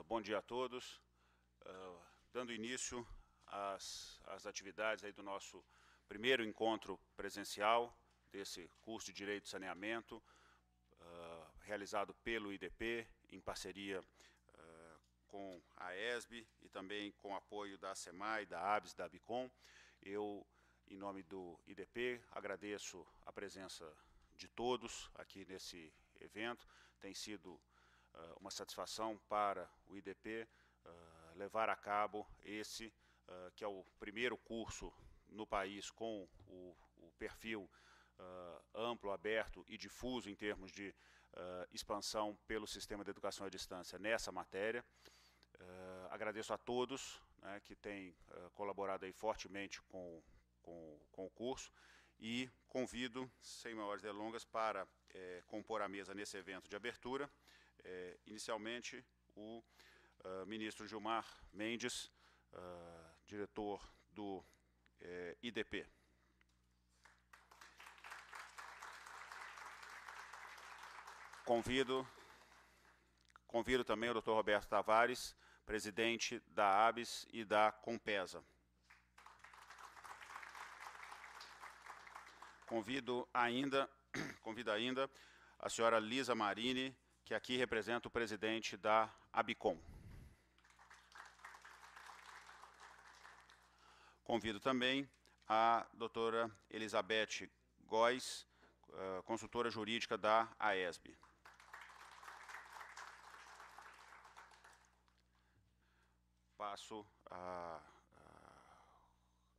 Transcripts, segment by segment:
Ah, bom dia a todos. Uh, dando início às, às atividades aí do nosso primeiro encontro presencial desse curso de Direito de Saneamento, uh, realizado pelo IDP, em parceria com a ESB e também com apoio da SEMAI, da ABS, da Bicom. Eu, em nome do IDP, agradeço a presença de todos aqui nesse evento. Tem sido uma satisfação para o IDP levar a cabo esse, que é o primeiro curso no país com o, o perfil Uh, amplo, aberto e difuso em termos de uh, expansão pelo sistema de educação à distância nessa matéria. Uh, agradeço a todos né, que têm colaborado aí fortemente com, com, com, o curso e convido, sem maiores delongas, para eh, compor a mesa nesse evento de abertura é, inicialmente o uh, ministro Gilmar Mendes, uh, diretor do é, IDP. Convido, convido também o Dr. Roberto Tavares, presidente da ABS e da Compesa. Convido ainda, convido ainda a senhora Lisa Marini, que aqui representa o presidente da ABICOM. Convido também a doutora Elizabeth Góes, eh, consultora jurídica da AESB. Passo a, ah, ah,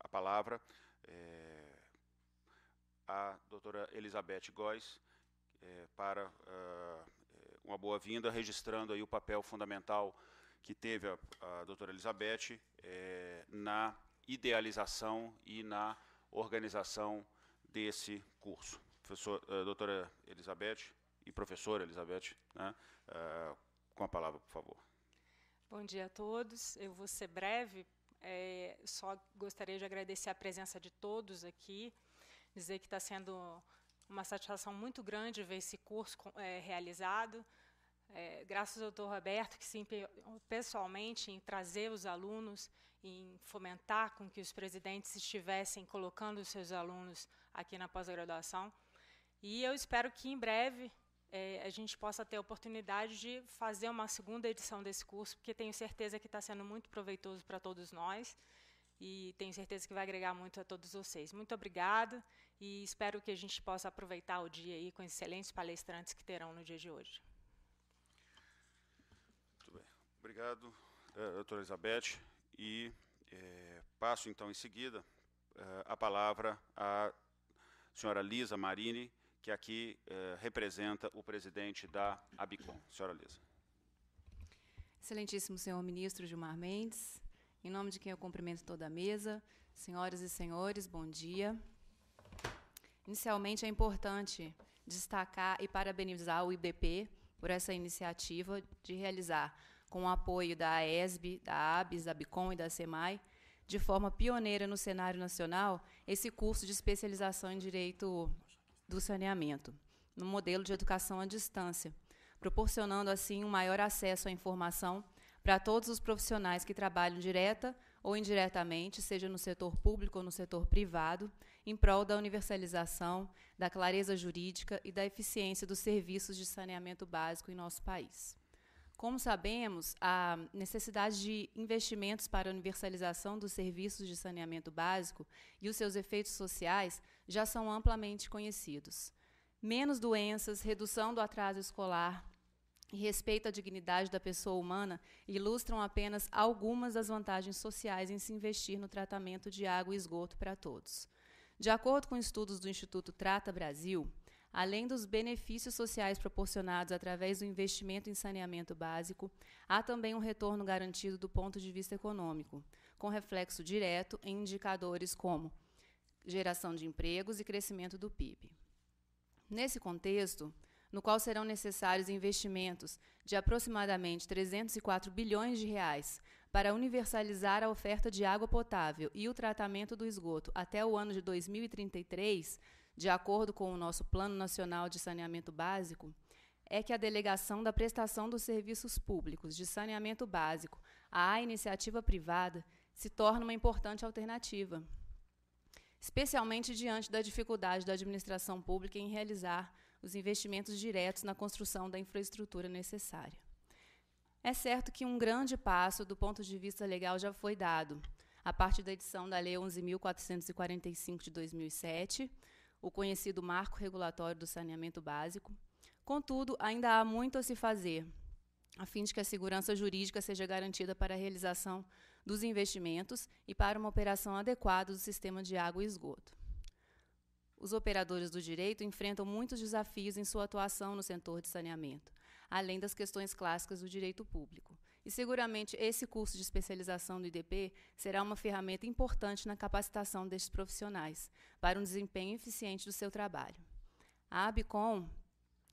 a palavra é, eh, à doutora Elizabeth Góes é, eh, para ah, uma boa-vinda, registrando aí o papel fundamental que teve a, a doutora Elizabeth é, na idealização e na organização desse curso. Professor, uh, doutora Elizabeth e professora Elizabeth, né, uh, com a palavra, por favor. Bom dia a todos. Eu vou ser breve, é, só gostaria de agradecer a presença de todos aqui, dizer que está sendo uma satisfação muito grande ver esse curso é, realizado. É, graças ao doutor Roberto, que se empenhou pessoalmente em trazer os alunos, em fomentar com que os presidentes estivessem colocando os seus alunos aqui na pós-graduação. E eu espero que em breve é, a gente possa ter a oportunidade de fazer uma segunda edição desse curso, porque tenho certeza que está sendo muito proveitoso para todos nós e tenho certeza que vai agregar muito a todos vocês. Muito obrigada e espero que a gente possa aproveitar o dia aí com excelentes palestrantes que terão no dia de hoje. Muito bem. Obrigado, eh, doutora Elizabeth. E é, passo, então, em seguida, eh, a palavra à senhora Lisa Marini, que aqui representa o presidente da ABICOM. Senhora Lisa. Excelentíssimo senhor ministro Gilmar Mendes, em nome de quem eu cumprimento toda a mesa, senhoras e senhores, bom dia. Inicialmente, é importante destacar e parabenizar o IBP por essa iniciativa de realizar, com o apoio da AESB, da ABS, da BICOM e da SEMAI, de forma pioneira no cenário nacional, esse curso de especialização em Direito do Saneamento, no modelo de educação à distância, proporcionando, assim, um maior acesso à informação para todos os profissionais que trabalham direta ou indiretamente, seja no setor público ou no setor privado, em prol da universalização, da clareza jurídica e da eficiência dos serviços de saneamento básico em nosso país. Como sabemos, a necessidade de investimentos para a universalização dos serviços de saneamento básico e os seus efeitos sociais já são amplamente conhecidos. Menos doenças, redução do atraso escolar, e respeito à dignidade da pessoa humana ilustram apenas algumas das vantagens sociais em se investir no tratamento de água e esgoto para todos. De acordo com estudos do Instituto Trata Brasil, além dos benefícios sociais proporcionados através do investimento em saneamento básico, há também um retorno garantido do ponto de vista econômico, com reflexo direto em indicadores como geração de empregos e crescimento do PIB. Nesse contexto, no qual serão necessários investimentos de aproximadamente 304 bilhões de reais para universalizar a oferta de água potável e o tratamento do esgoto até o ano de 2033, de acordo com o nosso Plano Nacional de Saneamento Básico, é que a delegação da prestação dos serviços públicos de saneamento básico à iniciativa privada se torna uma importante alternativa, especialmente diante da dificuldade da administração pública em realizar os investimentos diretos na construção da infraestrutura necessária. É certo que um grande passo do ponto de vista legal já foi dado. A partir da edição da Lei 11.445 de 2007, o conhecido Marco Regulatório do Saneamento Básico. Contudo, ainda há muito a se fazer, a fim de que a segurança jurídica seja garantida para a realização dos investimentos e para uma operação adequada do sistema de água e esgoto. Os operadores do direito enfrentam muitos desafios em sua atuação no setor de saneamento além das questões clássicas do direito público. E seguramente esse curso de especialização do IDP será uma ferramenta importante na capacitação destes profissionais para um desempenho eficiente do seu trabalho. A ABCOM,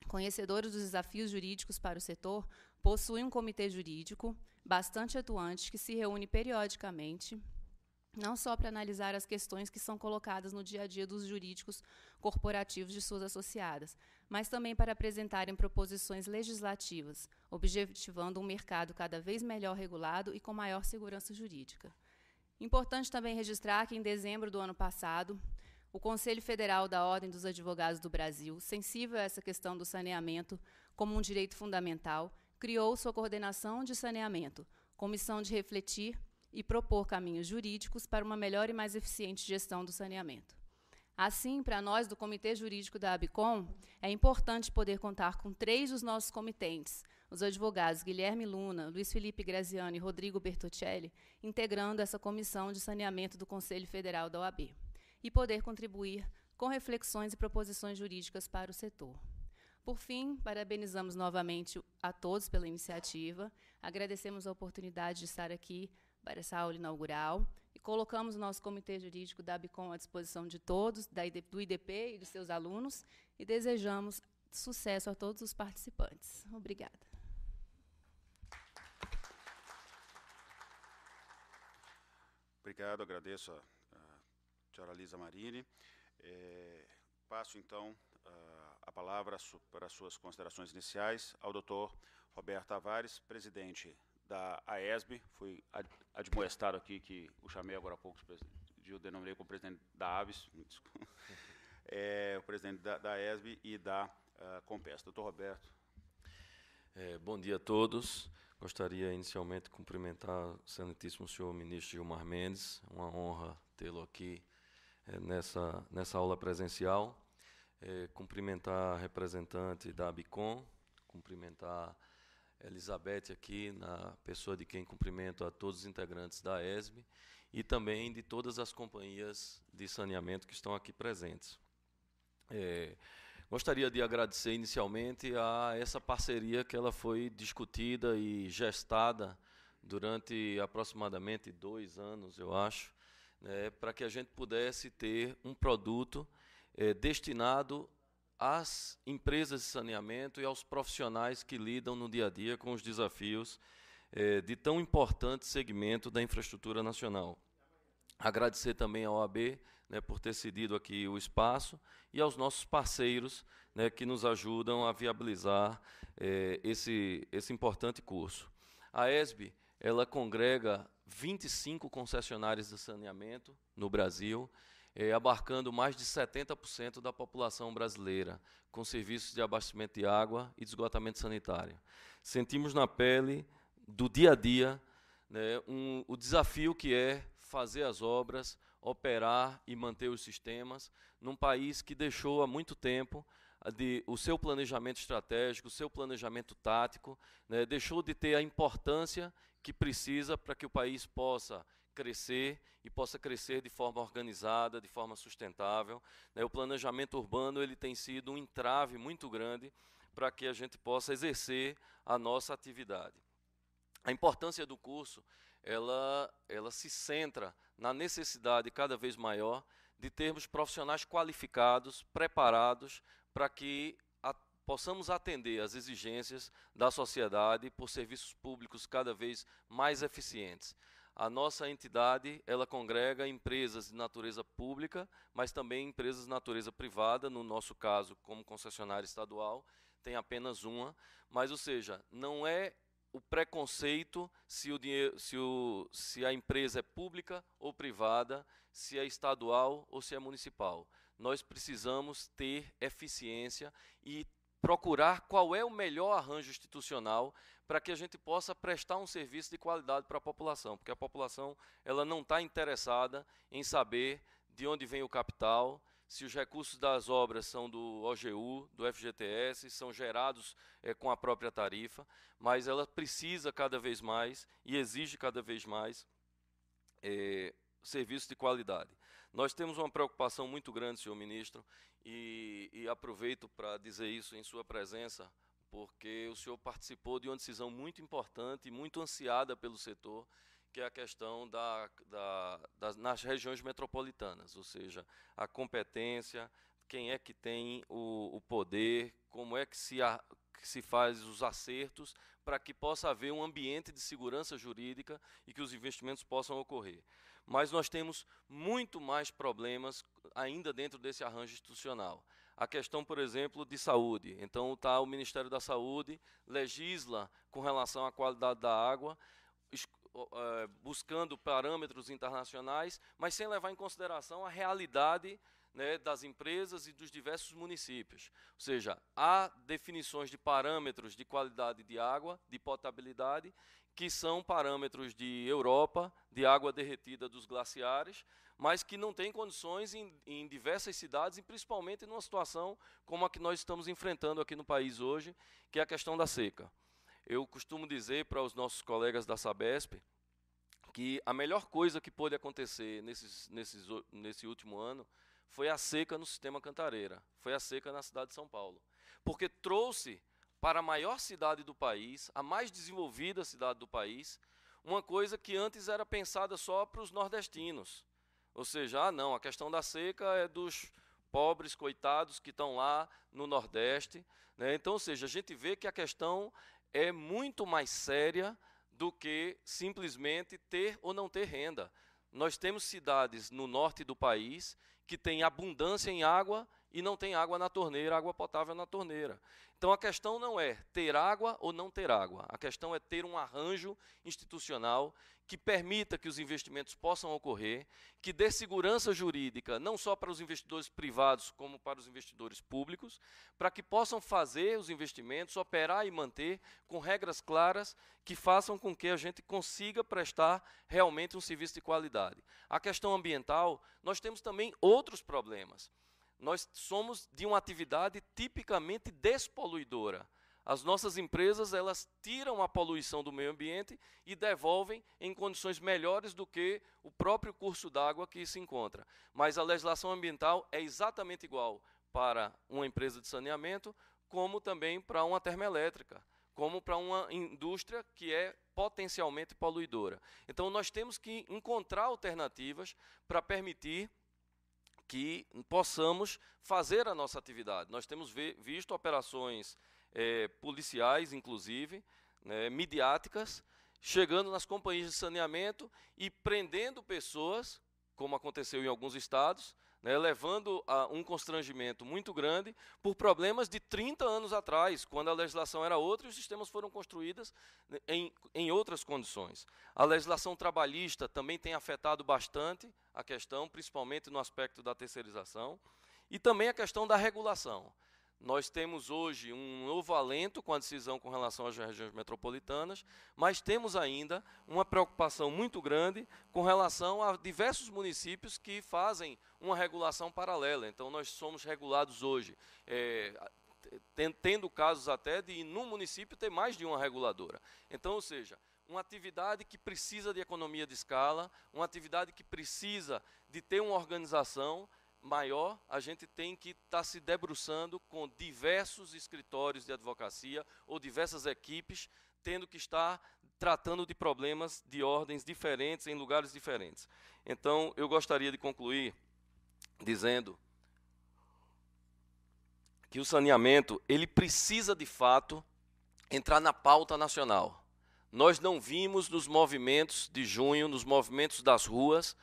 conhecedora dos desafios jurídicos para o setor, possui um comitê jurídico bastante atuante que se reúne periodicamente não só para analisar as questões que são colocadas no dia a dia dos jurídicos corporativos de suas associadas, mas também para apresentarem proposições legislativas, objetivando um mercado cada vez melhor regulado e com maior segurança jurídica. Importante também registrar que, em dezembro do ano passado, o Conselho Federal da Ordem dos Advogados do Brasil, sensível a essa questão do saneamento como um direito fundamental, criou sua coordenação de saneamento, com missão de refletir e propor caminhos jurídicos para uma melhor e mais eficiente gestão do saneamento. Assim, para nós do Comitê Jurídico da Abicom, é importante poder contar com três dos nossos comitentes, os advogados Guilherme Luna, Luiz Felipe Graziano e Rodrigo Bertocelli, integrando essa comissão de saneamento do Conselho Federal da OAB, e poder contribuir com reflexões e proposições jurídicas para o setor. Por fim, parabenizamos novamente a todos pela iniciativa, agradecemos a oportunidade de estar aqui para essa aula inaugural e colocamos o nosso comitê jurídico da Abicom à disposição de todos, da, do IDP e dos seus alunos, e desejamos sucesso a todos os participantes. Obrigada. Obrigado, agradeço a, a senhora Lisa Marini. É, passo, então, a, a palavra su, para suas considerações iniciais ao doutor Roberto Tavares, presidente da AESB, fui admoestado aqui, que o chamei agora há pouco, eu denominei como presidente da ABES, é, o presidente da, da AESB e da uh, ah, Compes. Doutor Roberto. É, bom dia a todos. Gostaria inicialmente de cumprimentar o excelentíssimo senhor ministro Gilmar Mendes, uma honra tê-lo aqui é, nessa, nessa aula presencial. É, cumprimentar a representante da Abicom, cumprimentar Elizabeth aqui, na pessoa de quem cumprimento a todos os integrantes da ESB e também de todas as companhias de saneamento que estão aqui presentes. É, gostaria de agradecer inicialmente a essa parceria que ela foi discutida e gestada durante aproximadamente dois anos, eu acho, né, para que a gente pudesse ter um produto é, destinado às empresas de saneamento e aos profissionais que lidam no dia a dia com os desafios eh, de tão importante segmento da infraestrutura nacional. Agradecer também à OAB né, por ter cedido aqui o espaço e aos nossos parceiros né, que nos ajudam a viabilizar eh, esse, esse importante curso. A ESB ela congrega 25 concessionárias de saneamento no Brasil é, abarcando mais de 70% da população brasileira, com serviços de abastecimento de água e de esgotamento sanitário. Sentimos na pele, do dia a dia, né, um, o desafio que é fazer as obras, operar e manter os sistemas num país que deixou há muito tempo de, o seu planejamento estratégico, o seu planejamento tático, né, deixou de ter a importância que precisa para que o país possa crescer e possa crescer de forma organizada, de forma sustentável. Né? O planejamento urbano ele tem sido um entrave muito grande para que a gente possa exercer a nossa atividade. A importância do curso ela, ela se centra na necessidade cada vez maior de termos profissionais qualificados, preparados para que a, possamos atender às exigências da sociedade por serviços públicos cada vez mais eficientes. A nossa entidade, ela congrega empresas de natureza pública, mas também empresas de natureza privada, no nosso caso, como concessionária estadual, tem apenas uma, mas ou seja, não é o preconceito se, o dinheiro, se, o, se a empresa é pública ou privada, se é estadual ou se é municipal. Nós precisamos ter eficiência e procurar qual é o melhor arranjo institucional para que a gente possa prestar um serviço de qualidade para a população, porque a população ela não está interessada em saber de onde vem o capital, se os recursos das obras são do OGU, do FGTS, são gerados é, com a própria tarifa, mas ela precisa cada vez mais e exige cada vez mais é, de qualidade. Nós temos uma preocupação muito grande, senhor ministro, e, e aproveito para dizer isso em sua presença, porque o senhor participou de uma decisão muito importante e muito ansiada pelo setor, que é a questão da, da, das, nas regiões metropolitanas, ou seja, a competência, quem é que tem o, o poder, como é que se, a, que se faz os acertos para que possa haver um ambiente de segurança jurídica e que os investimentos possam ocorrer mas nós temos muito mais problemas ainda dentro desse arranjo institucional. A questão, por exemplo, de saúde. Então, tá, o Ministério da Saúde legisla com relação à qualidade da água, é, buscando parâmetros internacionais, mas sem levar em consideração a realidade né, das empresas e dos diversos municípios. Ou seja, há definições de parâmetros de qualidade de água, de potabilidade, que são parâmetros de Europa, de água derretida dos glaciares, mas que não têm condições em, em, diversas cidades, e principalmente numa situação como a que nós estamos enfrentando aqui no país hoje, que é a questão da seca. Eu costumo dizer para os nossos colegas da Sabesp que a melhor coisa que pôde acontecer nesses, nesses, nesse último ano foi a seca no sistema Cantareira, foi a seca na cidade de São Paulo, porque trouxe para a maior cidade do país, a mais desenvolvida cidade do país, uma coisa que antes era pensada só para os nordestinos. Ou seja, ah, não, a questão da seca é dos pobres coitados que estão lá no Nordeste. Né? Então, ou seja, a gente vê que a questão é muito mais séria do que simplesmente ter ou não ter renda. Nós temos cidades no norte do país que têm abundância em água e não tem água na torneira, água potável na torneira. Então a questão não é ter água ou não ter água, a questão é ter um arranjo institucional que permita que os investimentos possam ocorrer, que dê segurança jurídica não só para os investidores privados, como para os investidores públicos, para que possam fazer os investimentos, operar e manter com regras claras que façam com que a gente consiga prestar realmente um serviço de qualidade. A questão ambiental, nós temos também outros problemas nós somos de uma atividade tipicamente despoluidora. As nossas empresas, elas tiram a poluição do meio ambiente e devolvem em condições melhores do que o próprio curso d'água que se encontra. Mas a legislação ambiental é exatamente igual para uma empresa de saneamento, como também para uma termoelétrica, como para uma indústria que é potencialmente poluidora. Então, nós temos que encontrar alternativas para permitir que possamos fazer a nossa atividade. Nós temos visto operações é, policiais, inclusive, né, midiáticas, chegando nas companhias de saneamento e prendendo pessoas, como aconteceu em alguns estados, né, levando a um constrangimento muito grande por problemas de 30 anos atrás, quando a legislação era outra e os sistemas foram construídos né, em, em outras condições. A legislação trabalhista também tem afetado bastante a questão, principalmente no aspecto da terceirização, e também a questão da regulação. Nós temos hoje um novo alento com a decisão com relação às regiões metropolitanas, mas temos ainda uma preocupação muito grande com relação a diversos municípios que fazem uma regulação paralela. Então, nós somos regulados hoje, é, tendo casos até de, num município, ter mais de uma reguladora. Então, ou seja, uma atividade que precisa de economia de escala, uma atividade que precisa de ter uma organização, maior, a gente tem que estar tá se debruçando com diversos escritórios de advocacia ou diversas equipes, tendo que estar tratando de problemas de ordens diferentes, em lugares diferentes. Então, eu gostaria de concluir dizendo que o saneamento, ele precisa de fato entrar na pauta nacional. Nós não vimos nos movimentos de junho, nos movimentos das ruas,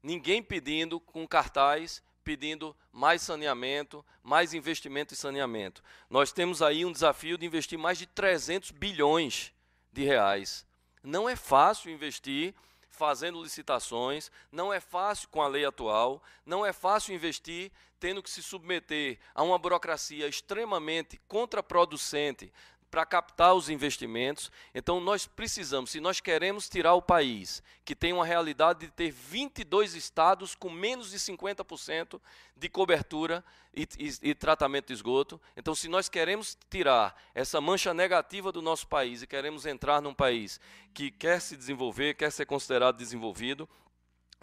ninguém pedindo com cartaz pedindo mais saneamento, mais investimento em saneamento. Nós temos aí um desafio de investir mais de 300 bilhões de reais. Não é fácil investir fazendo licitações, não é fácil com a lei atual, não é fácil investir tendo que se submeter a uma burocracia extremamente contraproducente para captar os investimentos. Então, nós precisamos, se nós queremos tirar o país, que tem uma realidade de ter 22 estados com menos de 50% de cobertura e, e, e, tratamento de esgoto, então, se nós queremos tirar essa mancha negativa do nosso país e queremos entrar num país que quer se desenvolver, quer ser considerado desenvolvido,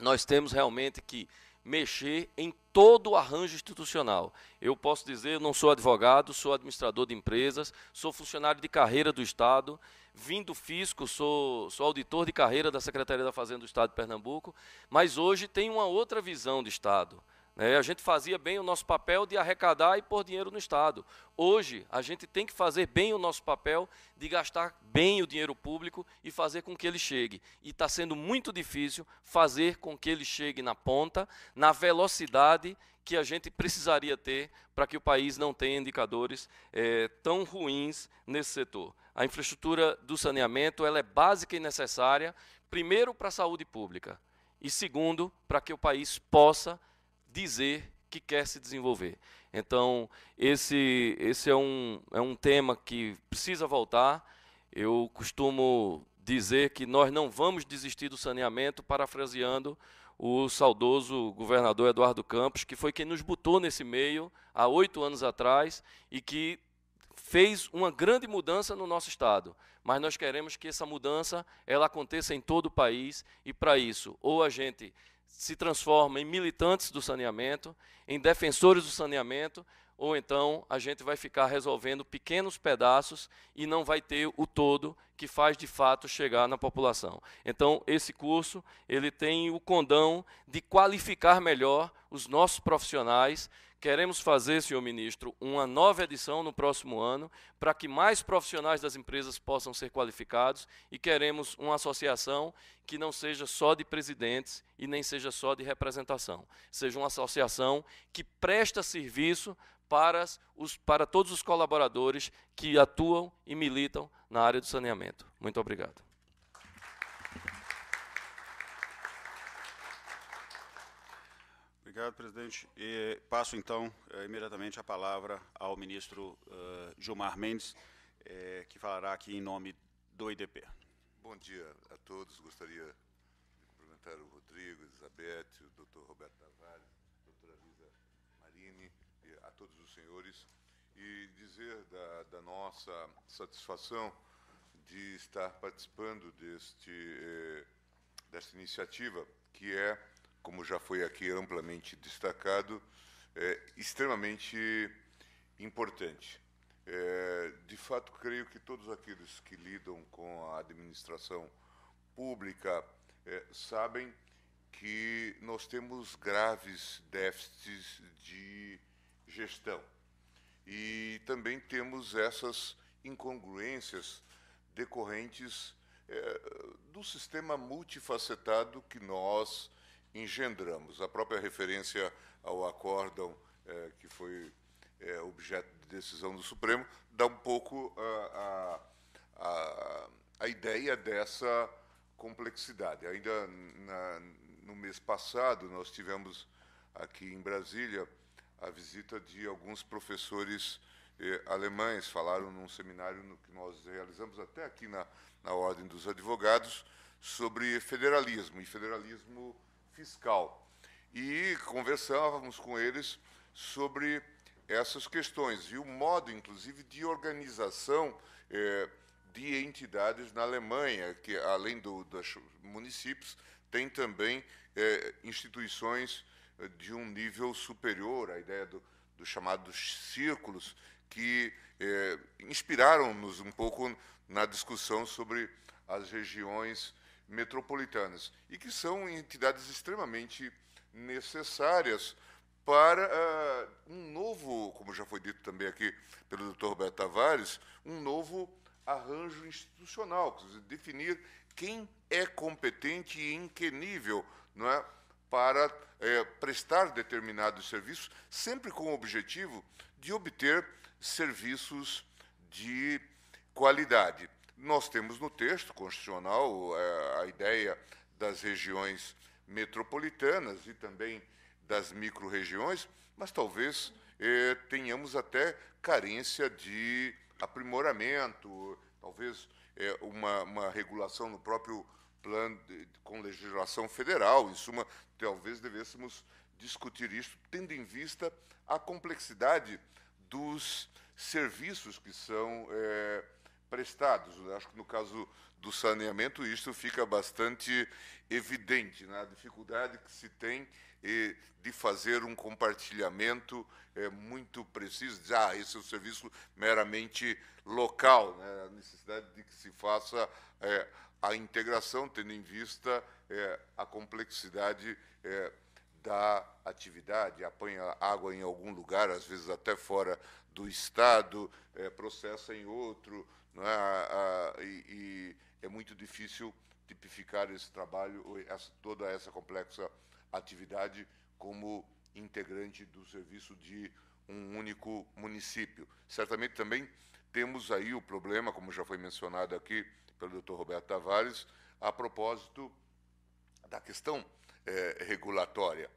nós temos realmente que mexer em todo o arranjo institucional. Eu posso dizer, eu não sou advogado, sou administrador de empresas, sou funcionário de carreira do Estado, vim do fisco, sou, sou auditor de carreira da Secretaria da Fazenda do Estado de Pernambuco, mas hoje tenho uma outra visão de Estado. É, a gente fazia bem o nosso papel de arrecadar e pôr dinheiro no Estado. Hoje, a gente tem que fazer bem o nosso papel de gastar bem o dinheiro público e fazer com que ele chegue. E está sendo muito difícil fazer com que ele chegue na ponta, na velocidade que a gente precisaria ter para que o país não tenha indicadores é, tão ruins nesse setor. A infraestrutura do saneamento ela é básica e necessária, primeiro, para a saúde pública, e segundo, para que o país possa dizer que quer se desenvolver. Então, esse, esse é, um, é um tema que precisa voltar. Eu costumo dizer que nós não vamos desistir do saneamento, parafraseando o saudoso governador Eduardo Campos, que foi quem nos botou nesse meio há oito anos atrás e que fez uma grande mudança no nosso estado, mas nós queremos que essa mudança ela aconteça em todo o país e para isso ou a gente se transforma em militantes do saneamento, em defensores do saneamento, ou então a gente vai ficar resolvendo pequenos pedaços e não vai ter o todo que faz de fato chegar na população. Então, esse curso, ele tem o condão de qualificar melhor os nossos profissionais Queremos fazer, senhor ministro, uma nova edição no próximo ano, para que mais profissionais das empresas possam ser qualificados e queremos uma associação que não seja só de presidentes e nem seja só de representação. Seja uma associação que presta serviço para, os, para todos os colaboradores que atuam e militam na área do saneamento. Muito obrigado. Obrigado, presidente. E passo, então, eh, imediatamente a palavra ao ministro uh, Gilmar Mendes, eh, que falará aqui em nome do IDP. Bom dia a todos. Gostaria de cumprimentar o Rodrigo, a Elizabeth, o doutor Roberto Tavares, a doutora Lisa Marini, e a todos os senhores, e dizer da, da nossa satisfação de estar participando deste, eh, desta iniciativa, que é como já foi aqui amplamente destacado, é, extremamente importante. É, de fato, creio que todos aqueles que lidam com a administração pública é, sabem que nós temos graves déficits de gestão e também temos essas incongruências decorrentes é, do sistema multifacetado que nós engendramos. A própria referência ao acórdão eh, que foi eh, objeto de decisão do Supremo dá um pouco a, a, a ideia dessa complexidade. Ainda na, no mês passado, nós tivemos aqui em Brasília a visita de alguns professores eh, alemães, falaram num seminário no, que nós realizamos até aqui na, na Ordem dos Advogados, sobre federalismo, e federalismo fiscal. E conversávamos com eles sobre essas questões e o modo, inclusive, de organização eh, de entidades na Alemanha, que além do, dos municípios, tem também eh, instituições eh, de um nível superior, a ideia do, do chamado círculos, que inspiraram-nos um pouco na discussão sobre as regiões metropolitanas e que são entidades extremamente necessárias para uh, um novo, como já foi dito também aqui pelo doutor Roberto Tavares, um novo arranjo institucional, dizer, definir quem é competente e em que nível, não é, para é, prestar determinados serviços, sempre com o objetivo de obter serviços de qualidade. Nós temos no texto constitucional é, a, ideia das regiões metropolitanas e também das microrregiões, mas talvez eh, tenhamos até carência de aprimoramento, talvez eh, uma, uma, regulação no próprio plano de, com legislação federal. Em suma, talvez devêssemos discutir isso, tendo em vista a complexidade dos serviços que são. Eh, prestados. Eu né? acho que no caso do saneamento isso fica bastante evidente na né? dificuldade que se tem eh, de fazer um compartilhamento é muito preciso. ah, esse é um serviço meramente local, né? a necessidade de que se faça eh, a integração, tendo em vista eh, a complexidade da atividade, apanha água em algum lugar, às vezes até fora do Estado, processa em outro, é? Ah, ah, e, e, é muito difícil tipificar esse trabalho, essa, toda essa complexa atividade, como integrante do serviço de um único município. Certamente também temos aí o problema, como já foi mencionado aqui pelo doutor Roberto Tavares, a propósito da questão eh, regulatória,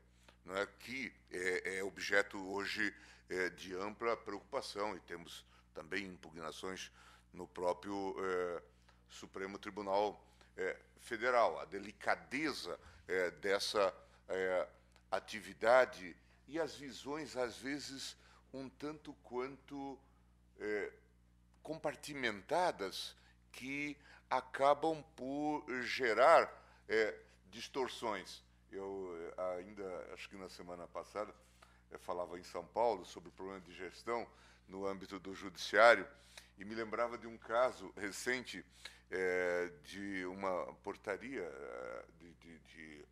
é? que é, é objeto hoje eh, de ampla preocupação e temos também impugnações no próprio eh, Supremo Tribunal eh, Federal, a delicadeza eh, dessa atividade e as visões, às vezes, um tanto quanto compartimentadas que acabam por gerar distorções. Eu ainda, acho que na semana passada, falava em São Paulo sobre o problema de gestão no âmbito do judiciário e me lembrava de um caso recente é, de uma portaria é, de, de, de,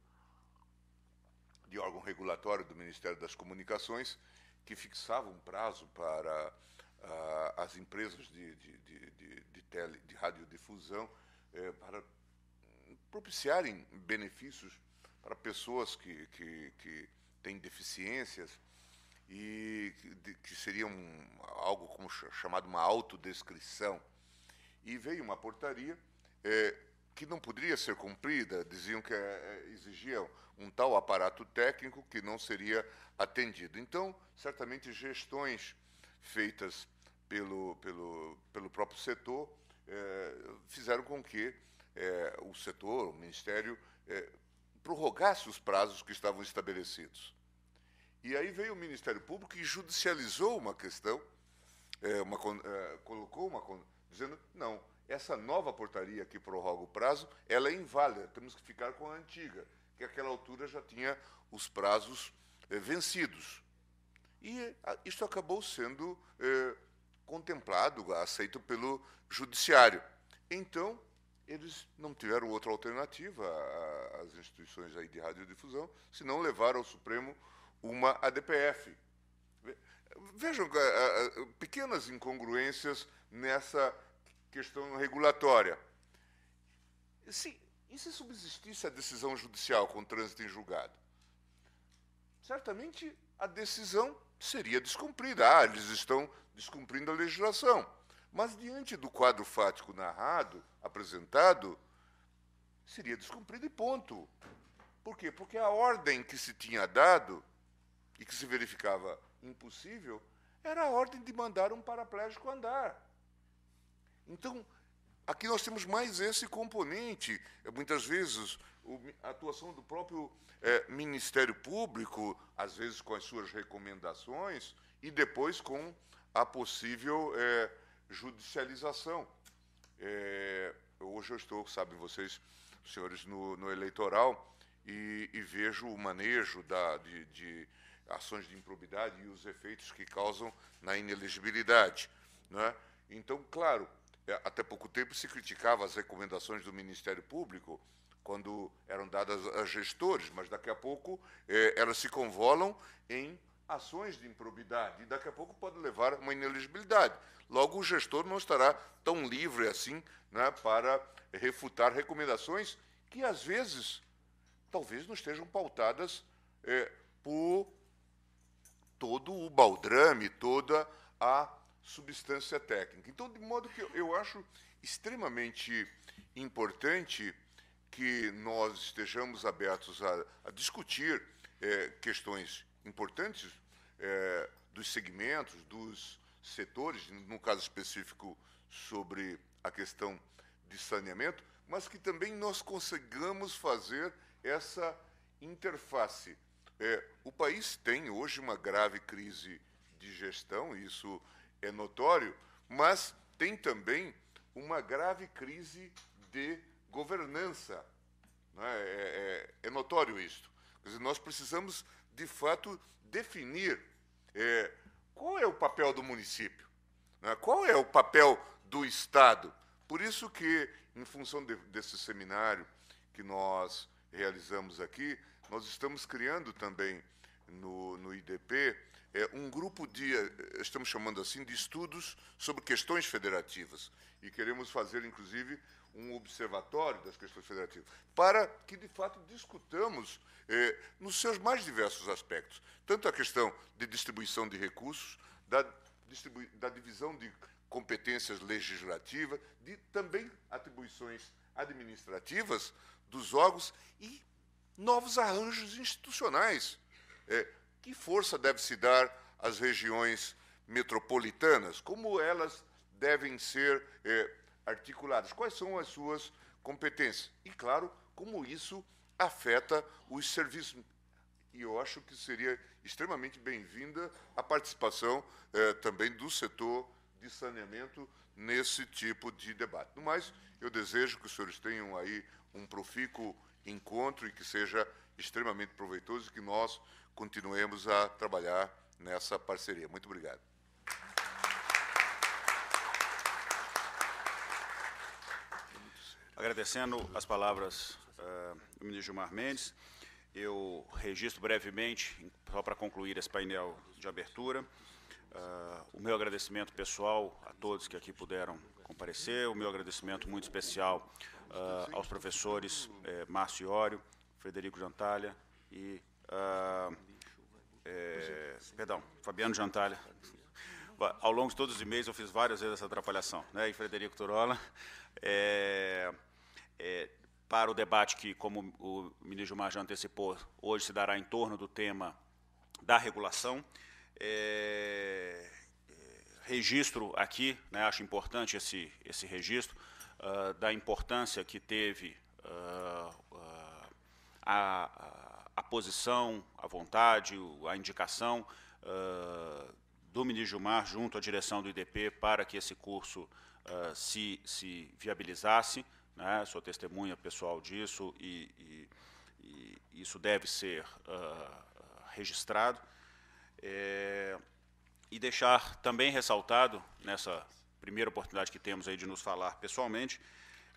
de órgão regulatório do Ministério das Comunicações que fixava um prazo para as empresas de, de, de, de, de, tele, de radiodifusão é, para propiciarem benefícios para pessoas que, que, que têm deficiências e que seria um, algo como chamado uma autodescrição. E veio uma portaria é, que não poderia ser cumprida, diziam que é, é exigia um tal aparato técnico que não seria atendido. Então, certamente, gestões feitas pelo, pelo, pelo próprio setor é, fizeram com que é, o setor, o Ministério, é, prorrogasse os prazos que estavam estabelecidos. E aí veio o Ministério Público e judicializou uma questão, é, uma, é, colocou uma. dizendo: não, essa nova portaria que prorroga o prazo, ela é inválida, temos que ficar com a antiga, que àquela altura já tinha os prazos é, vencidos. E a, isso acabou sendo é, contemplado, aceito pelo Judiciário. Então, eles não tiveram outra alternativa, as instituições aí de radiodifusão, se não levar ao Supremo uma ADPF. Vejam é, é, é, pequenas incongruências nessa questão regulatória. Se, e se subsistisse a decisão judicial com trânsito em julgado? Certamente a decisão seria descumprida. Ah, eles estão descumprindo a legislação. Mas, diante do quadro fático narrado, apresentado, seria descumprido e ponto. Por quê? Porque a ordem que se tinha dado e que se verificava impossível, era a ordem de mandar um paraplégico andar. Então, aqui nós temos mais esse componente. É, muitas vezes, a atuação do próprio é, Ministério Público, às vezes com as suas recomendações, e depois com a possível é, judicialização. É, hoje eu estou, sabem vocês, senhores, no, no eleitoral e, e, vejo o manejo da, de, de ações de improbidade e os efeitos que causam na inelegibilidade. Né? Então, claro, é, até pouco tempo se criticava as recomendações do Ministério Público quando eram dadas a gestores, mas daqui a pouco é, elas se convolam em ações de improbidade e daqui a pouco pode levar a uma inelegibilidade. Logo, o gestor não estará tão livre assim né, para refutar recomendações que, às vezes, talvez não estejam pautadas é, por todo o baldrame, toda a substância técnica. Então, de modo que eu, acho extremamente importante que nós estejamos abertos a, a discutir é, questões importantes é, dos segmentos, dos setores, no caso específico sobre a questão de saneamento, mas que também nós consigamos fazer essa interface é, o país tem hoje uma grave crise de gestão, isso é notório, mas tem também uma grave crise de governança. É? é, é, é notório isso. nós precisamos, de fato, definir é, qual é o papel do município, é? qual é o papel do Estado. Por isso que, em função de, desse seminário que nós realizamos aqui, nós estamos criando também no, no IDP é, um grupo de, é, estamos chamando assim, de estudos sobre questões federativas. E queremos fazer, inclusive, um observatório das questões federativas, para que, de fato, discutamos é, nos seus mais diversos aspectos, tanto a questão de distribuição de recursos, da, da divisão de competências legislativas, de também atribuições administrativas dos órgãos e novos arranjos institucionais. É, que força deve se dar às regiões metropolitanas? Como elas devem ser é, articuladas? Quais são as suas competências? E, claro, como isso afeta os serviços. E eu acho que seria extremamente bem-vinda a participação eh, também do setor de saneamento nesse tipo de debate. No mais, eu desejo que os senhores tenham aí um profícuo encontro e que seja extremamente proveitoso e que nós continuemos a trabalhar nessa parceria. Muito obrigado. Agradecendo as palavras uh, do ministro Gilmar Mendes, eu registro brevemente, só para concluir esse painel de abertura, uh, o meu agradecimento pessoal a todos que aqui puderam comparecer, o meu agradecimento muito especial uh, aos professores uh, Márcio Iório, Frederico Jantalha e. Ah, eh, perdão, Fabiano Jantalha. Ao longo de todos os meses eu fiz várias vezes essa atrapalhação, né? E Frederico Torola. Eh, para o debate que, como o ministro Gilmar já antecipou, hoje se dará em torno do tema da regulação. É, registro aqui, né, acho importante esse, esse registro, ah, da importância que teve uh, uh, a, a, posição, a vontade, a indicação do ministro Gilmar junto à direção do IDP para que esse curso se, se, viabilizasse. Né? Sou testemunha pessoal disso e, e, e isso deve ser registrado. É, e deixar também ressaltado nessa primeira oportunidade que temos aí de nos falar pessoalmente,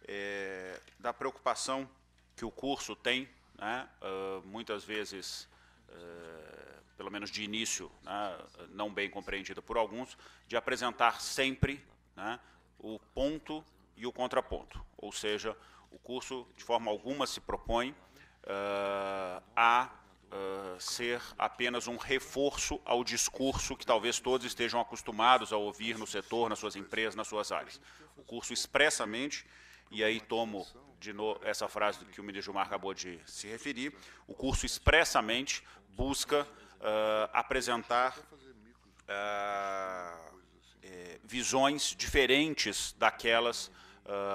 é, da preocupação que o curso tem, né, uh, muitas vezes, uh, pelo menos de início, né, não bem compreendida por alguns, de apresentar sempre né, o ponto e o contraponto. Ou seja, o curso, de forma alguma, se propõe uh, a ah, ser apenas um reforço ao discurso que talvez todos estejam acostumados a ouvir no setor, nas suas empresas, nas suas áreas. O curso expressamente, e aí tomo de novo essa frase que o ministro Gilmar acabou de se referir, o curso expressamente busca uh, apresentar uh, é, visões diferentes daquelas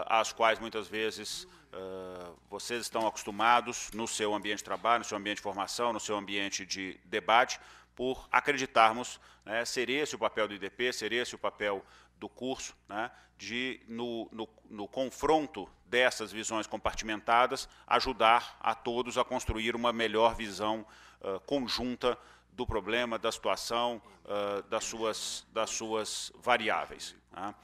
às quais muitas vezes Uh, vocês estão acostumados no seu ambiente de trabalho, no seu ambiente de formação, no seu ambiente de debate, por acreditarmos, né, ser esse o papel do IDP, ser esse o papel do curso, né, de, no, no, no, confronto dessas visões compartimentadas, ajudar a todos a construir uma melhor visão uh, conjunta do problema, da situação, uh, das, suas, das suas variáveis. Né.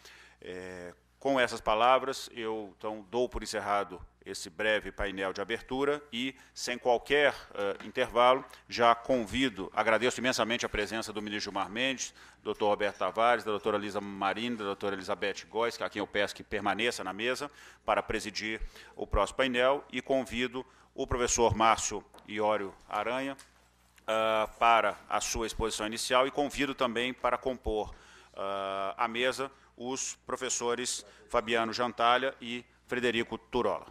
É, com essas palavras, eu então dou por encerrado esse breve painel de abertura e, sem qualquer uh, intervalo, já convido, agradeço imensamente a presença do ministro Gilmar Mendes, doutor Roberto Tavares, da doutora Lisa Marini, da doutora Elizabeth Góes, a quem eu peço que permaneça na mesa para presidir o próximo painel, e convido o professor Márcio Iório Aranha uh, para a sua exposição inicial e convido também para compor uh, a mesa os professores Fabiano Jantalha e Frederico Turola.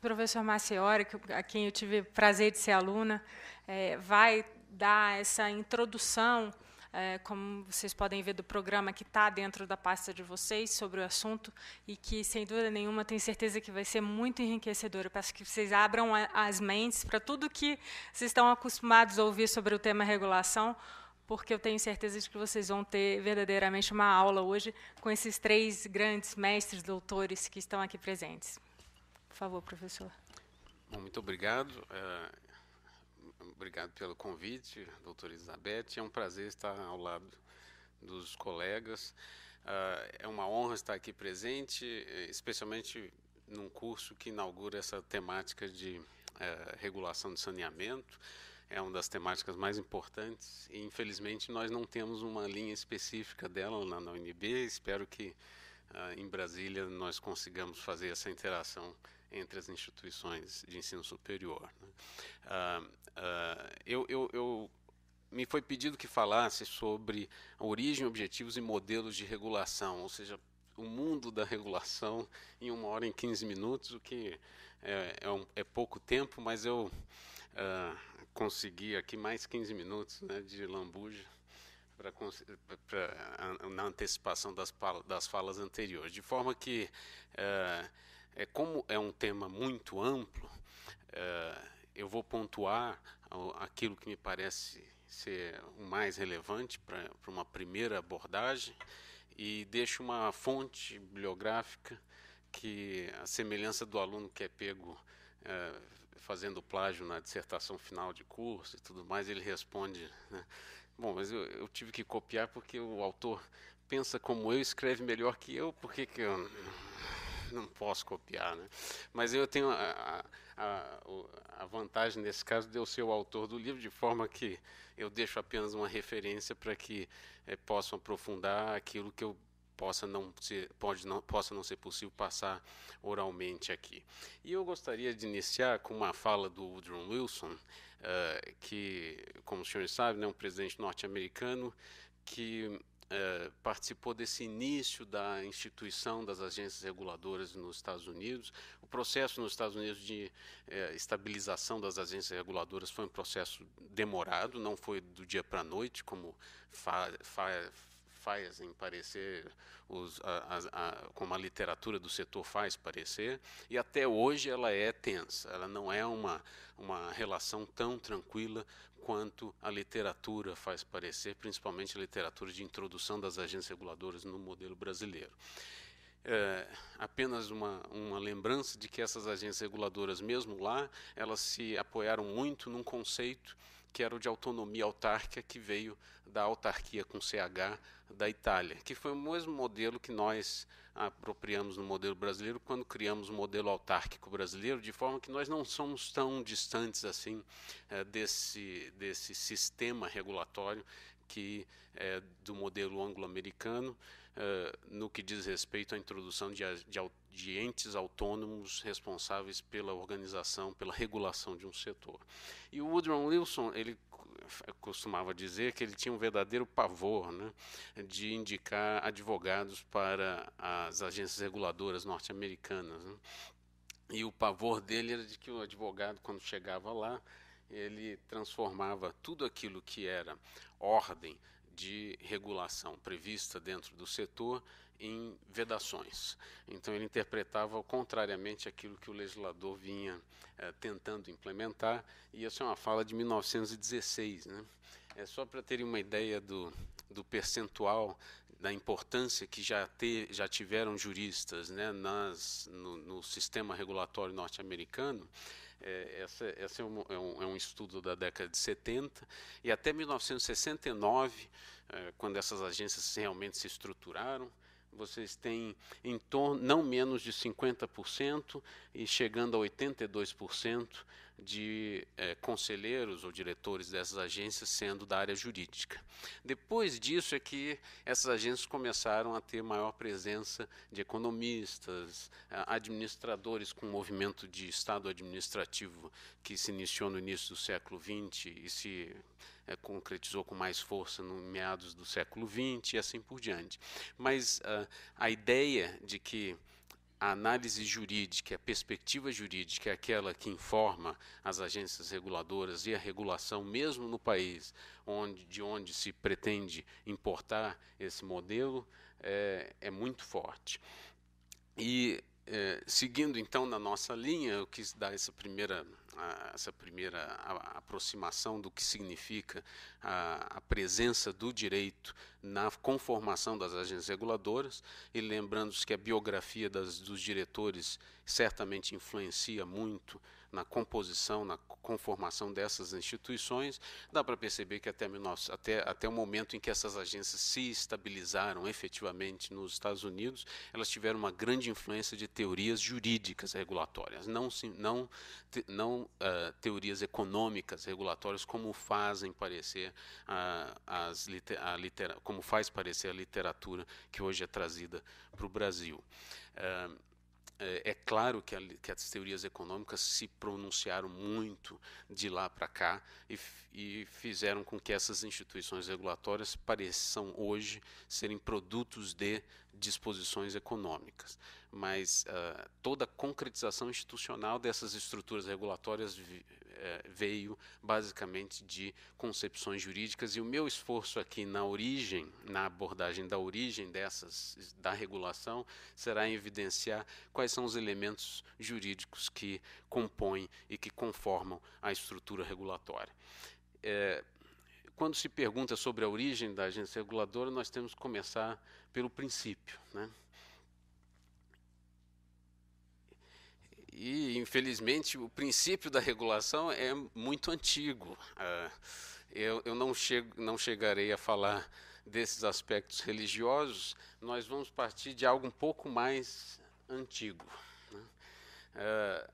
Professor Maciora, a quem eu tive prazer de ser aluna, é, vai dar essa introdução, é, como vocês podem ver do programa que está dentro da pasta de vocês sobre o assunto e que, sem dúvida nenhuma, tenho certeza que vai ser muito enriquecedor. Eu peço que vocês abram a, as mentes para tudo que vocês estão acostumados a ouvir sobre o tema regulação, porque eu tenho certeza de que vocês vão ter verdadeiramente uma aula hoje com esses três grandes mestres, doutores que estão aqui presentes. Por favor, professor. Bom, muito obrigado. É, obrigado pelo convite, doutora Elizabeth. É um prazer estar ao lado dos colegas. É, é uma honra estar aqui presente, especialmente num curso que inaugura essa temática de é, regulação de saneamento é uma das temáticas mais importantes e infelizmente nós não temos uma linha específica dela na UNB. Espero que uh, em Brasília nós consigamos fazer essa interação entre as instituições de ensino superior. Né? Uh, uh, eu, eu, eu me foi pedido que falasse sobre origem, objetivos e modelos de regulação, ou seja, o mundo da regulação em uma hora e 15 minutos, o que é, é, um, é pouco tempo, mas eu uh, conseguir aqui mais 15 minutos né, de lambuja para na antecipação das, das falas anteriores. De forma que, uh, é, como é um tema muito amplo, uh, eu vou pontuar aquilo que me parece ser o mais relevante para uma primeira abordagem e deixo uma fonte bibliográfica que a semelhança do aluno que é pego uh, fazendo plágio na dissertação final de curso e tudo mais, ele responde: né, Bom, mas eu, eu, tive que copiar porque o autor pensa como eu, escreve melhor que eu, por que, que eu não posso copiar? Né? Mas eu tenho a, a, a vantagem, nesse caso, de eu ser o autor do livro, de forma que eu deixo apenas uma referência para que é, possam aprofundar aquilo que eu possa não ser, pode não, possa não ser possível passar oralmente aqui. E eu gostaria de iniciar com uma fala do Woodrow Wilson, uh, que, como os senhores sabem, é né, um presidente norte-americano que Uh, participou desse início da instituição das agências reguladoras nos Estados Unidos. O processo nos Estados Unidos de uh, estabilização das agências reguladoras foi um processo demorado, não foi do dia para a noite, como faz. fa fazem parecer, os, a, a, a, como a literatura do setor faz parecer, e até hoje ela é tensa, ela não é uma, uma relação tão tranquila quanto a literatura faz parecer, principalmente a literatura de introdução das agências reguladoras no modelo brasileiro. É, apenas uma, uma lembrança de que essas agências reguladoras, mesmo lá, elas se apoiaram muito num conceito que era o de autonomia autárquica, que veio da autarquia com CH da Itália, que foi o mesmo modelo que nós apropriamos no modelo brasileiro quando criamos o modelo autárquico brasileiro, de forma que nós não somos tão distantes assim eh, desse, desse sistema regulatório que é do modelo anglo-americano eh, no que diz respeito à introdução de, de, de entes autônomos responsáveis pela organização, pela regulação de um setor. E o Woodrow Wilson, ele costumava dizer que ele tinha um verdadeiro pavor né, de indicar advogados para as agências reguladoras norte-americanas. Né? E o pavor dele era de que o advogado, quando chegava lá, ele transformava tudo aquilo que era ordem, de regulação prevista dentro do setor em vedações. Então, ele interpretava contrariamente aquilo que o legislador vinha eh, tentando implementar, e essa é uma fala de 1916. Né? É só para terem uma ideia do, do percentual da importância que já, te, já tiveram juristas né, nas, no, no sistema regulatório norte-americano, é, essa, essa é, um, é, um, é, um, estudo da década de 70 e até 1969, é, quando essas agências realmente se estruturaram, vocês têm em torno, não menos de 50% e chegando a 82% de eh, conselheiros ou diretores dessas agências sendo da área jurídica. Depois disso é que essas agências começaram a ter maior presença de economistas, eh, administradores com o movimento de Estado administrativo que se iniciou no início do século XX e se é, concretizou com mais força no meados do século XX e assim por diante. Mas uh, a ideia de que a análise jurídica, a perspectiva jurídica é aquela que informa as agências reguladoras e a regulação, mesmo no país onde, de onde se pretende importar esse modelo, é, é muito forte. E é, seguindo então na nossa linha, eu quis dar essa primeira, a, essa primeira a, aproximação do que significa a, a, presença do direito na conformação das agências reguladoras, e lembrando-se que a biografia das, dos diretores certamente influencia muito na composição, na conformação dessas instituições, dá para perceber que até, até, até o momento em que essas agências se estabilizaram efetivamente nos Estados Unidos, elas tiveram uma grande influência de teorias jurídicas regulatórias, não, não, não uh, teorias econômicas regulatórias como fazem parecer as a litera como faz parecer a literatura que hoje é trazida para o Brasil. Uh, é, é claro que, a, que, as teorias econômicas se pronunciaram muito de lá para cá e, e, fizeram com que essas instituições regulatórias pareçam hoje serem produtos de disposições econômicas, mas uh, toda a concretização institucional dessas estruturas regulatórias vi, eh, veio basicamente de concepções jurídicas e o meu esforço aqui na origem, na abordagem da origem dessas da regulação, será evidenciar quais são os elementos jurídicos que compõem e que conformam a estrutura regulatória. É, quando se pergunta sobre a origem da agência reguladora, nós temos que começar pelo princípio. Né? E, infelizmente, o princípio da regulação é muito antigo. Ah, eu, não, chego, não chegarei a falar desses aspectos religiosos, nós vamos partir de algo um pouco mais antigo. Né? Ah,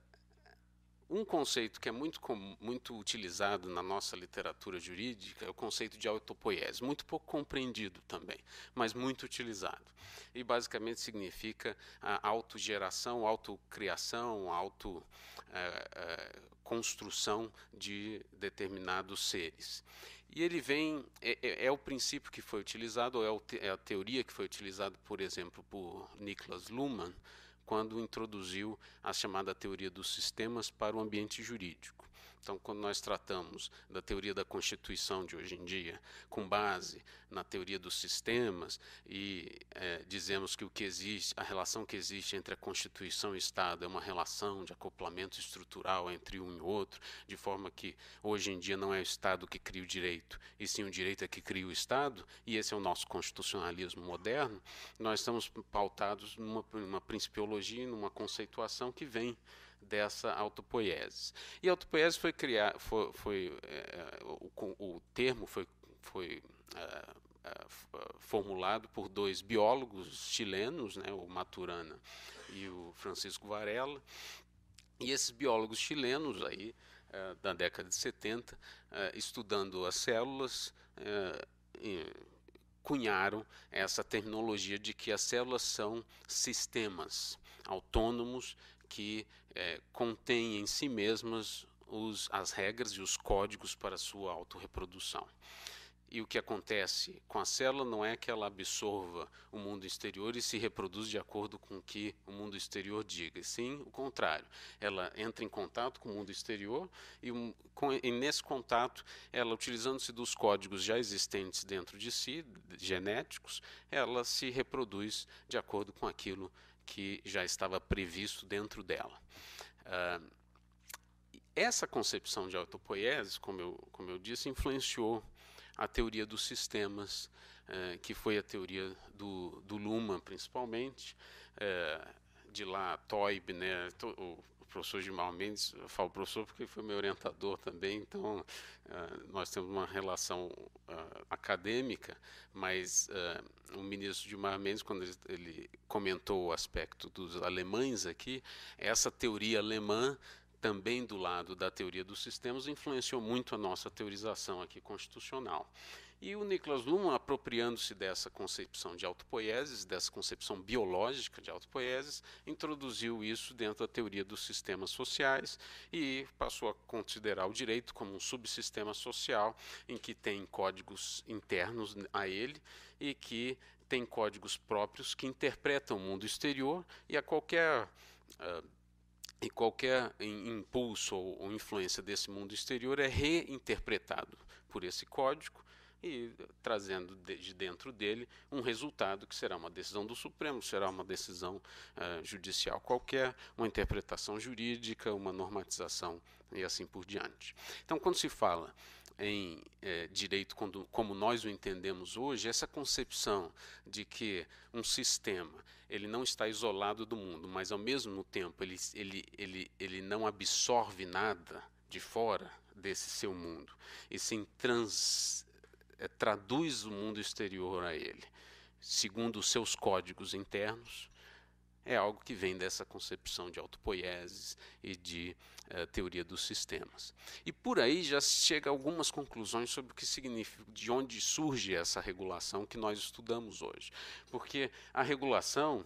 um conceito que é muito, muito utilizado na nossa literatura jurídica é o conceito de autopoiese, muito pouco compreendido também, mas muito utilizado. E basicamente significa a autogeração, autocriação, auto, é, é, construção de determinados seres. E ele vem, é, é, é o princípio que foi utilizado, ou é, é, a teoria que foi utilizada, por exemplo, por Niklas Luhmann, quando introduziu a chamada teoria dos sistemas para o ambiente jurídico. Então, quando nós tratamos da teoria da Constituição de hoje em dia, com base na teoria dos sistemas, e é, dizemos que o que existe, a relação que existe entre a Constituição e o Estado é uma relação de acoplamento estrutural entre um e outro, de forma que hoje em dia não é o Estado que cria o direito, e sim o direito é que cria o Estado, e esse é o nosso constitucionalismo moderno, nós estamos pautados numa, numa principiologia, numa conceituação que vem dessa autopoiesis. E autopoiese foi criar, foi, foi é, o, o, termo foi, foi é, é, formulado por dois biólogos chilenos, né, o Maturana e o Francisco Varela. E esses biólogos chilenos aí da década de 70, estudando as células, e, cunharam essa terminologia de que as células são sistemas autônomos que é, contém em si mesmas os, as regras e os códigos para sua autorreprodução. E o que acontece com a célula não é que ela absorva o mundo exterior e se reproduz de acordo com o que o mundo exterior diga, sim o contrário. Ela entra em contato com o mundo exterior e, com, e nesse contato, ela, utilizando-se dos códigos já existentes dentro de si, genéticos, ela se reproduz de acordo com aquilo que já estava previsto dentro dela. Uh, essa concepção de autopoieses, como eu, como eu disse, influenciou a teoria dos sistemas, eh, que foi a teoria do, do Luhmann, principalmente. Eh, de lá, Toibner, né, to, o professor Gilmar Mendes, eu falo professor porque foi meu orientador também, então uh, nós temos uma relação uh, acadêmica, mas uh, o ministro Gilmar Mendes, quando ele, ele comentou o aspecto dos alemães aqui, essa teoria alemã também do lado da teoria dos sistemas influenciou muito a nossa teorização aqui constitucional. E o Nicholas Luhmann, apropriando-se dessa concepção de autopoieses, dessa concepção biológica de autopoieses, introduziu isso dentro da teoria dos sistemas sociais e passou a considerar o direito como um subsistema social em que tem códigos internos a ele e que tem códigos próprios que interpretam o mundo exterior e a qualquer. Uh, e qualquer impulso ou, influência desse mundo exterior é reinterpretado por esse código e trazendo de dentro dele um resultado que será uma decisão do Supremo, será uma decisão uh, judicial qualquer, uma interpretação jurídica, uma normatização e assim por diante. Então, quando se fala em eh, direito quando, como nós o entendemos hoje, essa concepção de que um sistema ele não está isolado do mundo, mas ao mesmo tempo ele, ele, ele, ele não absorve nada de fora desse seu mundo e se trans, é, traduz o mundo exterior a ele, segundo os seus códigos internos, é algo que vem dessa concepção de autopoieses e de eh, teoria dos sistemas. E por aí já chega a algumas conclusões sobre o que significa, de onde surge essa regulação que nós estudamos hoje. Porque a regulação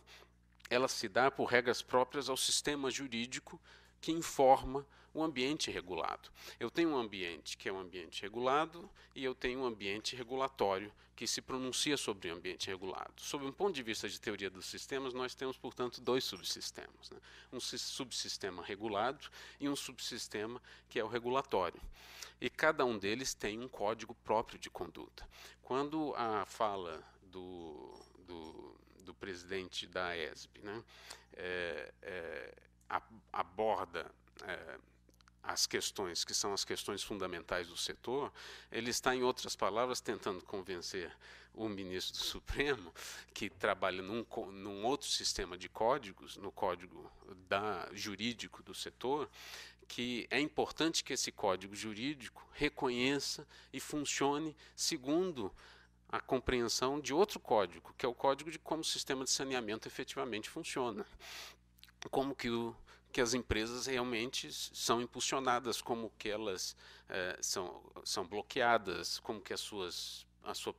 ela se dá por regras próprias ao sistema jurídico que informa um ambiente regulado. Eu tenho um ambiente que é um ambiente regulado e eu tenho um ambiente regulatório que se pronuncia sobre o ambiente regulado. Sob um ponto de vista de teoria dos sistemas, nós temos, portanto, dois subsistemas: né? um subsistema regulado e um subsistema que é o regulatório. E cada um deles tem um código próprio de conduta. Quando a fala do, do, do presidente da ESB né? É, é, aborda. É, as questões que são as questões fundamentais do setor, ele está, em outras palavras, tentando convencer o ministro do Supremo, que trabalha num, num outro sistema de códigos, no código da, jurídico do setor, que é importante que esse código jurídico reconheça e funcione segundo a compreensão de outro código, que é o código de como o sistema de saneamento efetivamente funciona. Como que o que as empresas realmente são impulsionadas, como que elas eh, são, são bloqueadas, como que as suas, a sua,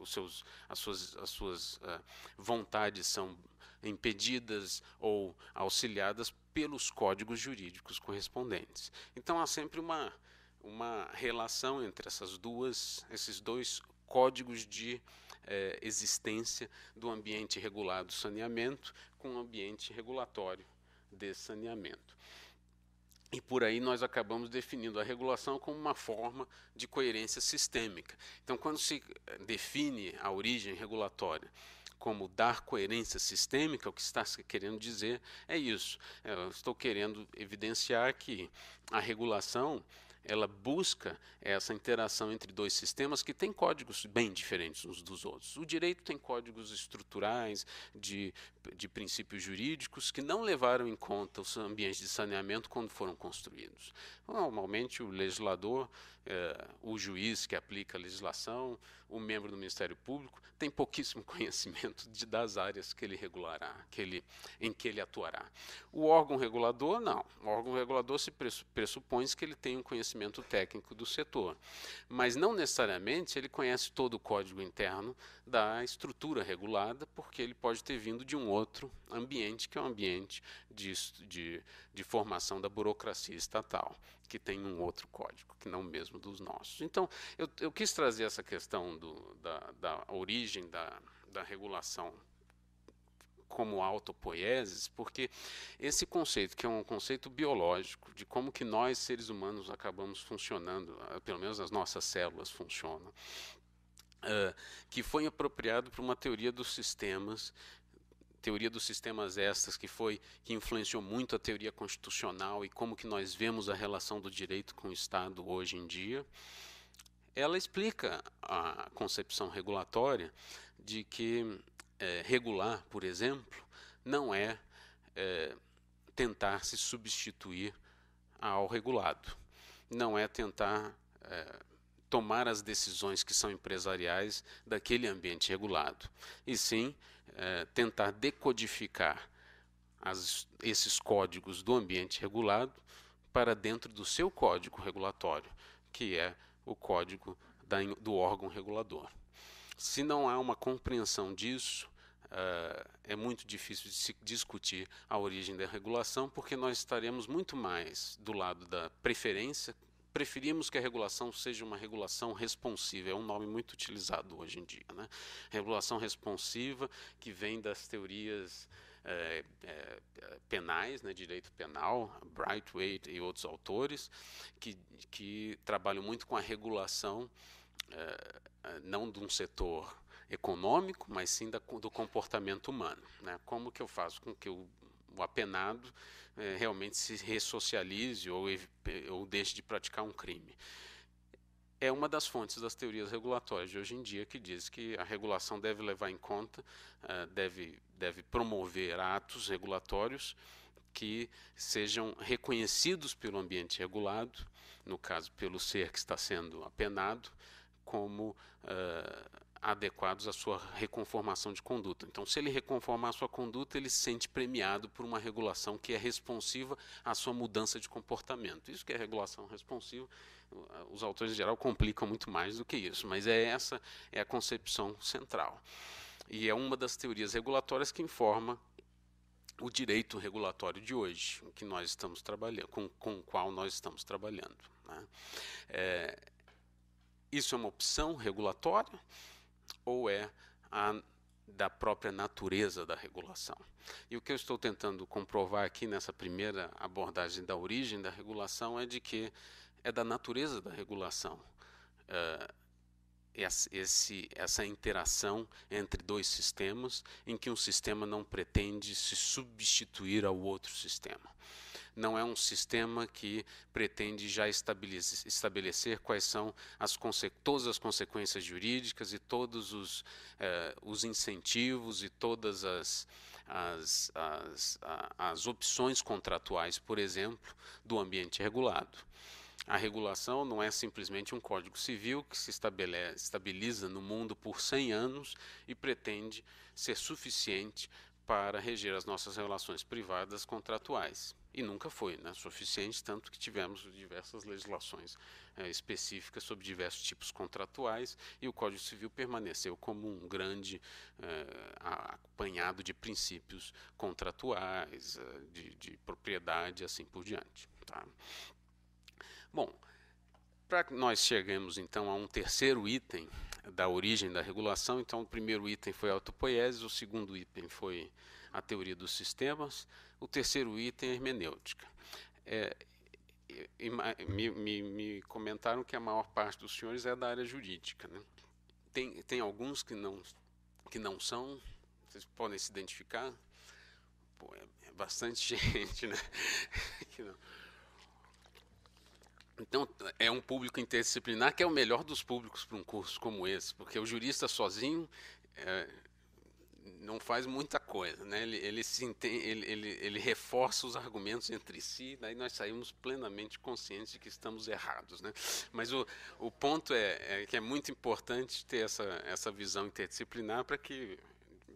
os seus, as suas, as suas uh, vontades são impedidas ou auxiliadas pelos códigos jurídicos correspondentes. Então há sempre uma, uma relação entre essas duas, esses dois códigos de eh, existência do ambiente regulado saneamento com o ambiente regulatório de saneamento. E por aí nós acabamos definindo a regulação como uma forma de coerência sistêmica. Então, quando se eh, define a origem regulatória como dar coerência sistêmica, o que está se querendo dizer é isso. Eh, eu estou querendo evidenciar que a regulação ela busca essa interação entre dois sistemas que têm códigos bem diferentes uns dos outros. O direito tem códigos estruturais, de, de princípios jurídicos, que não levaram em conta os ambientes de saneamento quando foram construídos. Normalmente, o legislador eh, o juiz que aplica a legislação, o membro do Ministério Público, tem pouquíssimo conhecimento de, das áreas que ele regulará, que ele, em que ele atuará. O órgão regulador, não. O órgão regulador se pressupõe que ele tem um conhecimento técnico do setor, mas não necessariamente ele conhece todo o código interno da estrutura regulada, porque ele pode ter vindo de um outro ambiente, que é um ambiente de, de, de formação da burocracia estatal que tem um outro código, que não o mesmo dos nossos. Então, eu, eu quis trazer essa questão do, da, da origem da, da regulação como autopoieses, porque esse conceito, que é um conceito biológico, de como que nós, seres humanos, acabamos funcionando, eh, pelo menos as nossas células funcionam, Uh, que foi apropriado por uma teoria dos sistemas teoria dos sistemas extras, que foi que influenciou muito a teoria constitucional e como que nós vemos a relação do direito com o Estado hoje em dia. Ela explica a concepção regulatória de que é, regular, por exemplo, não é, é tentar se substituir ao regulado, não é tentar é, tomar as decisões que são empresariais daquele ambiente regulado, e sim é, tentar decodificar as, esses códigos do ambiente regulado para dentro do seu código regulatório, que é o código da, do órgão regulador. Se não há uma compreensão disso, uh, é muito difícil de se discutir a origem da regulação, porque nós estaremos muito mais do lado da preferência preferimos que a regulação seja uma regulação responsiva, é um nome muito utilizado hoje em dia. Né? Regulação responsiva que vem das teorias é, é, penais, né, direito penal, Brightweight e outros autores, que, que trabalham muito com a regulação é, é não de um setor econômico, mas sim da, do comportamento humano. Né? Como que eu faço com que o o apenado é, realmente se ressocialize ou, ou deixe de praticar um crime. É uma das fontes das teorias regulatórias de hoje em dia que diz que a regulação deve levar em conta, uh, deve, deve promover atos regulatórios que sejam reconhecidos pelo ambiente regulado, no caso pelo ser que está sendo apenado, como uh, adequados à sua reconformação de conduta. Então, se ele reconformar a sua conduta, ele se sente premiado por uma regulação que é responsiva à sua mudança de comportamento. Isso que é regulação responsiva, os autores em geral complicam muito mais do que isso, mas é essa é a concepção central. E é uma das teorias regulatórias que informa o direito regulatório de hoje, que nós estamos trabalhando, com, o qual nós estamos trabalhando. Né? É, isso é uma opção regulatória ou é a da própria natureza da regulação. E o que eu estou tentando comprovar aqui nessa primeira abordagem da origem da regulação é de que é da natureza da regulação uh, esse, essa interação entre dois sistemas, em que um sistema não pretende se substituir ao outro sistema não é um sistema que pretende já estabelecer quais são as todas as consequências jurídicas e todos os, eh, os incentivos e todas as, as, as, as opções contratuais, por exemplo, do ambiente regulado. A regulação não é simplesmente um código civil que se estabiliza no mundo por 100 anos e pretende ser suficiente para reger as nossas relações privadas contratuais. E nunca foi né, suficiente, tanto que tivemos diversas legislações é, específicas sobre diversos tipos contratuais, e o Código Civil permaneceu como um grande é, apanhado de princípios contratuais, eh, de, de propriedade e assim por diante. Tá? Bom, para que nós chegamos então a um terceiro item da origem da regulação, então o primeiro item foi a autopoiesis, o segundo item foi a teoria dos sistemas, o terceiro item é hermenêutica. É, me, me, me, comentaram que a maior parte dos senhores é da área jurídica. Né? Tem, tem alguns que não, que não são, vocês podem se identificar? Pô, é, é bastante gente, né? Então, é um público interdisciplinar que é o melhor dos públicos para um curso como esse, porque o jurista sozinho é, não faz muita coisa, né? Ele, ele, se entende, ele, ele, ele reforça os argumentos entre si, daí nós saímos plenamente conscientes de que estamos errados, né? Mas o, o ponto é, é que é muito importante ter essa, essa visão interdisciplinar para que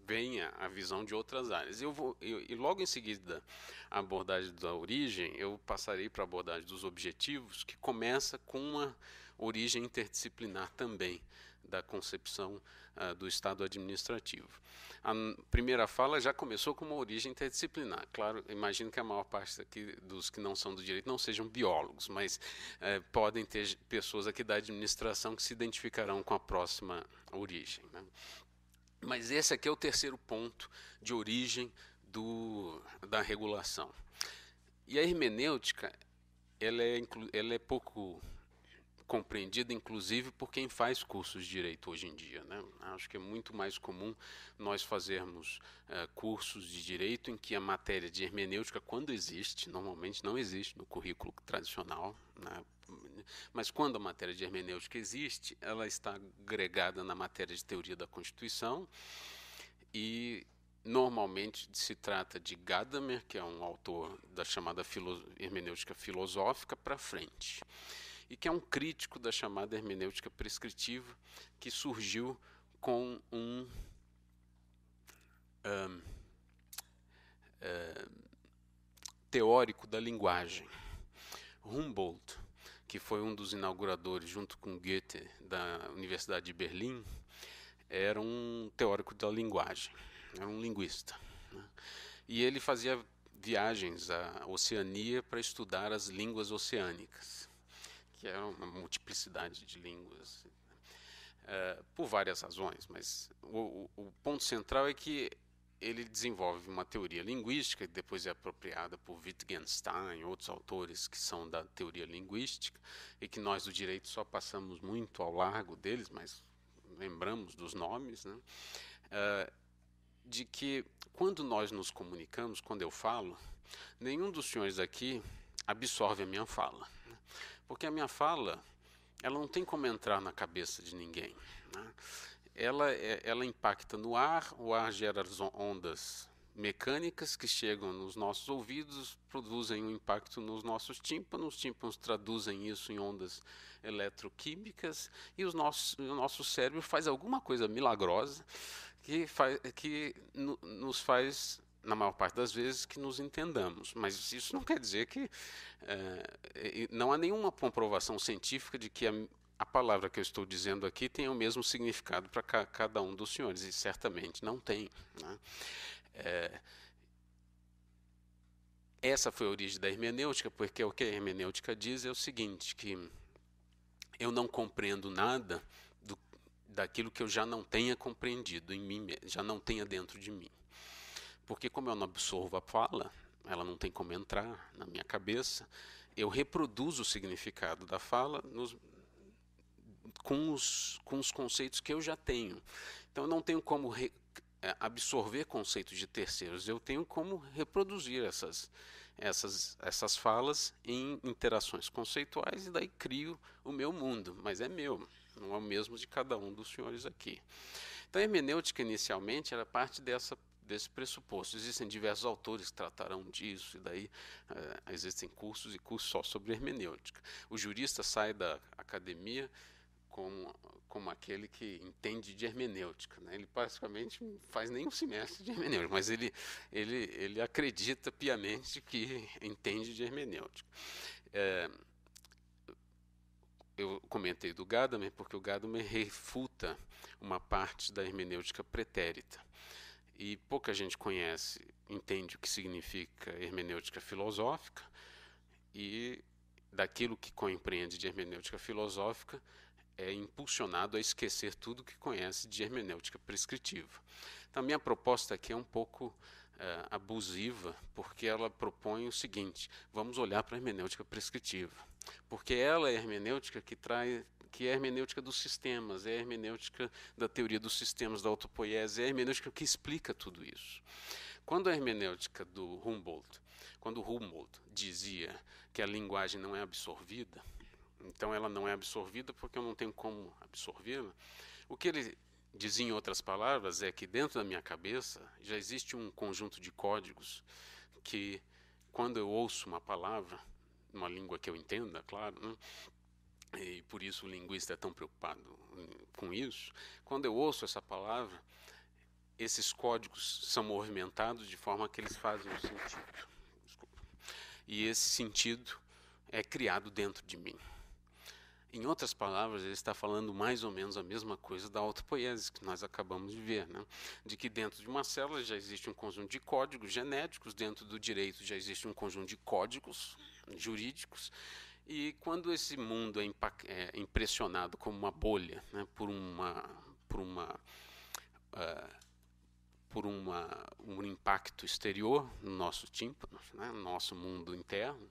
venha a visão de outras áreas. Eu vou, eu, e logo em seguida a abordagem da origem, eu passarei para a abordagem dos objetivos, que começa com uma origem interdisciplinar também da concepção do Estado administrativo. A primeira fala já começou com uma origem interdisciplinar. Claro, imagino que a maior parte aqui dos que não são do direito não sejam biólogos, mas é, podem ter pessoas aqui da administração que se identificarão com a próxima origem. Né? Mas esse aqui é o terceiro ponto de origem do, da regulação. E a hermenêutica ela é, ela é pouco compreendida, inclusive por quem faz cursos de direito hoje em dia. Né? Acho que é muito mais comum nós fazermos uh, cursos de direito em que a matéria de hermenêutica, quando existe, normalmente não existe no currículo tradicional, né? mas quando a matéria de hermenêutica existe, ela está agregada na matéria de teoria da Constituição e Normalmente se trata de Gadamer, que é um autor da chamada filo hermenêutica filosófica, para frente e que é um crítico da chamada hermenêutica prescritiva, que surgiu com um. um, teórico da linguagem, Humboldt, que foi um dos inauguradores, junto com Goethe, da Universidade de Berlim, era um teórico da linguagem, era um linguista. Né? E ele fazia viagens à Oceania para estudar as línguas oceânicas que é uma multiplicidade de línguas, é, por várias razões, mas o, o, ponto central é que ele desenvolve uma teoria linguística, que depois é apropriada por Wittgenstein, e outros autores que são da teoria linguística, e que nós do direito só passamos muito ao largo deles, mas lembramos dos nomes, né? é, de que quando nós nos comunicamos, quando eu falo, nenhum dos senhores aqui absorve a minha fala porque a minha fala ela não tem como entrar na cabeça de ninguém. Né? Ela, é, ela impacta no ar, o ar gera ondas mecânicas que chegam nos nossos ouvidos, produzem um impacto nos nossos tímpanos, os tímpanos traduzem isso em ondas eletroquímicas e os nossos, o nosso cérebro faz alguma coisa milagrosa que, faz, que no, nos faz na maior parte das vezes, que nos entendamos. Mas isso não quer dizer que. É, não há nenhuma comprovação científica de que a, a palavra que eu estou dizendo aqui tenha o mesmo significado para ca cada um dos senhores, e certamente não tem. Né? É, essa foi a origem da hermenêutica, porque o que a hermenêutica diz é o seguinte: que eu não compreendo nada do, daquilo que eu já não tenha compreendido em mim, já não tenha dentro de mim. Porque, como eu não absorvo a fala, ela não tem como entrar na minha cabeça, eu reproduzo o significado da fala nos, com, os, com os conceitos que eu já tenho. Então, eu não tenho como re, eh, absorver conceitos de terceiros, eu tenho como reproduzir essas, essas, essas falas em interações conceituais e daí crio o meu mundo, mas é meu, não é o mesmo de cada um dos senhores aqui. Então, a hermenêutica, inicialmente, era parte dessa desse pressuposto. Existem diversos autores que tratarão disso, e daí uh, existem cursos e cursos só sobre hermenêutica. O jurista sai da academia como, como aquele que entende de hermenêutica. Né? Ele praticamente não faz nenhum semestre de hermenêutica, mas ele, ele, ele acredita piamente que entende de hermenêutica. É, eu comentei do Gadamer, porque o Gadamer refuta uma parte da hermenêutica pretérita e pouca gente conhece, entende o que significa hermenêutica filosófica e daquilo que compreende de hermenêutica filosófica é impulsionado a esquecer tudo que conhece de hermenêutica prescritiva. Então, a minha proposta aqui é um pouco eh, abusiva, porque ela propõe o seguinte: vamos olhar para a hermenêutica prescritiva, porque ela é a hermenêutica que traz, que é a hermenêutica dos sistemas, é a hermenêutica da teoria dos sistemas da autopoiese, é a hermenêutica que explica tudo isso. Quando a hermenêutica do Humboldt, quando Humboldt dizia que a linguagem não é absorvida, então ela não é absorvida porque eu não tenho como absorvê-la, o que ele diz em outras palavras é que dentro da minha cabeça já existe um conjunto de códigos que quando eu ouço uma palavra, uma língua que eu entenda, claro, né, e por isso o linguista é tão preocupado com isso. Quando eu ouço essa palavra, esses códigos são movimentados de forma que eles fazem um sentido. Desculpa. E esse sentido é criado dentro de mim. Em outras palavras, ele está falando mais ou menos a mesma coisa da autopoiese que nós acabamos de ver, né? de que dentro de uma célula já existe um conjunto de códigos genéticos, dentro do direito já existe um conjunto de códigos jurídicos, e quando esse mundo é, é impressionado como uma bolha né, por uma por uma uh, por uma, um impacto exterior no nosso tímpano, né, no nosso mundo interno,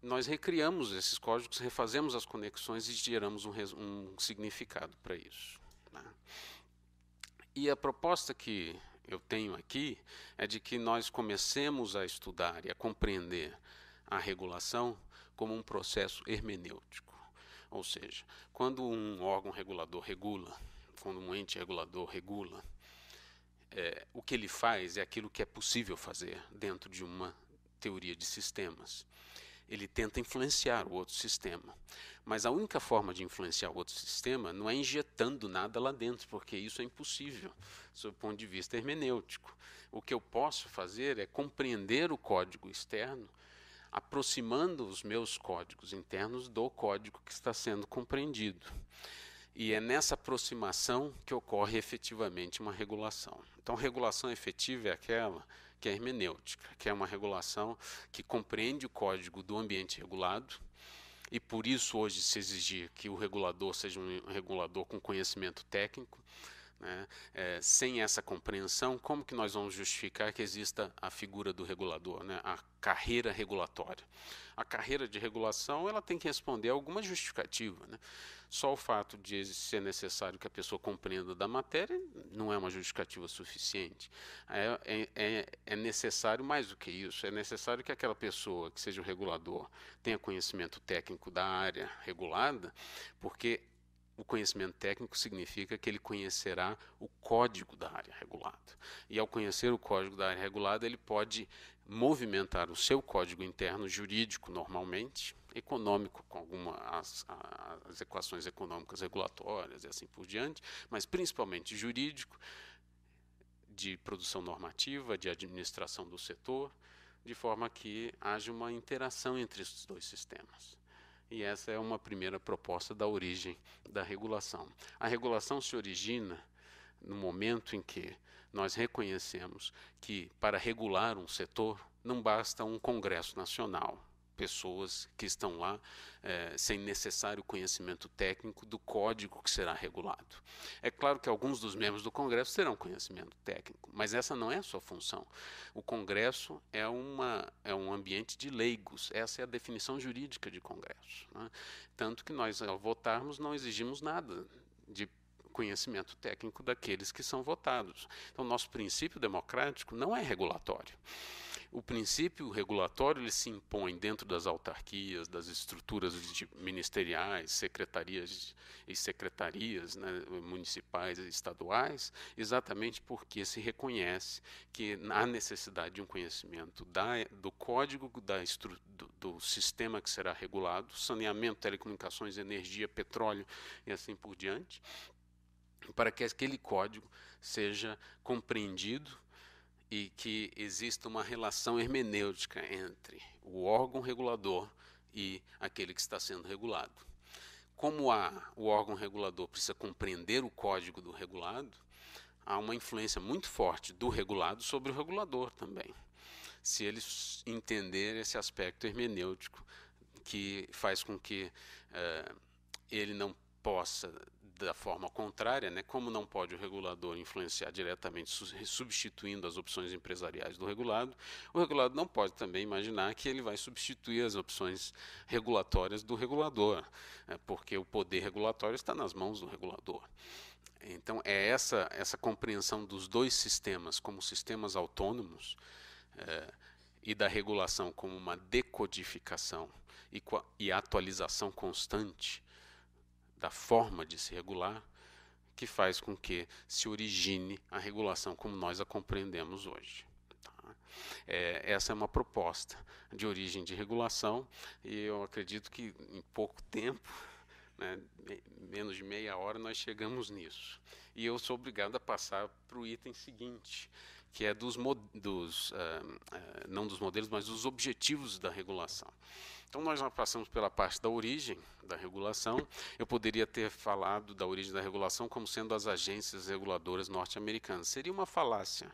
nós recriamos esses códigos, refazemos as conexões e geramos um, um significado para isso. Né. E a proposta que eu tenho aqui é de que nós comecemos a estudar e a compreender a regulação como um processo hermenêutico. Ou seja, quando um órgão regulador regula, quando um ente regulador regula, é, o que ele faz é aquilo que é possível fazer dentro de uma teoria de sistemas. Ele tenta influenciar o outro sistema. Mas a única forma de influenciar o outro sistema não é injetando nada lá dentro, porque isso é impossível, sob o ponto de vista hermenêutico. O que eu posso fazer é compreender o código externo aproximando os meus códigos internos do código que está sendo compreendido. E é nessa aproximação que ocorre efetivamente uma regulação. Então, regulação efetiva é aquela que é hermenêutica, que é uma regulação que compreende o código do ambiente regulado, e por isso hoje se exigir que o regulador seja um regulador com conhecimento técnico, né? É, sem essa compreensão, como que nós vamos justificar que exista a figura do regulador, né? a carreira regulatória? A carreira de regulação ela tem que responder a alguma justificativa. Né? Só o fato de ser necessário que a pessoa compreenda da matéria não é uma justificativa suficiente. É, é, é, é necessário mais do que isso, é necessário que aquela pessoa que seja o regulador tenha conhecimento técnico da área regulada, porque o conhecimento técnico significa que ele conhecerá o código da área regulada. E ao conhecer o código da área regulada, ele pode movimentar o seu código interno jurídico normalmente, econômico, com algumas as, as equações econômicas regulatórias e assim por diante, mas principalmente jurídico, de produção normativa, de administração do setor, de forma que haja uma interação entre esses dois sistemas. E essa é uma primeira proposta da origem da regulação. A regulação se origina no momento em que nós reconhecemos que, para regular um setor, não basta um Congresso Nacional, pessoas que estão lá é, sem necessário conhecimento técnico do código que será regulado. É claro que alguns dos membros do Congresso terão conhecimento técnico, mas essa não é a sua função. O Congresso é, uma, é um ambiente de leigos, essa é a definição jurídica de Congresso. Né? Tanto que nós, ao votarmos, não exigimos nada de conhecimento técnico daqueles que são votados. Então, nosso princípio democrático não é regulatório o princípio regulatório ele se impõe dentro das autarquias, das estruturas ministeriais, secretarias e secretarias né, municipais e estaduais, exatamente porque se reconhece que há necessidade de um conhecimento da, do código da do, do sistema que será regulado, saneamento, telecomunicações, energia, petróleo e assim por diante, para que aquele código seja compreendido e que exista uma relação hermenêutica entre o órgão regulador e aquele que está sendo regulado. Como a, o órgão regulador precisa compreender o código do regulado, há uma influência muito forte do regulado sobre o regulador também. Se eles entenderem esse aspecto hermenêutico que faz com que eh, ele não possa da forma contrária, né, como não pode o regulador influenciar diretamente substituindo as opções empresariais do regulado, o regulado não pode também imaginar que ele vai substituir as opções regulatórias do regulador, né, porque o poder regulatório está nas mãos do regulador. Então é essa essa compreensão dos dois sistemas como sistemas autônomos é, e da regulação como uma decodificação e, e atualização constante da forma de se regular, que faz com que se origine a regulação como nós a compreendemos hoje. Tá? É, essa é uma proposta de origem de regulação e eu acredito que em pouco tempo, né, menos de meia hora, nós chegamos nisso. E eu sou obrigado a passar para o item seguinte, que é dos, dos uh, não dos modelos, mas dos objetivos da regulação. Então, nós já passamos pela parte da origem da regulação. Eu poderia ter falado da origem da regulação como sendo as agências reguladoras norte-americanas. Seria uma falácia.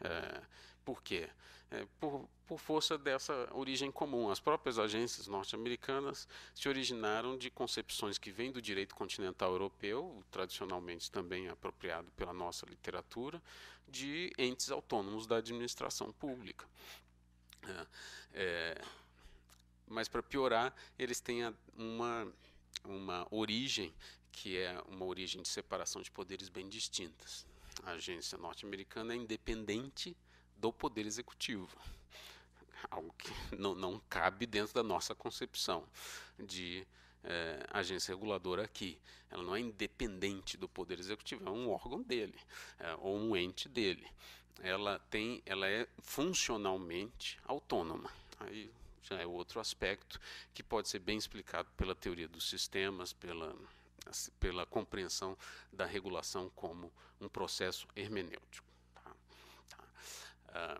Uh, por quê? é, por, por força dessa origem comum. As próprias agências norte-americanas se originaram de concepções que vêm do direito continental europeu, tradicionalmente também apropriado pela nossa literatura, de entes autônomos da administração pública. É, é mas, para piorar, eles têm uma, uma origem que é uma origem de separação de poderes bem distintas. A agência norte-americana é independente do Poder Executivo. Algo que não, não cabe dentro da nossa concepção de é, agência reguladora aqui. Ela não é independente do Poder Executivo, é um órgão dele, é, ou um ente dele. Ela, tem, ela é funcionalmente autônoma. Aí já é outro aspecto que pode ser bem explicado pela teoria dos sistemas, pela, pela compreensão da regulação como um processo hermenêutico. Ah,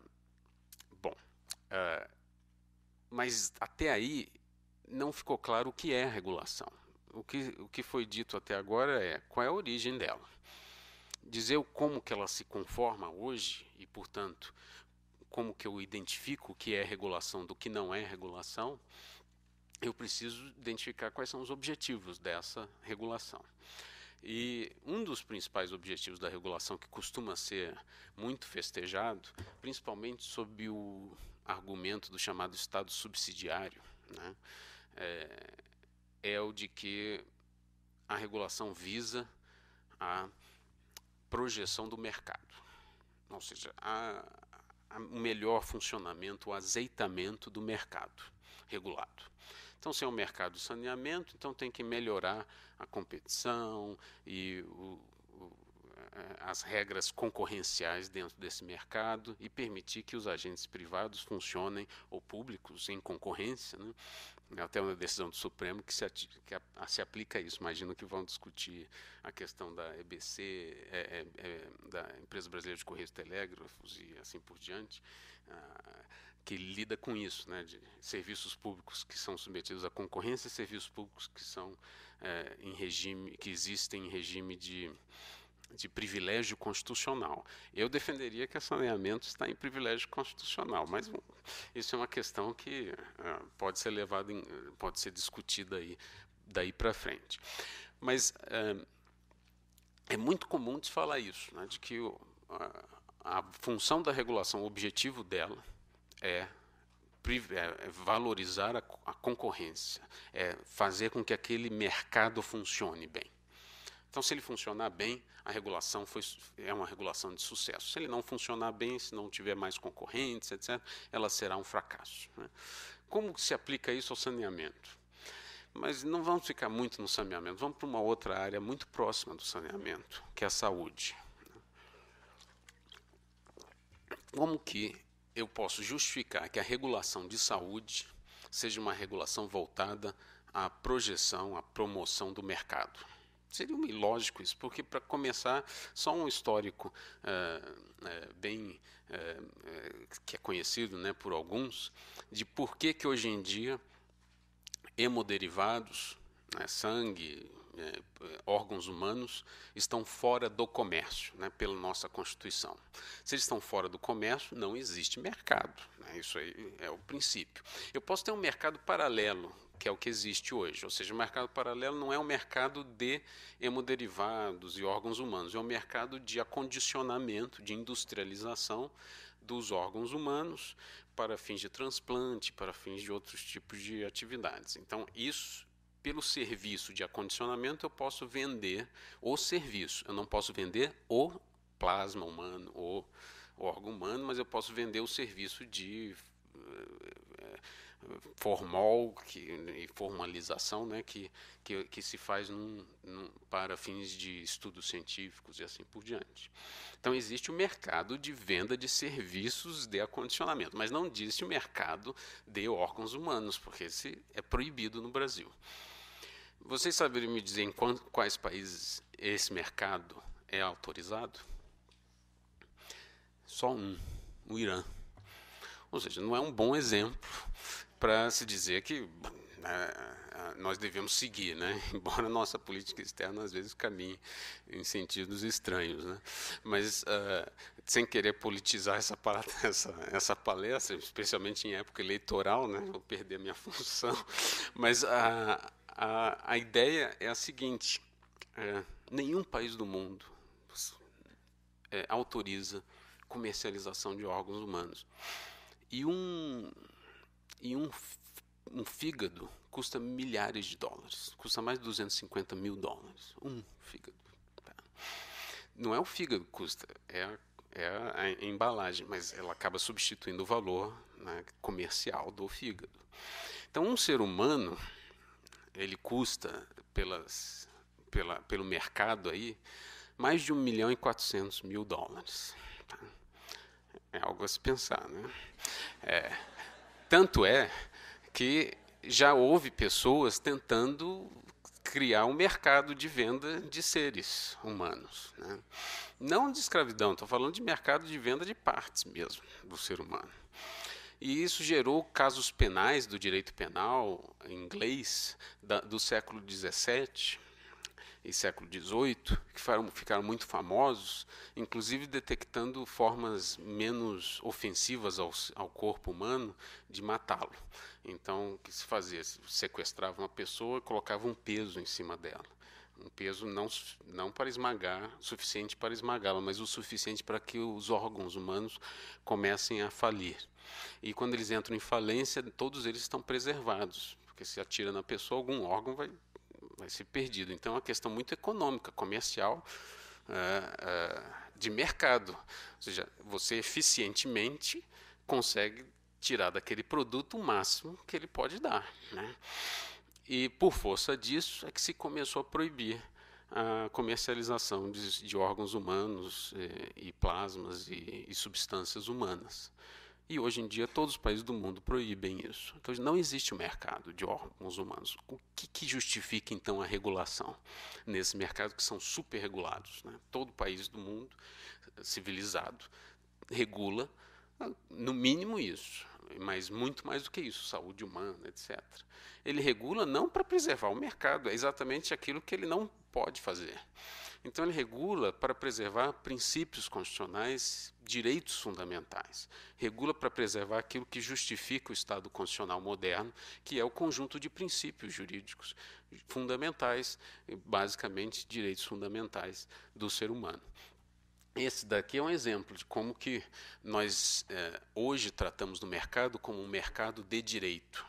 bom, uh, mas até aí não ficou claro o que é regulação. O que, o que foi dito até agora é qual é a origem dela. Dizer como que ela se conforma hoje e, portanto, como que eu identifico o que é regulação do que não é regulação, eu preciso identificar quais são os objetivos dessa regulação. E um dos principais objetivos da regulação, que costuma ser muito festejado, principalmente sob o argumento do chamado Estado subsidiário, né, é, é o de que a regulação visa a projeção do mercado, ou seja, o melhor funcionamento, o azeitamento do mercado regulado. Então, se é um mercado de saneamento, então tem que melhorar a competição e o, o, eh, as regras concorrenciais dentro desse mercado e permitir que os agentes privados funcionem ou públicos em concorrência. Né? É até uma decisão do Supremo que se, que a, a, se aplica a isso. Imagino que vão discutir a questão da EBC, é, é, é, da Empresa Brasileira de Correios e Telégrafos e assim por diante. Ah, que lida com isso, né, de serviços públicos que são submetidos à concorrência e serviços públicos que são é, em regime, que existem em regime de, de privilégio constitucional. Eu defenderia que o saneamento está em privilégio constitucional, mas bom, isso é uma questão que é, pode ser levada, pode ser discutida aí, daí para frente. Mas é, é muito comum de falar isso, né, de que a função da regulação, o objetivo dela é, é, é, valorizar a, a concorrência, é fazer com que aquele mercado funcione bem. Então, se ele funcionar bem, a regulação foi, é uma regulação de sucesso. Se ele não funcionar bem, se não tiver mais concorrentes, etc., ela será um fracasso. Né? Como se aplica isso ao saneamento? Mas não vamos ficar muito no saneamento, vamos para uma outra área muito próxima do saneamento, que é a saúde. Né? Como que eu posso justificar que a regulação de saúde seja uma regulação voltada à projeção, à promoção do mercado. Seria um ilógico isso, porque, para começar, só um histórico eh, eh, bem eh, que é conhecido né, por alguns, de por que, que hoje em dia hemoderivados, né, sangue, é, órgãos humanos estão fora do comércio, né, pela nossa Constituição. Se eles estão fora do comércio, não existe mercado. Né, isso aí é o princípio. Eu posso ter um mercado paralelo, que é o que existe hoje. Ou seja, o mercado paralelo não é um mercado de hemoderivados e órgãos humanos, é um mercado de acondicionamento, de industrialização dos órgãos humanos para fins de transplante, para fins de outros tipos de atividades. Então, isso pelo serviço de acondicionamento eu posso vender o serviço. Eu não posso vender o plasma humano, o órgão humano, mas eu posso vender o serviço de eh, formal e formalização né, que, que, que se faz num, num, para fins de estudos científicos e assim por diante. Então, existe o mercado de venda de serviços de acondicionamento, mas não existe o mercado de órgãos humanos, porque esse é proibido no Brasil. Vocês saberiam me dizer em quais países esse mercado é autorizado? Só um, o Irã. Ou seja, não é um bom exemplo para se dizer que né, nós devemos seguir, né? embora nossa política externa às vezes caminhe em sentidos estranhos. Né? Mas, uh, sem querer politizar essa, essa, essa, palestra, especialmente em época eleitoral, né? vou perder a minha função, mas a, ah, a, a ideia é a seguinte: é, nenhum país do mundo é, autoriza comercialização de órgãos humanos. E um, e um, um fígado custa milhares de dólares, custa mais de 250 mil dólares. Um fígado. Não é o fígado que custa, é a, é a, a embalagem, mas ela acaba substituindo o valor né, comercial do fígado. Então, um ser humano ele custa pelas, pela, pelo mercado aí mais de 1 milhão e 400 mil dólares. Tá? É algo a se pensar, né? É, tanto é que já houve pessoas tentando criar um mercado de venda de seres humanos. Né? Não de escravidão, estou falando de mercado de venda de partes mesmo do ser humano. E isso gerou casos penais do direito penal inglês da, do século XVII e século XVIII, que ficaram, ficaram muito famosos, inclusive detectando formas menos ofensivas ao, ao corpo humano de matá-lo. Então, o que se fazia? sequestrava uma pessoa e colocava um peso em cima dela um peso não, não para esmagar, suficiente para esmagá-la, mas o suficiente para que os órgãos humanos comecem a falir. E quando eles entram em falência, todos eles estão preservados, porque se atira na pessoa, algum órgão vai, vai ser perdido. Então é uma questão muito econômica, comercial, é, é, de mercado. Ou seja, você eficientemente consegue tirar daquele produto o máximo que ele pode dar. Né? E por força disso é que se começou a proibir a comercialização de, de órgãos humanos e, é, e plasmas e, e substâncias humanas. E hoje em dia todos os países do mundo proíbem isso. Então não existe um mercado de órgãos humanos. O que, que justifica então a regulação nesse mercado que são super regulados? Né? Todo país do mundo civilizado regula no mínimo isso, mas muito mais do que isso, saúde humana, etc. Ele regula não para preservar o mercado, é exatamente aquilo que ele não pode fazer. Então, ele regula para preservar princípios constitucionais, direitos fundamentais. Regula para preservar aquilo que justifica o Estado constitucional moderno, que é o conjunto de princípios jurídicos fundamentais, basicamente direitos fundamentais do ser humano. Esse daqui é um exemplo de como que nós é, hoje tratamos do mercado como um mercado de direito.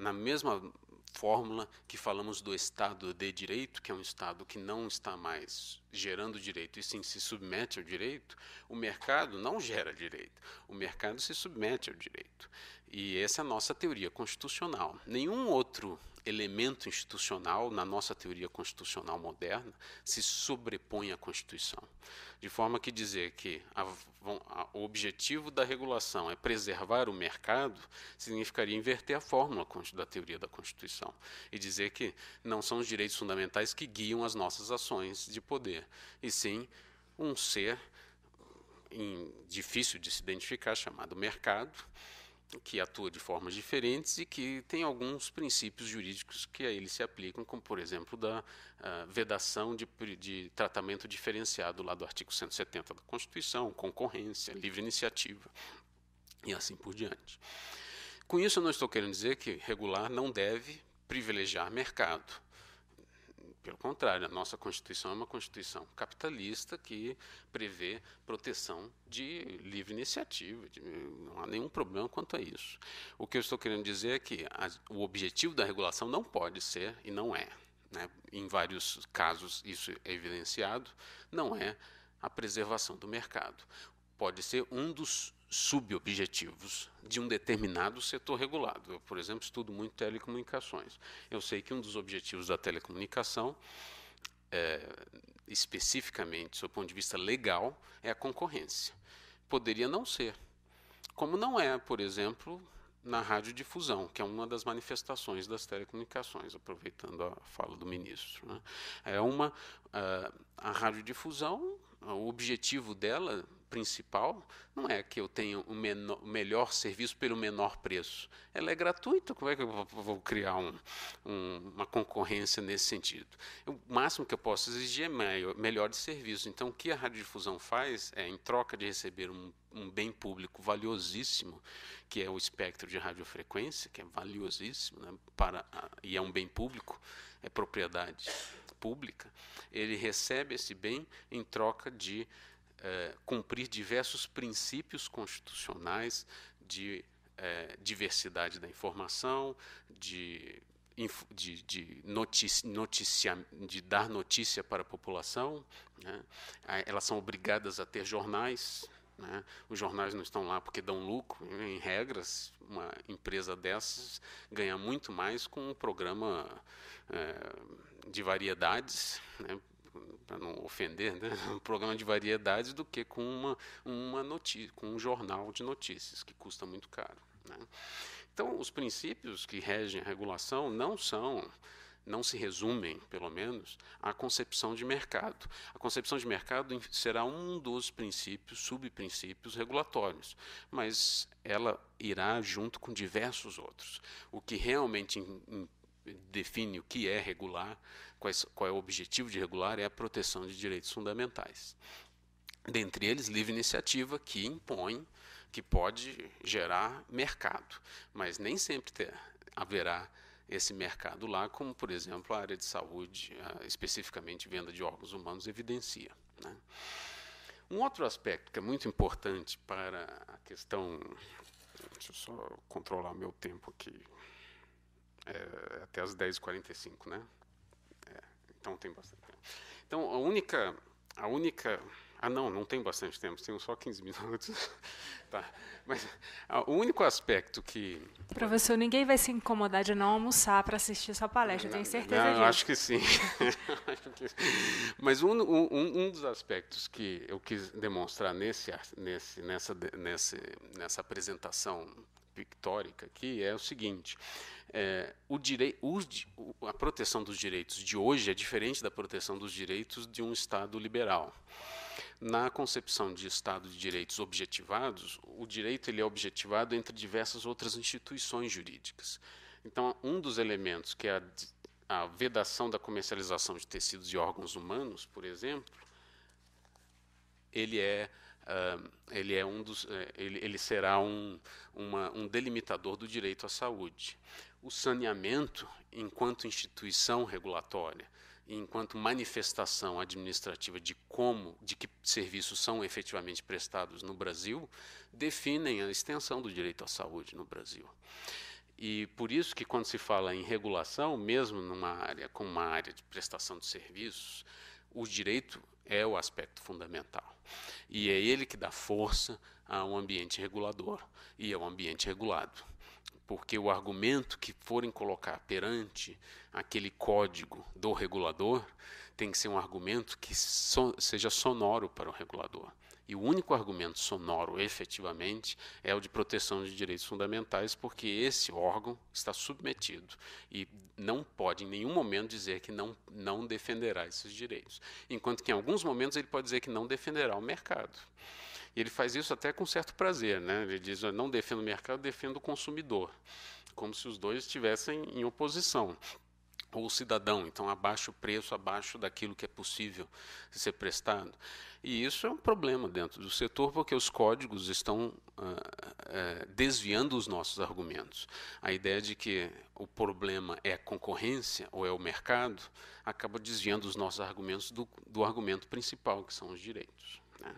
Na mesma fórmula que falamos do Estado de direito, que é um Estado que não está mais gerando direito e sim se submete ao direito, o mercado não gera direito, o mercado se submete ao direito. E essa é a nossa teoria constitucional. Nenhum outro elemento institucional na nossa teoria constitucional moderna se sobrepõe à Constituição. De forma que dizer que a, a, o objetivo da regulação é preservar o mercado significaria inverter a fórmula da teoria da Constituição e dizer que não são os direitos fundamentais que guiam as nossas ações de poder, e sim um ser em, difícil de se identificar chamado mercado que atua de formas diferentes e que tem alguns princípios jurídicos que a ele se aplicam, como, por exemplo, da ah, vedação de, de tratamento diferenciado lá do artigo 170 da Constituição, concorrência, livre iniciativa e assim por diante. Com isso, eu não estou querendo dizer que regular não deve privilegiar mercado. Pelo contrário, a nossa Constituição é uma Constituição capitalista que prevê proteção de livre iniciativa, de, não há nenhum problema quanto a isso. O que eu estou querendo dizer é que a, o objetivo da regulação não pode ser e não é. Né? Em vários casos isso é evidenciado, não é a preservação do mercado. Pode ser um dos subobjetivos de um determinado setor regulado. Eu, por exemplo, estudo muito telecomunicações. Eu sei que um dos objetivos da telecomunicação, é, especificamente, do ponto de vista legal, é a concorrência. Poderia não ser, como não é, por exemplo, na radiodifusão, que é uma das manifestações das telecomunicações, aproveitando a fala do ministro. Né? É uma a, ah, a radiodifusão, o objetivo dela principal não é que eu tenho o menor, melhor serviço pelo menor preço. Ela é gratuita, como é que eu vou criar um, um, uma concorrência nesse sentido? O máximo que eu posso exigir é maior, melhor de serviço. Então, o que a radiodifusão faz é, em troca de receber um, um bem público valiosíssimo, que é o espectro de radiofrequência, que é valiosíssimo né, para, e é um bem público, é propriedade pública, ele recebe esse bem em troca de é, cumprir diversos princípios constitucionais de é, diversidade da informação, de, de, de, notici, noticia, de dar notícia para a população. Né? Elas são obrigadas a ter jornais. Né? Os jornais não estão lá porque dão lucro. Em regras, uma empresa dessas ganha muito mais com um programa é, de variedades, né? para não ofender, né, um programa de variedades do que com, uma, uma notícia, com um jornal de notícias, que custa muito caro. Né. Então, os princípios que regem a regulação não são não se resumem, pelo menos, à concepção de mercado. A concepção de mercado será um dos princípios, subprincípios regulatórios, mas ela irá junto com diversos outros. O que realmente define o que é regular é, qual é o objetivo de regular, é a proteção de direitos fundamentais. Dentre eles, livre iniciativa, que impõe, que pode gerar mercado, mas nem sempre ter, haverá esse mercado lá, como, por exemplo, a área de saúde, especificamente venda de órgãos humanos, evidencia. Né? Um outro aspecto que é muito importante para a questão. Deixa eu só controlar meu tempo aqui. É, até as 10h45, né? Então tem bastante tempo. Então a única. A única. Ah, não, não tem bastante tempo, tenho só 15 minutos. tá. Mas ah, o único aspecto que. Professor, ninguém vai se incomodar de não almoçar para assistir sua palestra, não, eu tenho certeza não, disso. Acho que sim. acho que sim. Mas um, um, um, dos aspectos que eu quis demonstrar nesse, nesse, nessa, nesse, nessa apresentação pictórica aqui é o seguinte: é, o os, a proteção dos direitos de hoje é diferente da proteção dos direitos de um Estado liberal. Na concepção de Estado de direitos objetivados, o direito ele é objetivado entre diversas outras instituições jurídicas. Então, um dos elementos que é a, a vedação da comercialização de tecidos e órgãos humanos, por exemplo, ele é Uh, ele, é um dos, é, ele, ele será um, uma, um delimitador do direito à saúde. O saneamento, enquanto instituição regulatória, enquanto manifestação administrativa de como, de que serviços são efetivamente prestados no Brasil, definem a extensão do direito à saúde no Brasil. E por isso que quando se fala em regulação, mesmo numa área como uma área de prestação de serviços, o direito é o aspecto fundamental. E é ele que dá força a um ambiente regulador e ao ambiente regulado. Porque o argumento que forem colocar perante aquele código do regulador tem que ser um argumento que so, seja sonoro para o regulador. E o único argumento sonoro, efetivamente, é o de proteção de direitos fundamentais, porque esse órgão está submetido e não pode em nenhum momento dizer que não, não defenderá esses direitos. Enquanto que em alguns momentos ele pode dizer que não defenderá o mercado. E ele faz isso até com certo prazer, né? Ele diz: não defendo o mercado, defendo o consumidor, como se os dois estivessem em oposição ou cidadão, então abaixo o preço abaixo daquilo que é possível ser prestado. E isso é um problema dentro do setor, porque os códigos estão ah, eh, desviando os nossos argumentos. A ideia de que o problema é a concorrência ou é o mercado acaba desviando os nossos argumentos do, do argumento principal, que são os direitos. Né?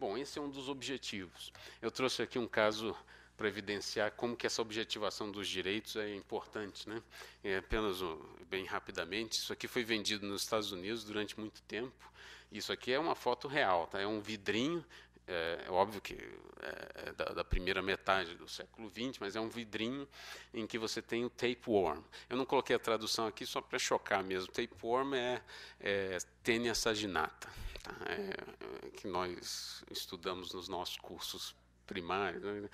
Bom, esse é um dos objetivos. Eu trouxe aqui um caso para evidenciar como que essa objetivação dos direitos é importante. Né? É apenas um, bem rapidamente, isso aqui foi vendido nos Estados Unidos durante muito tempo. Isso aqui é uma foto real, tá? é um vidrinho, é, é óbvio que é, é da, da, primeira metade do século XX, mas é um vidrinho em que você tem o tapeworm. Eu não coloquei a tradução aqui só para chocar mesmo. Tapeworm é, é tênia saginata, tá? É, é que nós estudamos nos nossos cursos primários. Né?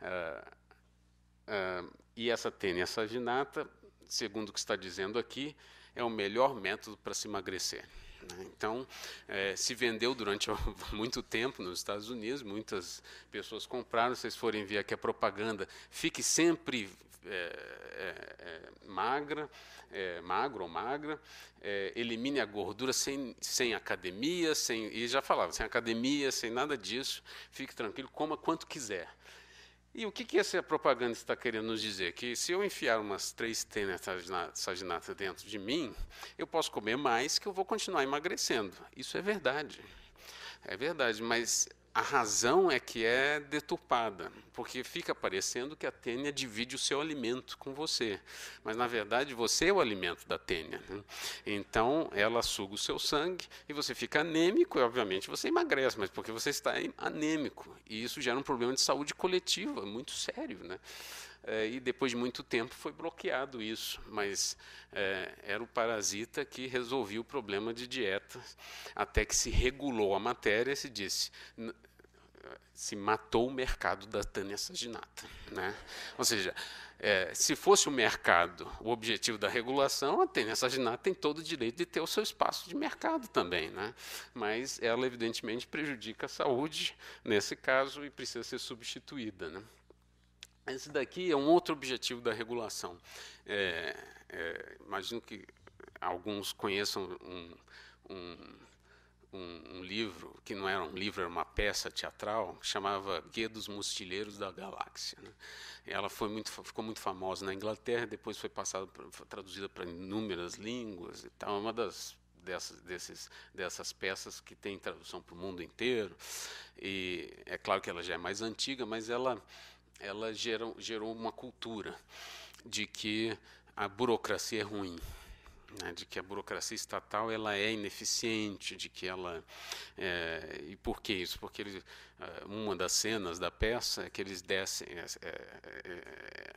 Uh, e essa tênia saginata, segundo o que está dizendo aqui, é o melhor método para se emagrecer. Né? Então, é, se vendeu durante muito tempo nos Estados Unidos, muitas pessoas compraram. Se vocês forem ver aqui a propaganda, fique sempre é, é, magra, magro ou magra, elimine a gordura sem, sem academia, sem, e já falava, sem academia, sem nada disso, fique tranquilo, coma quanto quiser. E o que, que essa propaganda está querendo nos dizer? Que se eu enfiar umas três tênis saginata dentro de mim, eu posso comer mais, que eu vou continuar emagrecendo. Isso é verdade. É verdade, mas a razão é que é deturpada, porque fica parecendo que a tênia divide o seu alimento com você, mas na verdade você é o alimento da tênia. Né? Então ela suga o seu sangue e você fica anêmico, e obviamente você emagrece, mas porque você está anêmico. E isso gera um problema de saúde coletiva muito sério. Né? É, e depois de muito tempo foi bloqueado isso, mas é, era o parasita que resolvia o problema de dieta, até que se regulou a matéria e se disse se matou o mercado da Tânia Saginata. Né? Ou seja, é, se fosse o mercado o objetivo da regulação, a Tânia Saginata tem todo o direito de ter o seu espaço de mercado também. Né? Mas ela, evidentemente, prejudica a saúde nesse caso e precisa ser substituída. Né? Esse daqui é um outro objetivo da regulação. É, é, imagino que alguns conheçam um, um, um, um, livro, que não era um livro, era uma peça teatral, que chamava Guia dos Mustilheiros da Galáxia. Né? Ela foi muito, ficou muito famosa na Inglaterra, depois foi, passada, foi traduzida para inúmeras línguas e tal, é uma das dessas, desses, dessas peças que tem tradução para o mundo inteiro. E é claro que ela já é mais antiga, mas ela ela gerou, gerou uma cultura de que a burocracia é ruim, né, de que a burocracia estatal ela é ineficiente, de que ela é, e por que isso? Porque ah, uma das cenas da peça é que eles descem é, é, é, é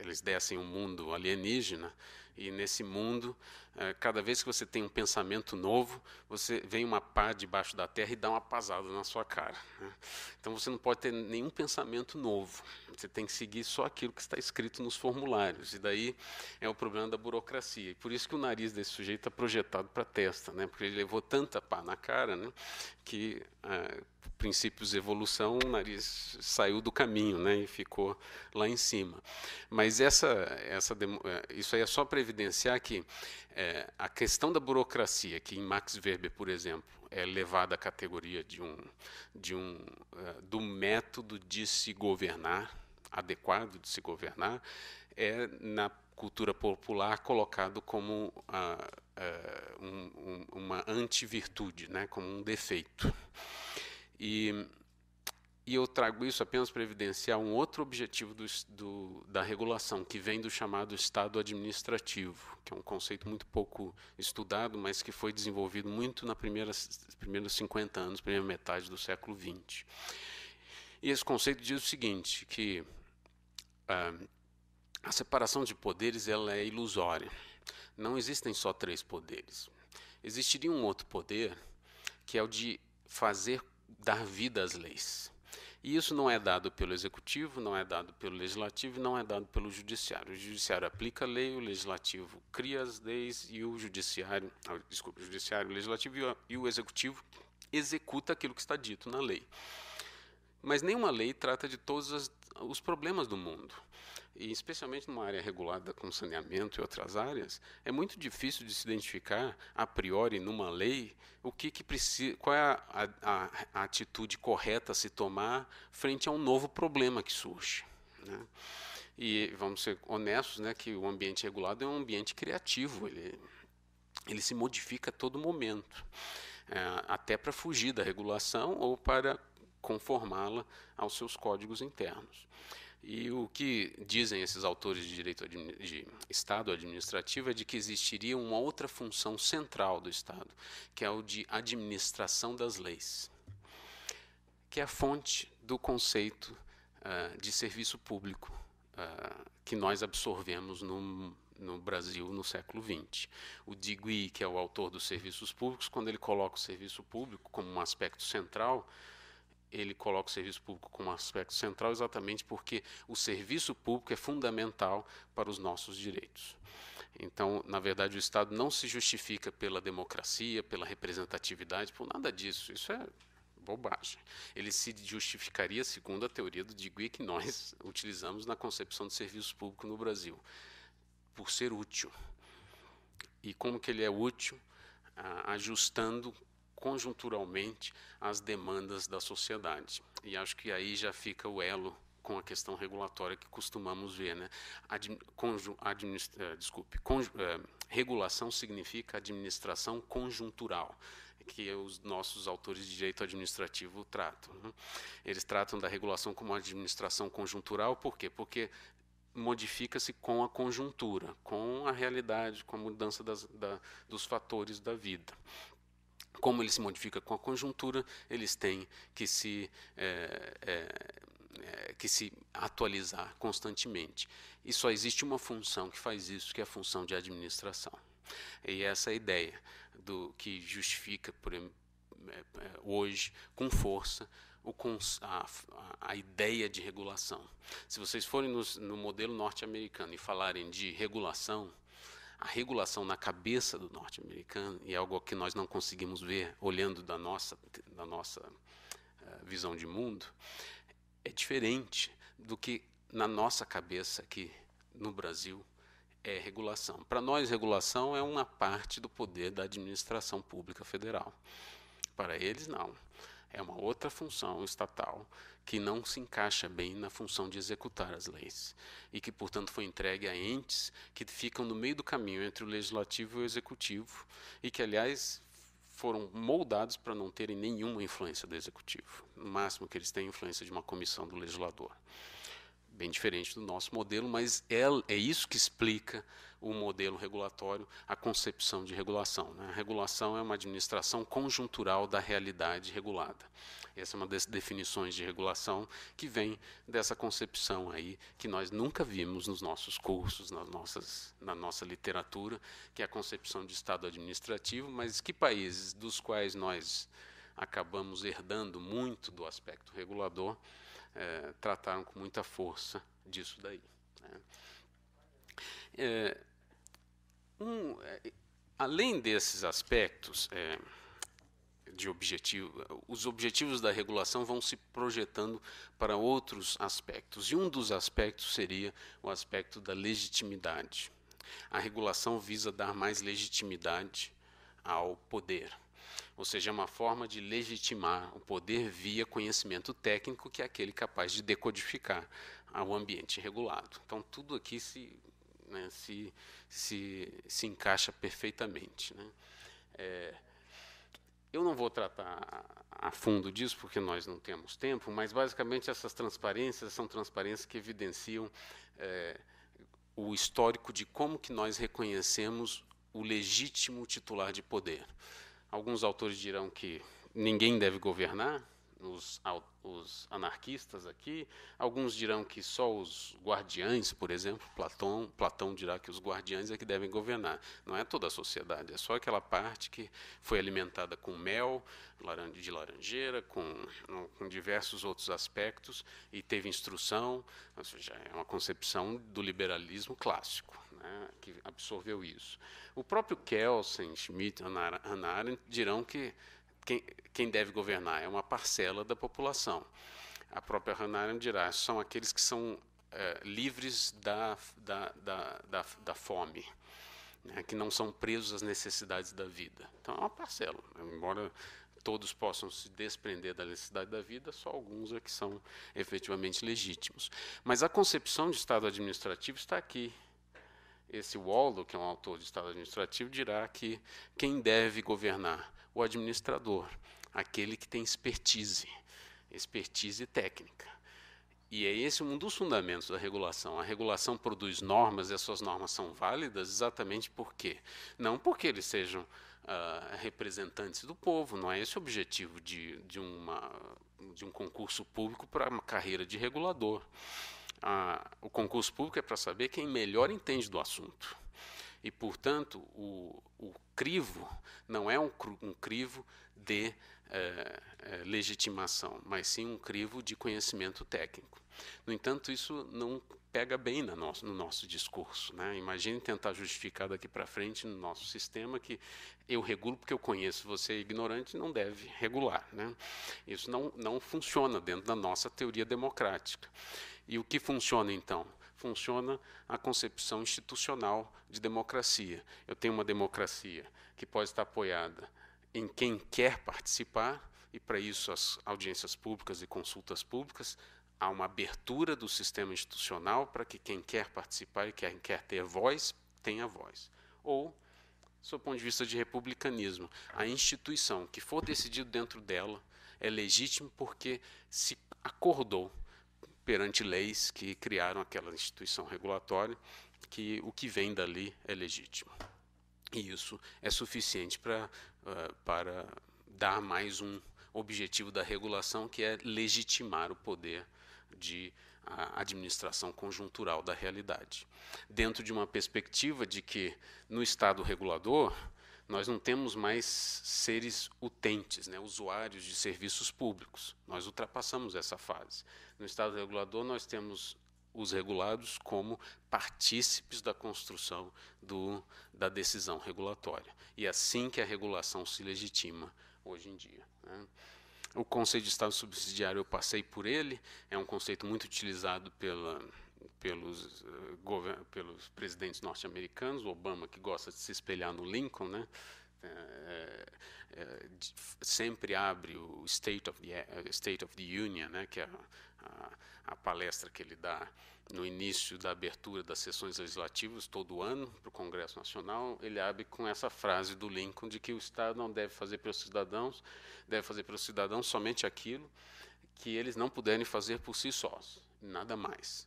eles descem um mundo alienígena e nesse mundo, é, cada vez que você tem um pensamento novo, você vem uma pá debaixo da terra e dá uma pasada na sua cara. Né? Então você não pode ter nenhum pensamento novo. Você tem que seguir só aquilo que está escrito nos formulários. E daí é o problema da burocracia. E por isso que o nariz desse sujeito está é projetado para a testa, né? porque ele levou tanta pá na cara né? que. É, princípios de evolução, o nariz saiu do caminho né, e ficou lá em cima. Mas essa, essa, é, isso aí é só para evidenciar que é, a questão da burocracia, que em Max Weber, por exemplo, é levada à categoria de um, de um, é, do método de se governar, adequado de se governar, é na cultura popular colocado como uh, uh, um, um, uma antivirtude, né, como um defeito. E, e eu trago isso apenas para evidenciar um outro objetivo do, do, da regulação, que vem do chamado Estado administrativo, que é um conceito muito pouco estudado, mas que foi desenvolvido muito na primeira, primeiros 50 anos, primeira metade do século XX. E esse conceito diz o seguinte, que ah, a separação de poderes ela é ilusória. Não existem só três poderes. Existiria um outro poder, que é o de fazer dar vida às leis. E isso não é dado pelo executivo, não é dado pelo legislativo, não é dado pelo judiciário. O judiciário aplica a lei, o legislativo cria as leis e o judiciário, ah, desculpa, o judiciário, o legislativo e o executivo executa aquilo que está dito na lei. Mas nenhuma lei trata de todos os problemas do mundo e especialmente numa área regulada com saneamento e outras áreas, é muito difícil de se identificar a priori numa lei o que, que precisa, qual é a, a, a atitude correta a se tomar frente a um novo problema que surge. Né? E vamos ser honestos, né, que o ambiente regulado é um ambiente criativo, ele, ele se modifica a todo momento, é, até para fugir da regulação ou para conformá-la aos seus códigos internos. E o que dizem esses autores de direito de Estado administrativo é de que existiria uma outra função central do Estado, que é o de administração das leis, que é a fonte do conceito uh, de serviço público uh, que nós absorvemos no, no Brasil no século XX. O Digui, que é o autor dos serviços públicos, quando ele coloca o serviço público como um aspecto central ele coloca o serviço público como aspecto central exatamente porque o serviço público é fundamental para os nossos direitos. Então, na verdade, o Estado não se justifica pela democracia, pela representatividade, por nada disso. Isso é bobagem. Ele se justificaria segundo a teoria do Digui que nós utilizamos na concepção de serviço público no Brasil, por ser útil. E como que ele é útil? Ah, ajustando conjunturalmente às demandas da sociedade. E acho que aí já fica o elo com a questão regulatória que costumamos ver. Né? Admi conju eh, desculpe, conju eh, regulação significa administração conjuntural, que os nossos autores de direito administrativo tratam. Né? Eles tratam da regulação como administração conjuntural, por quê? Porque modifica-se com a conjuntura, com a realidade, com a mudança das, da, dos fatores da vida como ele se modifica com a conjuntura, eles têm que se, é, é, é, que se atualizar constantemente. E só existe uma função que faz isso, que é a função de administração. E essa é a ideia do que justifica por, é, é, hoje, com força, a, a, ideia de regulação. Se vocês forem no, no modelo norte-americano e falarem de regulação, a regulação na cabeça do norte-americano, e é algo que nós não conseguimos ver olhando da nossa, da nossa eh, visão de mundo, é diferente do que na nossa cabeça aqui no Brasil é regulação. Para nós, regulação é uma parte do poder da administração pública federal. Para eles, não é uma outra função estatal que não se encaixa bem na função de executar as leis e que, portanto, foi entregue a entes que ficam no meio do caminho entre o legislativo e o executivo e que, aliás, foram moldados para não terem nenhuma influência do executivo. No máximo que eles têm influência de uma comissão do legislador. Bem diferente do nosso modelo, mas é, é isso que explica o modelo regulatório, a concepção de regulação. Né? A regulação é uma administração conjuntural da realidade regulada. Essa é uma das definições de regulação que vem dessa concepção aí que nós nunca vimos nos nossos cursos, nas nossas, na nossa literatura, que é a concepção de Estado administrativo, mas que países dos quais nós acabamos herdando muito do aspecto regulador, é, trataram com muita força disso daí. Né? É, um, é, além desses aspectos é, de objetivo, os objetivos da regulação vão se projetando para outros aspectos. E um dos aspectos seria o aspecto da legitimidade. A regulação visa dar mais legitimidade ao poder. Ou seja, é uma forma de legitimar o poder via conhecimento técnico, que é aquele capaz de decodificar o ambiente regulado. Então, tudo aqui se né, se, se, se encaixa perfeitamente. Né. É, eu não vou tratar a fundo disso, porque nós não temos tempo, mas basicamente essas transparências são transparências que evidenciam é, o histórico de como que nós reconhecemos o legítimo titular de poder. Alguns autores dirão que ninguém deve governar, os, os, anarquistas aqui. Alguns dirão que só os guardiães, por exemplo, Platão, Platão dirá que os guardiães é que devem governar. Não é toda a sociedade, é só aquela parte que foi alimentada com mel, de laranjeira, com, com diversos outros aspectos e teve instrução. Ou seja, é uma concepção do liberalismo clássico né, que absorveu isso. O próprio Kelsen, Schmidt, Hannah Arendt dirão que quem, quem deve governar é uma parcela da população. A própria Hannah Arendt dirá, são aqueles que são é, livres da, da, da, da, da fome, né, que não são presos às necessidades da vida. Então é uma parcela, embora todos possam se desprender da necessidade da vida, só alguns é que são efetivamente legítimos. Mas a concepção de Estado administrativo está aqui, esse Waldo, que é um autor de Estado Administrativo, dirá que quem deve governar? O administrador, aquele que tem expertise, expertise técnica. E é esse um dos fundamentos da regulação. A regulação produz normas e as suas normas são válidas exatamente por quê? Não porque eles sejam uh, representantes do povo, não é esse o objetivo de, de, uma, de um concurso público para uma carreira de regulador a, o concurso público é para saber quem melhor entende do assunto. E, portanto, o, o crivo não é um, um crivo de é, é, legitimação, mas sim um crivo de conhecimento técnico. No entanto, isso não pega bem no nosso, no nosso discurso. Né? Imagine tentar justificar daqui para frente no nosso sistema que eu regulo porque eu conheço, você é ignorante não deve regular. Né? Isso não, não funciona dentro da nossa teoria democrática. E o que funciona então? Funciona a concepção institucional de democracia. Eu tenho uma democracia que pode estar apoiada em quem quer participar, e para isso as audiências públicas e consultas públicas, há uma abertura do sistema institucional para que quem quer participar e quem quer ter voz, tenha voz. Ou sob ponto de vista de republicanismo. A instituição que for decidido dentro dela é legítimo porque se acordou perante leis que criaram aquela instituição regulatória, que o que vem dali é legítimo. E isso é suficiente pra, uh, para dar mais um objetivo da regulação, que é legitimar o poder de ah, administração conjuntural da realidade. Dentro de uma perspectiva de que, no Estado regulador, nós não temos mais seres utentes, né, usuários de serviços públicos. Nós ultrapassamos essa fase. No Estado regulador, nós temos os regulados como partícipes da construção do, da decisão regulatória. E é assim que a regulação se legitima hoje em dia. Né. O conceito de Estado subsidiário, eu passei por ele, é um conceito muito utilizado pela pelos, eh, pelos presidentes norte-americanos, Obama que gosta de se espelhar no Lincoln, né? É, é, de, sempre abre o State of the, eh, State of the Union, né, que é a, a, a, palestra que ele dá no início da abertura das sessões legislativas todo ano para o Congresso Nacional. Ele abre com essa frase do Lincoln de que o Estado não deve fazer para os cidadãos, deve fazer para os cidadãos somente aquilo que eles não puderem fazer por si sós, nada mais.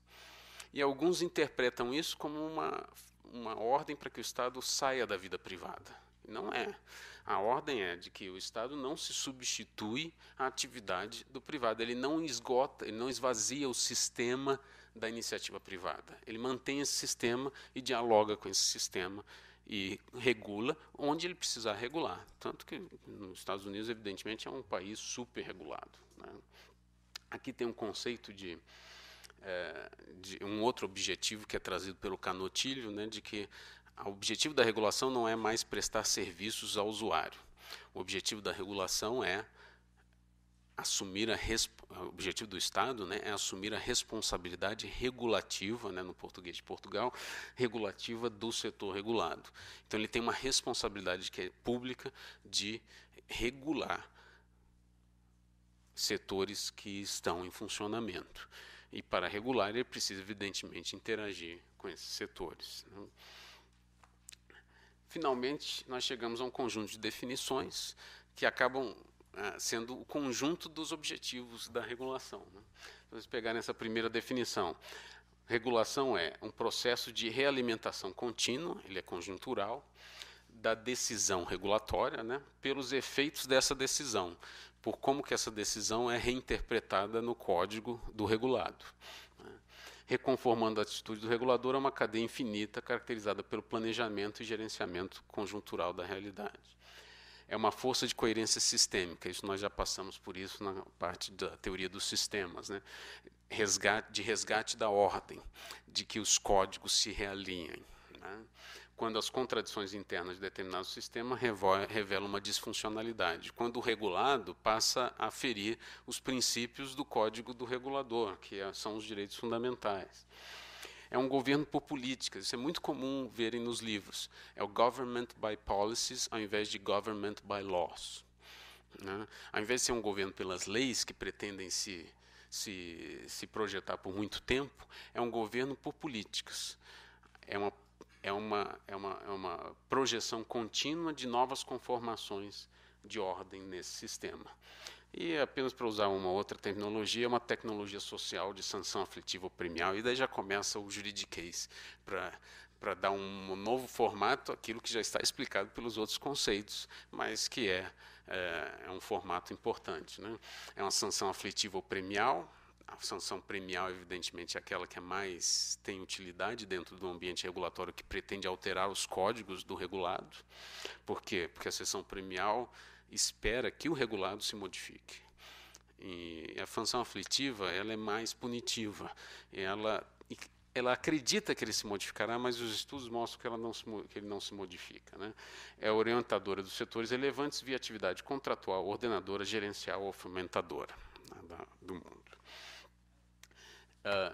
E alguns interpretam isso como uma, uma ordem para que o Estado saia da vida privada. Não é. A ordem é de que o Estado não se substitui à atividade do privado. Ele não esgota, ele não esvazia o sistema da iniciativa privada. Ele mantém esse sistema e dialoga com esse sistema e regula onde ele precisar regular. Tanto que nos Estados Unidos, evidentemente, é um país super regulado. Né? Aqui tem um conceito de é, de um outro objetivo que é trazido pelo Canotilho, né, de que o objetivo da regulação não é mais prestar serviços ao usuário. O objetivo da regulação é assumir a o objetivo do Estado né, é assumir a responsabilidade regulativa, né, no português de Portugal, regulativa do setor regulado. Então ele tem uma responsabilidade que é pública de regular setores que estão em funcionamento. E para regular, ele precisa, evidentemente, interagir com esses setores. Né? Finalmente, nós chegamos a um conjunto de definições que acabam ah, sendo o conjunto dos objetivos da regulação. Né? Vamos pegar nessa primeira definição. Regulação é um processo de realimentação contínua, ele é conjuntural, da decisão regulatória, né, pelos efeitos dessa decisão, por como que essa decisão é reinterpretada no código do regulado. Né? Reconformando a atitude do regulador é uma cadeia infinita caracterizada pelo planejamento e gerenciamento conjuntural da realidade. É uma força de coerência sistêmica, isso nós já passamos por isso na parte da teoria dos sistemas, né? resgate, de resgate da ordem, de que os códigos se realinhem. Né? quando as contradições internas de determinado sistema revelam uma disfuncionalidade. Quando o regulado, passa a ferir os princípios do código do regulador, que é, são os direitos fundamentais. É um governo por políticas, isso é muito comum verem nos livros. É o government by policies ao invés de government by laws. Né? Ao invés de ser um governo pelas leis que pretendem se, se, se projetar por muito tempo, é um governo por políticas. É uma é uma, é uma, é uma projeção contínua de novas conformações de ordem nesse sistema. E apenas para usar uma outra terminologia, é uma tecnologia social de sanção ou premial, e daí já começa o juridiquês para para dar um novo formato aquilo que já está explicado pelos outros conceitos, mas que é, é, é um formato importante. Né? É uma sanção aflitiva ou premial, a sanção premial, evidentemente, é aquela que é mais tem utilidade dentro do ambiente regulatório que pretende alterar os códigos do regulado. Por quê? Porque a sanção premial espera que o regulado se modifique. E a sanção aflitiva ela é mais punitiva. Ela, ela acredita que ele se modificará, mas os estudos mostram que, ela não se, que ele não se modifica. Né? É orientadora dos setores relevantes via atividade contratual, ordenadora, gerencial ou fomentadora né, da, do mundo. Uh,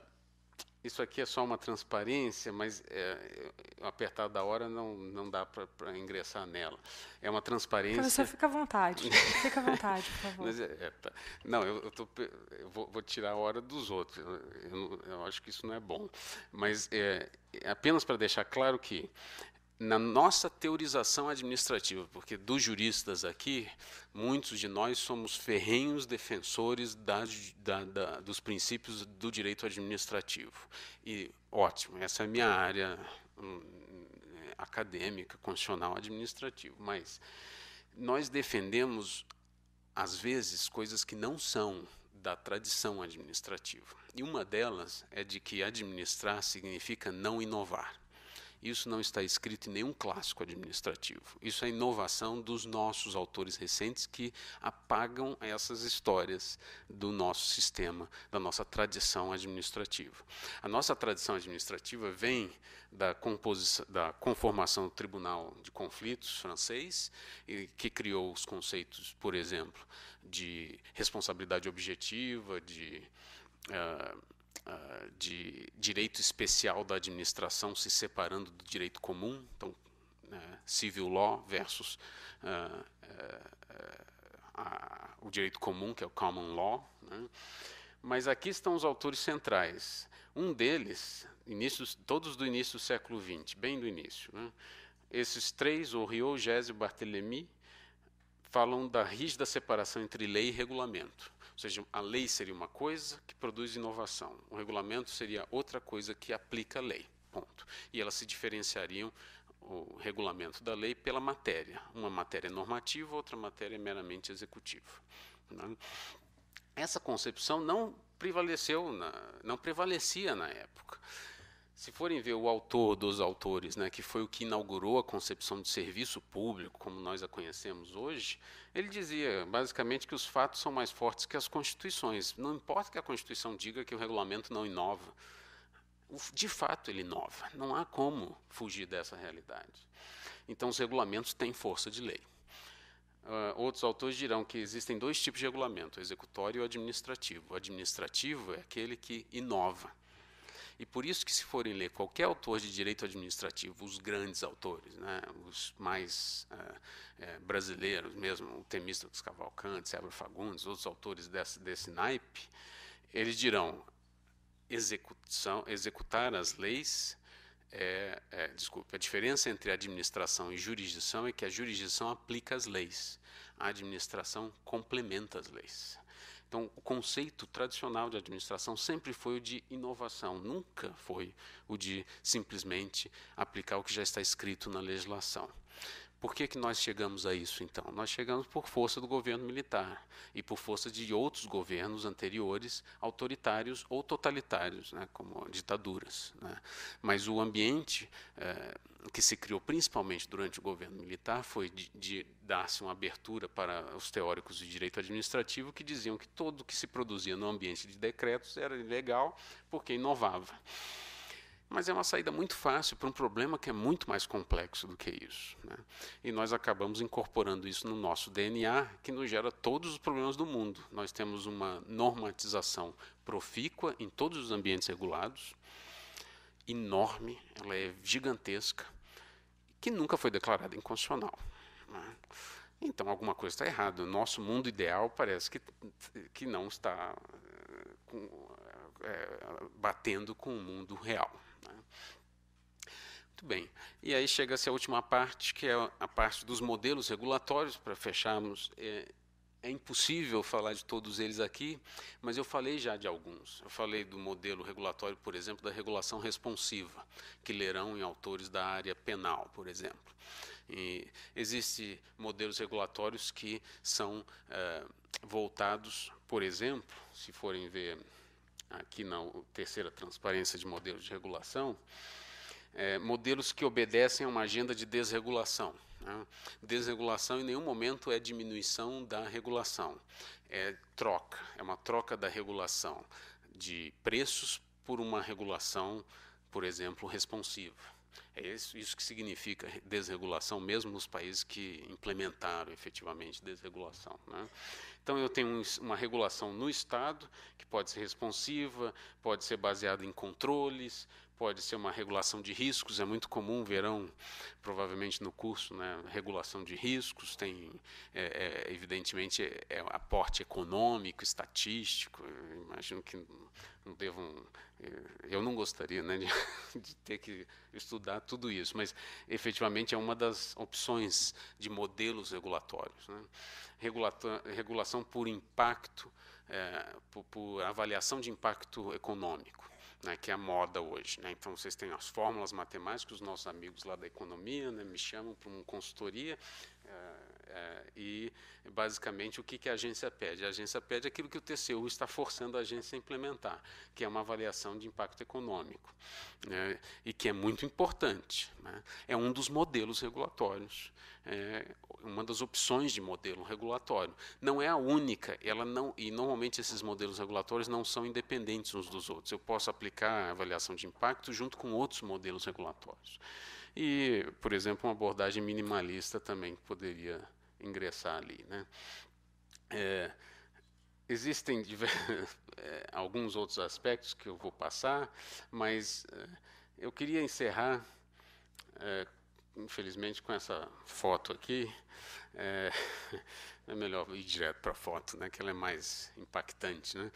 isso aqui é só uma transparência, mas é, apertado da hora não, não dá para ingressar nela. É uma transparência. Você fica à vontade. Fica à vontade, por favor. Mas, é, é, tá. Não, eu, eu, tô, eu vou, vou, tirar a hora dos outros. Eu, eu, acho que isso não é bom. Mas é, é apenas para deixar claro que na nossa teorização administrativa, porque dos juristas aqui, muitos de nós somos ferrenhos defensores da, da, da, dos princípios do direito administrativo. E ótimo, essa é a minha área hum, acadêmica, constitucional administrativo, mas nós defendemos, às vezes, coisas que não são da tradição administrativa. E uma delas é de que administrar significa não inovar. Isso não está escrito em nenhum clássico administrativo. Isso é inovação dos nossos autores recentes que apagam essas histórias do nosso sistema, da nossa tradição administrativa. A nossa tradição administrativa vem da, da conformação do Tribunal de Conflitos francês, que criou os conceitos, por exemplo, de responsabilidade objetiva, de. Uh, uh, de direito especial da administração se separando do direito comum, então, né, civil law versus uh, o direito comum, que é o common law. Né? Mas aqui estão os autores centrais. Um deles, início, todos do início do século XX, bem do início. Né? Esses três, o Rio, Gésio e Barthélemy, falam da rígida separação entre lei e regulamento. Ou seja, a lei seria uma coisa que produz inovação, o regulamento seria outra coisa que aplica a lei. Ponto. E elas se diferenciariam o regulamento da lei pela matéria, uma matéria normativa, outra matéria meramente executiva. Né? Essa concepção não prevaleceu, na, não prevalecia na época. Se forem ver o autor dos autores, né, que foi o que inaugurou a concepção de serviço público, como nós a conhecemos hoje, ele dizia basicamente que os fatos são mais fortes que as constituições. Não importa que a Constituição diga que o regulamento não inova. De fato, ele inova. Não há como fugir dessa realidade. Então, os regulamentos têm força de lei. Uh, outros autores dirão que existem dois tipos de regulamento, o executório e o administrativo. O administrativo é aquele que inova e por isso que se forem ler qualquer autor de direito administrativo, os grandes autores, né, os mais é, brasileiros mesmo, o Temístocles Cavalcante, Sérgio Fagundes, outros autores desse, desse naipe, eles dirão execução, executar as leis é, é, desculpe, a diferença entre administração e jurisdição é que a jurisdição aplica as leis, a administração complementa as leis. Então, o conceito tradicional de administração sempre foi o de inovação, nunca foi o de simplesmente aplicar o que já está escrito na legislação. Por que, que nós chegamos a isso, então? Nós chegamos por força do governo militar e por força de outros governos anteriores, autoritários ou totalitários, né, como ditaduras. Né? Mas o ambiente eh, que se criou principalmente durante o governo militar foi de, de dar-se uma abertura para os teóricos de direito administrativo que diziam que todo o que se produzia no ambiente de decretos era ilegal porque inovava. Mas é uma saída muito fácil para um problema que é muito mais complexo do que isso. Né? E nós acabamos incorporando isso no nosso DNA, que nos gera todos os problemas do mundo. Nós temos uma normatização profícua em todos os ambientes regulados, enorme, ela é gigantesca, que nunca foi declarada inconstitucional. Né? Então, alguma coisa está errada. O nosso mundo ideal parece que, que não está eh, com, é, batendo com o mundo real. Né? Muito bem. E aí chega-se à última parte, que é a parte dos modelos regulatórios, para fecharmos. É, é impossível falar de todos eles aqui, mas eu falei já de alguns. Eu falei do modelo regulatório, por exemplo, da regulação responsiva, que lerão em autores da área penal, por exemplo. E existem modelos regulatórios que são é, voltados, por exemplo, se forem ver aqui na terceira transparência de modelos de regulação, é, modelos que obedecem a uma agenda de desregulação. Né? Desregulação em nenhum momento é diminuição da regulação, é troca, é uma troca da regulação de preços por uma regulação, por exemplo, responsiva. É isso, isso que significa desregulação, mesmo nos países que implementaram efetivamente desregulação. Né? Então, eu tenho uma regulação no Estado, que pode ser responsiva, pode ser baseada em controles, pode ser uma regulação de riscos, é muito comum, verão, provavelmente no curso, né, regulação de riscos, tem, é, é, evidentemente, é, é aporte econômico, estatístico, imagino que não devam, é, eu não gostaria né, de, de, ter que estudar tudo isso, mas efetivamente é uma das opções de modelos regulatórios. Né regulação por impacto, é, por, por, avaliação de impacto econômico, né, que é a moda hoje. Né? Então, vocês têm as fórmulas matemáticas, os nossos amigos lá da economia né, me chamam para uma consultoria, é, é, e, basicamente, o que, que a agência pede? A agência pede aquilo que o TCU está forçando a agência a implementar, que é uma avaliação de impacto econômico, né, e que é muito importante. Né? É um dos modelos regulatórios, é uma das opções de modelo regulatório. Não é a única, ela não, e normalmente esses modelos regulatórios não são independentes uns dos outros. Eu posso aplicar a avaliação de impacto junto com outros modelos regulatórios e, por exemplo, uma abordagem minimalista também que poderia ingressar ali. Né? É, existem é, alguns outros aspectos que eu vou passar, mas é, eu queria encerrar, é, infelizmente, com essa foto aqui. É, é melhor ir direto para a foto, né, que ela é mais impactante. Né?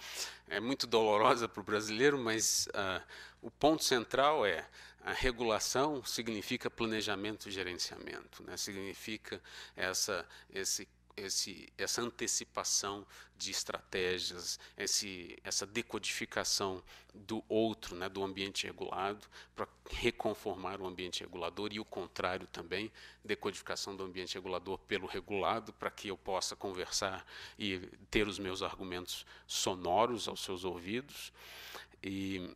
É muito dolorosa para o brasileiro, mas ah, o ponto central é a regulação significa planejamento e gerenciamento, né? significa essa, esse esse, essa antecipação de estratégias, esse, essa decodificação do outro, né, do ambiente regulado, para reconformar o ambiente regulador e o contrário também, decodificação do ambiente regulador pelo regulado, para que eu possa conversar e ter os meus argumentos sonoros aos seus ouvidos. E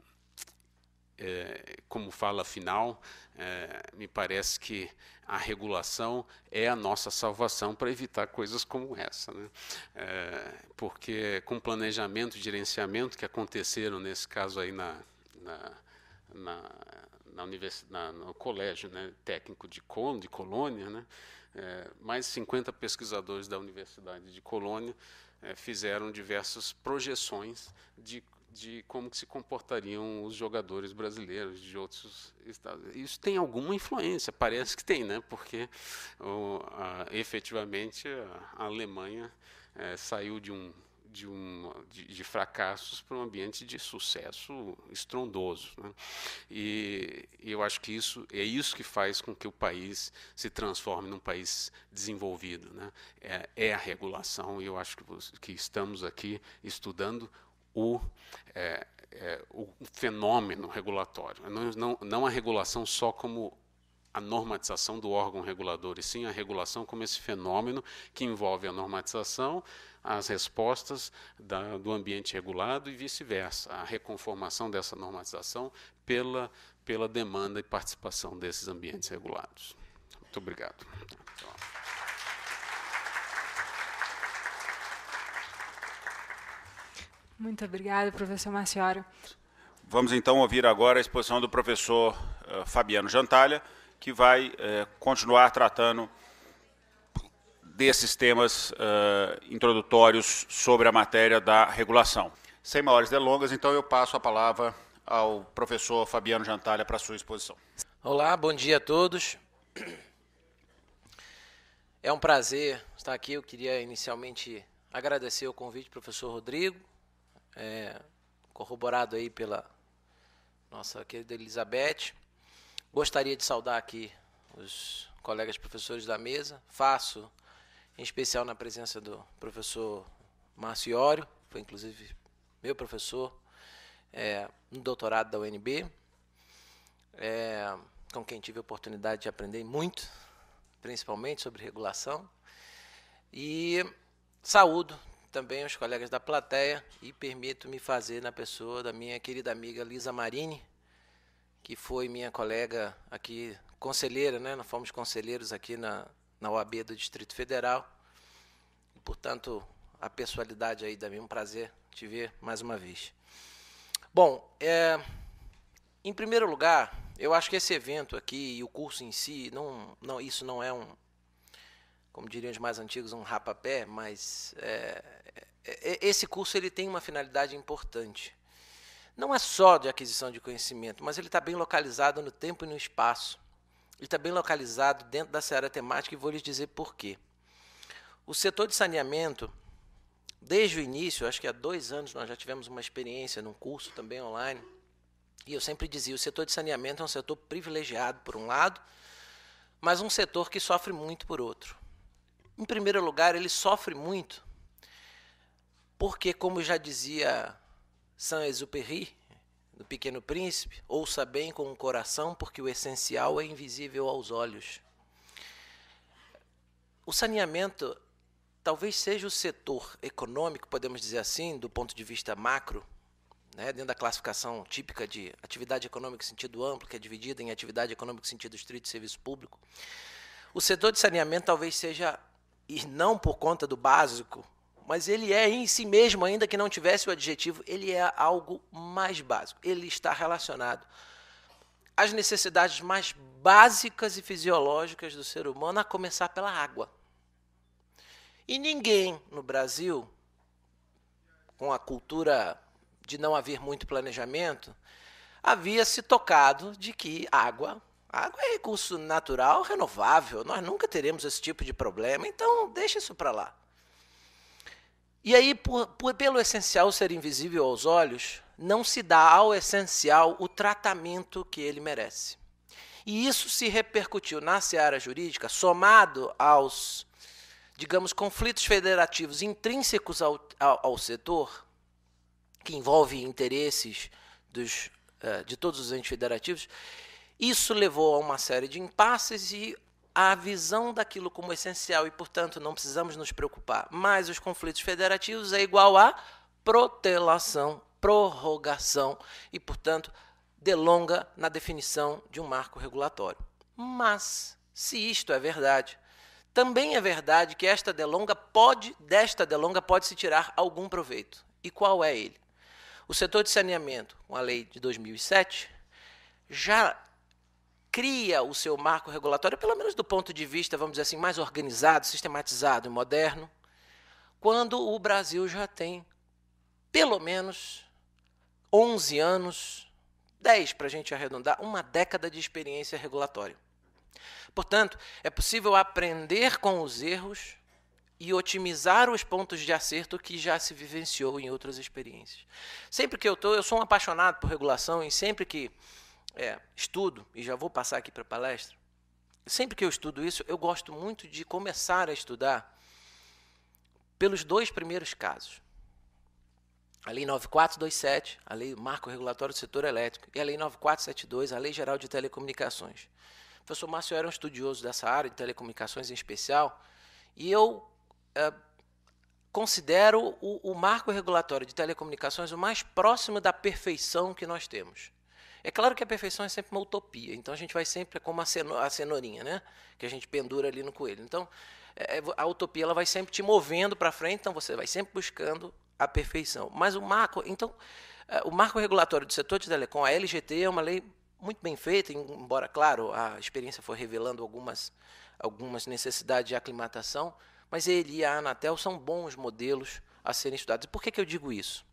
é, como fala final, é, me parece que a regulação é a nossa salvação para evitar coisas como essa. Né? É, porque com planejamento e gerenciamento que aconteceram nesse caso aí na, na, na, na no colégio né, técnico de, Col de Colônia, né? É, mais de 50 pesquisadores da Universidade de Colônia é, fizeram diversas projeções de de como se comportariam os jogadores brasileiros de outros estados. Isso tem alguma influência, parece que tem, né? porque o, a, efetivamente a, Alemanha é, saiu de um de, um, de, de, fracassos para um ambiente de sucesso estrondoso. Né? E, e, eu acho que isso é isso que faz com que o país se transforme num país desenvolvido. Né? É, é, a regulação, e eu acho que, que estamos aqui estudando o, é, é, o fenômeno regulatório. Não, não, não a regulação só como a normatização do órgão regulador, e sim a regulação como esse fenômeno que envolve a normatização, as respostas da, do ambiente regulado e vice-versa, a reconformação dessa normatização pela, pela demanda e participação desses ambientes regulados. Muito obrigado. Então, Muito obrigada, professor Marciório. Vamos então ouvir agora a exposição do professor uh, Fabiano Jantalha, que vai uh, continuar tratando desses temas uh, introdutórios sobre a matéria da regulação. Sem maiores delongas, então eu passo a palavra ao professor Fabiano Jantalha para a sua exposição. Olá, bom dia a todos. É um prazer estar aqui. Eu queria inicialmente agradecer o convite do professor Rodrigo é, corroborado aí pela nossa querida Elizabeth. Gostaria de saudar aqui os colegas professores da mesa. Faço, em especial na presença do professor Márcio que foi inclusive meu professor é, no doutorado da UNB, é, com quem tive a oportunidade de aprender muito, principalmente sobre regulação. E saúdo também aos colegas da plateia e permito-me fazer na pessoa da minha querida amiga Lisa Marini, que foi minha colega aqui, conselheira, né? Nós fomos conselheiros aqui na, na OAB do Distrito Federal. E, portanto, a pessoalidade aí, Davi, um prazer te ver mais uma vez. Bom, é, em primeiro lugar, eu acho que esse evento aqui e o curso em si, não, não, isso não é um, como diriam os mais antigos, um rapapé, mas é, é, é, esse curso ele tem uma finalidade importante. Não é só de aquisição de conhecimento, mas ele está bem localizado no tempo e no espaço. Ele está bem localizado dentro da seara temática e vou lhes dizer por quê. O setor de saneamento, desde o início, acho que há dois anos nós já tivemos uma experiência num curso também online, e eu sempre dizia, o setor de saneamento é um setor privilegiado por um lado, mas um setor que sofre muito por outro. Em primeiro lugar, ele sofre muito, porque, como já dizia Saint-Exupéry, no Pequeno Príncipe, ouça bem com o coração, porque o essencial é invisível aos olhos. O saneamento talvez seja o setor econômico, podemos dizer assim, do ponto de vista macro, né, dentro da classificação típica de atividade econômica em sentido amplo, que é dividida em atividade econômica em sentido estrito e serviço público. O setor de saneamento talvez seja e não por conta do básico, mas ele é em si mesmo, ainda que não tivesse o adjetivo, ele é algo mais básico. Ele está relacionado às necessidades mais básicas e fisiológicas do ser humano, a começar pela água. E ninguém no Brasil, com a cultura de não haver muito planejamento, havia se tocado de que água a água é recurso natural renovável, nós nunca teremos esse tipo de problema, então deixa isso para lá. E aí, por, por, pelo essencial ser invisível aos olhos, não se dá ao essencial o tratamento que ele merece. E isso se repercutiu na seara jurídica, somado aos, digamos, conflitos federativos intrínsecos ao, ao, ao setor, que envolve interesses dos, eh, de todos os entes federativos, isso levou a uma série de impasses e a visão daquilo como essencial e, portanto, não precisamos nos preocupar. Mas os conflitos federativos é igual a protelação, prorrogação e, portanto, delonga na definição de um marco regulatório. Mas, se isto é verdade, também é verdade que esta delonga pode, desta delonga pode se tirar algum proveito. E qual é ele? O setor de saneamento, com a lei de 2007, já cria o seu marco regulatório, pelo menos do ponto de vista, vamos dizer assim, mais organizado, sistematizado, moderno, quando o Brasil já tem pelo menos 11 anos, 10 para a gente arredondar, uma década de experiência regulatória. Portanto, é possível aprender com os erros e otimizar os pontos de acerto que já se vivenciou em outras experiências. Sempre que eu estou, eu sou um apaixonado por regulação e sempre que é, estudo, e já vou passar aqui para a palestra, sempre que eu estudo isso, eu gosto muito de começar a estudar pelos dois primeiros casos. A Lei 9427, a Lei Marco Regulatório do Setor Elétrico, e a Lei 9472, a Lei Geral de Telecomunicações. O professor Márcio era um estudioso dessa área, de telecomunicações em especial, e eu é, considero o, o Marco Regulatório de Telecomunicações o mais próximo da perfeição que nós temos. É claro que a perfeição é sempre uma utopia, então a gente vai sempre é como a, ceno a cenourinha, né? Que a gente pendura ali no coelho. Então, é, é a utopia ela vai sempre te movendo para frente, então você vai sempre buscando a perfeição. Mas o marco, então, é, o marco regulatório do setor de telecom, a LGT, é uma lei muito bem feita, embora, claro, a experiência foi revelando algumas, algumas necessidades de aclimatação, mas ele e a Anatel são bons modelos a serem estudados. E por que, que eu digo isso?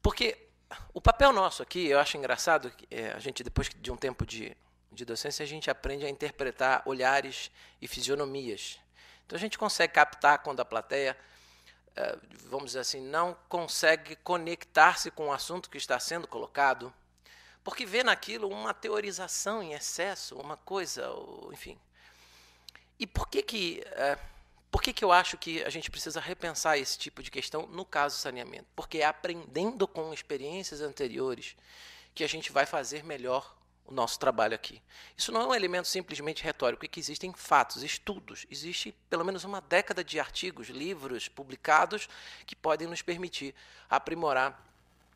Porque o papel nosso aqui, eu acho engraçado, é, a gente, depois de um tempo de, de docência, a gente aprende a interpretar olhares e fisionomias. Então a gente consegue captar quando a plateia, é, vamos dizer assim, não consegue conectar-se com o assunto que está sendo colocado, porque vê naquilo uma teorização em excesso, uma coisa, enfim. E por que que é, por que, que eu acho que a gente precisa repensar esse tipo de questão no caso saneamento? Porque é aprendendo com experiências anteriores que a gente vai fazer melhor o nosso trabalho aqui. Isso não é um elemento simplesmente retórico, é que existem fatos, estudos, existe pelo menos uma década de artigos, livros publicados que podem nos permitir aprimorar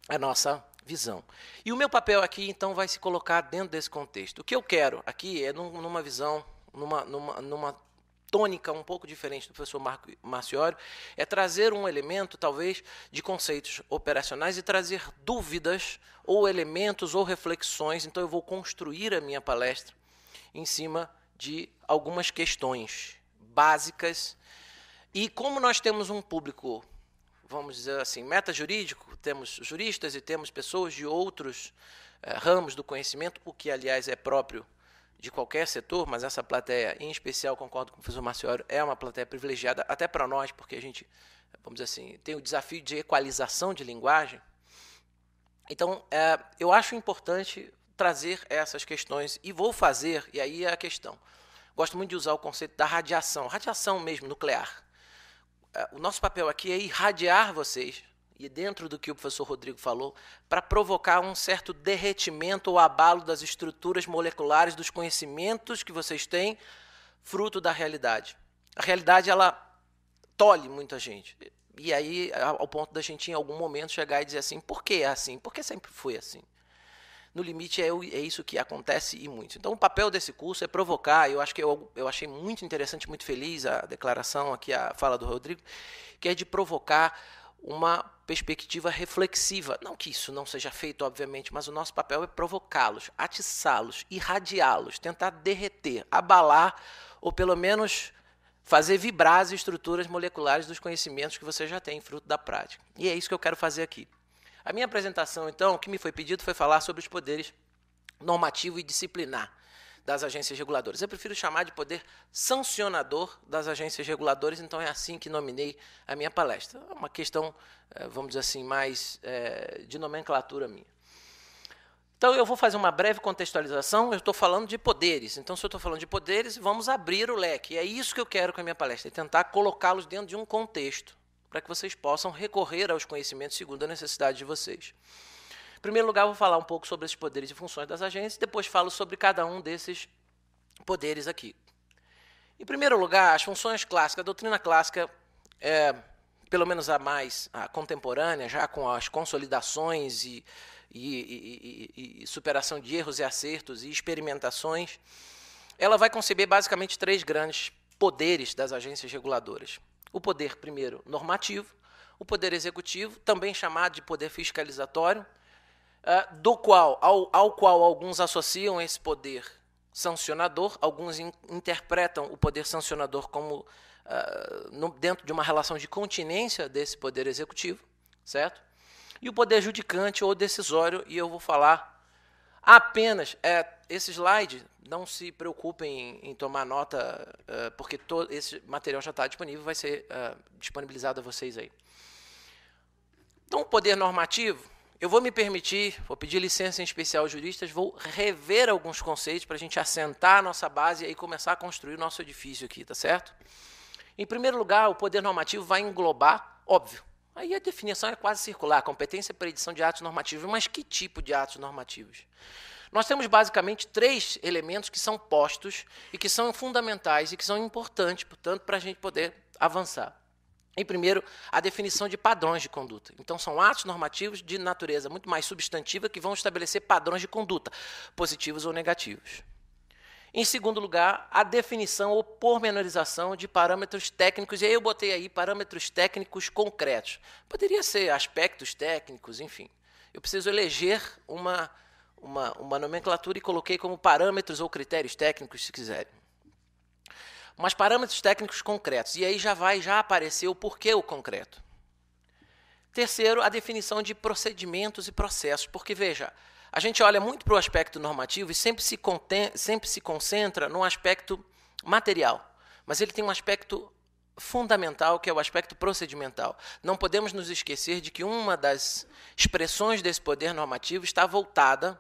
a nossa visão. E o meu papel aqui, então, vai se colocar dentro desse contexto. O que eu quero aqui é numa visão, numa, numa, numa tônica um pouco diferente do professor Marco Marciório, é trazer um elemento, talvez, de conceitos operacionais e trazer dúvidas ou elementos ou reflexões. Então, eu vou construir a minha palestra em cima de algumas questões básicas. E como nós temos um público, vamos dizer assim, metajurídico, temos juristas e temos pessoas de outros eh, ramos do conhecimento, o que, aliás, é próprio de qualquer setor, mas essa plateia, em especial, concordo com o professor Marcioro, é uma plateia privilegiada até para nós, porque a gente, vamos dizer assim, tem o desafio de equalização de linguagem. Então, é, eu acho importante trazer essas questões e vou fazer, e aí é a questão. Gosto muito de usar o conceito da radiação, radiação mesmo nuclear. É, o nosso papel aqui é irradiar vocês e dentro do que o professor Rodrigo falou, para provocar um certo derretimento ou abalo das estruturas moleculares dos conhecimentos que vocês têm, fruto da realidade. A realidade ela tolhe muita gente. E aí, ao ponto da gente em algum momento chegar e dizer assim: por que é assim? Por que sempre foi assim? No limite, é, é isso que acontece e muito. Então, o papel desse curso é provocar. Eu acho que eu, eu achei muito interessante, muito feliz a declaração aqui, a fala do Rodrigo, que é de provocar uma perspectiva reflexiva. Não que isso não seja feito, obviamente, mas o nosso papel é provocá-los, atiçá-los, irradiá-los, tentar derreter, abalar ou pelo menos fazer vibrar as estruturas moleculares dos conhecimentos que você já tem, fruto da prática. E é isso que eu quero fazer aqui. A minha apresentação, então, o que me foi pedido foi falar sobre os poderes normativo e disciplinar das agências reguladoras. Eu prefiro chamar de poder sancionador das agências reguladoras, então é assim que nominei a minha palestra. É uma questão, eh, vamos dizer assim, mais é, de nomenclatura minha. Então, eu vou fazer uma breve contextualização. Eu estou falando de poderes. Então, se eu estou falando de poderes, vamos abrir o leque. E é isso que eu quero com a minha palestra, é tentar colocá-los dentro de um contexto, para que vocês possam recorrer aos conhecimentos segundo a necessidade de vocês primeiro lugar, vou falar um pouco sobre esses poderes e funções das agências, depois falo sobre cada um desses poderes aqui. Em primeiro lugar, as funções clássicas, a doutrina clássica, é, pelo menos a mais a contemporânea, já com as consolidações e, e, e, e superação de erros e acertos e experimentações, ela vai conceber basicamente três grandes poderes das agências reguladoras. O poder, primeiro, normativo, o poder executivo, também chamado de poder fiscalizatório, uh, do qual, ao, ao qual alguns associam esse poder sancionador, alguns in, interpretam o poder sancionador como uh, no, dentro de uma relação de continência desse poder executivo, certo? E o poder judicante ou decisório, e eu vou falar apenas é, esse slide. Não se preocupem em, em tomar nota, uh, porque todo esse material já está disponível, vai ser disponibilizado a vocês aí. Então, o poder normativo eu vou me permitir, vou pedir licença em especial aos juristas, vou rever alguns conceitos para a gente assentar a nossa base e começar a construir o nosso edifício aqui, tá certo? Em primeiro lugar, o poder normativo vai englobar, óbvio, aí a definição é quase circular, competência é para edição de atos normativos, mas que tipo de atos normativos? Nós temos basicamente três elementos que são postos e que são fundamentais e que são importantes, portanto, para a gente poder avançar. E primeiro, a definição de padrões de conduta. Então, são atos normativos de natureza muito mais substantiva que vão estabelecer padrões de conduta, positivos ou negativos. Em segundo lugar, a definição ou pormenorização de parâmetros técnicos. E aí eu botei aí parâmetros técnicos concretos. Poderia ser aspectos técnicos, enfim. Eu preciso eleger uma, uma, uma nomenclatura e coloquei como parâmetros ou critérios técnicos, se quiserem mas parâmetros técnicos concretos. E aí já vai já aparecer o porquê o concreto. Terceiro, a definição de procedimentos e processos, porque veja, a gente olha muito para o aspecto normativo e sempre se, contém, sempre se concentra no aspecto material, mas ele tem um aspecto fundamental, que é o aspecto procedimental. Não podemos nos esquecer de que uma das expressões desse poder normativo está voltada,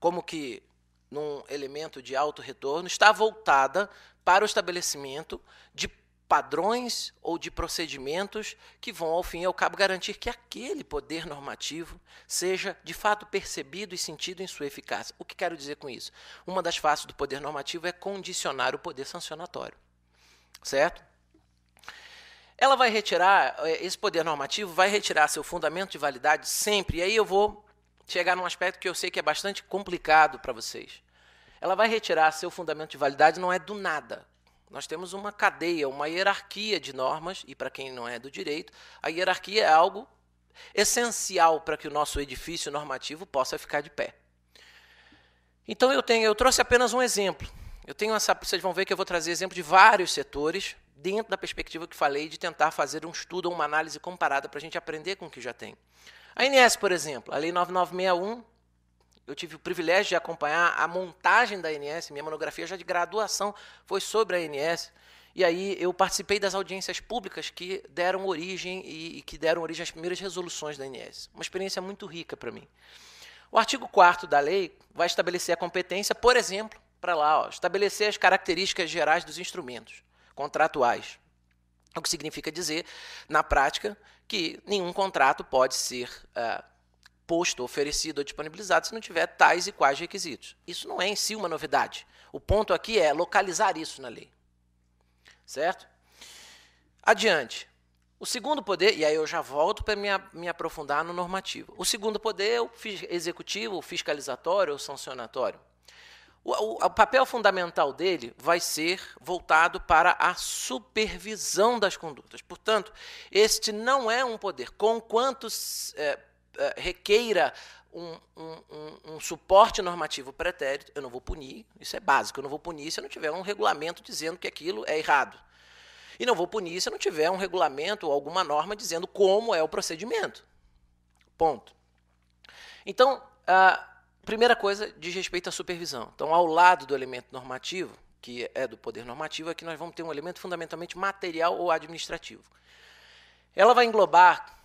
como que num elemento de alto retorno, está voltada para o estabelecimento de padrões ou de procedimentos que vão, ao fim e ao cabo, garantir que aquele poder normativo seja de fato percebido e sentido em sua eficácia. O que quero dizer com isso? Uma das faces do poder normativo é condicionar o poder sancionatório. Certo? Ela vai retirar, é, esse poder normativo vai retirar seu fundamento de validade sempre. E aí eu vou chegar num aspecto que eu sei que é bastante complicado para vocês ela vai retirar seu fundamento de validade, não é do nada. Nós temos uma cadeia, uma hierarquia de normas, e para quem não é do direito, a hierarquia é algo essencial para que o nosso edifício normativo possa ficar de pé. Então eu tenho, eu trouxe apenas um exemplo. Eu tenho essa, vocês vão ver que eu vou trazer exemplo de vários setores dentro da perspectiva que falei de tentar fazer um estudo ou uma análise comparada para a gente aprender com o que já tem. A INS, por exemplo, a Lei 9961 eu tive o privilégio de acompanhar a montagem da ANS, minha monografia já de graduação foi sobre a ANS. E aí eu participei das audiências públicas que deram origem e, e que deram origem às primeiras resoluções da ANS. Uma experiência muito rica para mim. O artigo 4 da lei vai estabelecer a competência, por exemplo, para lá, ó, estabelecer as características gerais dos instrumentos contratuais. O que significa dizer, na prática, que nenhum contrato pode ser uh, posto, oferecido ou disponibilizado se não tiver tais e quais requisitos. Isso não é em si uma novidade. O ponto aqui é localizar isso na lei. Certo? Adiante. O segundo poder, e aí eu já volto para me, me aprofundar no normativo. O segundo poder é o executivo, o fiscalizatório ou sancionatório. O, o, o, papel fundamental dele vai ser voltado para a supervisão das condutas. Portanto, este não é um poder. Conquanto é, eh, requeira um, um, um, um, suporte normativo pretérito, eu não vou punir, isso é básico, eu não vou punir se eu não tiver um regulamento dizendo que aquilo é errado. E não vou punir se eu não tiver um regulamento ou alguma norma dizendo como é o procedimento. Ponto. Então, a primeira coisa diz respeito à supervisão. Então, ao lado do elemento normativo, que é do poder normativo, é que nós vamos ter um elemento fundamentalmente material ou administrativo. Ela vai englobar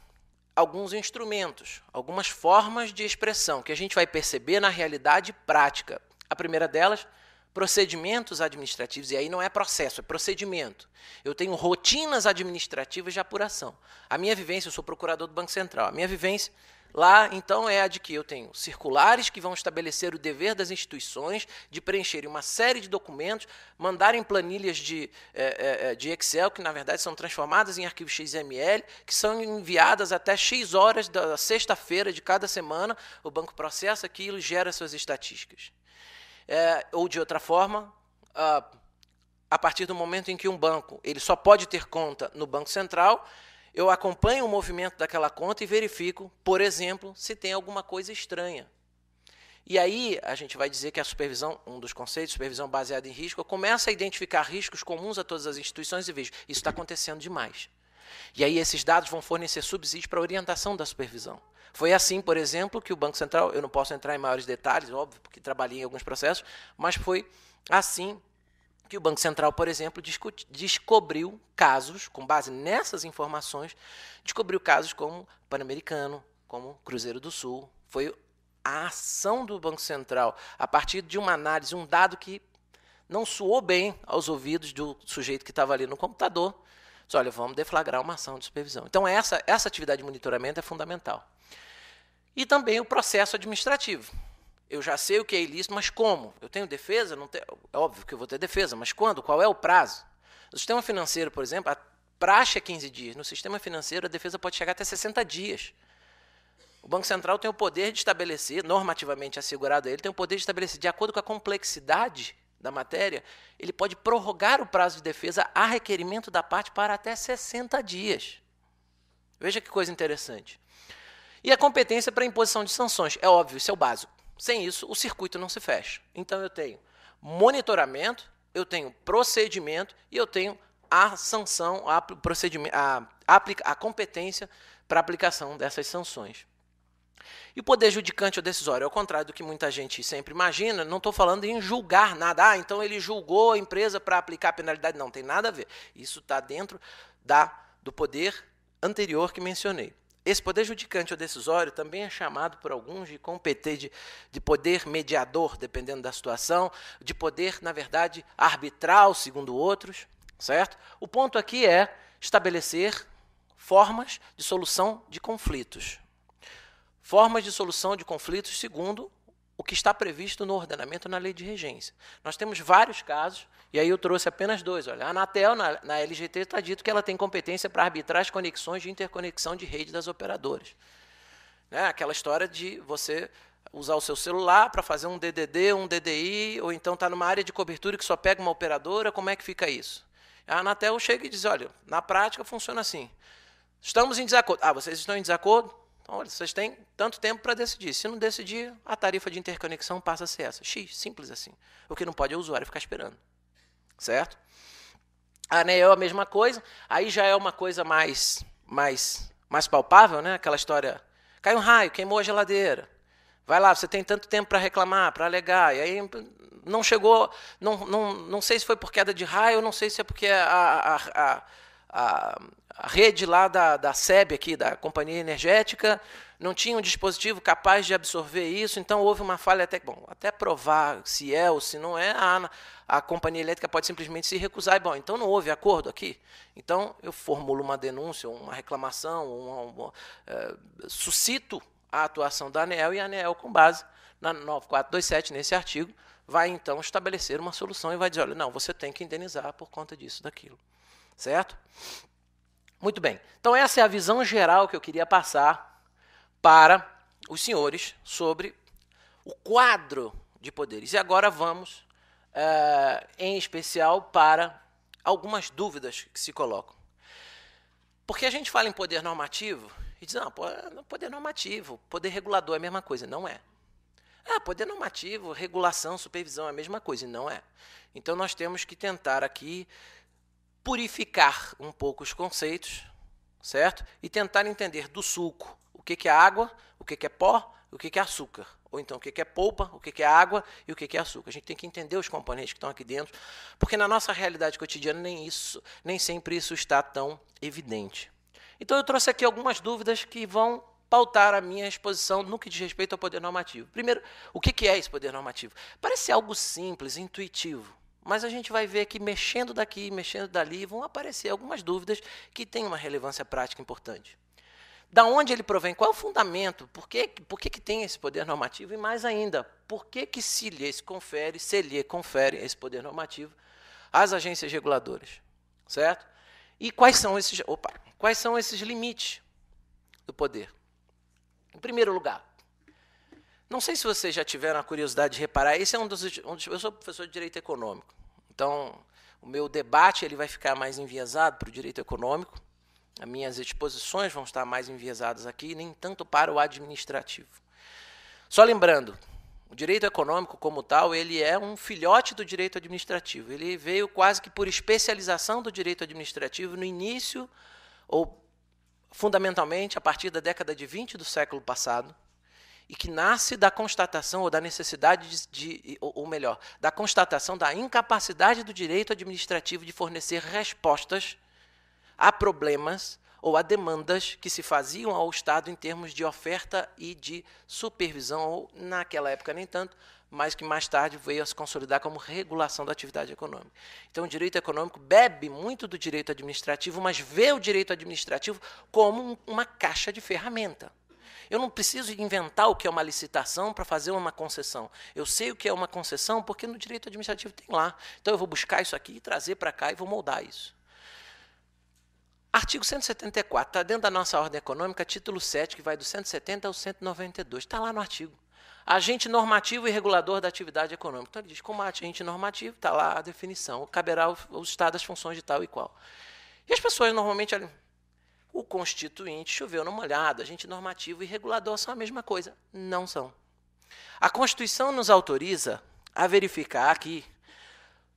alguns instrumentos, algumas formas de expressão que a gente vai perceber na realidade prática. A primeira delas, procedimentos administrativos, e aí não é processo, é procedimento. Eu tenho rotinas administrativas de apuração. A minha vivência, eu sou procurador do Banco Central, a minha vivência Lá, então, é a de que eu tenho circulares que vão estabelecer o dever das instituições de preencherem uma série de documentos, mandarem planilhas de, é, é, é de Excel, que na verdade são transformadas em arquivos XML, que são enviadas até X horas da sexta-feira de cada semana. O banco processa aquilo e gera suas estatísticas. É, ou de outra forma, a, ah, a partir do momento em que um banco ele só pode ter conta no Banco Central eu acompanho o movimento daquela conta e verifico, por exemplo, se tem alguma coisa estranha. E aí a gente vai dizer que a supervisão, um dos conceitos, supervisão baseada em risco, começa a identificar riscos comuns a todas as instituições e vejo, isso está acontecendo demais. E aí esses dados vão fornecer subsídios para a orientação da supervisão. Foi assim, por exemplo, que o Banco Central, eu não posso entrar em maiores detalhes, óbvio, porque trabalhei em alguns processos, mas foi assim que o Banco Central, por exemplo, descobriu casos, com base nessas informações, descobriu casos como Pan-Americano, como Cruzeiro do Sul. Foi a ação do Banco Central, a partir de uma análise, um dado que não soou bem aos ouvidos do sujeito que estava ali no computador. Diz, olha, vamos deflagrar uma ação de supervisão. Então, essa, essa atividade de monitoramento é fundamental. E também o processo administrativo. Eu já sei o que é ilícito, mas como? Eu tenho defesa? Não tenho... É óbvio que eu vou ter defesa, mas quando? Qual é o prazo? No sistema financeiro, por exemplo, a praxe é 15 dias. No sistema financeiro, a defesa pode chegar até 60 dias. O Banco Central tem o poder de estabelecer, normativamente assegurado a ele, tem o poder de estabelecer, de acordo com a complexidade da matéria, ele pode prorrogar o prazo de defesa a requerimento da parte para até 60 dias. Veja que coisa interessante. E a competência para a imposição de sanções. É óbvio, isso é o básico. Sem isso, o circuito não se fecha. Então eu tenho monitoramento, eu tenho procedimento e eu tenho a sanção, a, procedimento, a, a, a competência para aplicação dessas sanções. E o poder judicante é ou decisório, ao contrário do que muita gente sempre imagina, não estou falando em julgar nada. Ah, então ele julgou a empresa para aplicar a penalidade. Não, tem nada a ver. Isso está dentro da, do poder anterior que mencionei. Esse poder judicante ou decisório também é chamado por alguns de competente, de, de poder mediador, dependendo da situação, de poder, na verdade, arbitral, segundo outros, certo? O ponto aqui é estabelecer formas de solução de conflitos. Formas de solução de conflitos segundo o que está previsto no ordenamento na lei de regência. Nós temos vários casos, e aí eu trouxe apenas dois. Olha, a Anatel, na, na LGT, está dito que ela tem competência para arbitrar as conexões de interconexão de rede das operadoras. Né? Aquela história de você usar o seu celular para fazer um DDD, um DDI, ou então está numa área de cobertura que só pega uma operadora, como é que fica isso? A Anatel chega e diz, olha, na prática funciona assim. Estamos em desacordo. Ah, vocês estão em desacordo? olha, vocês têm tanto tempo para decidir. Se não decidir, a tarifa de interconexão passa a ser essa. X, simples assim. O que não pode é o usuário ficar esperando. Certo? A ANEEL é a mesma coisa. Aí já é uma coisa mais, mais, mais palpável, né? Aquela história, caiu um raio, queimou a geladeira. Vai lá, você tem tanto tempo para reclamar, para alegar. E aí não chegou, não, não, não sei se foi por queda de raio, não sei se é porque a, a, a, a a rede lá da, da SEB, aqui, da Companhia Energética, não tinha um dispositivo capaz de absorver isso, então houve uma falha até, bom, até provar se é ou se não é, a, a companhia elétrica pode simplesmente se recusar e, bom, então não houve acordo aqui. Então eu formulo uma denúncia, uma reclamação, eh, suscito a atuação da ANEEL e a ANEEL, com base na 9427, nesse artigo, vai então estabelecer uma solução e vai dizer, olha, não, você tem que indenizar por conta disso, daquilo. Certo? Muito bem. Então essa é a visão geral que eu queria passar para os senhores sobre o quadro de poderes. E agora vamos, eh, em especial, para algumas dúvidas que se colocam. Porque a gente fala em poder normativo e diz, não, poder normativo, poder regulador é a mesma coisa. Não é. Ah, poder normativo, regulação, supervisão é a mesma coisa. Não é. Então nós temos que tentar aqui purificar um pouco os conceitos, certo? E tentar entender do suco o que é água, o que é pó, o que é açúcar. Ou então o que é polpa, o que é água e o que é açúcar. A gente tem que entender os componentes que estão aqui dentro, porque na nossa realidade cotidiana nem isso, nem sempre isso está tão evidente. Então eu trouxe aqui algumas dúvidas que vão pautar a minha exposição no que diz respeito ao poder normativo. Primeiro, o que é esse poder normativo? Parece algo simples, intuitivo. Mas a gente vai ver que mexendo daqui, mexendo dali, vão aparecer algumas dúvidas que têm uma relevância prática importante. Da onde ele provém? Qual é o fundamento? Por que, por que, que tem esse poder normativo? E mais ainda, por que, que se lhe confere, se lhe confere esse poder normativo às agências reguladoras? Certo? E quais são esses, opa, quais são esses limites do poder? Em primeiro lugar, não sei se vocês já tiveram a curiosidade de reparar, esse é um dos, um Eu sou professor de Direito Econômico. Então, o meu debate ele vai ficar mais enviesado para o direito econômico, as minhas exposições vão estar mais enviesadas aqui, nem tanto para o administrativo. Só lembrando, o direito econômico como tal, ele é um filhote do direito administrativo. Ele veio quase que por especialização do direito administrativo no início ou fundamentalmente a partir da década de 20 do século passado, e que nasce da constatação ou da necessidade de, de ou, ou melhor, da constatação da incapacidade do direito administrativo de fornecer respostas a problemas ou a demandas que se faziam ao Estado em termos de oferta e de supervisão, ou naquela época nem tanto, mas que mais tarde veio a se consolidar como regulação da atividade econômica. Então, o direito econômico bebe muito do direito administrativo, mas vê o direito administrativo como uma caixa de ferramenta. Eu não preciso inventar o que é uma licitação para fazer uma concessão. Eu sei o que é uma concessão porque no direito administrativo tem lá. Então eu vou buscar isso aqui, trazer para cá e vou moldar isso. Artigo 174, está dentro da nossa ordem econômica, título 7, que vai do 170 ao 192. Está lá no artigo. Agente normativo e regulador da atividade econômica. Então, ele diz como agente normativo, está lá a definição. Caberá ao, Estado as funções de tal e qual. E as pessoas normalmente. Olham, o constituinte choveu no molhado, agente normativo e regulador são a mesma coisa. Não são. A Constituição nos autoriza a verificar aqui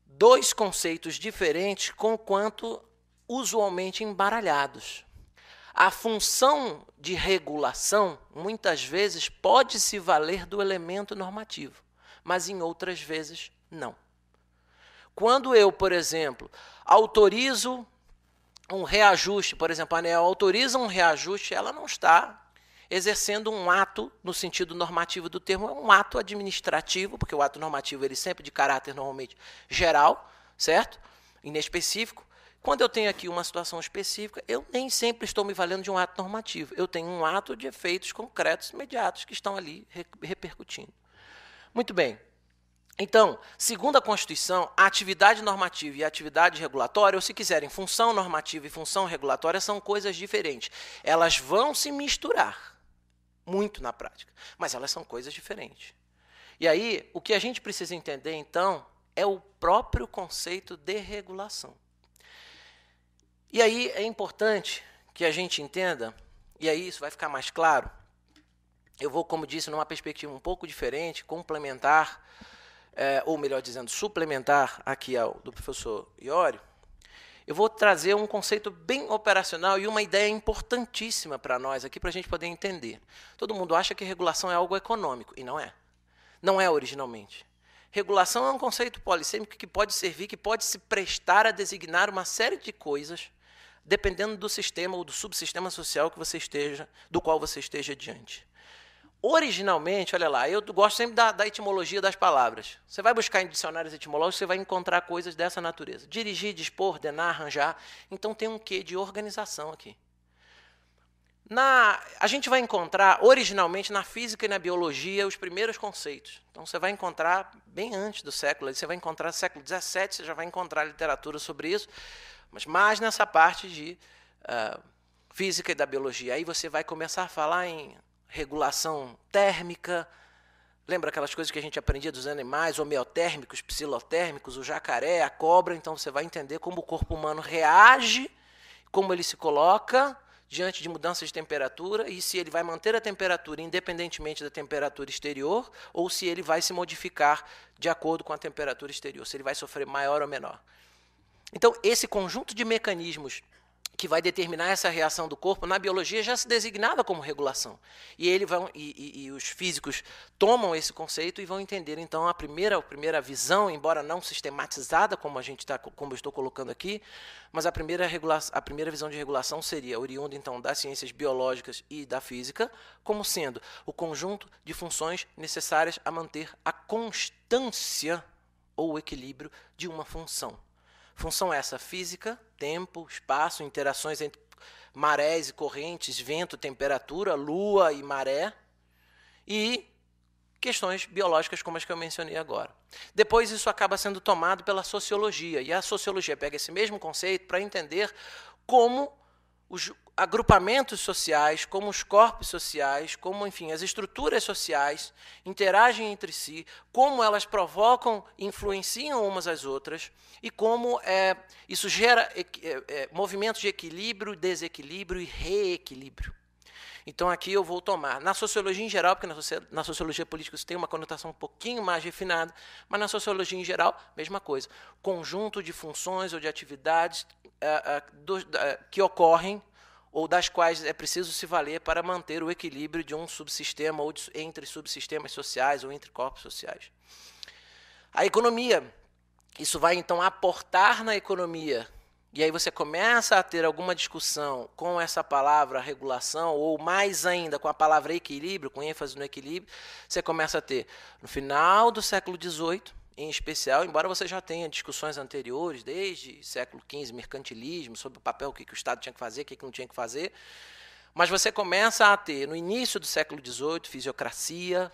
dois conceitos diferentes, com quanto usualmente embaralhados. A função de regulação, muitas vezes, pode se valer do elemento normativo, mas em outras vezes, não. Quando eu, por exemplo, autorizo um reajuste, por exemplo, a ANEL autoriza um reajuste, ela não está exercendo um ato no sentido normativo do termo, é um ato administrativo, porque o ato normativo ele sempre de caráter normalmente geral, certo? Inespecífico. Quando eu tenho aqui uma situação específica, eu nem sempre estou me valendo de um ato normativo. Eu tenho um ato de efeitos concretos imediatos que estão ali repercutindo. Muito bem. Então, segundo a Constituição, a atividade normativa e a atividade regulatória, ou se quiserem, função normativa e função regulatória são coisas diferentes. Elas vão se misturar muito na prática, mas elas são coisas diferentes. E aí, o que a gente precisa entender, então, é o próprio conceito de regulação. E aí é importante que a gente entenda, e aí isso vai ficar mais claro. Eu vou, como disse, numa perspectiva um pouco diferente, complementar é, ou melhor dizendo, suplementar aqui ao do professor Iório, eu vou trazer um conceito bem operacional e uma ideia importantíssima para nós aqui, para a gente poder entender. Todo mundo acha que regulação é algo econômico, e não é. Não é originalmente. Regulação é um conceito polissêmico que pode servir, que pode se prestar a designar uma série de coisas, dependendo do sistema ou do subsistema social que você esteja, do qual você esteja diante. Originalmente, olha lá, eu gosto sempre da, da, etimologia das palavras. Você vai buscar em dicionários etimológicos, você vai encontrar coisas dessa natureza. Dirigir, dispor, ordenar, arranjar. Então tem um quê de organização aqui. Na, a gente vai encontrar originalmente na física e na biologia os primeiros conceitos. Então você vai encontrar bem antes do século, você vai encontrar século XVII, você já vai encontrar literatura sobre isso, mas mais nessa parte de uh, física e da biologia. Aí você vai começar a falar em regulação térmica. Lembra aquelas coisas que a gente aprendia dos animais homeotérmicos, psilotérmicos, o jacaré, a cobra? Então você vai entender como o corpo humano reage, como ele se coloca diante de mudanças de temperatura e se ele vai manter a temperatura independentemente da temperatura exterior ou se ele vai se modificar de acordo com a temperatura exterior, se ele vai sofrer maior ou menor. Então, esse conjunto de mecanismos que vai determinar essa reação do corpo, na biologia já se designava como regulação. E, ele vão e, e, e os físicos tomam esse conceito e vão entender, então, a primeira, a primeira visão, embora não sistematizada, como a gente está, como eu estou colocando aqui, mas a primeira, regula a primeira visão de regulação seria oriunda, então, das ciências biológicas e da física, como sendo o conjunto de funções necessárias a manter a constância ou equilíbrio de uma função. Função essa física, tempo, espaço, interações entre marés e correntes, vento, temperatura, lua e maré, e questões biológicas como as que eu mencionei agora. Depois isso acaba sendo tomado pela sociologia, e a sociologia pega esse mesmo conceito para entender como os agrupamentos sociais, como os corpos sociais, como, enfim, as estruturas sociais interagem entre si, como elas provocam e influenciam umas às outras, e como é, isso gera é, é, movimentos de equilíbrio, desequilíbrio e reequilíbrio. Então, aqui eu vou tomar, na sociologia em geral, porque na, soci na sociologia política isso tem uma conotação um pouquinho mais refinada, mas na sociologia em geral, mesma coisa. Conjunto de funções ou de atividades que ocorrem ou das quais é preciso se valer para manter o equilíbrio de um subsistema ou de, entre subsistemas sociais ou entre corpos sociais. A economia, isso vai então aportar na economia, e aí você começa a ter alguma discussão com essa palavra regulação, ou mais ainda com a palavra equilíbrio, com ênfase no equilíbrio, você começa a ter, no final do século XVIII, em especial, embora você já tenha discussões anteriores, desde século XV, mercantilismo, sobre o papel, o que, que o Estado tinha que fazer, o que, que não tinha que fazer, mas você começa a ter, no início do século XVIII, fisiocracia,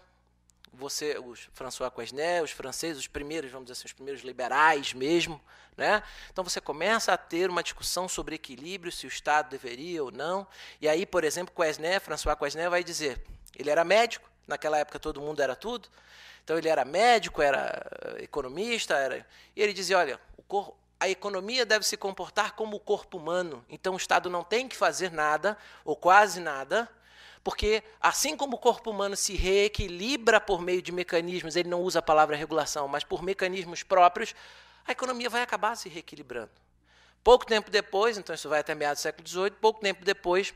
você, os François Quesnel, os franceses, os primeiros, vamos dizer assim, os primeiros liberais mesmo, né? Então você começa a ter uma discussão sobre equilíbrio, se o Estado deveria ou não. E aí, por exemplo, Quesnel, François Quesnel vai dizer, ele era médico, naquela época todo mundo era tudo. Então ele era médico, era eh, economista, era e ele dizia, olha, a economia deve se comportar como o corpo humano. Então o Estado não tem que fazer nada ou quase nada, porque assim como o corpo humano se reequilibra por meio de mecanismos, ele não usa a palavra regulação, mas por mecanismos próprios, a economia vai acabar se reequilibrando. Pouco tempo depois, então isso vai até meados do século XVIII, pouco tempo depois,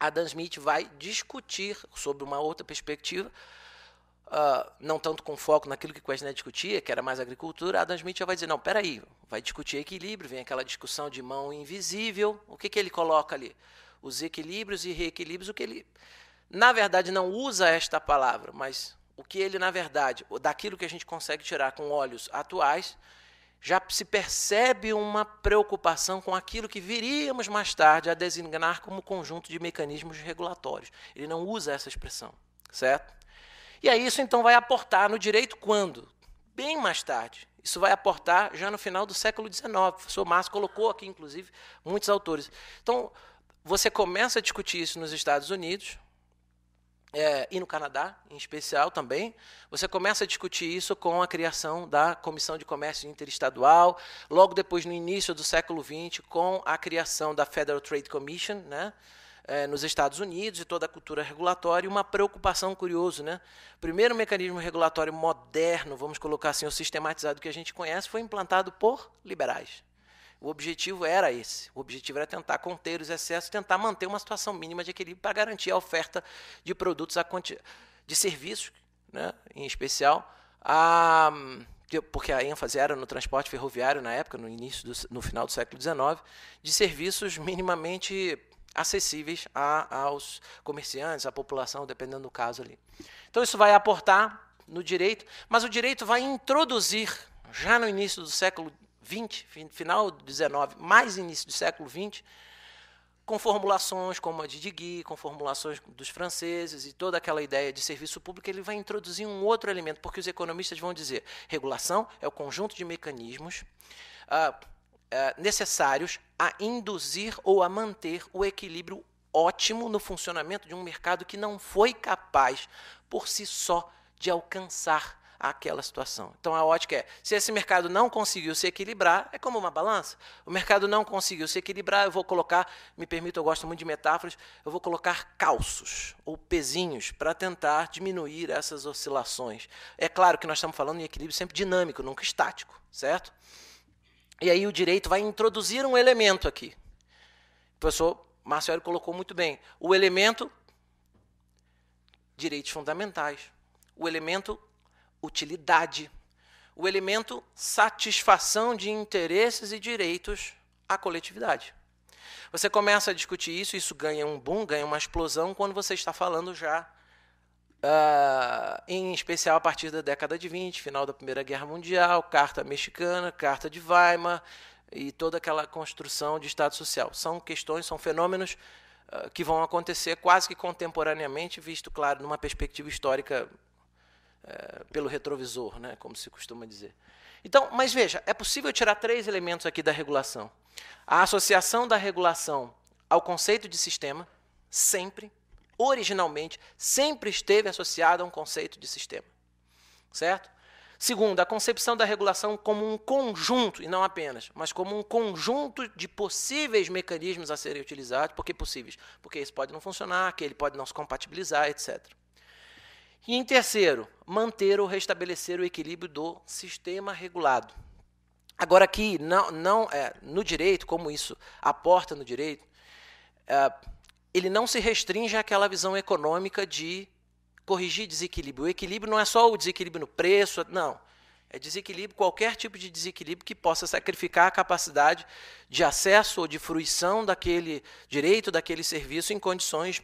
Adam Smith vai discutir, sob uma outra perspectiva, uh, não tanto com foco naquilo que Quesnay discutia, que era mais agricultura, Adam Smith já vai dizer, não, peraí, vai discutir equilíbrio, vem aquela discussão de mão invisível, o que, que ele coloca ali? Os equilíbrios e reequilíbrios, o que ele, na verdade, não usa esta palavra, mas o que ele, na verdade, daquilo que a gente consegue tirar com olhos atuais, já se percebe uma preocupação com aquilo que viríamos mais tarde a designar como conjunto de mecanismos regulatórios. Ele não usa essa expressão, certo? E aí isso então vai aportar no direito quando? Bem mais tarde. Isso vai aportar já no final do século XIX. O professor Márcio colocou aqui, inclusive, muitos autores. Então, você começa a discutir isso nos Estados Unidos, é, e no Canadá, em especial também, você começa a discutir isso com a criação da Comissão de Comércio Interestadual, logo depois, no início do século XX, com a criação da Federal Trade Commission, né, eh, nos Estados Unidos e toda a cultura regulatória, uma preocupação curiosa. Né? O primeiro mecanismo regulatório moderno, vamos colocar assim, o sistematizado que a gente conhece, foi implantado por liberais. O objetivo era esse. O objetivo era tentar conter os excessos, tentar manter uma situação mínima de equilíbrio para garantir a oferta de produtos, a quanti... de serviços, né, em especial, a... porque a ênfase era no transporte ferroviário na época, no início, do... no final do século XIX, de serviços minimamente acessíveis a, aos comerciantes, à população, dependendo do caso ali. Então isso vai aportar no direito, mas o direito vai introduzir, já no início do século XX, final do XIX, mais início do século XX, com formulações como a de Digui, com formulações dos franceses e toda aquela ideia de serviço público, ele vai introduzir um outro elemento, porque os economistas vão dizer regulação é o conjunto de mecanismos uh, eh, necessários a induzir ou a manter o equilíbrio ótimo no funcionamento de um mercado que não foi capaz por si só de alcançar aquela situação. Então a ótica é: se esse mercado não conseguiu se equilibrar, é como uma balança. O mercado não conseguiu se equilibrar, eu vou colocar, me permito, eu gosto muito de metáforas, eu vou colocar calços ou pezinhos para tentar diminuir essas oscilações. É claro que nós estamos falando em equilíbrio sempre dinâmico, nunca estático, certo? E aí o direito vai introduzir um elemento aqui. O professor Marcelo colocou muito bem. O elemento direitos fundamentais, o elemento utilidade, o elemento satisfação de interesses e direitos à coletividade. Você começa a discutir isso, isso ganha um boom, ganha uma explosão quando você está falando já uh, em especial a partir da década de 20, final da Primeira Guerra Mundial, Carta Mexicana, Carta de Weimar e toda aquela construção de Estado Social. São questões, são fenômenos uh, que vão acontecer quase que contemporaneamente, visto, claro, numa perspectiva histórica uh, pelo retrovisor, né, como se costuma dizer. Então, mas veja, é possível tirar três elementos aqui da regulação. A associação da regulação ao conceito de sistema, sempre, originalmente sempre esteve associada a um conceito de sistema. Certo? Segundo, a concepção da regulação como um conjunto, e não apenas, mas como um conjunto de possíveis mecanismos a serem utilizados, porque possíveis, porque esse pode não funcionar, aquele pode não se compatibilizar, etc. E em terceiro, manter ou restabelecer o equilíbrio do sistema regulado. Agora aqui, não, não é, no direito, como isso aporta no direito, é, ele não se restringe àquela visão econômica de corrigir desequilíbrio. O equilíbrio não é só o desequilíbrio no preço, não. É desequilíbrio, qualquer tipo de desequilíbrio que possa sacrificar a capacidade de acesso ou de fruição daquele direito, daquele serviço em condições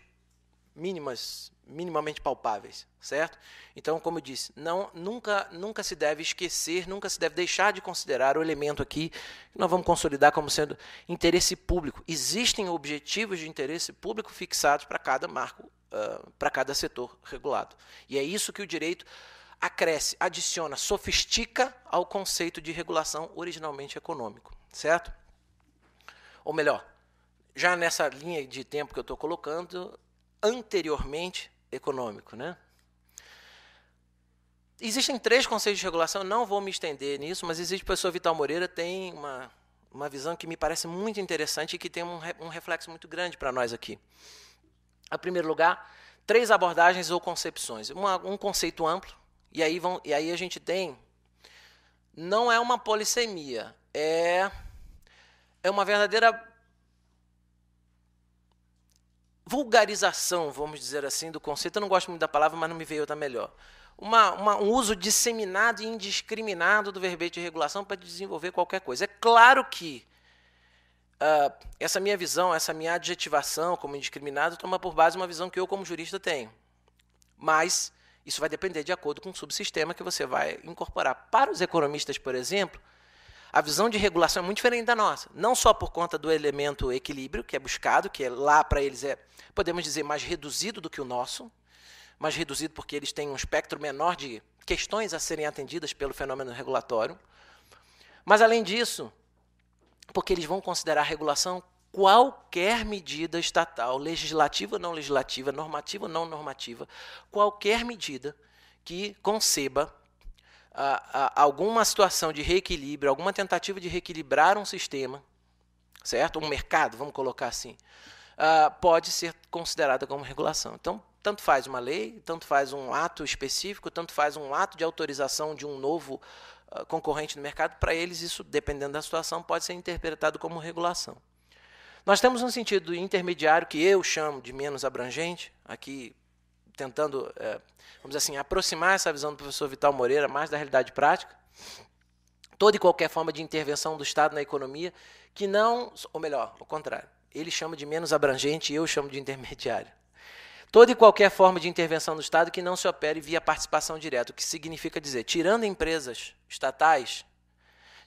mínimas, minimamente palpáveis, certo? Então, como eu disse, não, nunca, nunca se deve esquecer, nunca se deve deixar de considerar o elemento aqui que nós vamos consolidar como sendo interesse público. Existem objetivos de interesse público fixados para cada marco, uh, para cada setor regulado. E é isso que o direito acresce, adiciona, sofistica ao conceito de regulação originalmente econômico, certo? Ou melhor, já nessa linha de tempo que eu estou colocando, anteriormente econômico. Né? Existem três conceitos de regulação, não vou me estender nisso, mas existe o professor Vital Moreira, tem uma, uma visão que me parece muito interessante e que tem um, um reflexo muito grande para nós aqui. Em primeiro lugar, três abordagens ou concepções. Uma, um conceito amplo, e aí, vão, e aí a gente tem. Não é uma polissemia, é, é uma verdadeira vulgarização, vamos dizer assim, do conceito. Eu não gosto muito da palavra, mas não me veio outra melhor. Uma, uma, um uso disseminado e indiscriminado do verbete de regulação para desenvolver qualquer coisa. É claro que uh, essa minha visão, essa minha adjetivação como indiscriminado toma por base uma visão que eu, como jurista, tenho. Mas isso vai depender de acordo com o subsistema que você vai incorporar. Para os economistas, por exemplo, a visão de regulação é muito diferente da nossa. Não só por conta do elemento equilíbrio, que é buscado, que é lá para eles é, podemos dizer, mais reduzido do que o nosso, mais reduzido porque eles têm um espectro menor de questões a serem atendidas pelo fenômeno regulatório. Mas, além disso, porque eles vão considerar a regulação qualquer medida estatal, legislativa ou não legislativa, normativa ou não normativa, qualquer medida que conceba a, a, alguma situação de reequilíbrio, alguma tentativa de reequilibrar um sistema, certo? Um mercado, vamos colocar assim, uh, pode ser considerada como regulação. Então, tanto faz uma lei, tanto faz um ato específico, tanto faz um ato de autorização de um novo uh, concorrente no mercado, para eles isso, dependendo da situação, pode ser interpretado como regulação. Nós temos um sentido intermediário que eu chamo de menos abrangente, aqui tentando, é, vamos assim, aproximar essa visão do professor Vital Moreira mais da realidade prática. Toda e qualquer forma de intervenção do Estado na economia, que não, ou melhor, ao contrário, ele chama de menos abrangente e eu chamo de intermediário. Toda e qualquer forma de intervenção do Estado que não se opere via participação direta, o que significa dizer, tirando empresas estatais,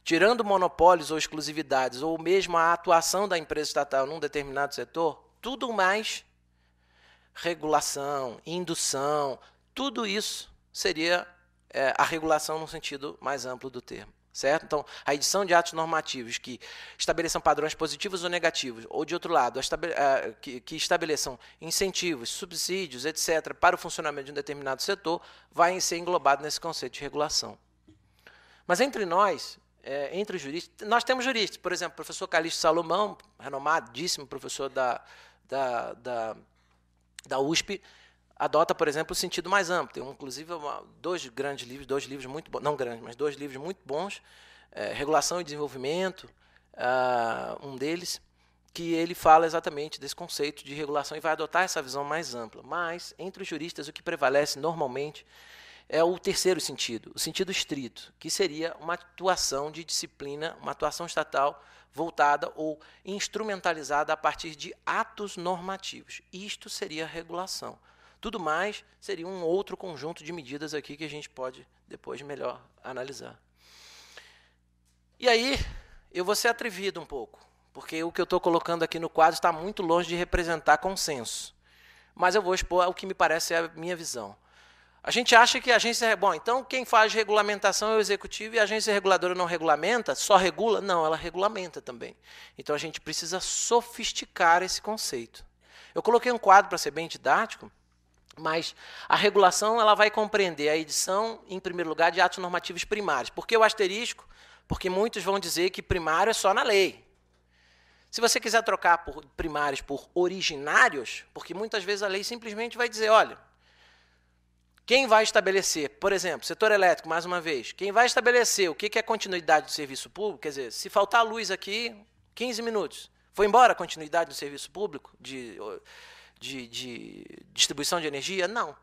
tirando monopólios ou exclusividades, ou mesmo a atuação da empresa estatal num determinado setor, tudo mais regulação, indução, tudo isso seria é, a regulação no sentido mais amplo do termo. Certo? Então, a edição de atos normativos que estabeleçam padrões positivos ou negativos, ou de outro lado, que, que estabeleçam incentivos, subsídios, etc., para o funcionamento de um determinado setor, vai ser englobado nesse conceito de regulação. Mas entre nós, é, entre os juristas, nós temos juristas, por exemplo, o professor Calixto Salomão, renomadíssimo professor da, da, da da USP adota, por exemplo, o sentido mais amplo. Tem, inclusive, uma, dois grandes livros, dois livros muito bons, não grandes, mas dois livros muito bons, é, Regulação e Desenvolvimento, uh, um deles, que ele fala exatamente desse conceito de regulação e vai adotar essa visão mais ampla. Mas, entre os juristas, o que prevalece normalmente é o terceiro sentido, o sentido estrito, que seria uma atuação de disciplina, uma atuação estatal voltada ou instrumentalizada a partir de atos normativos. Isto seria a regulação. Tudo mais seria um outro conjunto de medidas aqui que a gente pode depois melhor analisar. E aí, eu vou ser atrevido um pouco, porque o que eu estou colocando aqui no quadro está muito longe de representar consenso. Mas eu vou expor o que me parece a minha visão. A gente acha que a agência. Bom, então quem faz regulamentação é o executivo e a agência reguladora não regulamenta, só regula? Não, ela regulamenta também. Então a gente precisa sofisticar esse conceito. Eu coloquei um quadro para ser bem didático, mas a regulação ela vai compreender a edição, em primeiro lugar, de atos normativos primários. Por que o asterisco? Porque muitos vão dizer que primário é só na lei. Se você quiser trocar por primários por originários, porque muitas vezes a lei simplesmente vai dizer, olha, quem vai estabelecer, por exemplo, setor elétrico, mais uma vez, quem vai estabelecer o que é continuidade do serviço público, quer dizer, se faltar luz aqui, 15 minutos. Foi embora a continuidade do serviço público de, de, de distribuição de energia? Não.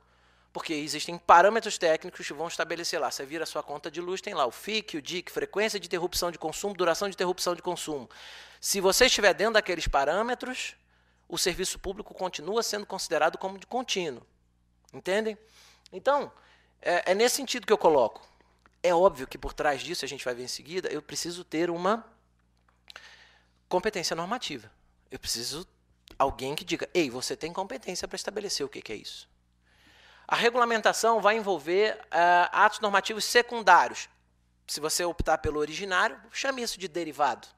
Porque existem parâmetros técnicos que vão estabelecer lá. Você vira a sua conta de luz, tem lá o FIC, o DIC, frequência de interrupção de consumo, duração de interrupção de consumo. Se você estiver dentro daqueles parâmetros, o serviço público continua sendo considerado como de contínuo. Entendem? Então, é, é nesse sentido que eu coloco. É óbvio que por trás disso, a gente vai ver em seguida, eu preciso ter uma competência normativa. Eu preciso alguém que diga: ei, você tem competência para estabelecer o que, que é isso. A regulamentação vai envolver uh, atos normativos secundários. Se você optar pelo originário, chame isso de derivado.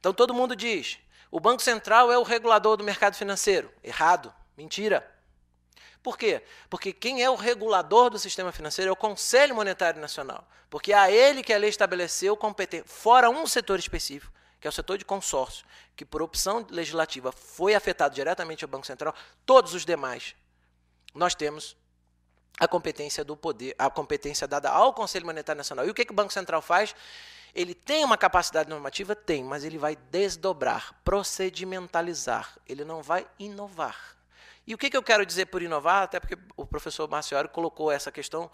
Então todo mundo diz: o Banco Central é o regulador do mercado financeiro. Errado, mentira. Por quê? Porque quem é o regulador do sistema financeiro é o Conselho Monetário Nacional. Porque é a ele que a lei estabeleceu competência, fora um setor específico, que é o setor de consórcio, que por opção legislativa foi afetado diretamente ao Banco Central, todos os demais, nós temos a competência do poder, a competência dada ao Conselho Monetário Nacional. E o que, que o Banco Central faz? Ele tem uma capacidade normativa? Tem, mas ele vai desdobrar, procedimentalizar. Ele não vai inovar. E o que, que eu quero dizer por inovar, até porque o professor Marciori colocou essa questão,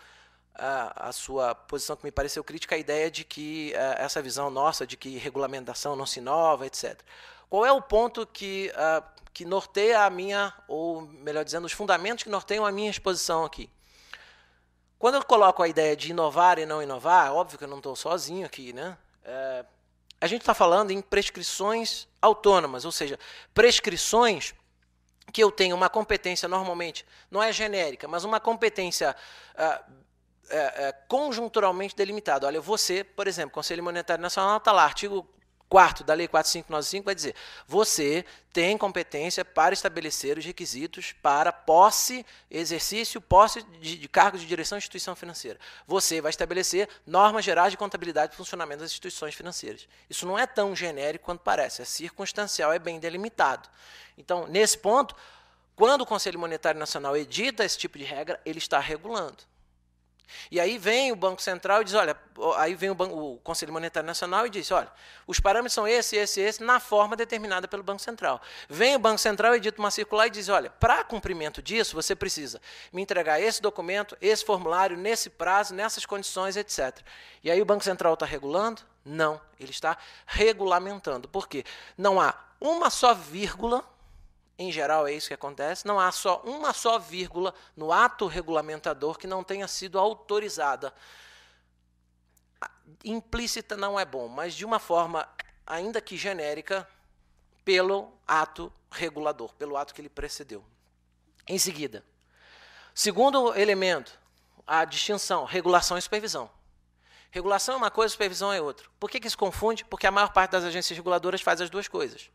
a, a, sua posição que me pareceu crítica, a ideia de que a, é, essa visão nossa de que regulamentação não se inova, etc. Qual é o ponto que, a, que norteia a minha, ou melhor dizendo, os fundamentos que norteiam a minha exposição aqui? Quando eu coloco a ideia de inovar e não inovar, óbvio que eu não estou sozinho aqui, né? É, a gente está falando em prescrições autônomas, ou seja, prescrições que eu tenho uma competência normalmente, não é genérica, mas uma competência ah, eh, eh, conjunturalmente delimitada. Olha, você, por exemplo, Conselho Monetário Nacional, está lá, artigo quarto da Lei 4595 vai dizer: você tem competência para estabelecer os requisitos para posse, exercício, posse de, de cargos de direção de instituição financeira. Você vai estabelecer normas gerais de contabilidade e funcionamento das instituições financeiras. Isso não é tão genérico quanto parece, é circunstancial, é bem delimitado. Então, nesse ponto, quando o Conselho Monetário Nacional edita esse tipo de regra, ele está regulando. E aí vem o Banco Central e diz, olha, aí vem o, Banco, o, Conselho Monetário Nacional e diz, olha, os parâmetros são esse, esse, esse, na forma determinada pelo Banco Central. Vem o Banco Central e edita uma circular e diz, olha, para cumprimento disso, você precisa me entregar esse documento, esse formulário, nesse prazo, nessas condições, etc. E aí o Banco Central está regulando? Não, ele está regulamentando. Por quê? Não há uma só vírgula em geral, é isso que acontece. Não há só uma só vírgula no ato regulamentador que não tenha sido autorizada. Implícita não é bom, mas de uma forma, ainda que genérica, pelo ato regulador, pelo ato que ele precedeu. Em seguida, segundo elemento, a distinção, regulação e supervisão. Regulação é uma coisa, supervisão é outra. Por que, que isso confunde? Porque a maior parte das agências reguladoras faz as duas coisas.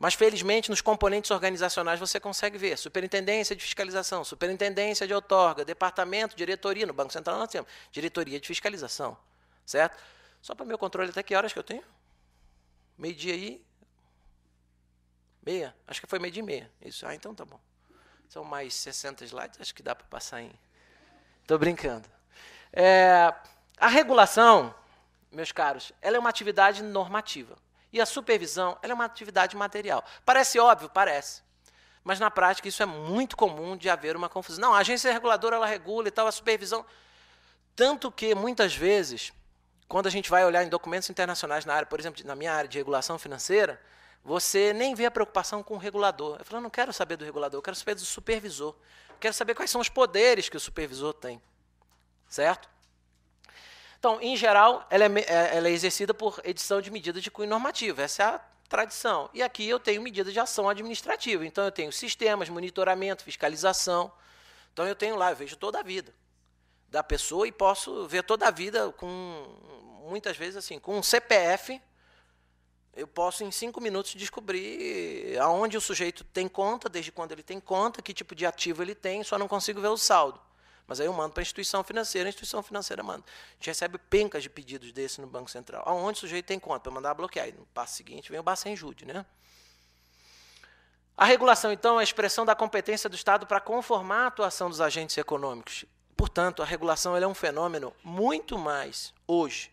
Mas, felizmente, nos componentes organizacionais você consegue ver. Superintendência de fiscalização, superintendência de outorga, departamento, diretoria. No Banco Central nós temos diretoria de fiscalização. Certo? Só para meu controle, até que horas que eu tenho? Meio-dia aí? Meia? Acho que foi meio-dia e meia. Isso. Ah, então tá bom. São mais 60 slides, acho que dá para passar em. Estou brincando. É, a regulação, meus caros, ela é uma atividade normativa. E a supervisão é uma atividade material. Parece óbvio? Parece. Mas na prática isso é muito comum de haver uma confusão. Não, a agência reguladora ela regula e tal, a supervisão. Tanto que muitas vezes, quando a gente vai olhar em documentos internacionais na área, por exemplo, na minha área de regulação financeira, você nem vê a preocupação com o regulador. Eu falo, não quero saber do regulador, eu quero saber do supervisor. Eu quero saber quais são os poderes que o supervisor tem. Certo? Então, em geral, ela é, é, ela é exercida por edição de medidas de cunho normativo. Essa é a tradição. E aqui eu tenho medidas de ação administrativa. Então, eu tenho sistemas, monitoramento, fiscalização. Então, eu tenho lá, eu vejo toda a vida da pessoa e posso ver toda a vida com, muitas vezes, assim, com um CPF. Eu posso, em cinco minutos, descobrir aonde o sujeito tem conta, desde quando ele tem conta, que tipo de ativo ele tem, só não consigo ver o saldo. Mas aí eu mando para a instituição financeira, a instituição financeira manda. A gente recebe pencas de pedidos desse no Banco Central. Aonde o sujeito tem conta para mandar bloquear? Aí no passo seguinte vem o Bacen Jude, né? A regulação, então, é a expressão da competência do Estado para conformar a atuação dos agentes econômicos. Portanto, a regulação é um fenômeno muito mais, hoje,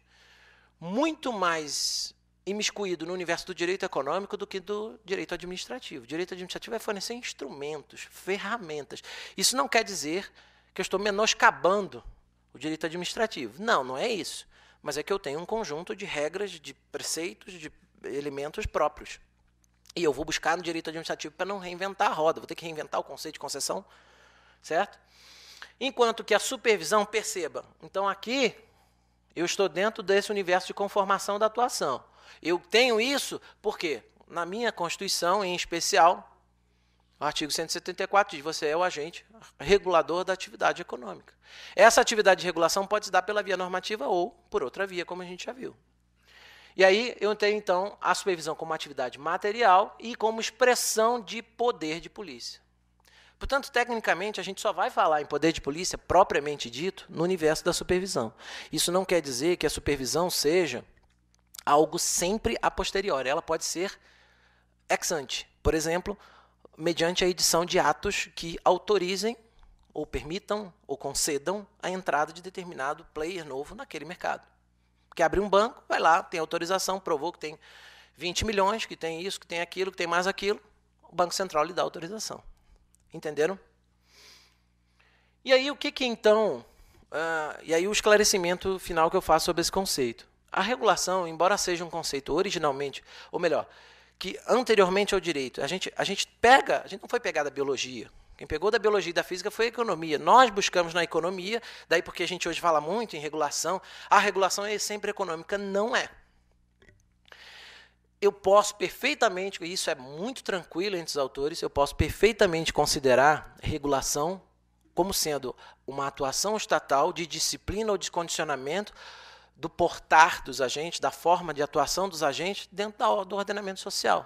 muito mais imiscuído no universo do direito econômico do que do direito administrativo. O direito administrativo é fornecer instrumentos, ferramentas. Isso não quer dizer que eu estou menoscabando o direito administrativo. Não, não é isso. Mas é que eu tenho um conjunto de regras, de preceitos, de elementos próprios. E eu vou buscar no direito administrativo para não reinventar a roda, vou ter que reinventar o conceito de concessão, certo? Enquanto que a supervisão, perceba, então aqui eu estou dentro desse universo de conformação da atuação. Eu tenho isso porque, na minha Constituição em especial, o artigo 174 diz: você é o agente regulador da atividade econômica. Essa atividade de regulação pode se dar pela via normativa ou por outra via, como a gente já viu. E aí eu tenho então a supervisão como atividade material e como expressão de poder de polícia. Portanto, tecnicamente, a gente só vai falar em poder de polícia propriamente dito no universo da supervisão. Isso não quer dizer que a supervisão seja algo sempre a posteriori, ela pode ser ex ante. Por exemplo, mediante a edição de atos que autorizem ou permitam ou concedam a entrada de determinado player novo naquele mercado. Quer abrir um banco, vai lá, tem autorização, provou que tem 20 milhões, que tem isso, que tem aquilo, que tem mais aquilo, o Banco Central lhe dá autorização. Entenderam? E aí, o que, que então. Uh, e aí, o esclarecimento final que eu faço sobre esse conceito. A regulação, embora seja um conceito originalmente, ou melhor, que anteriormente ao direito. A gente, a gente pega, a gente não foi pegar da biologia. Quem pegou da biologia e da física foi a economia. Nós buscamos na economia, daí porque a gente hoje fala muito em regulação, a regulação é sempre econômica. Não é. Eu posso perfeitamente, e isso é muito tranquilo entre os autores, eu posso perfeitamente considerar regulação como sendo uma atuação estatal de disciplina ou descondicionamento do portar dos agentes, da forma de atuação dos agentes dentro do ordenamento social.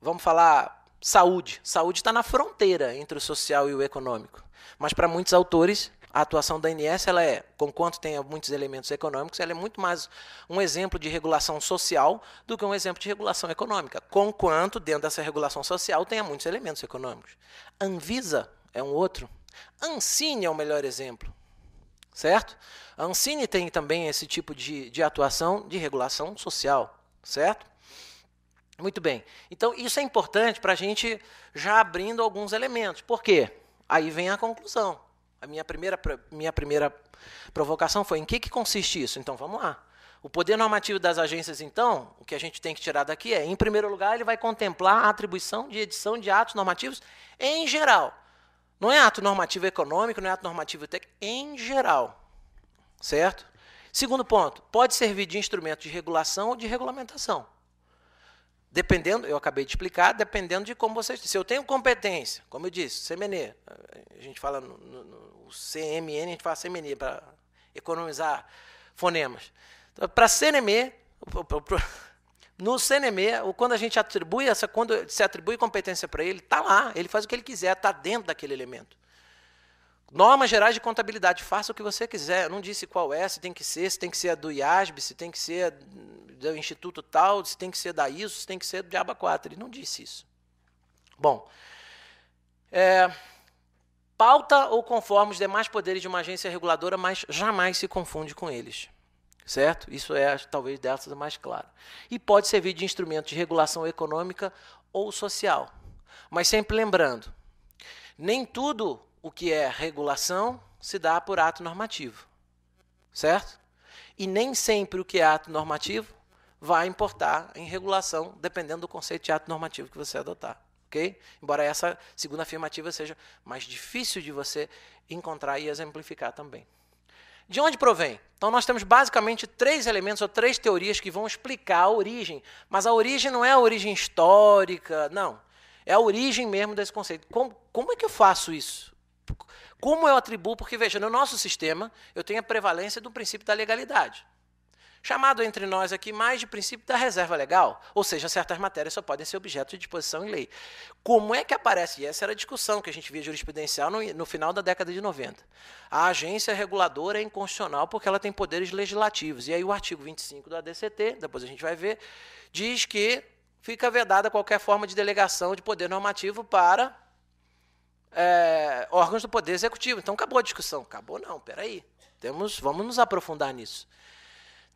Vamos falar saúde. Saúde está na fronteira entre o social e o econômico. Mas para muitos autores, a atuação da ANS, ela é, conquanto tenha muitos elementos econômicos, ela é muito mais um exemplo de regulação social do que um exemplo de regulação econômica, conquanto dentro dessa regulação social tenha muitos elementos econômicos. Anvisa é um outro. Ancine é o melhor exemplo certo? A Ancine tem também esse tipo de, de atuação de regulação social, certo? Muito bem. Então, isso é importante para a gente já abrindo alguns elementos. Por quê? Aí vem a conclusão. A minha primeira, minha primeira provocação foi em que, que consiste isso? Então, vamos lá. O poder normativo das agências, então, o que a gente tem que tirar daqui é, em primeiro lugar, ele vai contemplar a atribuição de edição de atos normativos em geral. Não é ato normativo econômico, não é ato normativo técnico, em geral. Certo? Segundo ponto, pode servir de instrumento de regulação ou de regulamentação. Dependendo, eu acabei de explicar, dependendo de como você. Se eu tenho competência, como eu disse, CMN, a gente fala no, no, no CMN, a gente fala CMN para economizar fonemas. Então, para CNME, no CNME, ou quando a gente atribui essa, quando se atribui competência para ele, está lá, ele faz o que ele quiser, está dentro daquele elemento. Normas gerais de contabilidade, faça o que você quiser. Eu não disse qual é, se tem que ser, se tem que ser a do IASB, se tem que ser do Instituto tal, se tem que ser da ISO, se tem que ser do Diaba 4. Ele não disse isso. Bom, é, pauta ou conforme os demais poderes de uma agência reguladora, mas jamais se confunde com eles certo? Isso é talvez dessas a é mais claro E pode servir de instrumento de regulação econômica ou social. Mas sempre lembrando, nem tudo o que é regulação se dá por ato normativo, certo? E nem sempre o que é ato normativo vai importar em regulação, dependendo do conceito de ato normativo que você adotar. ok Embora essa segunda afirmativa seja mais difícil de você encontrar e exemplificar também. De onde provém? Então, nós temos basicamente três elementos ou três teorias que vão explicar a origem. Mas a origem não é a origem histórica, não. É a origem mesmo desse conceito. Como, como é que eu faço isso? Como eu atribuo? Porque, veja, no nosso sistema, eu tenho a prevalência do princípio da legalidade. Chamado entre nós aqui mais de princípio da reserva legal, ou seja, certas matérias só podem ser objeto de disposição em lei. Como é que aparece? E essa era a discussão que a gente via jurisprudencial no, no final da década de 90. A agência reguladora é inconstitucional porque ela tem poderes legislativos. E aí o artigo 25 do ADCT, depois a gente vai ver, diz que fica vedada qualquer forma de delegação de poder normativo para é, órgãos do poder executivo. Então acabou a discussão. Acabou não, peraí. Temos, vamos nos aprofundar nisso.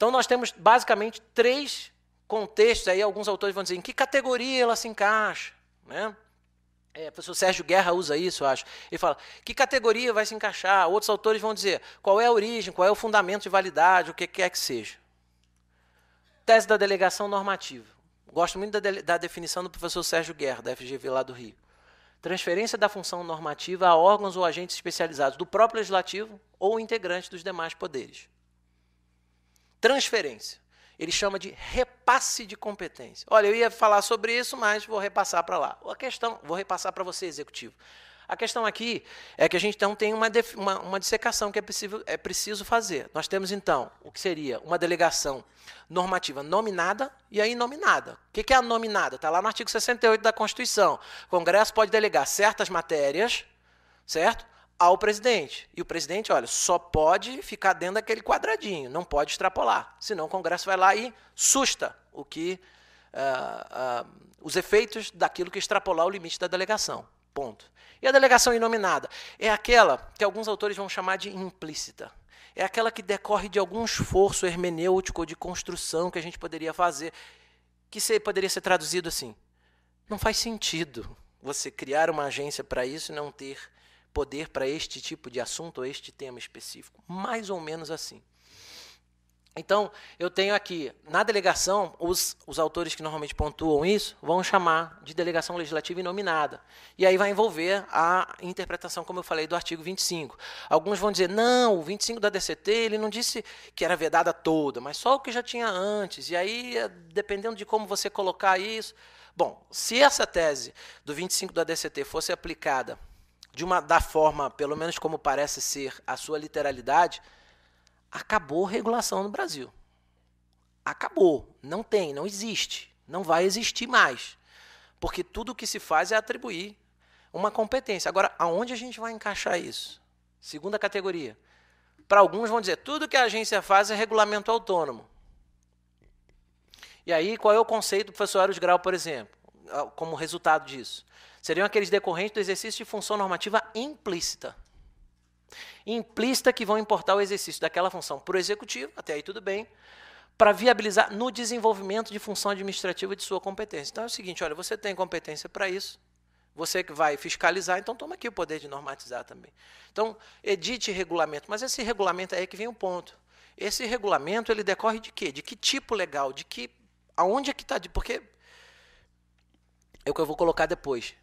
Então nós temos basicamente três contextos aí, alguns autores vão dizer em que categoria ela se encaixa, né? É, o professor Sérgio Guerra usa isso, eu acho. Ele fala, que categoria vai se encaixar? Outros autores vão dizer qual é a origem, qual é o fundamento de validade, o que quer que seja. Tese da delegação normativa. Gosto muito da, de, da definição do professor Sérgio Guerra, da FGV lá do Rio. Transferência da função normativa a órgãos ou agentes especializados do próprio legislativo ou integrante dos demais poderes transferência. Ele chama de repasse de competência. Olha, eu ia falar sobre isso, mas vou repassar para lá. A questão, vou repassar para você, executivo. A questão aqui é que a gente então tem uma, uma, uma dissecação que é, possível, é preciso fazer. Nós temos então o que seria uma delegação normativa nominada e a inominada. O que é a nominada? Está lá no artigo 68 da Constituição. O Congresso pode delegar certas matérias, certo? ao presidente. E o presidente, olha, só pode ficar dentro daquele quadradinho, não pode extrapolar. Senão o Congresso vai lá e susta o que uh, uh, os efeitos daquilo que extrapolar o limite da delegação. Ponto. E a delegação inominada? É aquela que alguns autores vão chamar de implícita. É aquela que decorre de algum esforço hermenêutico ou de construção que a gente poderia fazer, que poderia ser traduzido assim: não faz sentido você criar uma agência para isso e não ter poder para este tipo de assunto ou este tema específico. Mais ou menos assim. Então, eu tenho aqui, na delegação, os, os autores que normalmente pontuam isso vão chamar de delegação legislativa inominada. E aí vai envolver a interpretação, como eu falei, do artigo 25. Alguns vão dizer, não, o 25 da DCT, ele não disse que era vedada toda, mas só o que já tinha antes. E aí, eh, dependendo de como você colocar isso. Bom, se essa tese do 25 da DCT fosse aplicada de uma da forma, pelo menos como parece ser a sua literalidade, acabou regulação no Brasil. Acabou, não tem, não existe, não vai existir mais. Porque tudo o que se faz é atribuir uma competência. Agora, aonde a gente vai encaixar isso? Segunda categoria. Para alguns vão dizer, tudo que a agência faz é regulamento autônomo. E aí, qual é o conceito do professor Aros Grau, por exemplo, como resultado disso? seriam aqueles decorrentes do exercício de função normativa implícita. Implícita que vão importar o exercício daquela função para o executivo, até aí tudo bem, para viabilizar no desenvolvimento de função administrativa de sua competência. Então é o seguinte: olha, você tem competência para isso, você que vai fiscalizar, então toma aqui o poder de normatizar também. Então, edite regulamento, mas esse regulamento é aí é que vem o ponto. Esse regulamento ele decorre de quê? De que tipo legal? De que. Aonde é que está? Porque é o que eu vou colocar depois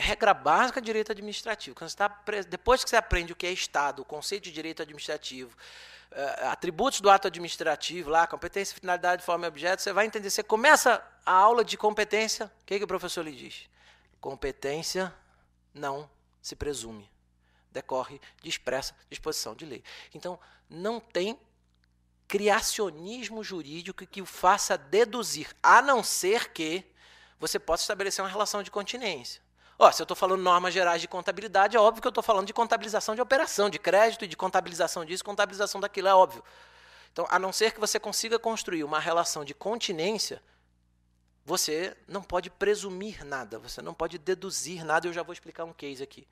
regra básica de direito administrativo. Quando tá depois que você aprende o que é Estado, o conceito de direito administrativo, eh, atributos do ato administrativo, lá, competência, finalidade, forma e objeto, você vai entender. Você começa a aula de competência, o que, que o professor lhe diz? Competência não se presume. Decorre de expressa disposição de lei. Então, não tem criacionismo jurídico que o faça deduzir, a não ser que você possa estabelecer uma relação de continência. Ó, se eu estou falando normas gerais de contabilidade, é óbvio que eu estou falando de contabilização de operação, de crédito, de contabilização disso, contabilização daquilo, é óbvio. Então, a não ser que você consiga construir uma relação de continência, você não pode presumir nada, você não pode deduzir nada, eu já vou explicar um case aqui.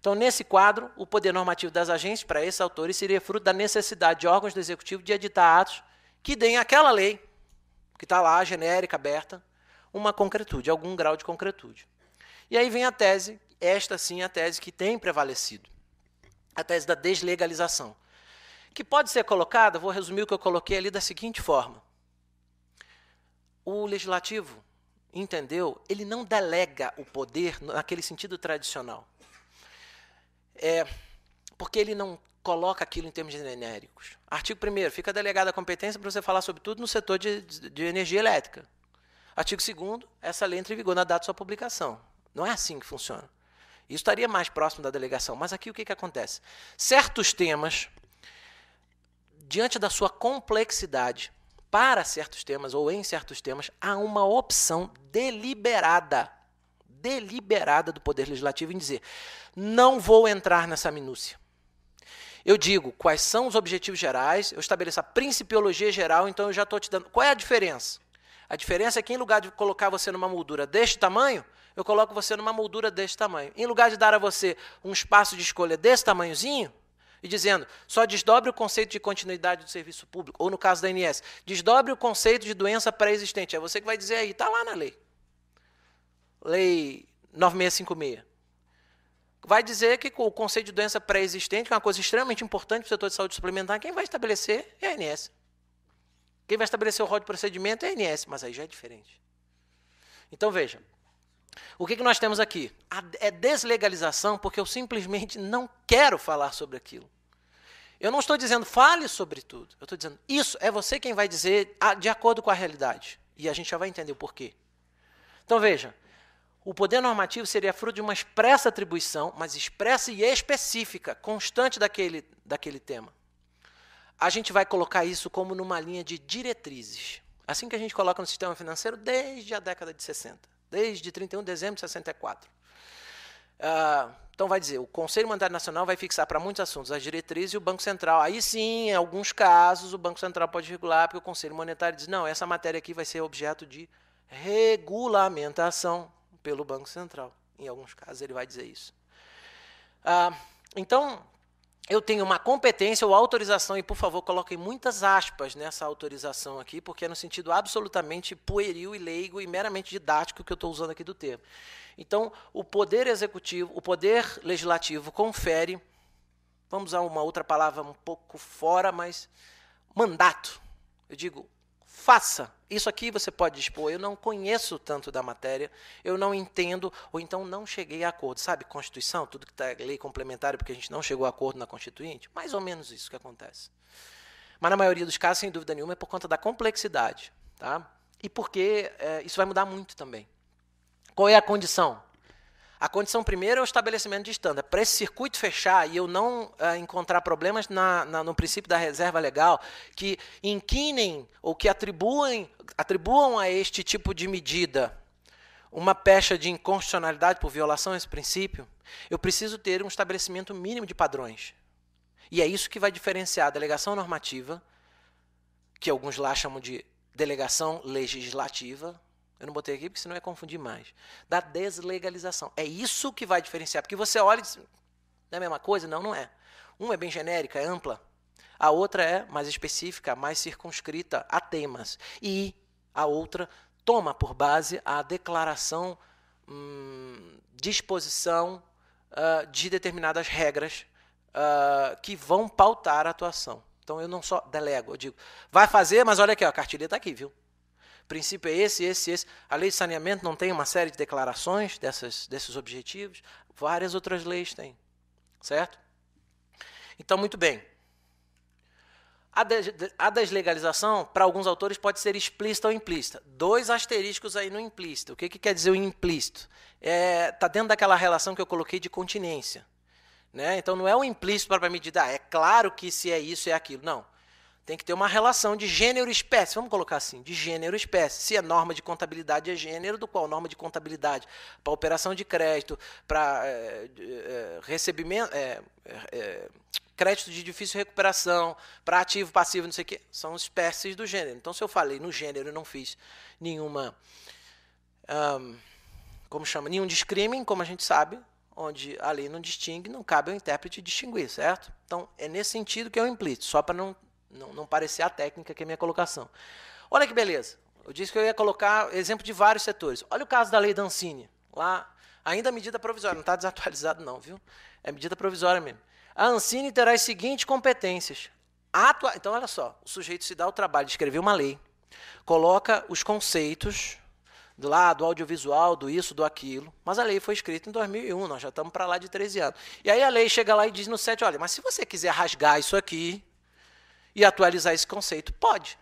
Então, nesse quadro, o poder normativo das agências, para esses autores, seria fruto da necessidade de órgãos do executivo de editar atos que deem àquela lei, que está lá, genérica, aberta, uma concretude, algum grau de concretude. E aí vem a tese, esta sim é a tese que tem prevalecido, a tese da deslegalização, que pode ser colocada, vou resumir o que eu coloquei ali da seguinte forma. O legislativo entendeu, ele não delega o poder naquele sentido tradicional. É, porque ele não coloca aquilo em termos genéricos. Artigo 1 fica delegada a competência para você falar sobre tudo no setor de, de energia elétrica. Artigo 2 essa lei entra em vigor na data de sua publicação. Não é assim que funciona. Isso estaria mais próximo da delegação. Mas aqui o que, que acontece? Certos temas, diante da sua complexidade, para certos temas ou em certos temas, há uma opção deliberada, deliberada do Poder Legislativo em dizer: não vou entrar nessa minúcia. Eu digo quais são os objetivos gerais, eu estabeleço a principiologia geral, então eu já estou te dando. Qual é a diferença? A diferença é que, em lugar de colocar você numa moldura deste tamanho, eu coloco você numa moldura desse tamanho. Em lugar de dar a você um espaço de escolha desse tamanhozinho, e dizendo, só desdobre o conceito de continuidade do serviço público, ou no caso da ANS, desdobre o conceito de doença pré-existente. É você que vai dizer aí, está lá na lei. Lei 9656 vai dizer que o conceito de doença pré-existente, que é uma coisa extremamente importante para o setor de saúde suplementar, quem vai estabelecer é a ANS. Quem vai estabelecer o rol de procedimento é a ANS, mas aí já é diferente. Então veja, o que, que nós temos aqui? A, é deslegalização porque eu simplesmente não quero falar sobre aquilo. Eu não estou dizendo fale sobre tudo. Eu estou dizendo isso é você quem vai dizer ah, de acordo com a realidade. E a gente já vai entender o porquê. Então veja, o poder normativo seria fruto de uma expressa atribuição, mas expressa e específica, constante daquele, daquele tema. A gente vai colocar isso como numa linha de diretrizes. Assim que a gente coloca no sistema financeiro desde a década de 60 desde 31 de dezembro de 64. Uh, ah, então vai dizer, o Conselho Monetário Nacional vai fixar para muitos assuntos as diretrizes e o Banco Central. Aí sim, em alguns casos, o Banco Central pode regular, porque o Conselho Monetário diz, não, essa matéria aqui vai ser objeto de regulamentação pelo Banco Central. Em alguns casos ele vai dizer isso. Uh, então, eu tenho uma competência ou autorização, e por favor, coloquem muitas aspas nessa autorização aqui, porque é no sentido absolutamente pueril e leigo e meramente didático que eu estou usando aqui do termo. Então, o poder executivo, o poder legislativo confere, vamos usar uma outra palavra um pouco fora, mas mandato. Eu digo, faça. Isso aqui você pode expor. Eu não conheço tanto da matéria, eu não entendo, ou então não cheguei a acordo. Sabe, Constituição, tudo que está lei complementar, é porque a gente não chegou a acordo na Constituinte? Mais ou menos isso que acontece. Mas na maioria dos casos, sem dúvida nenhuma, é por conta da complexidade. Tá? E porque é, isso vai mudar muito também. Qual é a condição? A condição primeira é o estabelecimento de estándar. Para esse circuito fechar e eu não uh, encontrar problemas na, na, no princípio da reserva legal que inquinem ou que atribuem, atribuam a este tipo de medida uma pecha de inconstitucionalidade por violação a esse princípio, eu preciso ter um estabelecimento mínimo de padrões. E é isso que vai diferenciar a delegação normativa, que alguns lá chamam de delegação legislativa, eu não botei aqui porque senão ia confundir mais. Da deslegalização. É isso que vai diferenciar. Porque você olha e diz, não é a mesma coisa? Não, não é. Uma é bem genérica, é ampla. A outra é mais específica, mais circunscrita a temas. E a outra toma por base a declaração, hum, disposição uh, de determinadas regras uh, que vão pautar a atuação. Então eu não só delego, eu digo, vai fazer, mas olha aqui, ó, a cartilha está aqui, viu? princípio é esse, esse, esse. A lei de saneamento não tem uma série de declarações dessas, desses objetivos? Várias outras leis têm, certo? Então, muito bem. A deslegalização, para alguns autores, pode ser explícita ou implícita. Dois asteriscos aí no implícito. O que, que quer dizer o implícito? Está é, tá dentro daquela relação que eu coloquei de continência. Né? Então, não é o implícito para me medida. Ah, é claro que se é isso, é aquilo. Não tem que ter uma relação de gênero-espécie, vamos colocar assim, de gênero-espécie. Se a é norma de contabilidade é gênero, do qual norma de contabilidade para operação de crédito, para é, é, recebimento, é, crédito de difícil recuperação, para ativo, passivo, não sei o quê, são espécies do gênero. Então, se eu falei no gênero e não fiz nenhuma, como chama, nenhum discrimen, como a gente sabe, onde a lei não distingue, não cabe ao intérprete distinguir, certo? Então, é nesse sentido que eu implito, só para não não, não parecer a técnica que é a minha colocação. Olha que beleza. Eu disse que eu ia colocar exemplo de vários setores. Olha o caso da lei Dancini. Lá, ainda medida provisória, não está desatualizado não, viu? É medida provisória mesmo. A Ancine terá as seguintes competências. Atua... Então, olha só, o sujeito se dá o trabalho de escrever uma lei, coloca os conceitos do lá do audiovisual, do isso, do aquilo, mas a lei foi escrita em 2001, nós já estamos para lá de 13 anos. E aí a lei chega lá e diz no 7, olha, mas se você quiser rasgar isso aqui, e atualizar esse conceito? Pode.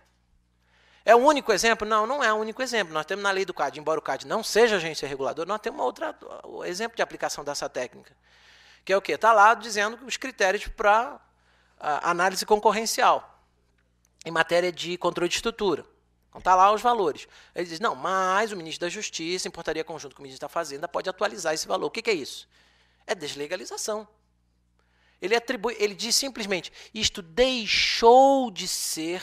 É o único exemplo? Não, não é o único exemplo. Nós temos na lei do CAD, embora o CAD não seja agência reguladora, nós temos uma outra exemplo de aplicação dessa técnica. Que é o quê? Está lá dizendo os critérios para análise concorrencial em matéria de controle de estrutura. Então tá lá os valores. Ele diz, não, mas o ministro da Justiça, em portaria conjunto com o ministro da Fazenda, pode atualizar esse valor. O que, que é isso? É deslegalização. Ele atribui, ele diz simplesmente: isto deixou de ser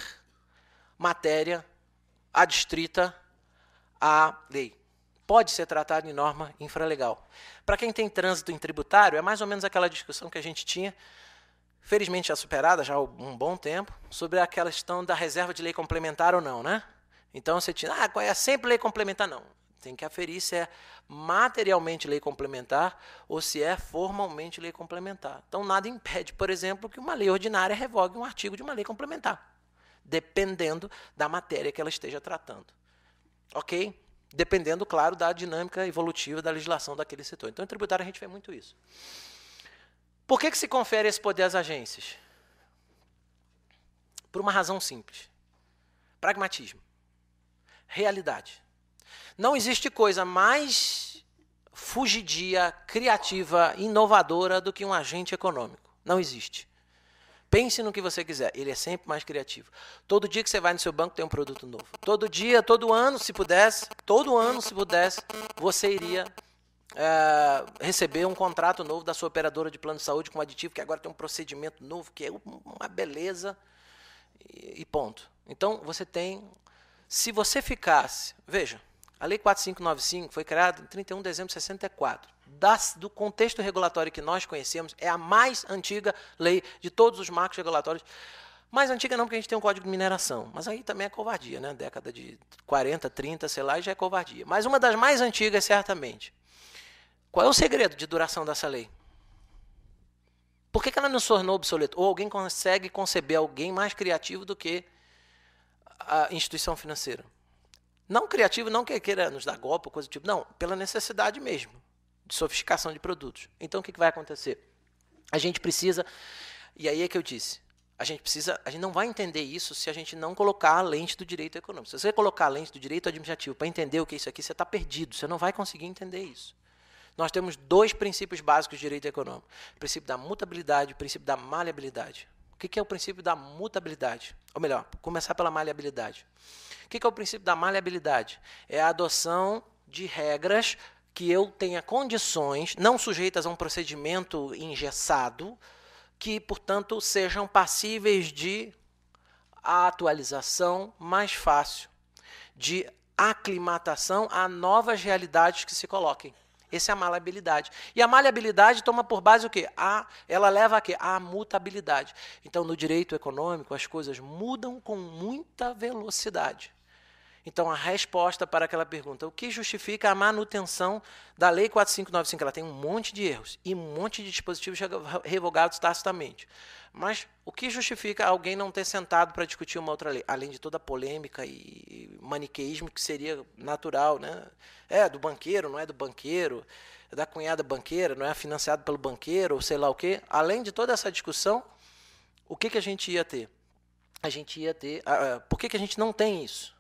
matéria adstrita à lei. Pode ser tratado em norma infralegal. Para quem tem trânsito em tributário, é mais ou menos aquela discussão que a gente tinha, felizmente já superada já há um bom tempo, sobre a questão da reserva de lei complementar ou não, né? Então você tinha, ah, qual é sempre lei complementar? Não. Tem que aferir se é materialmente lei complementar ou se é formalmente lei complementar. Então, nada impede, por exemplo, que uma lei ordinária revogue um artigo de uma lei complementar, dependendo da matéria que ela esteja tratando. Ok? Dependendo, claro, da dinâmica evolutiva da legislação daquele setor. Então, em tributário, a gente vê muito isso. Por que, que se confere esse poder às agências? Por uma razão simples: pragmatismo, realidade. Não existe coisa mais fugidia, criativa, inovadora do que um agente econômico. Não existe. Pense no que você quiser, ele é sempre mais criativo. Todo dia que você vai no seu banco tem um produto novo. Todo dia, todo ano, se pudesse, todo ano, se pudesse, você iria é, receber um contrato novo da sua operadora de plano de saúde com um aditivo, que agora tem um procedimento novo, que é uma beleza, e, e ponto. Então, você tem. Se você ficasse. Veja, a Lei 4595 foi criada em 31 de dezembro de 64. Das, do contexto regulatório que nós conhecemos, é a mais antiga lei de todos os marcos regulatórios. Mais antiga não, porque a gente tem um código de mineração. Mas aí também é covardia, né? Década de 40, 30, sei lá, já é covardia. Mas uma das mais antigas, certamente. Qual é o segredo de duração dessa lei? Por que, que ela não se tornou obsoleta? Ou alguém consegue conceber alguém mais criativo do que a instituição financeira? Não criativo, não que queira nos dar golpe ou coisa do tipo, não, pela necessidade mesmo de sofisticação de produtos. Então o que, que vai acontecer? A gente precisa, e aí é que eu disse, a gente precisa, a gente não vai entender isso se a gente não colocar a lente do direito econômico. Se você colocar a lente do direito administrativo para entender o que é isso aqui, você está perdido, você não vai conseguir entender isso. Nós temos dois princípios básicos de direito econômico: o princípio da mutabilidade e o princípio da maleabilidade. O que é o princípio da mutabilidade? Ou melhor, começar pela maleabilidade. O que é o princípio da maleabilidade? É a adoção de regras que eu tenha condições, não sujeitas a um procedimento engessado, que, portanto, sejam passíveis de atualização mais fácil, de aclimatação a novas realidades que se coloquem. Essa é a malhabilidade E a malhabilidade toma por base o quê? A, ela leva a quê? A mutabilidade. Então, no direito econômico, as coisas mudam com muita velocidade. Então, a resposta para aquela pergunta, o que justifica a manutenção da Lei 4595? Ela tem um monte de erros e um monte de dispositivos revogados tacitamente. Mas o que justifica alguém não ter sentado para discutir uma outra lei? Além de toda a polêmica e maniqueísmo que seria natural, né? É, do banqueiro, não é do banqueiro, é da cunhada banqueira, não é financiado pelo banqueiro, ou sei lá o quê. Além de toda essa discussão, o que, que a gente ia ter? A gente ia ter. Uh, por que, que a gente não tem isso?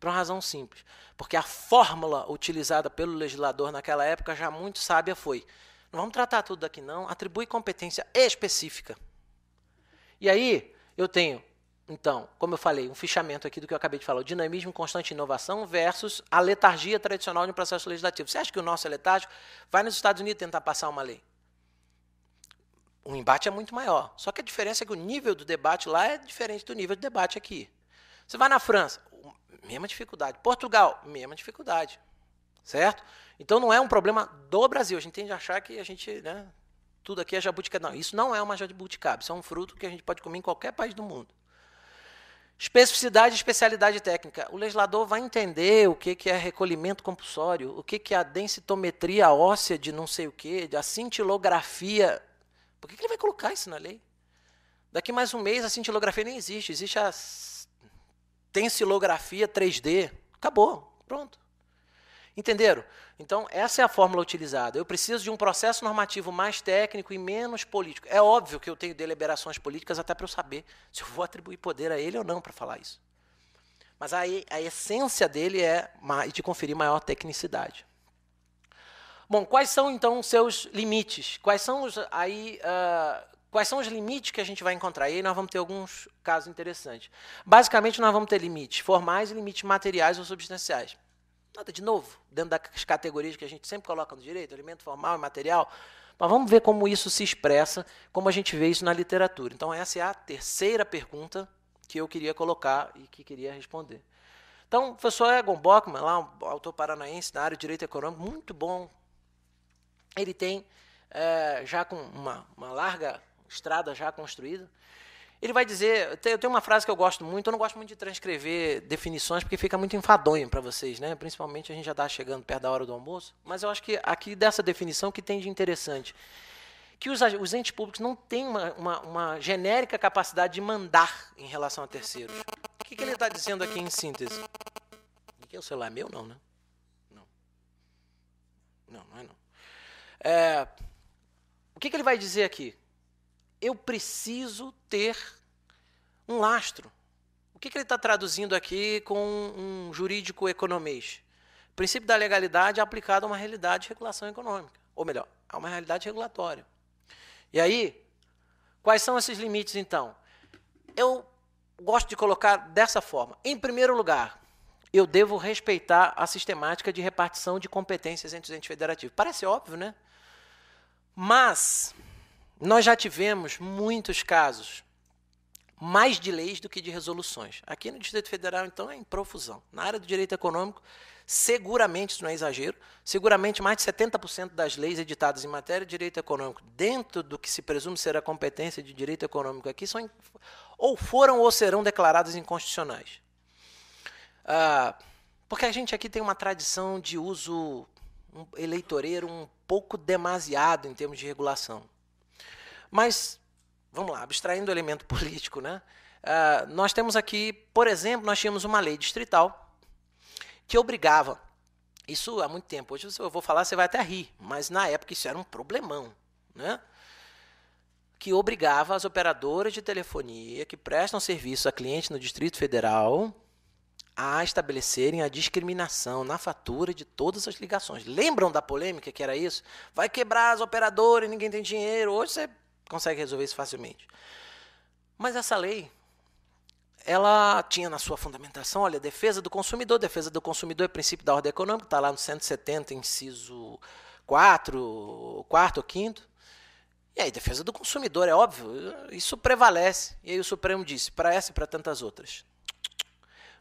Por uma razão simples. Porque a fórmula utilizada pelo legislador naquela época já muito sábia foi: não vamos tratar tudo daqui, não, atribui competência específica. E aí, eu tenho, então, como eu falei, um fichamento aqui do que eu acabei de falar: o dinamismo constante de inovação versus a letargia tradicional de um processo legislativo. Você acha que o nosso é letárgico? Vai nos Estados Unidos tentar passar uma lei o embate é muito maior. Só que a diferença é que o nível do debate lá é diferente do nível do debate aqui. Você vai na França, mesma dificuldade. Portugal, mesma dificuldade. Certo? Então não é um problema do Brasil. A gente tem de achar que a gente, né, tudo aqui é jabuticaba. Não, isso não é uma jabuticaba, isso é um fruto que a gente pode comer em qualquer país do mundo. Especificidade e especialidade técnica. O legislador vai entender o que, que é recolhimento compulsório, o que, que é a densitometria óssea de não sei o quê, a cintilografia. Por que, que ele vai colocar isso na lei? Daqui mais um mês a cintilografia nem existe, existe a tensilografia 3D. Acabou, pronto. Entenderam? Então, essa é a fórmula utilizada. Eu preciso de um processo normativo mais técnico e menos político. É óbvio que eu tenho deliberações políticas até para eu saber se eu vou atribuir poder a ele ou não para falar isso. Mas aí a essência dele é de conferir maior tecnicidade. Bom, quais são então os seus limites? Quais são os, aí uh, Quais são os limites que a gente vai encontrar? E aí nós vamos ter alguns casos interessantes. Basicamente, nós vamos ter limites formais e limites materiais ou substanciais. Nada de novo, dentro das categorias que a gente sempre coloca no direito, elemento formal e material. Mas vamos ver como isso se expressa, como a gente vê isso na literatura. Então, essa é a terceira pergunta que eu queria colocar e que queria responder. Então, o professor Egon Bockman, lá, um autor paranaense da área de direito econômico, muito bom. Ele tem, é, já com uma, uma larga estrada já construída. Ele vai dizer, eu tenho uma frase que eu gosto muito, eu não gosto muito de transcrever definições porque fica muito enfadonho para vocês, né? Principalmente a gente já está chegando perto da hora do almoço, mas eu acho que aqui dessa definição que tem de interessante, que os, os entes públicos não têm uma, uma, uma, genérica capacidade de mandar em relação a terceiros. O que, que ele está dizendo aqui em síntese? Aqui é o celular é meu, não, né? Não. Não, não é não. É, o que, que ele vai dizer aqui? eu preciso ter um lastro. O que, que ele está traduzindo aqui com um jurídico economês? O princípio da legalidade aplicado a uma realidade de regulação econômica, ou melhor, a uma realidade regulatória. E aí, quais são esses limites então? Eu gosto de colocar dessa forma. Em primeiro lugar, eu devo respeitar a sistemática de repartição de competências entre os entes federativos. Parece óbvio, né? Mas nós já tivemos muitos casos, mais de leis do que de resoluções. Aqui no Distrito Federal, então, é em profusão. Na área do direito econômico, seguramente, isso não é exagero, seguramente mais de 70% das leis editadas em matéria de direito econômico, dentro do que se presume ser a competência de direito econômico aqui, são ou foram ou serão declaradas inconstitucionais. Ah, porque a gente aqui tem uma tradição de uso eleitoreiro um pouco demasiado em termos de regulação. Mas, vamos lá, abstraindo o elemento político, né? Uh, nós temos aqui, por exemplo, nós tínhamos uma lei distrital que obrigava, isso há muito tempo, hoje eu vou falar, você vai até rir, mas na época isso era um problemão, né? que obrigava as operadoras de telefonia que prestam serviço a clientes no Distrito Federal a estabelecerem a discriminação na fatura de todas as ligações. Lembram da polêmica que era isso? Vai quebrar as operadoras, ninguém tem dinheiro. Hoje você consegue resolver isso facilmente. Mas essa lei, ela tinha na sua fundamentação, olha, defesa do consumidor, defesa do consumidor é princípio da ordem econômica, está lá no 170, inciso 4, 4 ou 5 E aí, defesa do consumidor, é óbvio, isso prevalece. E aí o Supremo disse, para essa e para tantas outras.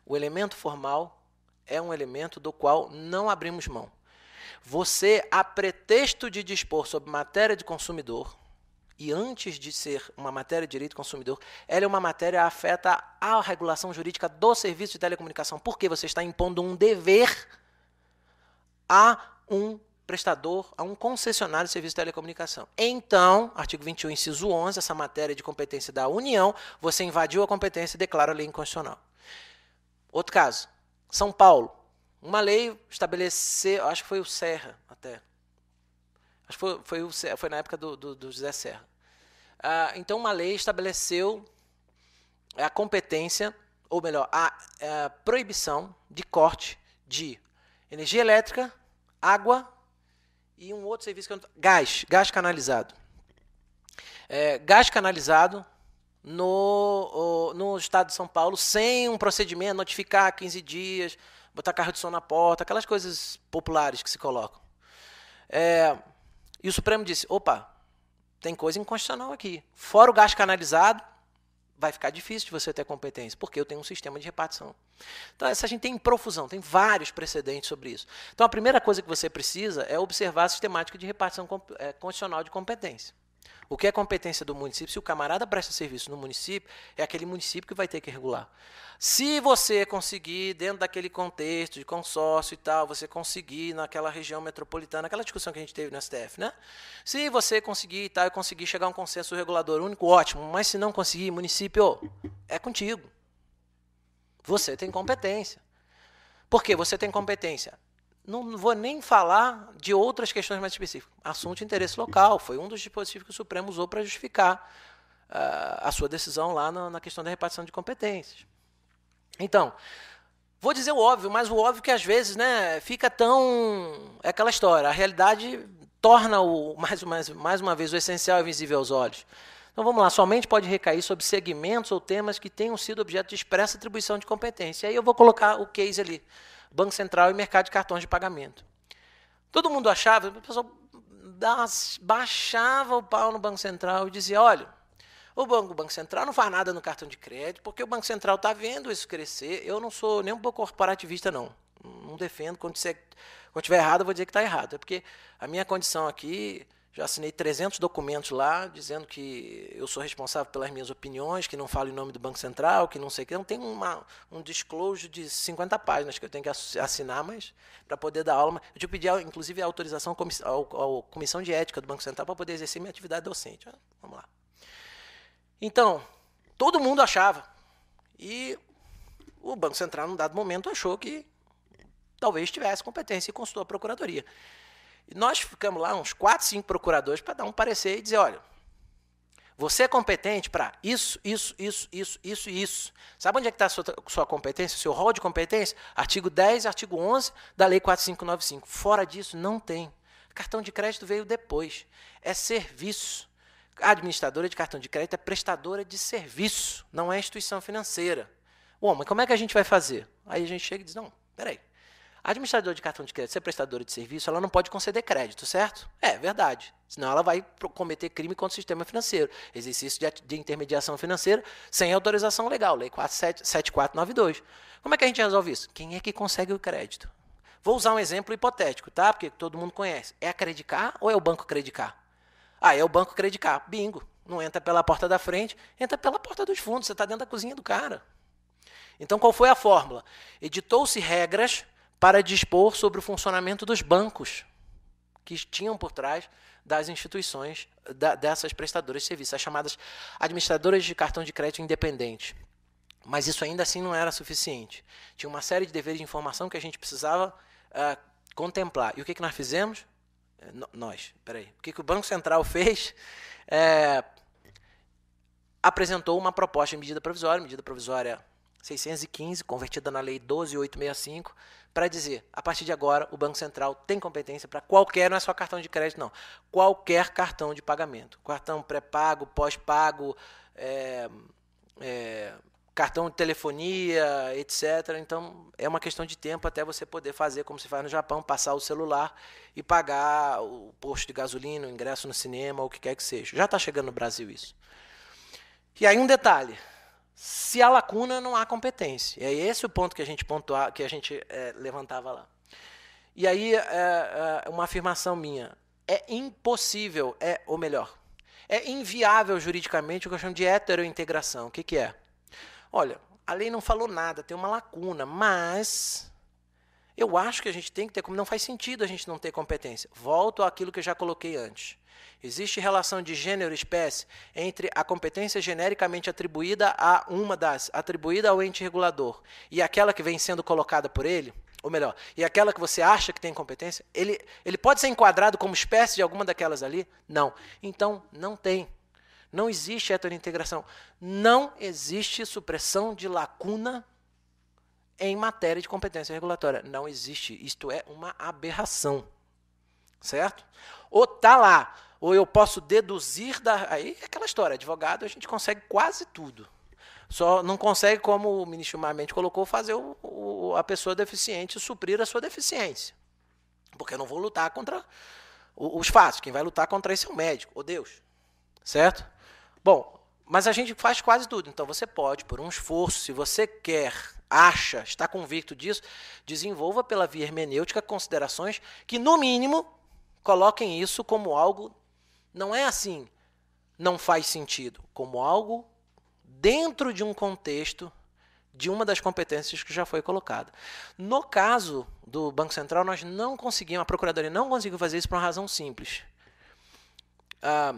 O elemento formal é um elemento do qual não abrimos mão. Você, a pretexto de dispor sobre matéria de consumidor, e antes de ser uma matéria de direito consumidor, ela é uma matéria que afeta a regulação jurídica do serviço de telecomunicação, porque você está impondo um dever a um prestador, a um concessionário de serviço de telecomunicação. Então, artigo 21, inciso 11, essa matéria de competência da União, você invadiu a competência e declara a lei inconstitucional. Outro caso, São Paulo. Uma lei estabeleceu, acho que foi o Serra até, Acho que foi, foi, foi na época do, do, do José Serra. Ah, então, uma lei estabeleceu a competência, ou melhor, a, a proibição de corte de energia elétrica, água e um outro serviço que eu não... gás, gás canalizado. É, gás canalizado no, no estado de São Paulo sem um procedimento, notificar 15 dias, botar carro de som na porta, aquelas coisas populares que se colocam. É, e o Supremo disse: opa, tem coisa inconstitucional aqui. Fora o gasto canalizado, vai ficar difícil de você ter competência, porque eu tenho um sistema de repartição. Então, essa a gente tem em profusão, tem vários precedentes sobre isso. Então, a primeira coisa que você precisa é observar a sistemática de repartição eh, constitucional de competência. O que é competência do município? Se o camarada presta serviço no município, é aquele município que vai ter que regular. Se você conseguir, dentro daquele contexto de consórcio e tal, você conseguir naquela região metropolitana, aquela discussão que a gente teve no STF, né? Se você conseguir e tal, e conseguir chegar a um consenso regulador único, ótimo. Mas se não conseguir, município, é contigo. Você tem competência. Por quê? Você tem competência não vou nem falar de outras questões mais específicas. Assunto de interesse local, foi um dos dispositivos que o Supremo usou para justificar uh, a sua decisão lá na, na questão da repartição de competências. Então, vou dizer o óbvio, mas o óbvio que às vezes né, fica tão. É aquela história, a realidade torna o mais, mais, mais uma vez o essencial invisível aos olhos. Então vamos lá, somente pode recair sobre segmentos ou temas que tenham sido objeto de expressa atribuição de competência. Aí eu vou colocar o case ali. Banco Central e mercado de cartões de pagamento. Todo mundo achava, o pessoal baixava o pau no Banco Central e dizia: olha, o banco, o banco Central não faz nada no cartão de crédito, porque o Banco Central está vendo isso crescer. Eu não sou nem um pouco corporativista, não. Não defendo. Quando, estiver quando tiver errado, eu vou dizer que está errado. É porque a minha condição aqui já assinei 300 documentos lá dizendo que eu sou responsável pelas minhas opiniões, que não falo em nome do Banco Central, que não sei o que. Então tem uma, um disclosure de 50 páginas que eu tenho que assinar, mas para poder dar aula. Eu tive que pedir, inclusive, a autorização à Comissão de Ética do Banco Central para poder exercer minha atividade docente. Ah, vamos lá. Então, todo mundo achava. E o Banco Central, num dado momento, achou que talvez tivesse competência e consultou a Procuradoria. E nós ficamos lá uns 4, 5 procuradores para dar um parecer e dizer, olha, você é competente para isso, isso, isso, isso, isso e isso. Sabe onde é que está a sua, sua competência, o seu rol de competência? Artigo 10, artigo 11 da Lei 4595. Fora disso, não tem. Cartão de crédito veio depois. É serviço. A administradora de cartão de crédito é prestadora de serviço, não é instituição financeira. Bom, mas como é que a gente vai fazer? Aí a gente chega e diz, não, peraí. A administradora de cartão de crédito, se é prestadora de serviço, ela não pode conceder crédito, certo? É verdade. Senão ela vai cometer crime contra o sistema financeiro. Exercício de, de intermediação financeira sem autorização legal, Lei 7492. Como é que a gente resolve isso? Quem é que consegue o crédito? Vou usar um exemplo hipotético, tá? Porque todo mundo conhece. É a Credicar ou é o Banco Credicar? Ah, é o Banco Credicar. Bingo. Não entra pela porta da frente, entra pela porta dos fundos. Você está dentro da cozinha do cara. Então, qual foi a fórmula? Editou-se regras para dispor sobre o funcionamento dos bancos que tinham por trás das instituições da, dessas prestadoras de serviços, as chamadas administradoras de cartão de crédito independente. Mas isso ainda assim não era suficiente. Tinha uma série de deveres de informação que a gente precisava uh, contemplar. E o que, que nós fizemos? É, nós, peraí. O que, que o Banco Central fez? É, apresentou uma proposta de medida provisória, medida provisória 615, convertida na Lei 12865, para dizer, a partir de agora, o Banco Central tem competência para qualquer, não é só cartão de crédito, não, qualquer cartão de pagamento. Cartão pré-pago, pós-pago, é, é, cartão de telefonia, etc. Então, é uma questão de tempo até você poder fazer como se faz no Japão, passar o celular e pagar o posto de gasolina, o ingresso no cinema, ou o que quer que seja. Já está chegando no Brasil isso. E aí um detalhe, se há lacuna, não há competência. E É esse o ponto que a gente pontua, que a gente é, levantava lá. E aí, é, é uma afirmação minha. É impossível, é, ou melhor, é inviável juridicamente o que eu chamo de heterointegração. O que, que é? Olha, a lei não falou nada, tem uma lacuna, mas eu acho que a gente tem que ter, como não faz sentido a gente não ter competência. Volto àquilo que eu já coloquei antes. Existe relação de gênero-espécie entre a competência genericamente atribuída a uma das, atribuída ao ente regulador, e aquela que vem sendo colocada por ele? Ou melhor, e aquela que você acha que tem competência, ele, ele pode ser enquadrado como espécie de alguma daquelas ali? Não. Então, não tem. Não existe heterointegração. Não existe supressão de lacuna em matéria de competência regulatória. Não existe. Isto é uma aberração. Certo? Ou tá lá, ou eu posso deduzir da. Aí é aquela história, advogado, a gente consegue quase tudo. Só não consegue, como o ministro Marmente colocou, fazer o, o, a pessoa deficiente suprir a sua deficiência. Porque eu não vou lutar contra os fatos. Quem vai lutar contra isso é o médico, ou Deus. Certo? Bom, mas a gente faz quase tudo. Então você pode, por um esforço, se você quer, acha, está convicto disso, desenvolva pela via hermenêutica considerações que, no mínimo, coloquem isso como algo não é assim, não faz sentido, como algo dentro de um contexto de uma das competências que já foi colocada. No caso do Banco Central, nós não conseguimos, a Procuradoria não conseguiu fazer isso por uma razão simples. Ah,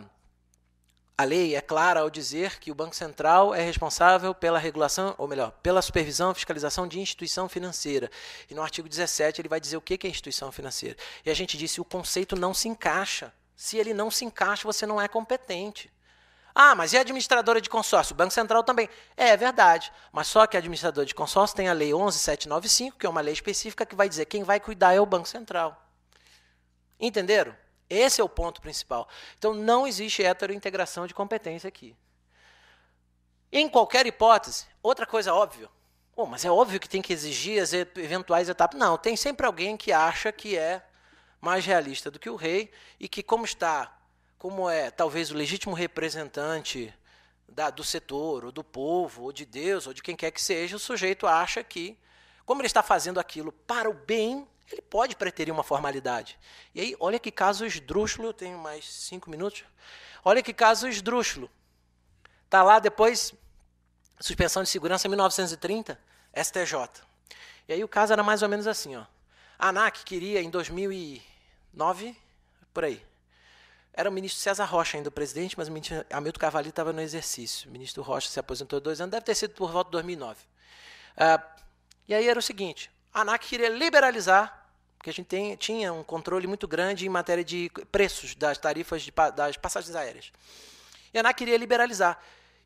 a lei é clara ao dizer que o Banco Central é responsável pela regulação, ou melhor, pela supervisão e fiscalização de instituição financeira. E no artigo 17 ele vai dizer o que é instituição financeira. E a gente disse o conceito não se encaixa se ele não se encaixa, você não é competente. Ah, mas e a administradora de consórcio? O Banco Central também. É verdade. Mas só que a administradora de consórcio tem a Lei 11795, que é uma lei específica que vai dizer quem vai cuidar é o Banco Central. Entenderam? Esse é o ponto principal. Então não existe heterointegração de competência aqui. Em qualquer hipótese, outra coisa óbvia. Oh, mas é óbvio que tem que exigir as eventuais etapas. Não, tem sempre alguém que acha que é mais realista do que o rei e que, como está, como é talvez o legítimo representante da, do setor, ou do povo, ou de Deus, ou de quem quer que seja, o sujeito acha que, como ele está fazendo aquilo para o bem, ele pode preterir uma formalidade. E aí, olha que caso esdrúxulo, eu tenho mais cinco minutos. Olha que caso esdrúxulo. Está lá depois, suspensão de segurança 1930, STJ. E aí o caso era mais ou menos assim, ó. A ANAC queria, em 2000 e 9, por aí. Era o ministro César Rocha ainda o presidente, mas o ministro Hamilton Cavalli estava no exercício. O ministro Rocha se aposentou dois anos, deve ter sido por volta de 2009. Uh, ah, e aí era o seguinte, a ANAC queria liberalizar, porque a gente tem, tinha um controle muito grande em matéria de preços das tarifas de, das passagens aéreas. E a ANAC queria liberalizar.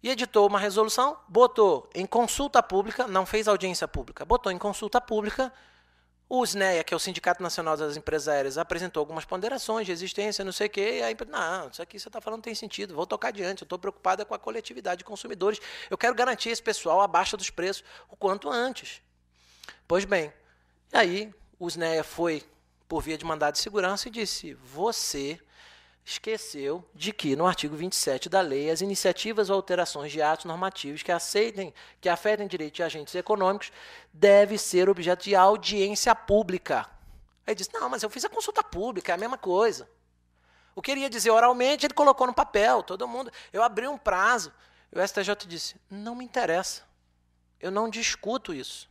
E editou uma resolução, botou em consulta pública, não fez audiência pública, botou em consulta pública o SNEA, que é o Sindicato Nacional das Empresas Aéreas, apresentou algumas ponderações de existência, não sei o quê, e a empresa, não, isso aqui você está falando não tem sentido, vou tocar adiante, eu estou preocupada com a coletividade de consumidores, eu quero garantir esse pessoal a baixa dos preços o quanto antes. Pois bem, aí o SNEA foi por via de mandado de segurança e disse, você esqueceu de que, no artigo 27 da lei, as iniciativas ou alterações de atos normativos que aceitem, que afetem direitos de agentes econômicos, deve ser objeto de audiência pública. Aí diz, não, mas eu fiz a consulta pública, é a mesma coisa. O que ele ia dizer oralmente, ele colocou no papel, todo mundo. Eu abri um prazo. o STJ disse, não me interessa. Eu não discuto isso.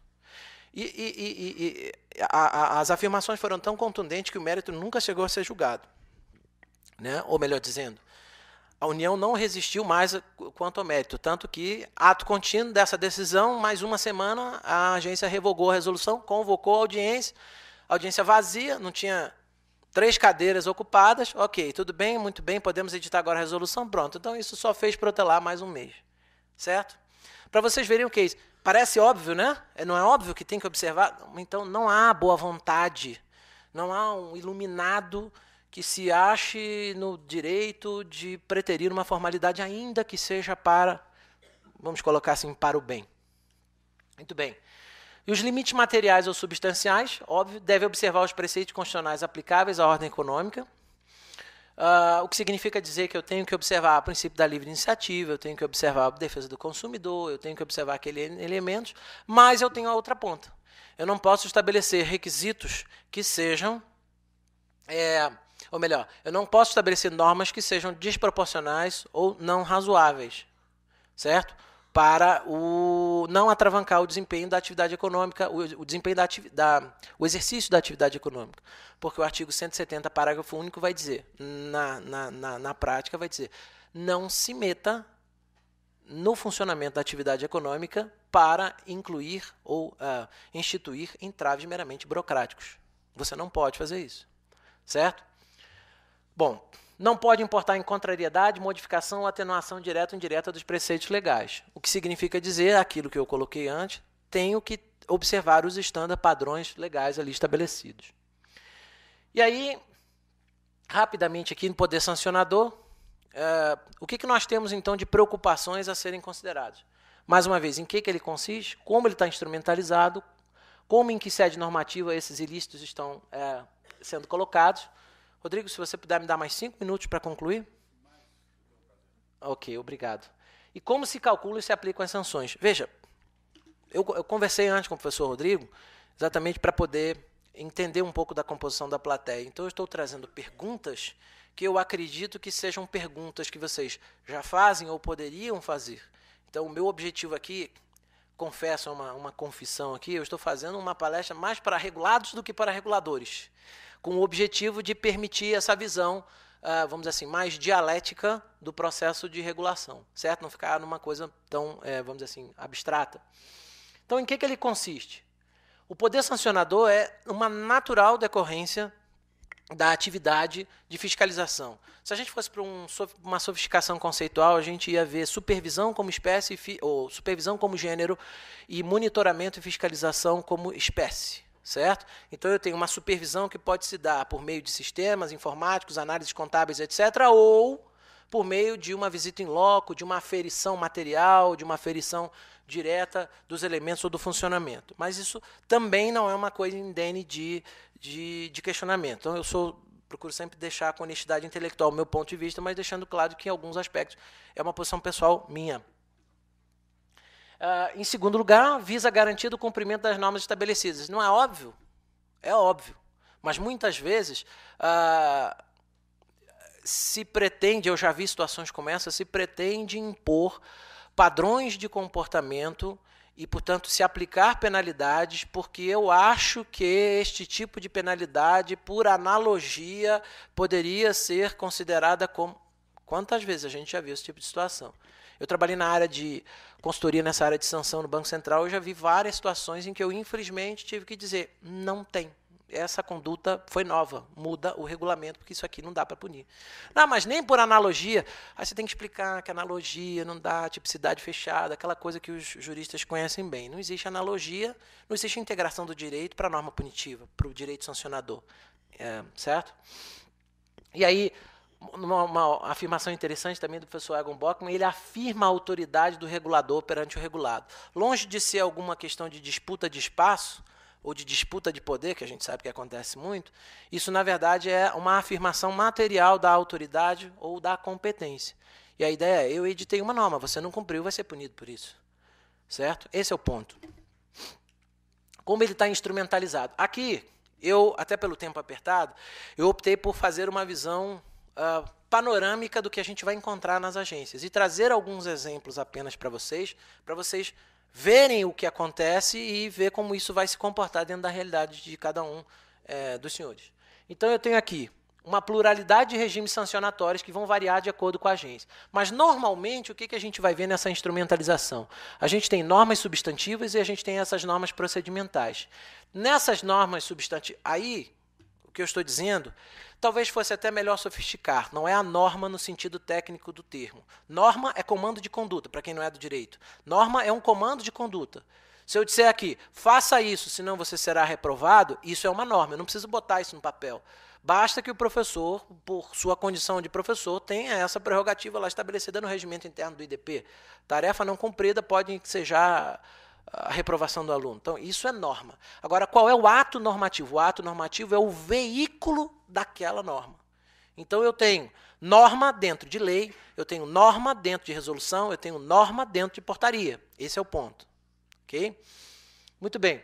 E, e, e, e a, a, as afirmações foram tão contundentes que o mérito nunca chegou a ser julgado né? ou melhor dizendo, a União não resistiu mais quanto ao mérito, tanto que, ato contínuo dessa decisão, mais uma semana, a agência revogou a resolução, convocou a audiência, a audiência vazia, não tinha três cadeiras ocupadas, ok, tudo bem, muito bem, podemos editar agora a resolução, pronto. Então, isso só fez protelar mais um mês, certo? Para vocês verem o que é isso. Parece óbvio, né? É, não é óbvio que tem que observar? Então, não há boa vontade, não há um iluminado que se ache no direito de preterir uma formalidade, ainda que seja para, vamos colocar assim, para o bem. Muito bem. E os limites materiais ou substanciais, óbvio, deve observar os preceitos constitucionais aplicáveis à ordem econômica. Uh, o que significa dizer que eu tenho que observar o princípio da livre iniciativa, eu tenho que observar a defesa do consumidor, eu tenho que observar aqueles elementos, mas eu tenho a outra ponta. Eu não posso estabelecer requisitos que sejam é, ou melhor, eu não posso estabelecer normas que sejam desproporcionais ou não razoáveis, certo? Para o não atravancar o desempenho da atividade econômica, o, o desempenho da, da o exercício da atividade econômica. Porque o artigo 170, parágrafo único, vai dizer, na, na, na, na prática, vai dizer, não se meta no funcionamento da atividade econômica para incluir ou uh, instituir entraves meramente burocráticos. Você não pode fazer isso, certo? Bom, não pode importar em contrariedade, modificação ou atenuação direta ou indireta dos preceitos legais. O que significa dizer aquilo que eu coloquei antes, tenho que observar os estándares padrões legais ali estabelecidos. E aí, rapidamente aqui no poder sancionador, é, o que, que nós temos então de preocupações a serem consideradas? Mais uma vez, em que, que ele consiste, como ele está instrumentalizado, como em que sede normativa esses ilícitos estão é, sendo colocados, Rodrigo, se você puder me dar mais cinco minutos para concluir. Ok, obrigado. E como se calcula e se aplicam as sanções? Veja, eu, eu conversei antes com o professor Rodrigo, exatamente para poder entender um pouco da composição da plateia. Então, eu estou trazendo perguntas que eu acredito que sejam perguntas que vocês já fazem ou poderiam fazer. Então, o meu objetivo aqui, confesso é uma, uma confissão aqui, eu estou fazendo uma palestra mais para regulados do que para reguladores com o objetivo de permitir essa visão, uh, vamos dizer assim, mais dialética do processo de regulação, certo? Não ficar numa coisa tão, é, vamos dizer assim, abstrata. Então, em que, que ele consiste? O poder sancionador é uma natural decorrência da atividade de fiscalização. Se a gente fosse para um, uma sofisticação conceitual, a gente ia ver supervisão como espécie, ou supervisão como gênero, e monitoramento e fiscalização como espécie certo? Então eu tenho uma supervisão que pode se dar por meio de sistemas informáticos, análises contábeis, etc., ou por meio de uma visita em loco, de uma aferição material, de uma aferição direta dos elementos ou do funcionamento. Mas isso também não é uma coisa indene de, de, de questionamento. Então eu sou procuro sempre deixar com honestidade intelectual o meu ponto de vista, mas deixando claro que em alguns aspectos é uma posição pessoal minha. Uh, em segundo lugar, visa garantir o cumprimento das normas estabelecidas. Não é óbvio? É óbvio. Mas muitas vezes uh, se pretende, eu já vi situações como essa, se pretende impor padrões de comportamento e, portanto, se aplicar penalidades, porque eu acho que este tipo de penalidade, por analogia, poderia ser considerada como. Quantas vezes a gente já viu esse tipo de situação? Eu trabalhei na área de consultoria, nessa área de sanção no Banco Central, eu já vi várias situações em que eu, infelizmente, tive que dizer: não tem. Essa conduta foi nova, muda o regulamento, porque isso aqui não dá para punir. Não, ah, mas nem por analogia. Aí você tem que explicar que analogia não dá, tipicidade fechada, aquela coisa que os juristas conhecem bem. Não existe analogia, não existe integração do direito para a norma punitiva, para o direito sancionador. É, certo? E aí, uma, uma, afirmação interessante também do professor Egon Bockman, ele afirma a autoridade do regulador perante o regulado. Longe de ser alguma questão de disputa de espaço ou de disputa de poder, que a gente sabe que acontece muito, isso, na verdade, é uma afirmação material da autoridade ou da competência. E a ideia é, eu editei uma norma, você não cumpriu, vai ser punido por isso. Certo? Esse é o ponto. Como ele está instrumentalizado. Aqui, eu, até pelo tempo apertado, eu optei por fazer uma visão uh, panorâmica do que a gente vai encontrar nas agências e trazer alguns exemplos apenas para vocês, para vocês verem o que acontece e ver como isso vai se comportar dentro da realidade de cada um é, dos senhores. Então eu tenho aqui uma pluralidade de regimes sancionatórios que vão variar de acordo com a agência. Mas, normalmente, o que, que a gente vai ver nessa instrumentalização? A gente tem normas substantivas e a gente tem essas normas procedimentais. Nessas normas substantivas, aí que eu estou dizendo, talvez fosse até melhor sofisticar. Não é a norma no sentido técnico do termo. Norma é comando de conduta, para quem não é do direito. Norma é um comando de conduta. Se eu disser aqui, faça isso, senão você será reprovado, isso é uma norma. Eu não preciso botar isso no papel. Basta que o professor, por sua condição de professor, tenha essa prerrogativa lá estabelecida no regimento interno do IDP. Tarefa não cumprida pode já a reprovação do aluno. Então, isso é norma. Agora, qual é o ato normativo? O ato normativo é o veículo daquela norma. Então, eu tenho norma dentro de lei, eu tenho norma dentro de resolução, eu tenho norma dentro de portaria. Esse é o ponto. Ok? Muito bem.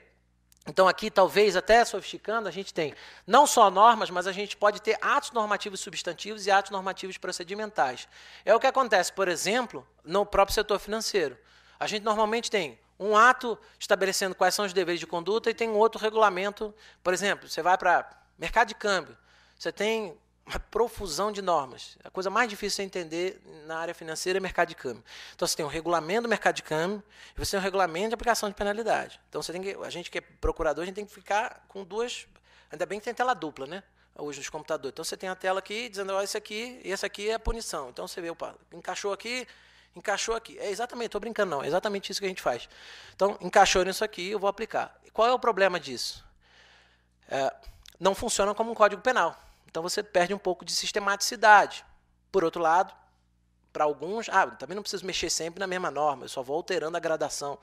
Então, aqui, talvez até sofisticando, a gente tem não só normas, mas a gente pode ter atos normativos substantivos e atos normativos procedimentais. É o que acontece, por exemplo, no próprio setor financeiro. A gente normalmente tem um ato estabelecendo quais são os deveres de conduta e tem um outro regulamento. Por exemplo, você vai para mercado de câmbio, você tem uma profusão de normas. É a coisa mais difícil de entender na área financeira é mercado de câmbio. Então você tem um regulamento do mercado de câmbio e você tem um regulamento de aplicação de penalidade. Então você tem que, a gente que é procurador, a gente tem que ficar com duas. Ainda bem que tem tela dupla, né? Hoje nos computadores. Então você tem a tela aqui dizendo, ó, oh, esse aqui, e esse aqui é a punição. Então você vê, opa, encaixou aqui, Encaixou aqui. É exatamente, estou brincando não, é exatamente isso que a gente faz. Então, encaixou nisso aqui, eu vou aplicar. Qual é o problema disso? É, não funciona como um código penal. Então, você perde um pouco de sistematicidade. Por outro lado, para alguns, ah, também não preciso mexer sempre na mesma norma, eu só vou alterando a gradação.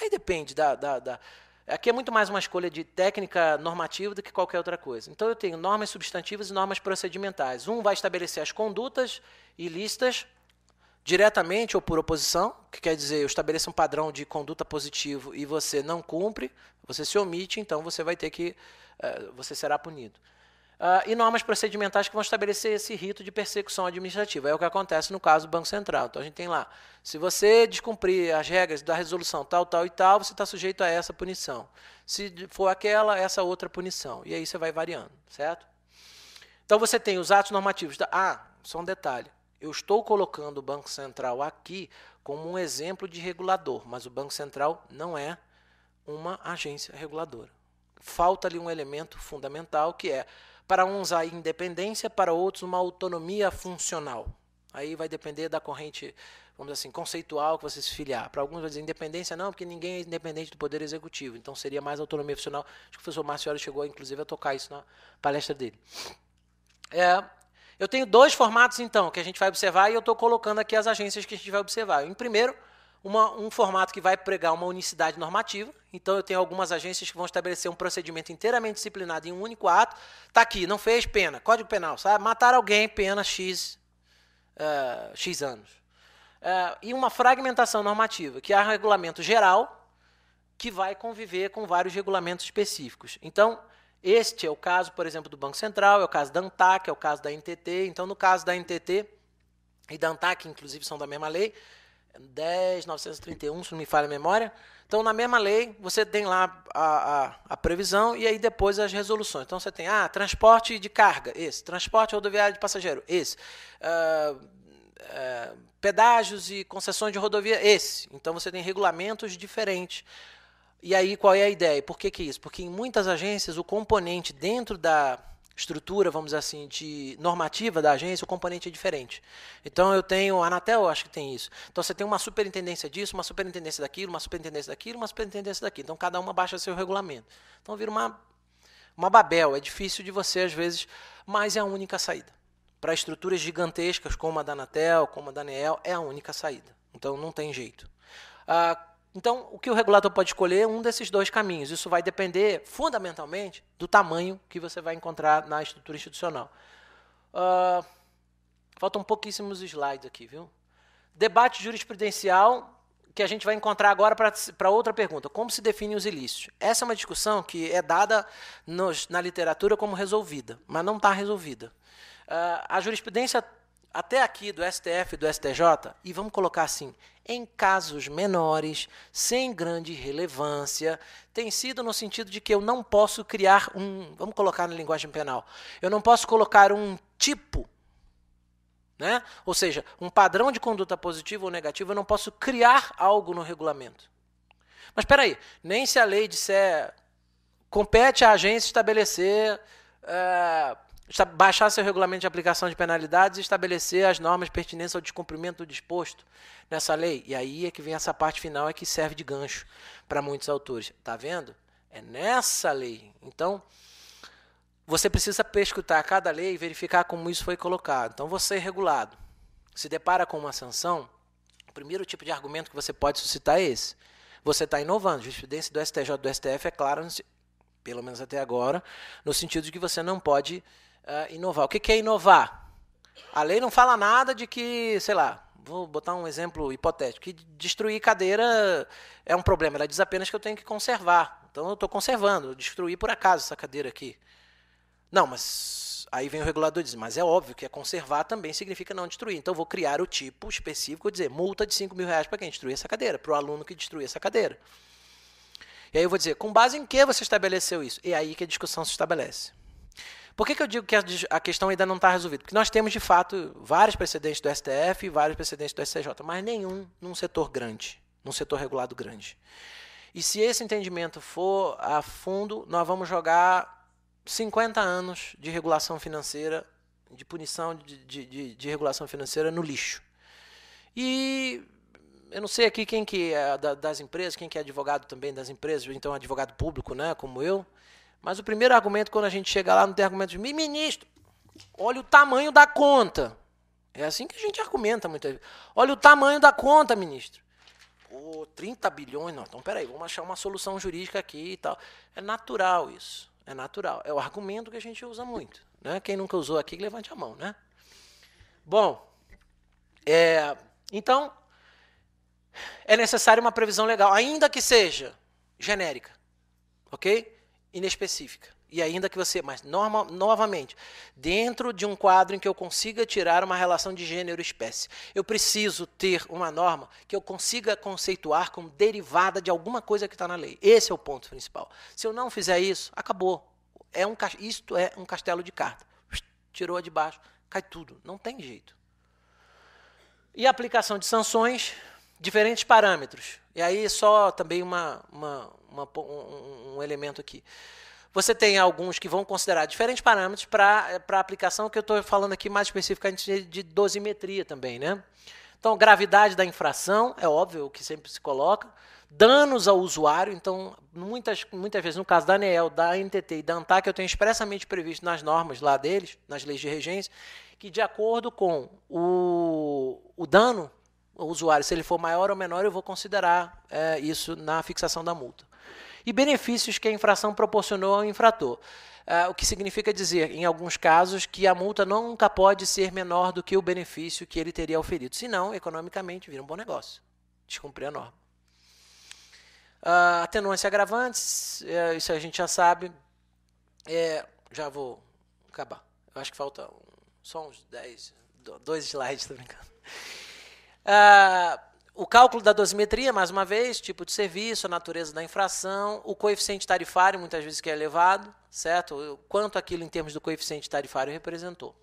Aí depende da, da, da Aqui é muito mais uma escolha de técnica normativa do que qualquer outra coisa. Então, eu tenho normas substantivas e normas procedimentais. Um vai estabelecer as condutas ilícitas diretamente ou por oposição, que quer dizer, eu estabeleço um padrão de conduta positivo e você não cumpre, você se omite, então você vai ter que, uh, você será punido. Uh, e normas procedimentais que vão estabelecer esse rito de persecução administrativa. É o que acontece no caso do Banco Central. Então a gente tem lá, se você descumprir as regras da resolução tal, tal e tal, você está sujeito a essa punição. Se for aquela, essa outra punição. E aí você vai variando, certo? Então você tem os atos normativos. Da... Ah, só um detalhe. Eu estou colocando o Banco Central aqui como um exemplo de regulador, mas o Banco Central não é uma agência reguladora. Falta ali um elemento fundamental que é para uns a independência, para outros uma autonomia funcional. Aí vai depender da corrente, vamos dizer assim, conceitual que você se filiar. Para alguns vai dizer independência, não, porque ninguém é independente do Poder Executivo. Então seria mais autonomia funcional. Acho que o professor Marcioli chegou, inclusive, a tocar isso na palestra dele. É, eu tenho dois formatos, então, que a gente vai observar e eu estou colocando aqui as agências que a gente vai observar. Em primeiro, uma, um formato que vai pregar uma unicidade normativa. Então, eu tenho algumas agências que vão estabelecer um procedimento inteiramente disciplinado em um único ato. Está aqui, não fez pena, código penal, sabe? Matar alguém, pena X, uh, X anos. Uh, e uma fragmentação normativa, que é um regulamento geral que vai conviver com vários regulamentos específicos. Então, este é o caso, por exemplo, do Banco Central, é o caso da ANTAC, é o caso da NTT. Então, no caso da NTT e da ANTAC, inclusive, são da mesma lei, 10.931, se não me falha a memória. Então, na mesma lei, você tem lá a, a, a, previsão e aí depois as resoluções. Então, você tem, ah, transporte de carga, esse. Transporte rodoviário de passageiro, esse. Uh, uh, pedágios e concessões de rodovia, esse. Então, você tem regulamentos diferentes e aí qual é a ideia? Por que, que é isso? Porque em muitas agências o componente dentro da estrutura, vamos dizer assim, de normativa da agência, o componente é diferente. Então eu tenho, a Anatel acho que tem isso. Então você tem uma superintendência disso, uma superintendência daquilo, uma superintendência daquilo, uma superintendência daquilo. Então cada uma baixa seu regulamento. Então vira uma, uma babel, é difícil de você às vezes, mas é a única saída. Para estruturas gigantescas como a da Anatel, como a da Daniel, é a única saída. Então não tem jeito. Ah, então, o que o regulador pode escolher é um desses dois caminhos. Isso vai depender, fundamentalmente, do tamanho que você vai encontrar na estrutura institucional. Uh, faltam pouquíssimos slides aqui, viu? Debate jurisprudencial que a gente vai encontrar agora para outra pergunta: como se definem os ilícitos? Essa é uma discussão que é dada nos, na literatura como resolvida, mas não está resolvida. Uh, a jurisprudência até aqui do STF e do STJ, e vamos colocar assim, em casos menores, sem grande relevância, tem sido no sentido de que eu não posso criar um, vamos colocar na linguagem penal, eu não posso colocar um tipo, né? Ou seja, um padrão de conduta positivo ou negativo eu não posso criar algo no regulamento. Mas espera aí, nem se a lei disser compete à agência estabelecer uh, baixar seu regulamento de aplicação de penalidades e estabelecer as normas pertinentes ao descumprimento do disposto nessa lei. E aí é que vem essa parte final é que serve de gancho para muitos autores. Tá vendo? É nessa lei. Então, você precisa pescutar cada lei e verificar como isso foi colocado. Então, você é regulado se depara com uma sanção, o primeiro tipo de argumento que você pode suscitar é esse. Você está inovando. A jurisprudência do STJ do STF é clara, pelo menos até agora, no sentido de que você não pode uh, inovar. O que, que é inovar? A lei não fala nada de que, sei lá, vou botar um exemplo hipotético, que destruir cadeira é um problema, ela diz apenas que eu tenho que conservar. Então eu estou conservando, eu destruí por acaso essa cadeira aqui. Não, mas aí vem o regulador e diz, mas é óbvio que é conservar também significa não destruir. Então eu vou criar o tipo específico, dizer, multa de 5 mil reais para quem destruir essa cadeira, para o aluno que destruir essa cadeira. E aí eu vou dizer, com base em que você estabeleceu isso? E é aí que a discussão se estabelece. Por que, que eu digo que a questão ainda não está resolvida? Porque nós temos, de fato, vários precedentes do STF e vários precedentes do SCJ, mas nenhum num setor grande, num setor regulado grande. E se esse entendimento for a fundo, nós vamos jogar 50 anos de regulação financeira, de punição de, de, de, de regulação financeira no lixo. E eu não sei aqui quem que é das empresas, quem que é advogado também das empresas, então advogado público, né, como eu, mas o primeiro argumento, quando a gente chega lá, não tem argumento de ministro. Olha o tamanho da conta. É assim que a gente argumenta muitas vezes. Olha o tamanho da conta, ministro. Pô, 30 bilhões, não. Então, peraí, vamos achar uma solução jurídica aqui e tal. É natural isso. É natural. É o argumento que a gente usa muito. Né? Quem nunca usou aqui, levante a mão, né? Bom, é, então, é necessária uma previsão legal, ainda que seja genérica. Ok? inespecífica. E ainda que você, mas norma, novamente, dentro de um quadro em que eu consiga tirar uma relação de gênero-espécie, eu preciso ter uma norma que eu consiga conceituar como derivada de alguma coisa que está na lei. Esse é o ponto principal. Se eu não fizer isso, acabou. É um, isto é um castelo de carta. Tirou de baixo, cai tudo. Não tem jeito. E a aplicação de sanções, diferentes parâmetros. E aí, só também uma, uma, uma um, um elemento aqui. Você tem alguns que vão considerar diferentes parâmetros para a aplicação, que eu estou falando aqui mais especificamente de, de dosimetria também, né? Então, gravidade da infração, é óbvio, é o que sempre se coloca. Danos ao usuário, então, muitas, muitas vezes, no caso da ANEEL, da NTT e da ANTAC, eu tenho expressamente previsto nas normas lá deles, nas leis de regência, que de acordo com o, o dano usuário, se ele for maior ou menor, eu vou considerar é, isso na fixação da multa. E benefícios que a infração proporcionou ao infrator. É, o que significa dizer, em alguns casos, que a multa nunca pode ser menor do que o benefício que ele teria oferido. Senão, economicamente, vira um bom negócio. Descumprir a norma. Uh, ah, atenuância agravantes, é, isso a gente já sabe. É, já vou acabar. Eu acho que falta um, só uns 10, dois slides, tô brincando. Ah, o cálculo da dosimetria, mais uma vez, tipo de serviço, a natureza da infração, o coeficiente tarifário, muitas vezes que é elevado, certo? Quanto aquilo em termos do coeficiente tarifário representou.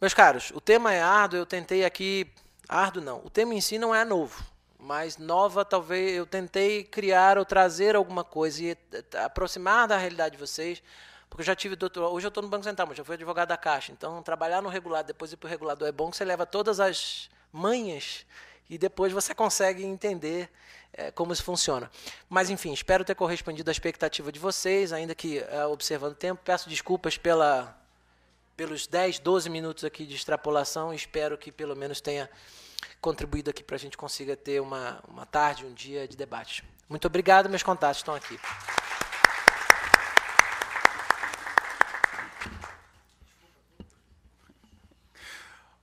Meus caros, o tema é árduo, eu tentei aqui. Árduo não, o tema em si não é novo, mas nova talvez eu tentei criar ou trazer alguma coisa e eh, aproximar da realidade de vocês porque eu já tive doutorado, hoje eu estou no Banco Central, mas já fui advogado da Caixa. Então, trabalhar no regulado, depois ir para o regulador é bom que você leva todas as manhas e depois você consegue entender é, como isso funciona. Mas, enfim, espero ter correspondido à expectativa de vocês, ainda que é, observando o tempo. Peço desculpas pela, pelos 10, 12 minutos aqui de extrapolação. Espero que pelo menos tenha contribuído aqui para a gente consiga ter uma, uma tarde, um dia de debate. Muito obrigado, meus contatos estão aqui.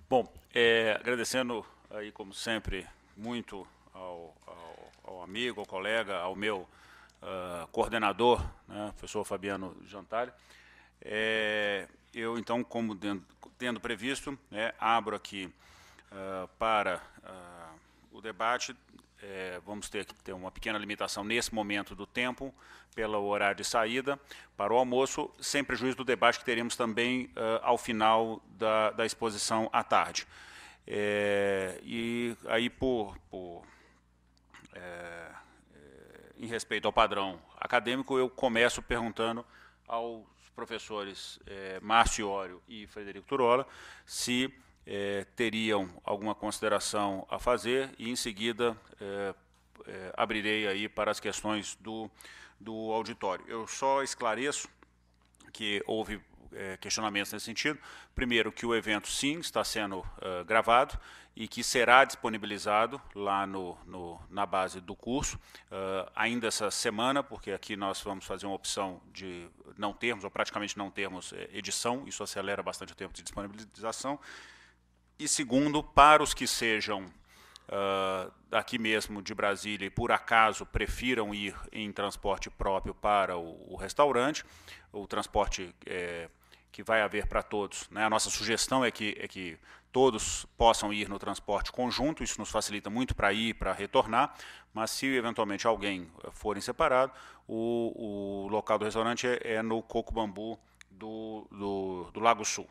Bom, é, agradecendo aí, como sempre, muito ao, ao, ao amigo, ao colega, ao meu uh, coordenador, né, professor Fabiano Jantari. É, eu, então, como dentro, tendo previsto, né, abro aqui uh, para uh, o debate é, vamos ter que ter uma pequena limitação nesse momento do tempo, pelo horário de saída, para o almoço, sem prejuízo do debate que teremos também uh, ao final da, da, exposição à tarde. É, e aí, por, por é, é em respeito ao padrão acadêmico, eu começo perguntando aos professores é, Márcio Iório e Frederico Turola se é, teriam alguma consideração a fazer e, em seguida, é, é, abrirei aí para as questões do, do auditório. Eu só esclareço que houve questionamentos nesse sentido. Primeiro, que o evento sim está sendo gravado e que será disponibilizado lá no, no na base do curso, uh, ainda essa semana, porque aqui nós vamos fazer uma opção de não termos, ou praticamente não termos, edição, isso acelera bastante o tempo de disponibilização e segundo, para os que sejam uh, ah, aqui mesmo de Brasília e por acaso prefiram ir em transporte próprio para o, o restaurante, o transporte é, que vai haver para todos. Né? A nossa sugestão é que, é que todos possam ir no transporte conjunto, isso nos facilita muito para ir para retornar, mas se eventualmente alguém eh, forem separado, o, o local do restaurante é, é no Coco Bambu do, do, do Lago Sul.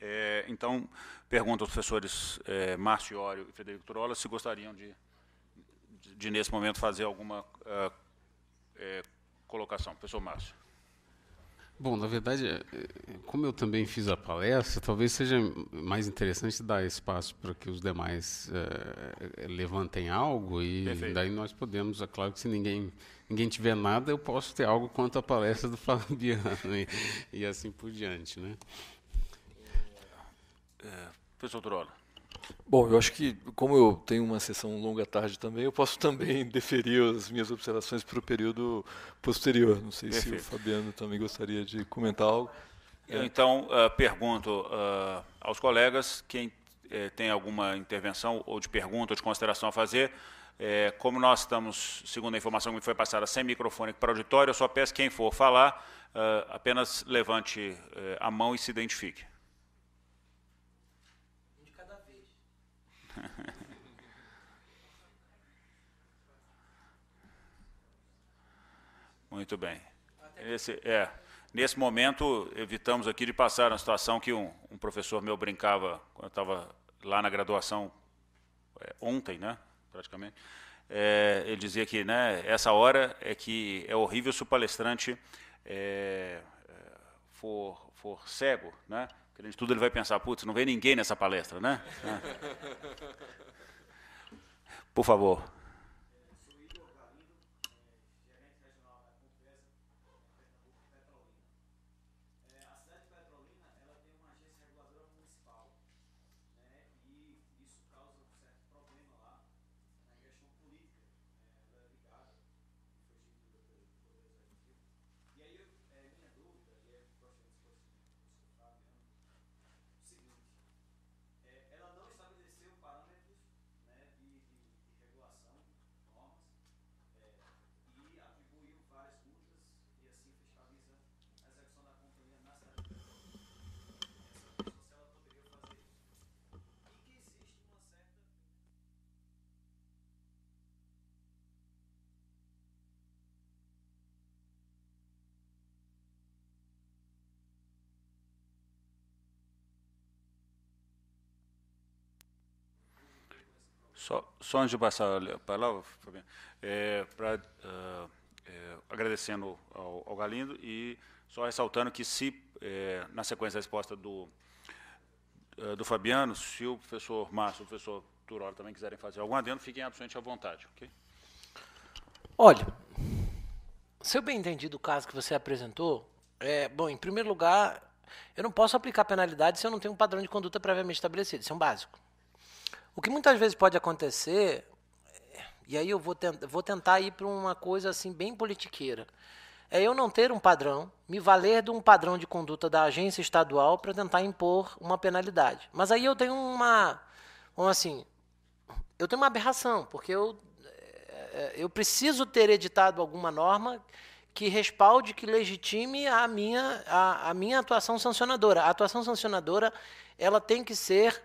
É, então, pergunto aos professores é, Márcio Iório e Frederico Turola se gostariam de, de, de nesse momento, fazer alguma uh, é, colocação. Professor Márcio. Bom, na verdade, é, é, como eu também fiz a palestra, talvez seja mais interessante dar espaço para que os demais levantem algo e Perfeito. daí nós podemos, é claro que se ninguém ninguém tiver nada, eu posso ter algo quanto à palestra do Fabiano e, e assim por diante, né? É, professor Torola. Bom, eu acho que, como eu tenho uma sessão longa tarde também, eu posso também deferir as minhas observações para o período posterior. Não sei Perfeito. se o Fabiano também gostaria de comentar algo. Eu, é. então, uh, pergunto uh, aos colegas quem eh, tem alguma intervenção ou de pergunta ou de consideração a fazer. Eh, como nós estamos, segundo a informação que me foi passada, sem microfone para o auditório, eu só peço quem for falar, uh, apenas levante a mão e se identifique. Muito bem. Esse, é, nesse momento, evitamos aqui de passar uma situação que um, um professor meu brincava quando eu estava lá na graduação é, ontem, né, praticamente. É, ele dizia que né, essa hora é que é horrível se o palestrante é, é for, for cego, né? Porque de tudo ele vai pensar, putz, não vem ninguém nessa palestra, né? Ah. Por favor. Só, só antes de passar a palavra, Fabiano, é, pra, uh, é, agradecendo ao, ao, Galindo e só ressaltando que se, é, na sequência da resposta do, uh, do Fabiano, se o professor Márcio e o professor Turoro também quiserem fazer algum adendo, fiquem absolutamente à vontade. Okay? Olha, se eu bem entendi do caso que você apresentou, é, bom, em primeiro lugar, eu não posso aplicar penalidade se eu não tenho um padrão de conduta previamente estabelecido. Isso é um básico. O que muitas vezes pode acontecer, é, e aí eu vou, tent, vou tentar ir para uma coisa assim bem politiqueira, é eu não ter um padrão, me valer de um padrão de conduta da agência estadual para tentar impor uma penalidade. Mas aí eu tenho uma, uma assim, eu tenho uma aberração, porque eu é, é, eu preciso ter editado alguma norma que respalde, que legitime a minha, a, a, minha atuação sancionadora. A atuação sancionadora ela tem que ser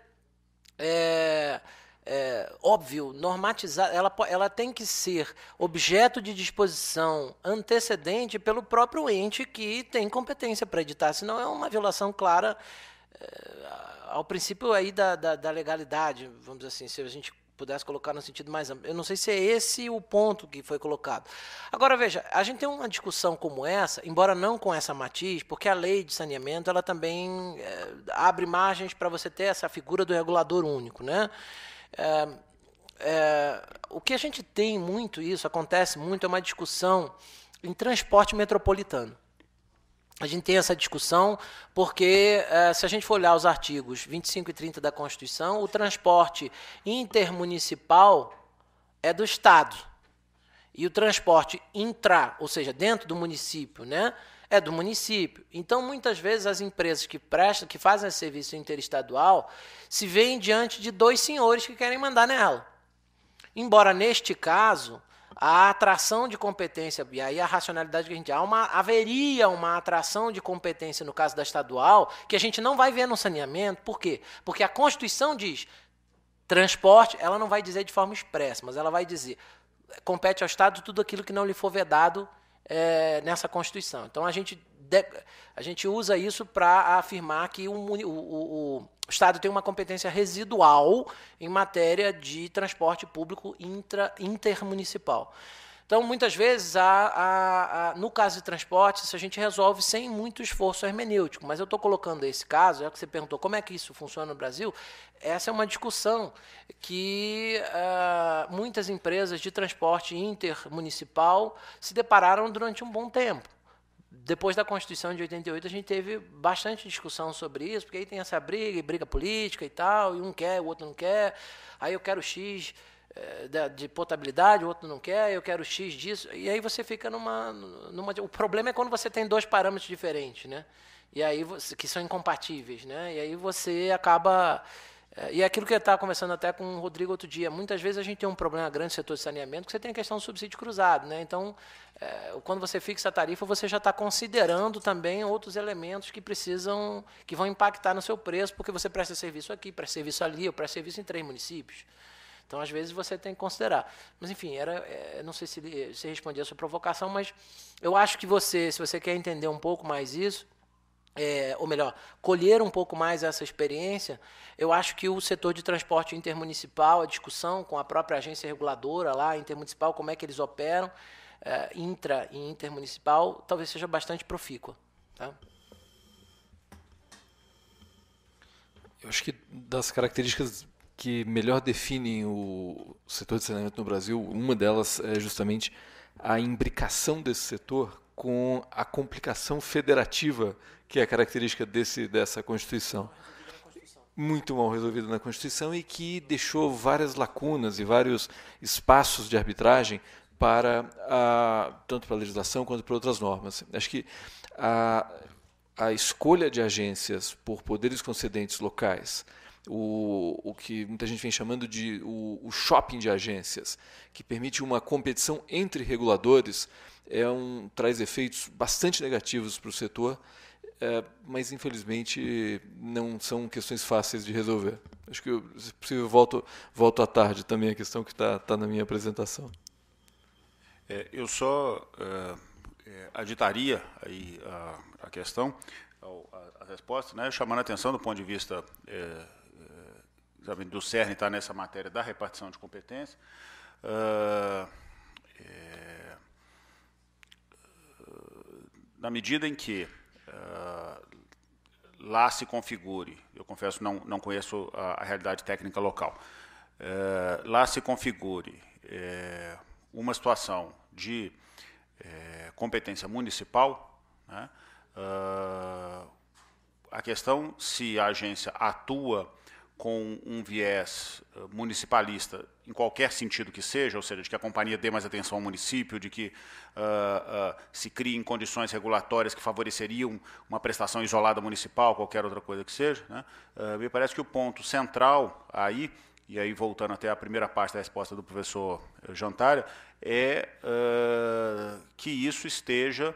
é, é, óbvio, normatizada, ela, ela tem que ser objeto de disposição antecedente pelo próprio ente que tem competência para editar, senão é uma violação clara é, ao princípio aí da, da, da, legalidade, vamos dizer assim, se a gente pudesse colocar no sentido mais amplo. Eu não sei se é esse o ponto que foi colocado. Agora veja, a gente tem uma discussão como essa, embora não com essa matiz, porque a lei de saneamento ela também é, abre margens para você ter essa figura do regulador único, né? É, é, o que a gente tem muito isso acontece muito é uma discussão em transporte metropolitano a gente tem essa discussão porque, eh, se a gente for olhar os artigos 25 e 30 da Constituição, o transporte intermunicipal é do Estado. E o transporte intra, ou seja, dentro do município, né, é do município. Então, muitas vezes, as empresas que prestam, que fazem esse serviço interestadual, se veem diante de dois senhores que querem mandar nela. Embora, neste caso, a atração de competência, e aí a racionalidade que a gente há, uma, haveria uma atração de competência no caso da estadual que a gente não vai ver no saneamento, por quê? Porque a Constituição diz transporte, ela não vai dizer de forma expressa, mas ela vai dizer compete ao Estado tudo aquilo que não lhe for vedado é, nessa Constituição. Então a gente a gente usa isso para afirmar que o, o, o Estado tem uma competência residual em matéria de transporte público intra, intermunicipal. Então, muitas vezes, a, a, a, no caso de transporte, isso a gente resolve sem muito esforço hermenêutico. Mas eu estou colocando esse caso, já é que você perguntou como é que isso funciona no Brasil, essa é uma discussão que uh, muitas empresas de transporte intermunicipal se depararam durante um bom tempo. Depois da Constituição de 88, a gente teve bastante discussão sobre isso, porque aí tem essa briga, briga política e tal, e um quer, o outro não quer, aí eu quero X eh, de potabilidade, o outro não quer, eu quero X disso, e aí você fica numa, numa... O problema é quando você tem dois parâmetros diferentes, né? E aí que são incompatíveis, né? E aí você acaba é, e é aquilo que eu estava conversando até com o Rodrigo outro dia. Muitas vezes a gente tem um problema grande no setor de saneamento, que você tem a questão do subsídio cruzado. Né? Então, é, quando você fixa a tarifa, você já está considerando também outros elementos que precisam, que vão impactar no seu preço, porque você presta serviço aqui, presta serviço ali, ou presta serviço em três municípios. Então, às vezes, você tem que considerar. Mas, enfim, era, é, não sei se, se respondi a sua provocação, mas eu acho que você, se você quer entender um pouco mais isso, é, ou melhor, colher um pouco mais essa experiência, eu acho que o setor de transporte intermunicipal, a discussão com a própria agência reguladora lá, intermunicipal, como é que eles operam, é, intra e intermunicipal, talvez seja bastante profícua. Tá? Eu acho que das características que melhor definem o setor de saneamento no Brasil, uma delas é justamente a imbricação desse setor com a complicação federativa que é característica desse, dessa Constituição. Muito mal resolvida na Constituição e que deixou várias lacunas e vários espaços de arbitragem para a, tanto para a legislação quanto para outras normas. Acho que a, a escolha de agências por poderes concedentes locais, o, o que muita gente vem chamando de o, o, shopping de agências, que permite uma competição entre reguladores, é um, traz efeitos bastante negativos para o setor é, mas infelizmente não são questões fáceis de resolver. Acho que, eu, se possível, volto, volto à tarde também a questão que está tá na minha apresentação. É, eu só é, é aditaria aí a, a questão, a, a, resposta, né, chamando a atenção do ponto de vista é, é, do CERN está nessa matéria da repartição de competência. Ah, na medida em que ah, lá se configure. Eu confesso, não, não conheço a, a realidade técnica local. Eh, lá se configure é, uma situação de é, competência municipal, né? Ah, a questão se a agência atua com um viés eh, municipalista, em qualquer sentido que seja, ou seja, de que a companhia dê mais atenção ao município, de que uh, uh, se criem condições regulatórias que favoreceriam uma prestação isolada municipal, qualquer outra coisa que seja, né? uh, me parece que o ponto central aí, e aí voltando até a primeira parte da resposta do professor eh, Jantária, é ah, que isso esteja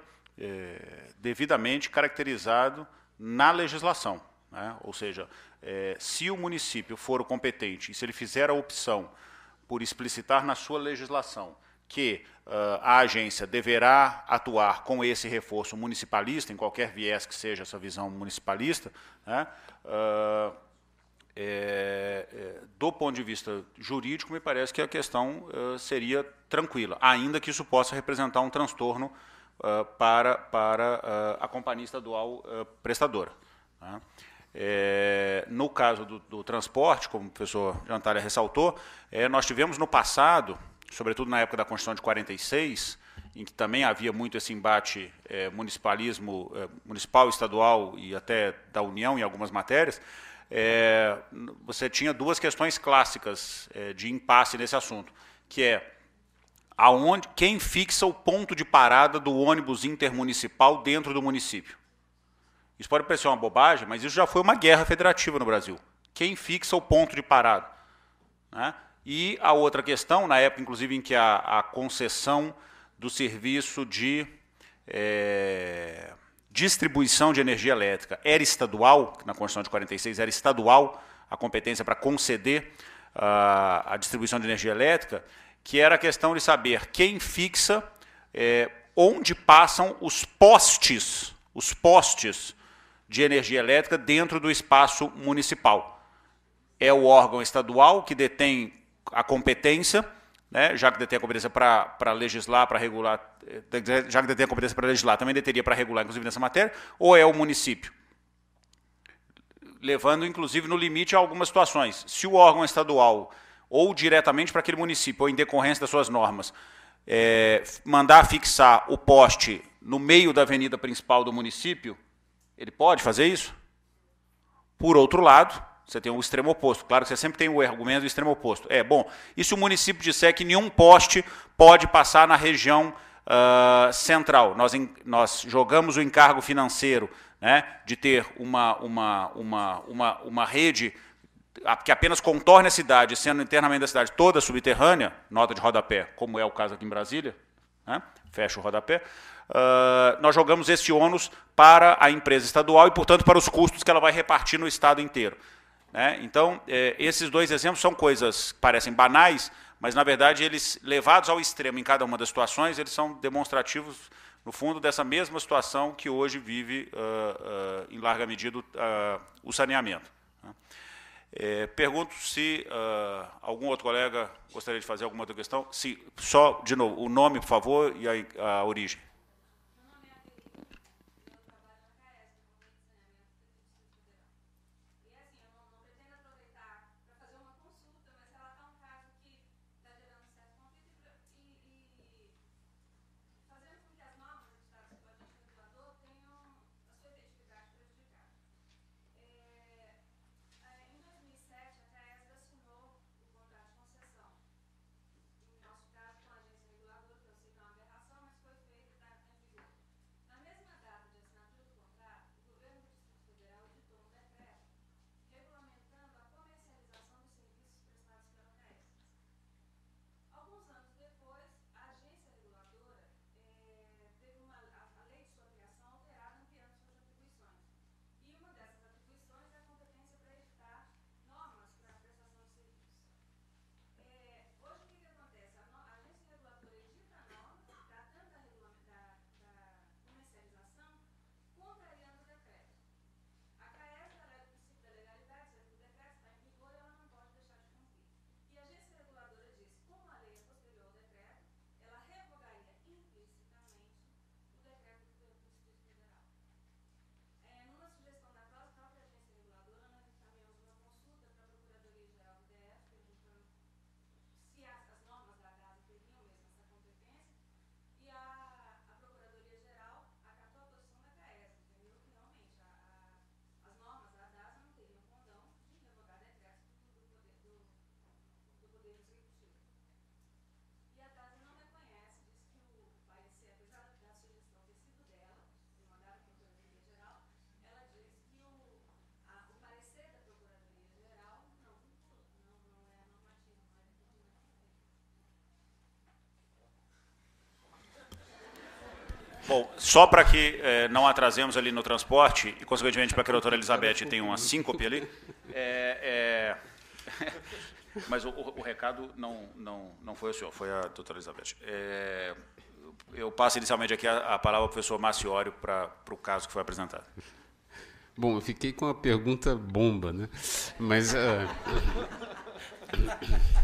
devidamente caracterizado na legislação. Né? Ou seja, é, se o município for o competente e se ele fizer a opção por explicitar na sua legislação que uh, a agência deverá atuar com esse reforço municipalista, em qualquer viés que seja essa visão municipalista, né, uh, é, é, do ponto de vista jurídico, me parece que a questão uh, seria tranquila, ainda que isso possa representar um transtorno para, para a companhia estadual prestadora. Né. É, no caso do, do, transporte, como o professor Jantália ressaltou, é, nós tivemos no passado, sobretudo na época da Constituição de 46, em que também havia muito esse embate é, municipalismo é, municipal, estadual e até da União em algumas matérias, é, você tinha duas questões clássicas é, de impasse nesse assunto, que é aonde quem fixa o ponto de parada do ônibus intermunicipal dentro do município. Isso pode parecer uma bobagem, mas isso já foi uma guerra federativa no Brasil. Quem fixa o ponto de parada? Né? E a outra questão, na época, inclusive, em que a, a concessão do serviço de é, distribuição de energia elétrica era estadual, na Constituição de 46 era estadual a competência para conceder uh, a distribuição de energia elétrica, que era a questão de saber quem fixa é, onde passam os postes, os postes de energia elétrica dentro do espaço municipal. É o órgão estadual que detém a competência, né, já que detém a competência para legislar, para regular, eh, já que detém a competência para legislar, também deteria para regular, inclusive nessa matéria, ou é o município? Levando, inclusive, no limite a algumas situações. Se o órgão estadual, ou diretamente para aquele município, ou em decorrência das suas normas, é, mandar fixar o poste no meio da avenida principal do município, ele pode fazer isso? Por outro lado, você tem o extremo oposto. Claro que você sempre tem o argumento do extremo oposto. É, bom, e se o município disser que nenhum poste pode passar na região uh, central? Nós, em, nós jogamos o encargo financeiro né, de ter uma, uma, uma, uma, uma rede ah, que apenas contorne a cidade, sendo internamente da cidade toda subterrânea, nota de rodapé, como é o caso aqui em Brasília, né, fecha o rodapé, ah, nós jogamos esse ônus para a empresa estadual e, portanto, para os custos que ela vai repartir no estado inteiro. Né? Então, é, esses dois exemplos são coisas que parecem banais, mas, na verdade, eles levados ao extremo em cada uma das situações, eles são demonstrativos, no fundo, dessa mesma situação que hoje vive, uh, uh, em larga medida, o saneamento. Né? É, pergunto se uh, algum outro colega gostaria de fazer alguma outra questão. Se, só, de novo, o nome, por favor, e a, a origem. Bom, só para que é, não atrasemos ali no transporte, e consequentemente para que a doutora Elizabeth tenha uma síncope ali, é, é, mas o, o, recado não, não, não foi o senhor, foi a doutora Elizabeth. eu passo inicialmente aqui a, a palavra ao professor Maciório para o caso que foi apresentado. Bom, eu fiquei com uma pergunta bomba, né? Mas. Uh...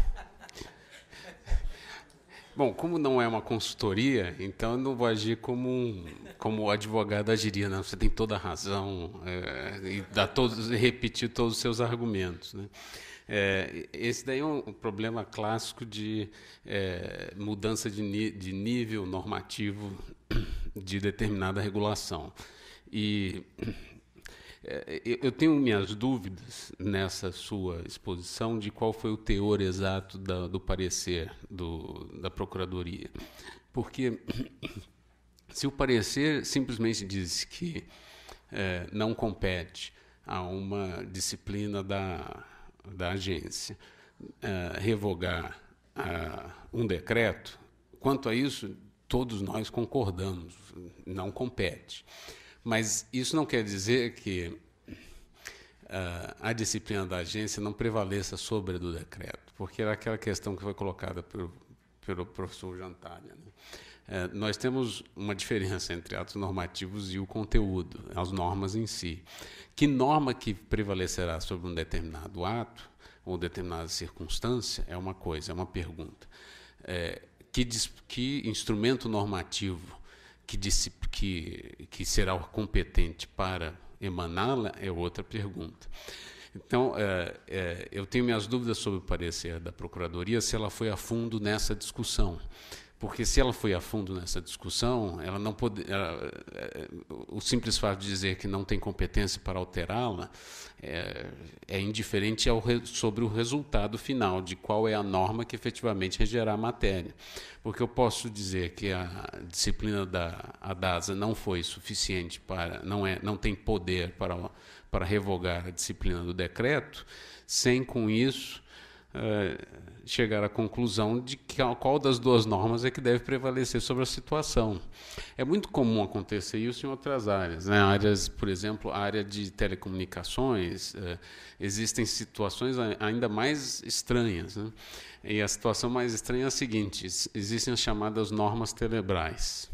Bom, como não é uma consultoria, então eu não vou agir como um, como o advogado agiria, não. Né? Você tem toda a razão é, e dá todos, repetir todos os seus argumentos, né? É, esse daí é um problema clássico de é, mudança de, de nível normativo de determinada regulação. E é, eu tenho minhas dúvidas nessa sua exposição de qual foi o teor exato da, do parecer do, da Procuradoria. Porque se o parecer simplesmente diz que é, não compete a uma disciplina da, da agência é, revogar um decreto, quanto a isso, todos nós concordamos, não compete. Mas isso não quer dizer que uh, a disciplina da agência não prevaleça sobre a do decreto, porque era aquela questão que foi colocada pelo, pelo professor Jantalha. Né? É, nós temos uma diferença entre atos normativos e o conteúdo, as normas em si. Que norma que prevalecerá sobre um determinado ato ou determinada circunstância é uma coisa, é uma pergunta. É, que, que instrumento normativo que, disse, que, que será o competente para emaná-la é outra pergunta. Então, é, é, eu tenho minhas dúvidas sobre o parecer da Procuradoria se ela foi a fundo nessa discussão porque se ela foi a fundo nessa discussão, ela não pode, ela, eh, o simples fato de dizer que não tem competência para alterá-la é, é, indiferente ao, sobre o resultado final de qual é a norma que efetivamente regerá a matéria, porque eu posso dizer que a disciplina da a DASA não foi suficiente para não é não tem poder para para revogar a disciplina do decreto, sem com isso Uh, chegar à conclusão de que, qual das duas normas é que deve prevalecer sobre a situação. É muito comum acontecer isso em outras áreas, né? áreas, por exemplo, a área de telecomunicações, eh, existem situações ainda mais estranhas. Né? E a situação mais estranha é a seguinte: existem as chamadas normas cerebrais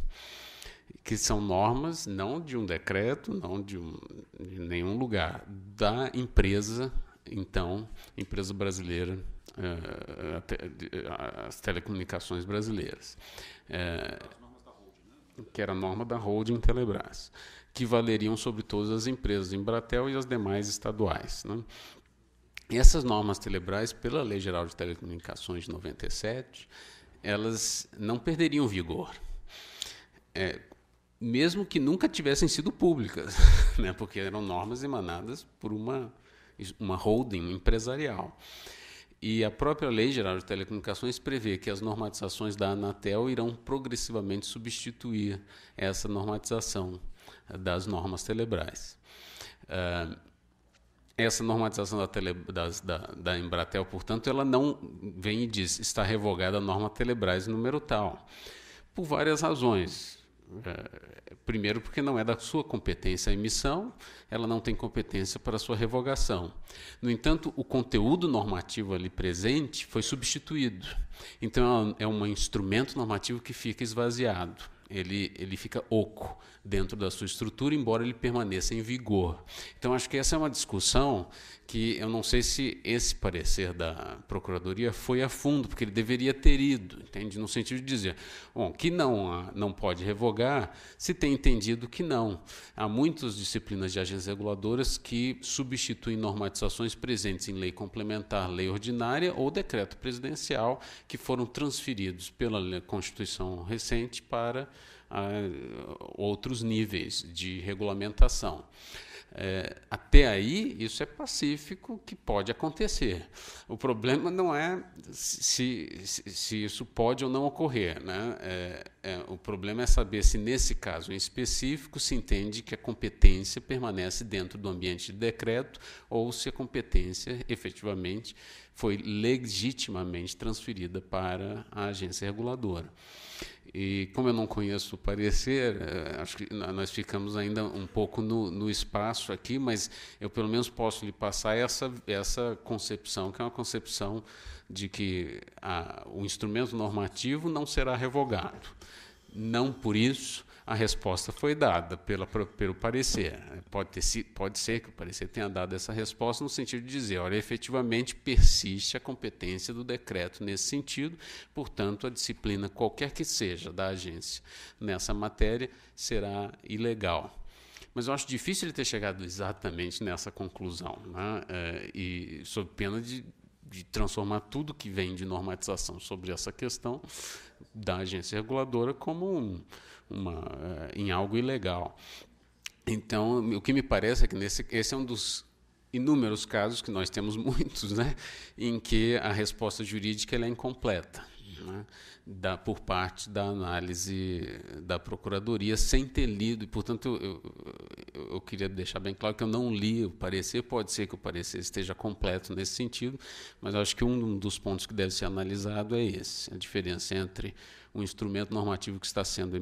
que são normas não de um decreto, não de, um, de nenhum lugar, da empresa, então, empresa brasileira eh, eh, as telecomunicações brasileiras. Eh, que era a norma da holding Telebrás, que valeriam sobre todas as empresas Embratel e as demais estaduais. Né? Essas normas Telebrás, pela Lei Geral de Telecomunicações de 97, elas não perderiam vigor. É, mesmo que nunca tivessem sido públicas, né? porque eram normas emanadas por uma, uma holding empresarial. E a própria Lei Geral de Telecomunicações prevê que as normatizações da Anatel irão progressivamente substituir essa normatização das normas celebrais. Uh, ah, essa normatização da, tele, da, da, Embratel, portanto, ela não vem e diz está revogada a norma Telebrás número tal, por várias razões. Eh, primeiro, porque não é da sua competência a emissão, ela não tem competência para sua revogação. No entanto, o conteúdo normativo ali presente foi substituído. Então, é um é instrumento normativo que fica esvaziado, ele, ele fica oco dentro da sua estrutura, embora ele permaneça em vigor. Então, acho que essa é uma discussão que eu não sei se esse parecer da Procuradoria foi a fundo, porque ele deveria ter ido, entende? No sentido de dizer, bom, que não, não pode revogar, se tem entendido que não. Há muitas disciplinas de agências reguladoras que substituem normatizações presentes em lei complementar, lei ordinária ou decreto presidencial, que foram transferidos pela Constituição recente para outros níveis de regulamentação. É, até aí, isso é pacífico que pode acontecer. O problema não é se, se, se isso pode ou não ocorrer. Né? É, é, o problema é saber se, nesse caso em específico, se entende que a competência permanece dentro do ambiente de decreto ou se a competência efetivamente foi legitimamente transferida para a agência reguladora. E como eu não conheço o parecer, eh, acho que nós ficamos ainda um pouco no, no, espaço aqui, mas eu pelo menos posso lhe passar essa, essa concepção, que é uma concepção de que a, ah, o instrumento normativo não será revogado. Não por isso a resposta foi dada pela, pelo parecer. Pode, ter, pode ser que o parecer tenha dado essa resposta no sentido de dizer, olha, efetivamente persiste a competência do decreto nesse sentido, portanto, a disciplina, qualquer que seja, da agência nessa matéria será ilegal. Mas eu acho difícil ele ter chegado exatamente nessa conclusão, né? É, e sob pena de, de transformar tudo que vem de normatização sobre essa questão da agência reguladora como um, uma, eh, em algo ilegal. Então, o que me parece é que nesse, esse é um dos inúmeros casos, que nós temos muitos, né, em que a resposta jurídica é incompleta. Né, da, por parte da análise da Procuradoria, sem ter lido. E, portanto, eu, eu, eu, queria deixar bem claro que eu não li o parecer, pode ser que o parecer esteja completo nesse sentido, mas acho que um dos pontos que deve ser analisado é esse: a diferença entre o instrumento normativo que está, sendo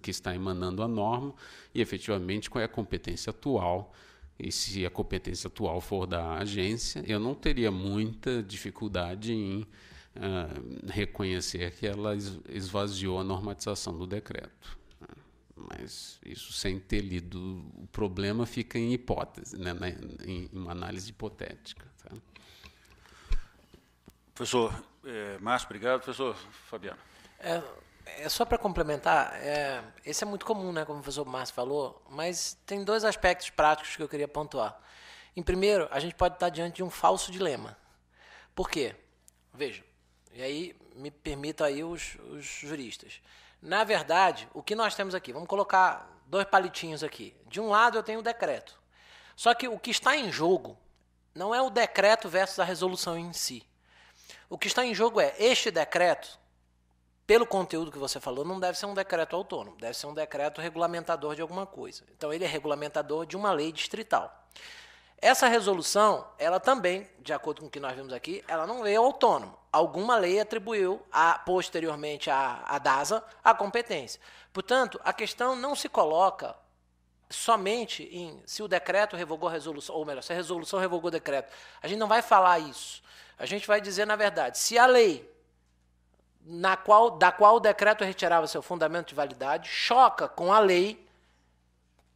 que está emanando a norma e, efetivamente, qual é a competência atual. E se a competência atual for da agência, eu não teria muita dificuldade em uh, reconhecer que ela esvaziou a normatização do decreto mas isso sem ter lido o problema fica em hipótese, né, né em, uma análise hipotética. Tá? Professor é, Márcio, obrigado. Professor Fabiano. É, é só para complementar, é, esse é muito comum, né, como o professor Márcio falou, mas tem dois aspectos práticos que eu queria pontuar. Em primeiro, a gente pode estar diante de um falso dilema. Por quê? Veja, e aí me permitam aí os, os juristas. Na verdade, o que nós temos aqui? Vamos colocar dois palitinhos aqui. De um lado eu tenho o decreto. Só que o que está em jogo não é o decreto versus a resolução em si. O que está em jogo é este decreto pelo conteúdo que você falou, não deve ser um decreto autônomo, deve ser um decreto regulamentador de alguma coisa. Então, ele é regulamentador de uma lei distrital. Essa resolução, ela também, de acordo com o que nós vimos aqui, ela não é autônoma. Alguma lei atribuiu a, posteriormente à DASA a competência. Portanto, a questão não se coloca somente em se o decreto revogou a resolução, ou melhor, se a resolução revogou o decreto. A gente não vai falar isso. A gente vai dizer, na verdade, se a lei na qual, da qual o decreto retirava seu fundamento de validade, choca com a lei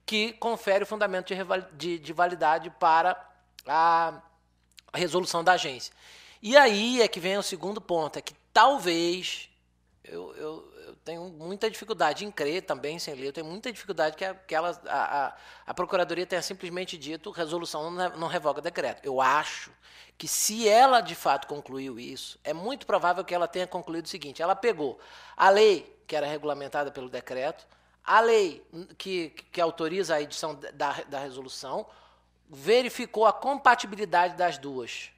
que confere o fundamento de, de, de validade para a resolução da agência. E aí é que vem o segundo ponto, é que talvez, eu, eu, tenho muita dificuldade em crer também, sem ler. Eu tenho muita dificuldade que, a, que ela, a, a, Procuradoria tenha simplesmente dito resolução não, não revoga decreto. Eu acho que se ela de fato concluiu isso, é muito provável que ela tenha concluído o seguinte: ela pegou a lei que era regulamentada pelo decreto, a lei que, que autoriza a edição da, da resolução, verificou a compatibilidade das duas.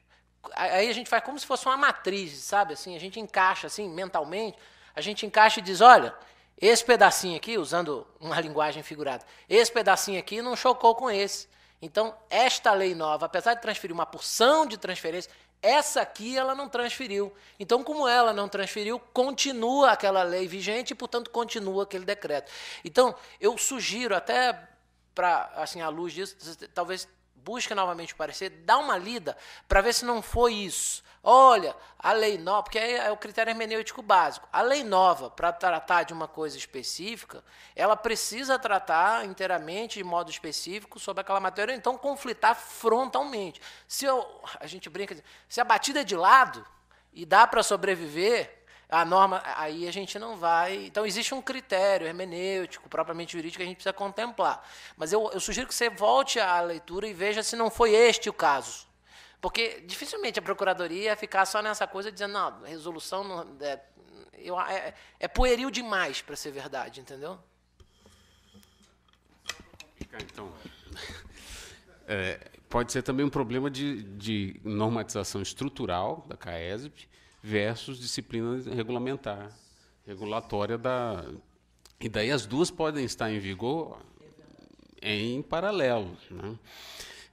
Aí a gente faz como se fosse uma matriz, sabe? Assim, a gente encaixa assim mentalmente a gente encaixa e diz: olha, esse pedacinho aqui, usando uma linguagem figurada, esse pedacinho aqui não chocou com esse. Então, esta lei nova, apesar de transferir uma porção de transferência, essa aqui ela não transferiu. Então, como ela não transferiu, continua aquela lei vigente e, portanto, continua aquele decreto. Então, eu sugiro até para assim à luz disso, talvez busca novamente o parecer, dá uma lida para ver se não foi isso. Olha, a lei nova, porque é o critério hermenêutico básico. A lei nova, para tratar de uma coisa específica, ela precisa tratar inteiramente, de modo específico, sobre aquela matéria, ou então conflitar frontalmente. Se eu, a gente brinca, se a batida é de lado e dá para sobreviver, a norma, aí a gente não vai. Então, existe um critério hermenêutico, propriamente jurídico, que a gente precisa contemplar. Mas eu, eu sugiro que você volte à leitura e veja se não foi este o caso. Porque dificilmente a procuradoria ia ficar só nessa coisa dizendo, não, resolução não, é, eu, é, é pueril demais para ser verdade, entendeu? Então, é, pode ser também um problema de, de normatização estrutural da CAESB, versus disciplina regulamentar, regulatória da. E daí as duas podem estar em vigor em paralelo, né?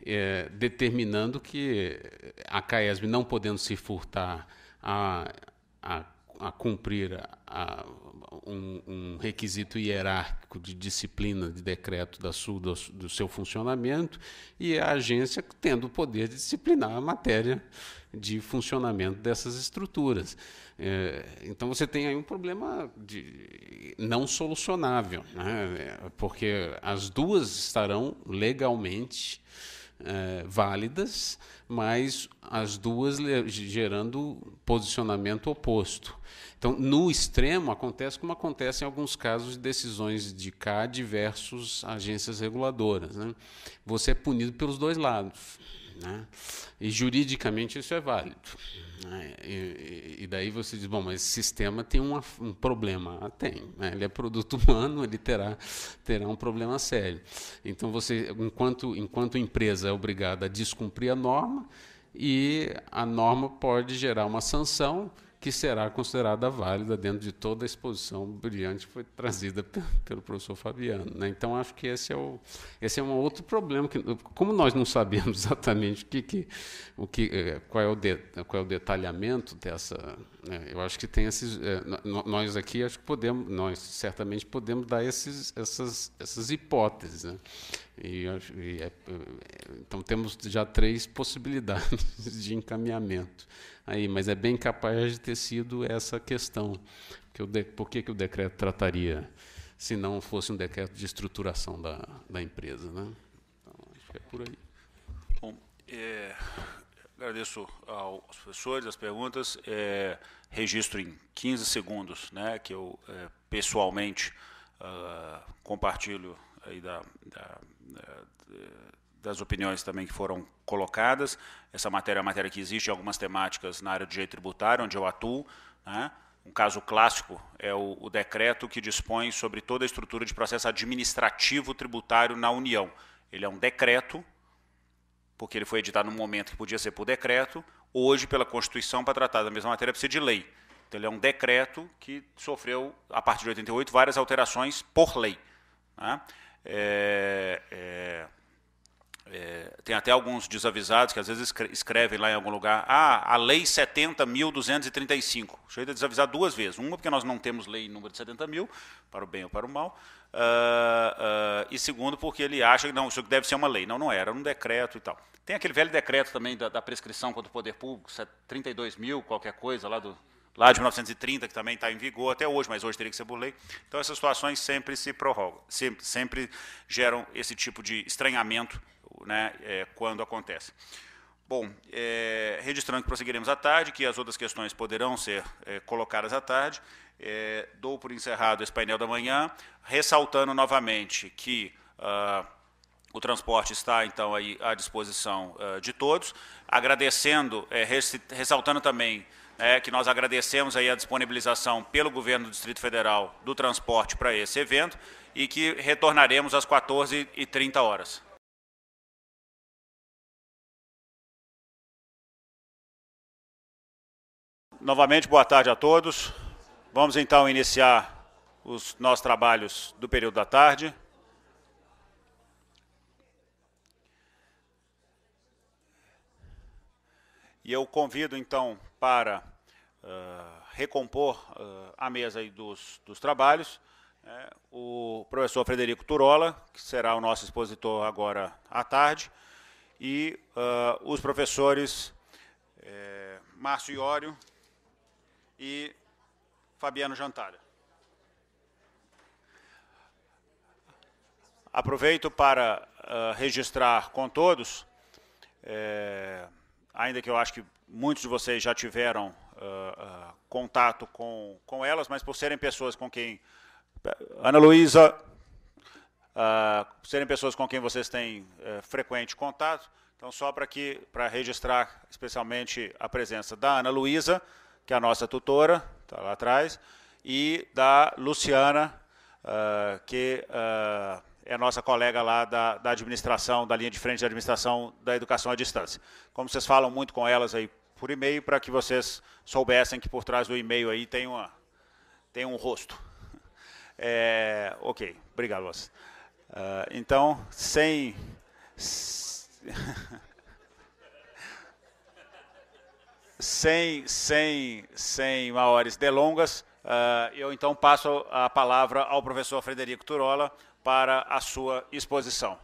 é, determinando que a CAESB, não podendo se furtar a, a, a cumprir a, um, um, requisito hierárquico de disciplina de decreto da sua, do, do seu funcionamento, e a agência tendo o poder de disciplinar a matéria de funcionamento dessas estruturas. É, então você tem aí um problema de, não solucionável, né? É, porque as duas estarão legalmente é, válidas, mas as duas gerando posicionamento oposto. Então, no extremo, acontece como acontece em alguns casos de decisões de CAD versus agências reguladoras. Né? Você é punido pelos dois lados. Né? E juridicamente isso é válido. Né? E, e, daí você diz, bom, mas esse sistema tem uma, um problema. Ah, tem. Né? Ele é produto humano, ele terá, terá um problema sério. Então, você, enquanto, enquanto empresa é obrigada a descumprir a norma, e a norma pode gerar uma sanção que será considerada válida dentro de toda a exposição brilhante que foi trazida pelo professor Fabiano. Né? Então, acho que esse é, o, esse é um outro problema. Que, como nós não sabemos exatamente o que, que, o que, é, qual, é o de, qual é o detalhamento dessa. Né? Eu acho que tem esses. É, nós aqui, acho que podemos, nós certamente podemos dar esses, essas, essas hipóteses. Né? E, e é, é, então, temos já três possibilidades de encaminhamento aí, mas é bem capaz de ter sido essa questão. Que de, por que, que o decreto trataria, se não fosse um decreto de estruturação da, da empresa? Né? Então, acho que é por aí. Bom, é, agradeço aos professores as perguntas. É, registro em 15 segundos, né, que eu é, pessoalmente uh, compartilho aí da, da, da, da das opiniões também que foram colocadas. Essa matéria é uma matéria que existe em algumas temáticas na área de direito tributário, onde eu atuo. Né? Um caso clássico é o, o decreto que dispõe sobre toda a estrutura de processo administrativo tributário na União. Ele é um decreto, porque ele foi editado num momento que podia ser por decreto. Hoje, pela Constituição, para tratar da mesma matéria, precisa de lei. Então, ele é um decreto que sofreu, a partir de 88, várias alterações por lei. Né? É, é é, tem até alguns desavisados que às vezes escrevem lá em algum lugar, ah, a lei 70.235. Cheio de desavisar duas vezes. Uma, porque nós não temos lei número de 70 mil, para o bem ou para o mal. Uh, uh, e segundo, porque ele acha que não, isso deve ser uma lei. Não, não era, era um decreto e tal. Tem aquele velho decreto também da, da prescrição contra o poder público, 32 mil, qualquer coisa, lá do, lá de 1930, que também está em vigor até hoje, mas hoje teria que ser por lei. Então, essas situações sempre se prorrogam, sempre, sempre geram esse tipo de estranhamento né, é, quando acontece. Bom, é, registrando que prosseguiremos à tarde, que as outras questões poderão ser é, colocadas à tarde, é, dou por encerrado esse painel da manhã, ressaltando novamente que ah, o transporte está, então, aí à disposição ah, de todos, agradecendo, é, res, ressaltando também é, que nós agradecemos aí a disponibilização pelo governo do Distrito Federal do transporte para esse evento e que retornaremos às 14h30 horas. Novamente, boa tarde a todos. Vamos então iniciar os nossos trabalhos do período da tarde. E eu convido então para uh, recompor uh, a mesa dos, dos trabalhos né, o professor Frederico Turola, que será o nosso expositor agora à tarde, e uh, os professores Márcio Iório, e Fabiano Jantara. Aproveito para uh, registrar com todos, é, ainda que eu acho que muitos de vocês já tiveram uh, uh, contato com, com elas, mas por serem pessoas com quem. Ana Luísa, serem pessoas com quem vocês têm eh, frequente contato, então só para que para registrar especialmente a presença da Ana Luísa, que é a nossa tutora, está lá atrás, e da Luciana, uh, que uh, é nossa colega lá da, da administração, da linha de frente da administração da educação à distância. Como vocês falam muito com elas aí por e-mail, para que vocês soubessem que por trás do e-mail aí tem, uma, tem um rosto. É, ok, obrigado, vocês. Uh, então, sem. sem, sem, sem maiores delongas, uh, eu então passo a palavra ao professor Frederico Turola para a sua exposição.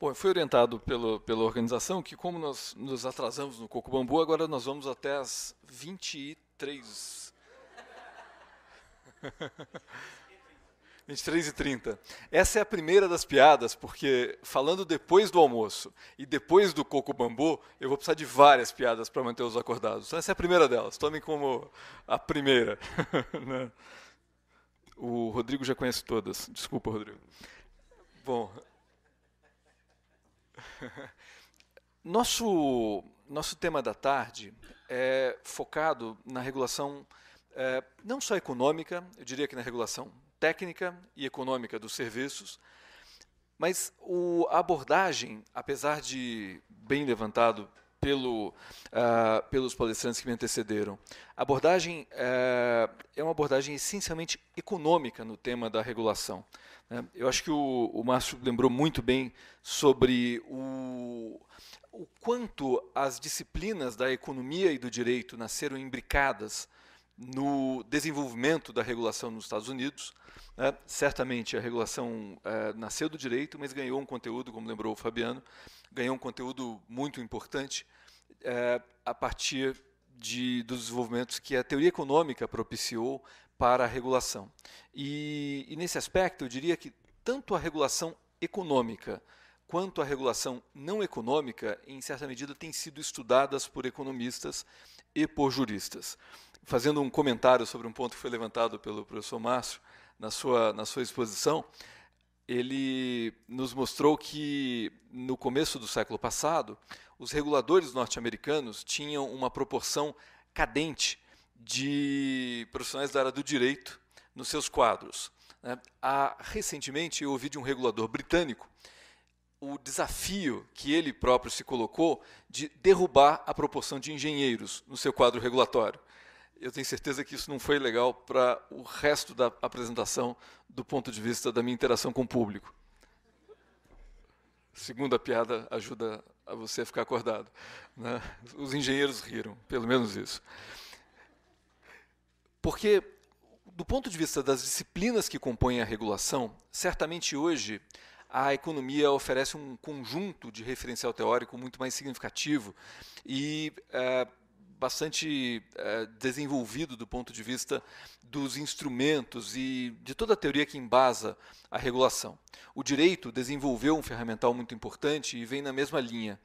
Bom, foi orientado pelo, pela organização que, como nós nos atrasamos no Coco Bambu, agora nós vamos até as 23. 23 e 30. Essa é a primeira das piadas, porque falando depois do almoço e depois do coco bambu, eu vou precisar de várias piadas para manter os acordados. Então, essa é a primeira delas. Tomem como a primeira. Né? o Rodrigo já conhece todas. Desculpa, Rodrigo. Bom. Nosso, nosso tema da tarde é focado na regulação, é, não só econômica, eu diria que na regulação técnica e econômica dos serviços, mas o, a abordagem, apesar de bem levantado pelo, uh, pelos palestrantes que me antecederam, a abordagem uh, é uma abordagem essencialmente econômica no tema da regulação. Né? Eu acho que o, o Márcio lembrou muito bem sobre o, o quanto as disciplinas da economia e do direito nasceram imbricadas no desenvolvimento da regulação nos Estados Unidos. Né? Certamente a regulação é, nasceu do direito, mas ganhou um conteúdo, como lembrou o Fabiano, ganhou um conteúdo muito importante é, a partir de, dos desenvolvimentos que a teoria econômica propiciou para a regulação. E, e nesse aspecto, eu diria que tanto a regulação econômica quanto a regulação não econômica, em certa medida, têm sido estudadas por economistas e por juristas fazendo um comentário sobre um ponto que foi levantado pelo professor Márcio na sua, na sua exposição, ele nos mostrou que no começo do século passado, os reguladores norte-americanos tinham uma proporção cadente de profissionais da área do direito nos seus quadros. Né? Há, recentemente, eu ouvi de um regulador britânico o desafio que ele próprio se colocou de derrubar a proporção de engenheiros no seu quadro regulatório. Eu tenho certeza que isso não foi legal para o resto da apresentação do ponto de vista da minha interação com o público. Segunda piada ajuda a você a ficar acordado. Né? Os engenheiros riram, pelo menos isso. Porque, do ponto de vista das disciplinas que compõem a regulação, certamente hoje a economia oferece um conjunto de referencial teórico muito mais significativo e. Eh, bastante é, desenvolvido do ponto de vista dos instrumentos e de toda a teoria que embasa a regulação. O direito desenvolveu um ferramental muito importante e vem na mesma linha.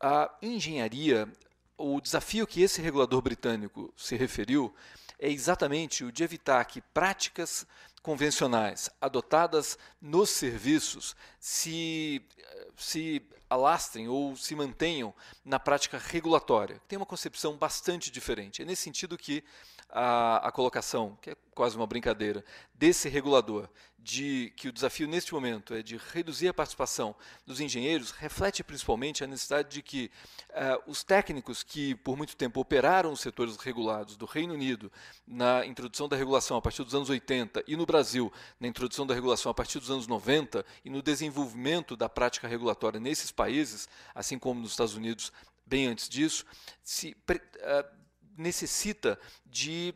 A engenharia, o desafio que esse regulador britânico se referiu é exatamente o de evitar que práticas convencionais adotadas nos serviços se, eh, se alastrem ou se mantenham na prática regulatória, que tem uma concepção bastante diferente. É nesse sentido que a, a colocação, que é quase uma brincadeira, desse regulador, de que o desafio neste momento é de reduzir a participação dos engenheiros, reflete principalmente a necessidade de que uh, os técnicos que por muito tempo operaram os setores regulados do Reino Unido na introdução da regulação a partir dos anos 80 e no Brasil na introdução da regulação a partir dos anos 90 e no desenvolvimento da prática regulatória nesses países, assim como nos Estados Unidos bem antes disso, se, uh, necessita de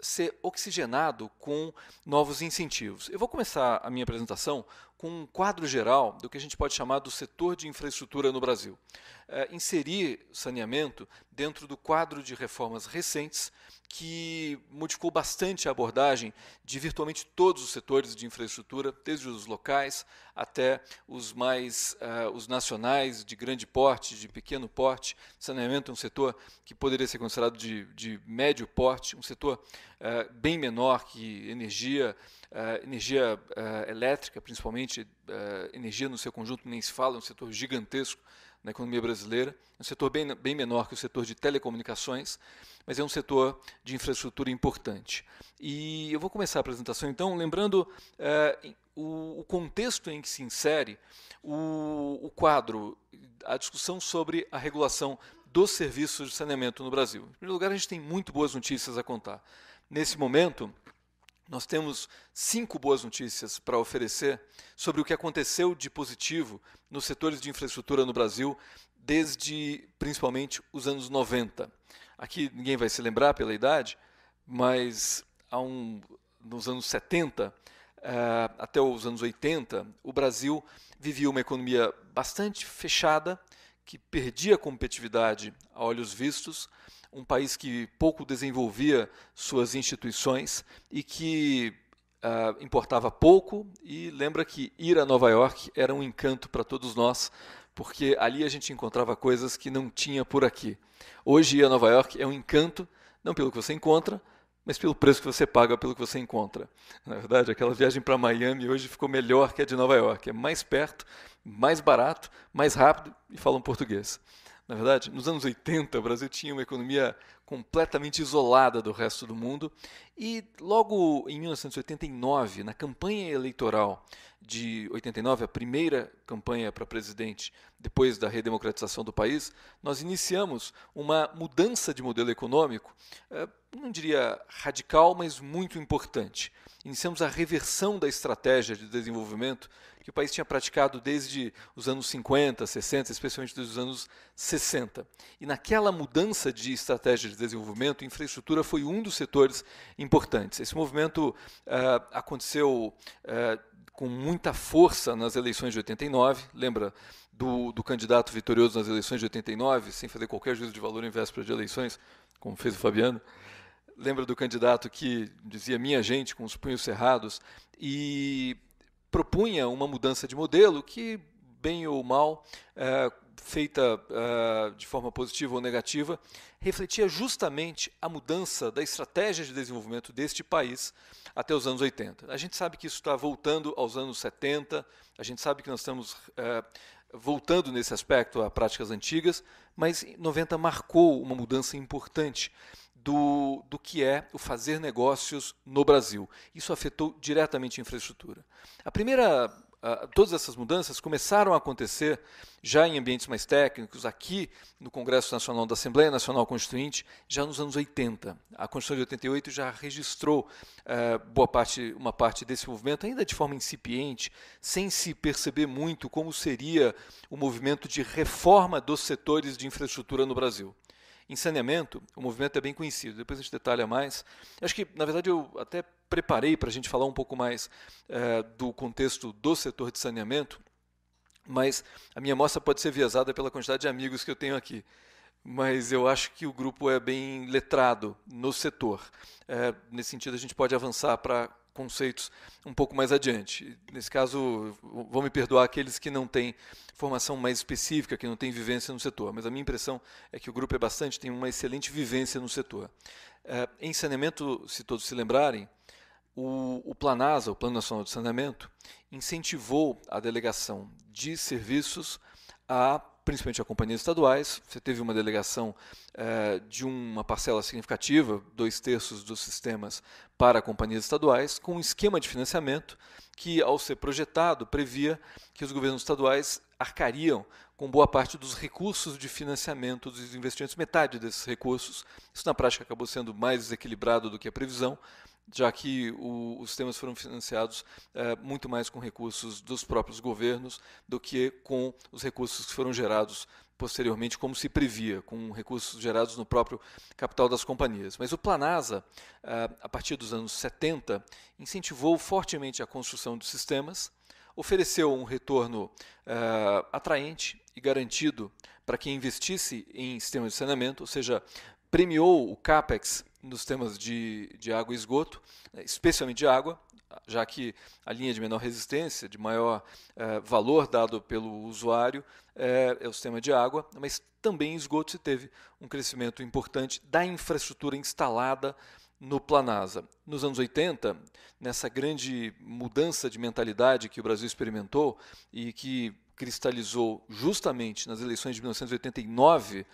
ser oxigenado com novos incentivos. Eu vou começar a minha apresentação com um quadro geral do que a gente pode chamar do setor de infraestrutura no Brasil. É, inserir saneamento dentro do quadro de reformas recentes que modificou bastante a abordagem de virtualmente todos os setores de infraestrutura, desde os locais até os mais uh, os nacionais de grande porte, de pequeno porte. Saneamento é um setor que poderia ser considerado de, de médio porte, um setor uh, bem menor que energia, Uh, energia uh, elétrica, principalmente uh, energia no seu conjunto, nem se fala, é um setor gigantesco na economia brasileira, é um setor bem, bem menor que o setor de telecomunicações, mas é um setor de infraestrutura importante. E eu vou começar a apresentação então lembrando o, o, contexto em que se insere o, o quadro, a discussão sobre a regulação dos serviços de saneamento no Brasil. Em primeiro lugar, a gente tem muito boas notícias a contar. Nesse momento, nós temos cinco boas notícias para oferecer sobre o que aconteceu de positivo nos setores de infraestrutura no Brasil desde principalmente os anos 90. Aqui ninguém vai se lembrar pela idade, mas um, nos anos 70 uh, eh, até os anos 80, o Brasil vivia uma economia bastante fechada, que perdia competitividade a olhos vistos, um país que pouco desenvolvia suas instituições e que uh, importava pouco. E lembra que ir a Nova York era um encanto para todos nós, porque ali a gente encontrava coisas que não tinha por aqui. Hoje ir a Nova York é um encanto, não pelo que você encontra, mas pelo preço que você paga pelo que você encontra. Na verdade, aquela viagem para Miami hoje ficou melhor que a de Nova York. É mais perto, mais barato, mais rápido e falam português. Na verdade, nos anos 80, o Brasil tinha uma economia completamente isolada do resto do mundo e logo em 1989, na campanha eleitoral de 89, a primeira campanha para presidente depois da redemocratização do país, nós iniciamos uma mudança de modelo econômico, eh, não diria radical, mas muito importante. Iniciamos a reversão da estratégia de desenvolvimento que o país tinha praticado desde os anos 50, 60, especialmente desde os anos 60. E naquela mudança de estratégia de desenvolvimento, infraestrutura foi um dos setores importantes. Esse movimento uh, aconteceu uh, com muita força nas eleições de 89, lembra do, do, candidato vitorioso nas eleições de 89, sem fazer qualquer juízo de valor em véspera de eleições, como fez o Fabiano? Lembra do candidato que dizia minha gente com os punhos cerrados e propunha uma mudança de modelo que, bem ou mal, é, feita é, de forma positiva ou negativa, refletia justamente a mudança da estratégia de desenvolvimento deste país até os anos 80. A gente sabe que isso está voltando aos anos 70, a gente sabe que nós estamos é, voltando nesse aspecto a práticas antigas, mas 90 marcou uma mudança importante do, do que é o fazer negócios no Brasil. Isso afetou diretamente a infraestrutura. A primeira Uh, todas essas mudanças começaram a acontecer já em ambientes mais técnicos, aqui no Congresso Nacional da Assembleia Nacional Constituinte, já nos anos 80. A Constituição de 88 já registrou uh, boa parte, uma parte desse movimento, ainda de forma incipiente, sem se perceber muito como seria o movimento de reforma dos setores de infraestrutura no Brasil. Em saneamento, o movimento é bem conhecido, depois a gente detalha mais. Acho que, na verdade, eu até preparei para a gente falar um pouco mais é, do contexto do setor de saneamento, mas a minha amostra pode ser viesada pela quantidade de amigos que eu tenho aqui. Mas eu acho que o grupo é bem letrado no setor. É, nesse sentido, a gente pode avançar para conceitos um pouco mais adiante. Nesse caso, vão me perdoar aqueles que não têm formação mais específica, que não têm vivência no setor, mas a minha impressão é que o grupo é bastante, tem uma excelente vivência no setor. É, em saneamento, se todos se lembrarem, o, o Planasa, o Plano Nacional de Saneamento, incentivou a delegação de serviços a principalmente a companhias estaduais. Você teve uma delegação eh, de uma parcela significativa, dois terços dos sistemas, para companhias estaduais, com um esquema de financiamento que, ao ser projetado, previa que os governos estaduais arcariam com boa parte dos recursos de financiamento dos investimentos, metade desses recursos. Isso, na prática, acabou sendo mais desequilibrado do que a previsão, já que o, os sistemas foram financiados é, muito mais com recursos dos próprios governos do que com os recursos que foram gerados posteriormente, como se previa, com recursos gerados no próprio capital das companhias. Mas o Planasa, eh, a partir dos anos 70, incentivou fortemente a construção de sistemas, ofereceu um retorno eh, atraente e garantido para quem investisse em sistemas de saneamento, ou seja, premiou o CAPEX nos temas de, de água e esgoto, eh, especialmente de água, já que a linha de menor resistência, de maior eh, valor dado pelo usuário, eh, é o sistema de água, mas também em esgoto se teve um crescimento importante da infraestrutura instalada no Planasa. Nos anos 80, nessa grande mudança de mentalidade que o Brasil experimentou e que cristalizou justamente nas eleições de 1989,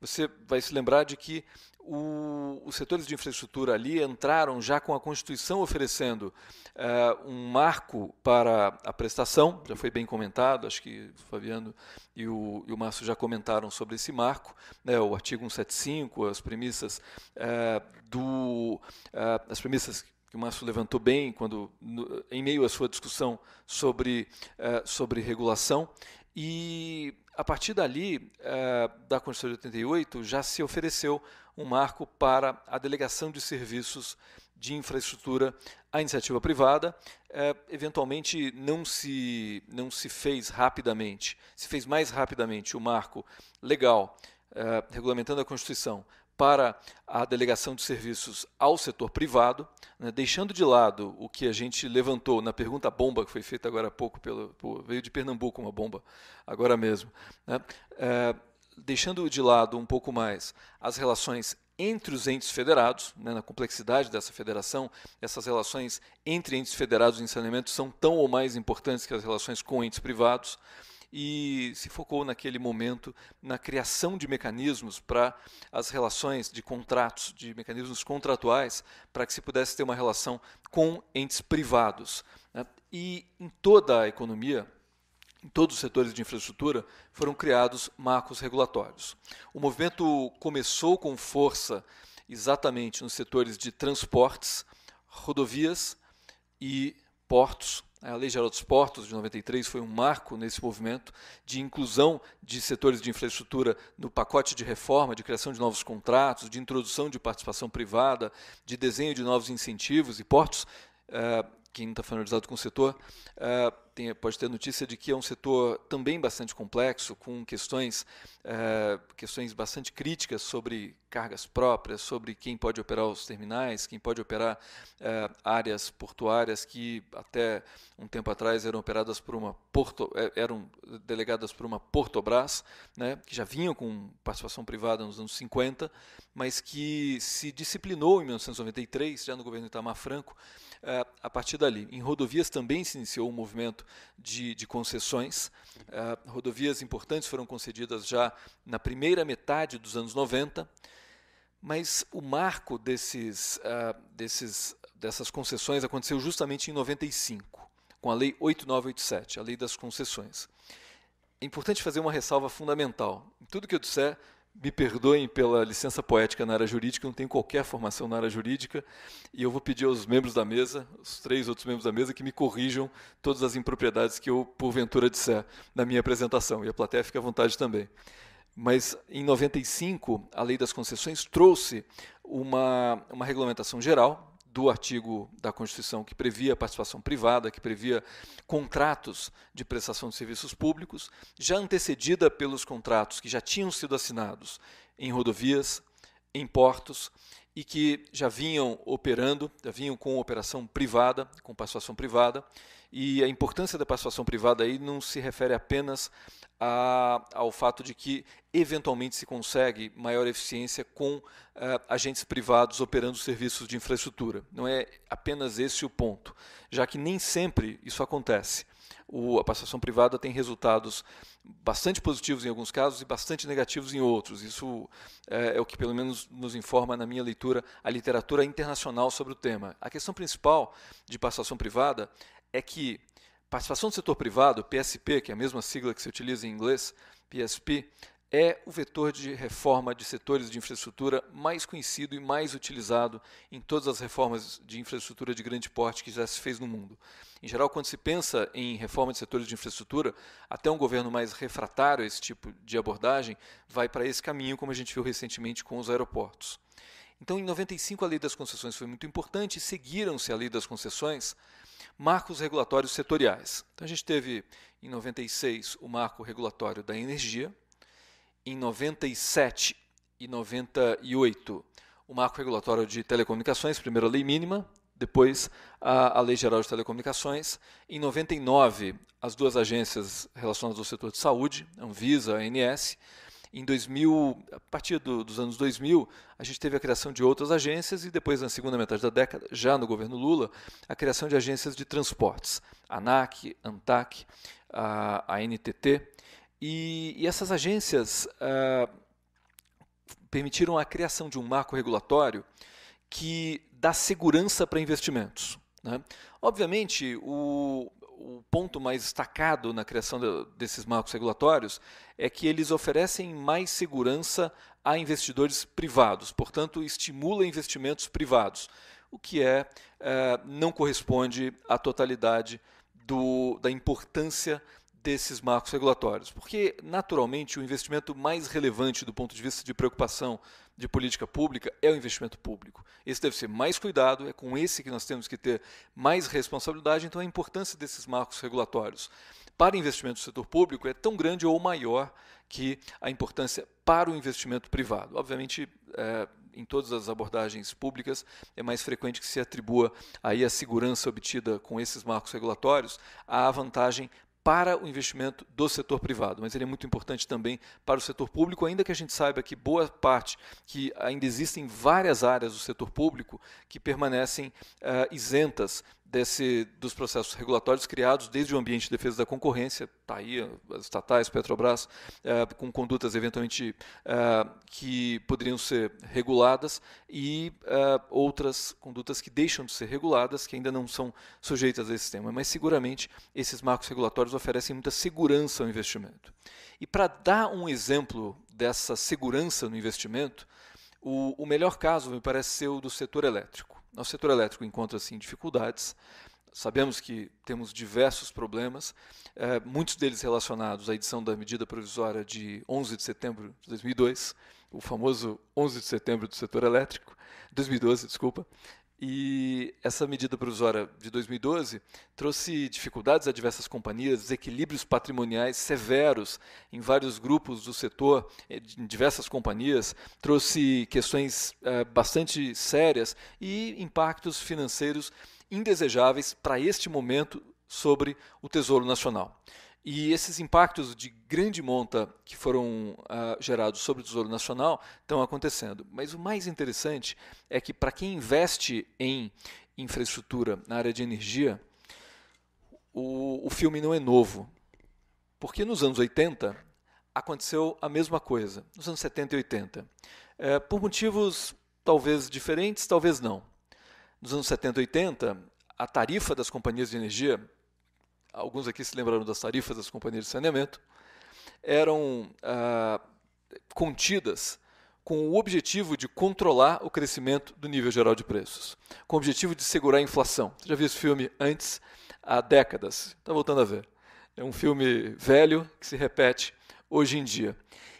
você vai se lembrar de que o, os setores de infraestrutura ali entraram já com a Constituição oferecendo uh, um marco para a prestação, já foi bem comentado, acho que o Fabiano e o, e o Márcio já comentaram sobre esse marco, né, o artigo 175, as premissas uh, do. Uh, as premissas que o Márcio levantou bem quando, no, em meio à sua discussão sobre, sobre regulação. E a partir dali, eh, da Constituição de 88, já se ofereceu um marco para a delegação de serviços de infraestrutura à iniciativa privada. Eh, eventualmente, não se, não se fez rapidamente, se fez mais rapidamente o marco legal eh, regulamentando a Constituição para a delegação de serviços ao setor privado, né, deixando de lado o que a gente levantou na pergunta bomba que foi feita agora há pouco, pelo, veio de Pernambuco uma bomba, agora mesmo, né, é, deixando de lado um pouco mais as relações entre os entes federados, né, na complexidade dessa federação, essas relações entre entes federados em saneamento são tão ou mais importantes que as relações com entes privados e se focou naquele momento na criação de mecanismos para as relações de contratos, de mecanismos contratuais, para que se pudesse ter uma relação com entes privados. Né? E em toda a economia, em todos os setores de infraestrutura, foram criados marcos regulatórios. O movimento começou com força exatamente nos setores de transportes, rodovias e portos, a Lei Geral dos Portos de 93 foi um marco nesse movimento de inclusão de setores de infraestrutura no pacote de reforma, de criação de novos contratos, de introdução de participação privada, de desenho de novos incentivos e portos. Uh, quem não está familiarizado com o setor uh, tem, pode ter notícia de que é um setor também bastante complexo, com questões, uh, questões bastante críticas sobre cargas próprias, sobre quem pode operar os terminais, quem pode operar é, áreas portuárias que até um tempo atrás eram operadas por uma Porto, eh, eram delegadas por uma Portobras, né, que já vinham com participação privada nos anos 50, mas que se disciplinou em 1993, já no governo Itamar Franco, é, a partir dali. Em rodovias também se iniciou um movimento de, de concessões. É, rodovias importantes foram concedidas já na primeira metade dos anos 90. Mas o marco desses, uh, desses, dessas concessões aconteceu justamente em 95, com a Lei 8987, a Lei das Concessões. É importante fazer uma ressalva fundamental. Em tudo que eu disser, me perdoem pela licença poética na área jurídica, eu não tenho qualquer formação na área jurídica, e eu vou pedir aos membros da mesa, os três outros membros da mesa, que me corrijam todas as impropriedades que eu, porventura, disser na minha apresentação, e a plateia fica à vontade também. Mas em 95, a Lei das Concessões trouxe uma, uma regulamentação geral do artigo da Constituição que previa a participação privada, que previa contratos de prestação de serviços públicos, já antecedida pelos contratos que já tinham sido assinados em rodovias, em portos e que já vinham operando, já vinham com operação privada, com participação privada, e a importância da participação privada aí não se refere apenas a, ao fato de que, eventualmente, se consegue maior eficiência com eh, agentes privados operando serviços de infraestrutura. Não é apenas esse o ponto, já que nem sempre isso acontece. O, a passação privada tem resultados bastante positivos em alguns casos e bastante negativos em outros. Isso é, é, o que, pelo menos, nos informa, na minha leitura, a literatura internacional sobre o tema. A questão principal de passação privada é que Participação do setor privado, PSP, que é a mesma sigla que se utiliza em inglês, PSP, é o vetor de reforma de setores de infraestrutura mais conhecido e mais utilizado em todas as reformas de infraestrutura de grande porte que já se fez no mundo. Em geral, quando se pensa em reforma de setores de infraestrutura, até um governo mais refratário a esse tipo de abordagem vai para esse caminho, como a gente viu recentemente com os aeroportos. Então, em 95, a lei das concessões foi muito importante e seguiram-se a lei das concessões Marcos regulatórios setoriais. Então a gente teve em 96 o marco regulatório da energia, em 97 e 98 o marco regulatório de telecomunicações, primeiro a lei mínima, depois a, a Lei Geral de Telecomunicações. Em 99, as duas agências relacionadas ao setor de saúde, Anvisa, ANS, em 2000, a partir do, dos anos 2000, a gente teve a criação de outras agências e depois, na segunda metade da década, já no governo Lula, a criação de agências de transportes, ANAC, ANTAC, a, a NTT. E, e essas agências a, ah, permitiram a criação de um marco regulatório que dá segurança para investimentos. Né? Obviamente, o, o ponto mais destacado na criação de, desses marcos regulatórios é que eles oferecem mais segurança a investidores privados, portanto, estimula investimentos privados, o que é, é não corresponde à totalidade do, da importância desses marcos regulatórios? Porque, naturalmente, o investimento mais relevante do ponto de vista de preocupação de política pública é o investimento público. Esse deve ser mais cuidado, é com esse que nós temos que ter mais responsabilidade, então a importância desses marcos regulatórios para investimento do setor público é tão grande ou maior que a importância para o investimento privado. Obviamente, é, em todas as abordagens públicas, é mais frequente que se atribua aí a segurança obtida com esses marcos regulatórios à vantagem para o investimento do setor privado, mas ele é muito importante também para o setor público, ainda que a gente saiba que boa parte, que ainda existem várias áreas do setor público que permanecem uh, isentas desse, dos processos regulatórios criados desde o ambiente de defesa da concorrência, está aí, as estatais, Petrobras, é, com condutas eventualmente é, que poderiam ser reguladas e é, outras condutas que deixam de ser reguladas, que ainda não são sujeitas a esse tema. Mas seguramente esses marcos regulatórios oferecem muita segurança ao investimento. E para dar um exemplo dessa segurança no investimento, o, o melhor caso me parece ser o do setor elétrico. Nosso setor elétrico encontra-se em dificuldades. Sabemos que temos diversos problemas, é, muitos deles relacionados à edição da medida provisória de 11 de setembro de 2002, o famoso 11 de setembro do setor elétrico, 2012, desculpa, e essa medida provisória de 2012 trouxe dificuldades a diversas companhias, desequilíbrios patrimoniais severos em vários grupos do setor, eh, em diversas companhias, trouxe questões eh, bastante sérias e impactos financeiros indesejáveis para este momento sobre o Tesouro Nacional. E esses impactos de grande monta que foram uh, gerados sobre o Tesouro Nacional estão acontecendo. Mas o mais interessante é que, para quem investe em infraestrutura na área de energia, o, o filme não é novo. Porque nos anos 80 aconteceu a mesma coisa, nos anos 70 e 80. É, por motivos talvez diferentes, talvez não. Nos anos 70 e 80, a tarifa das companhias de energia alguns aqui se lembraram das tarifas das companhias de saneamento, eram ah, contidas com o objetivo de controlar o crescimento do nível geral de preços, com o objetivo de segurar a inflação. Você já viu esse filme antes há décadas, está voltando a ver. É um filme velho que se repete hoje em dia.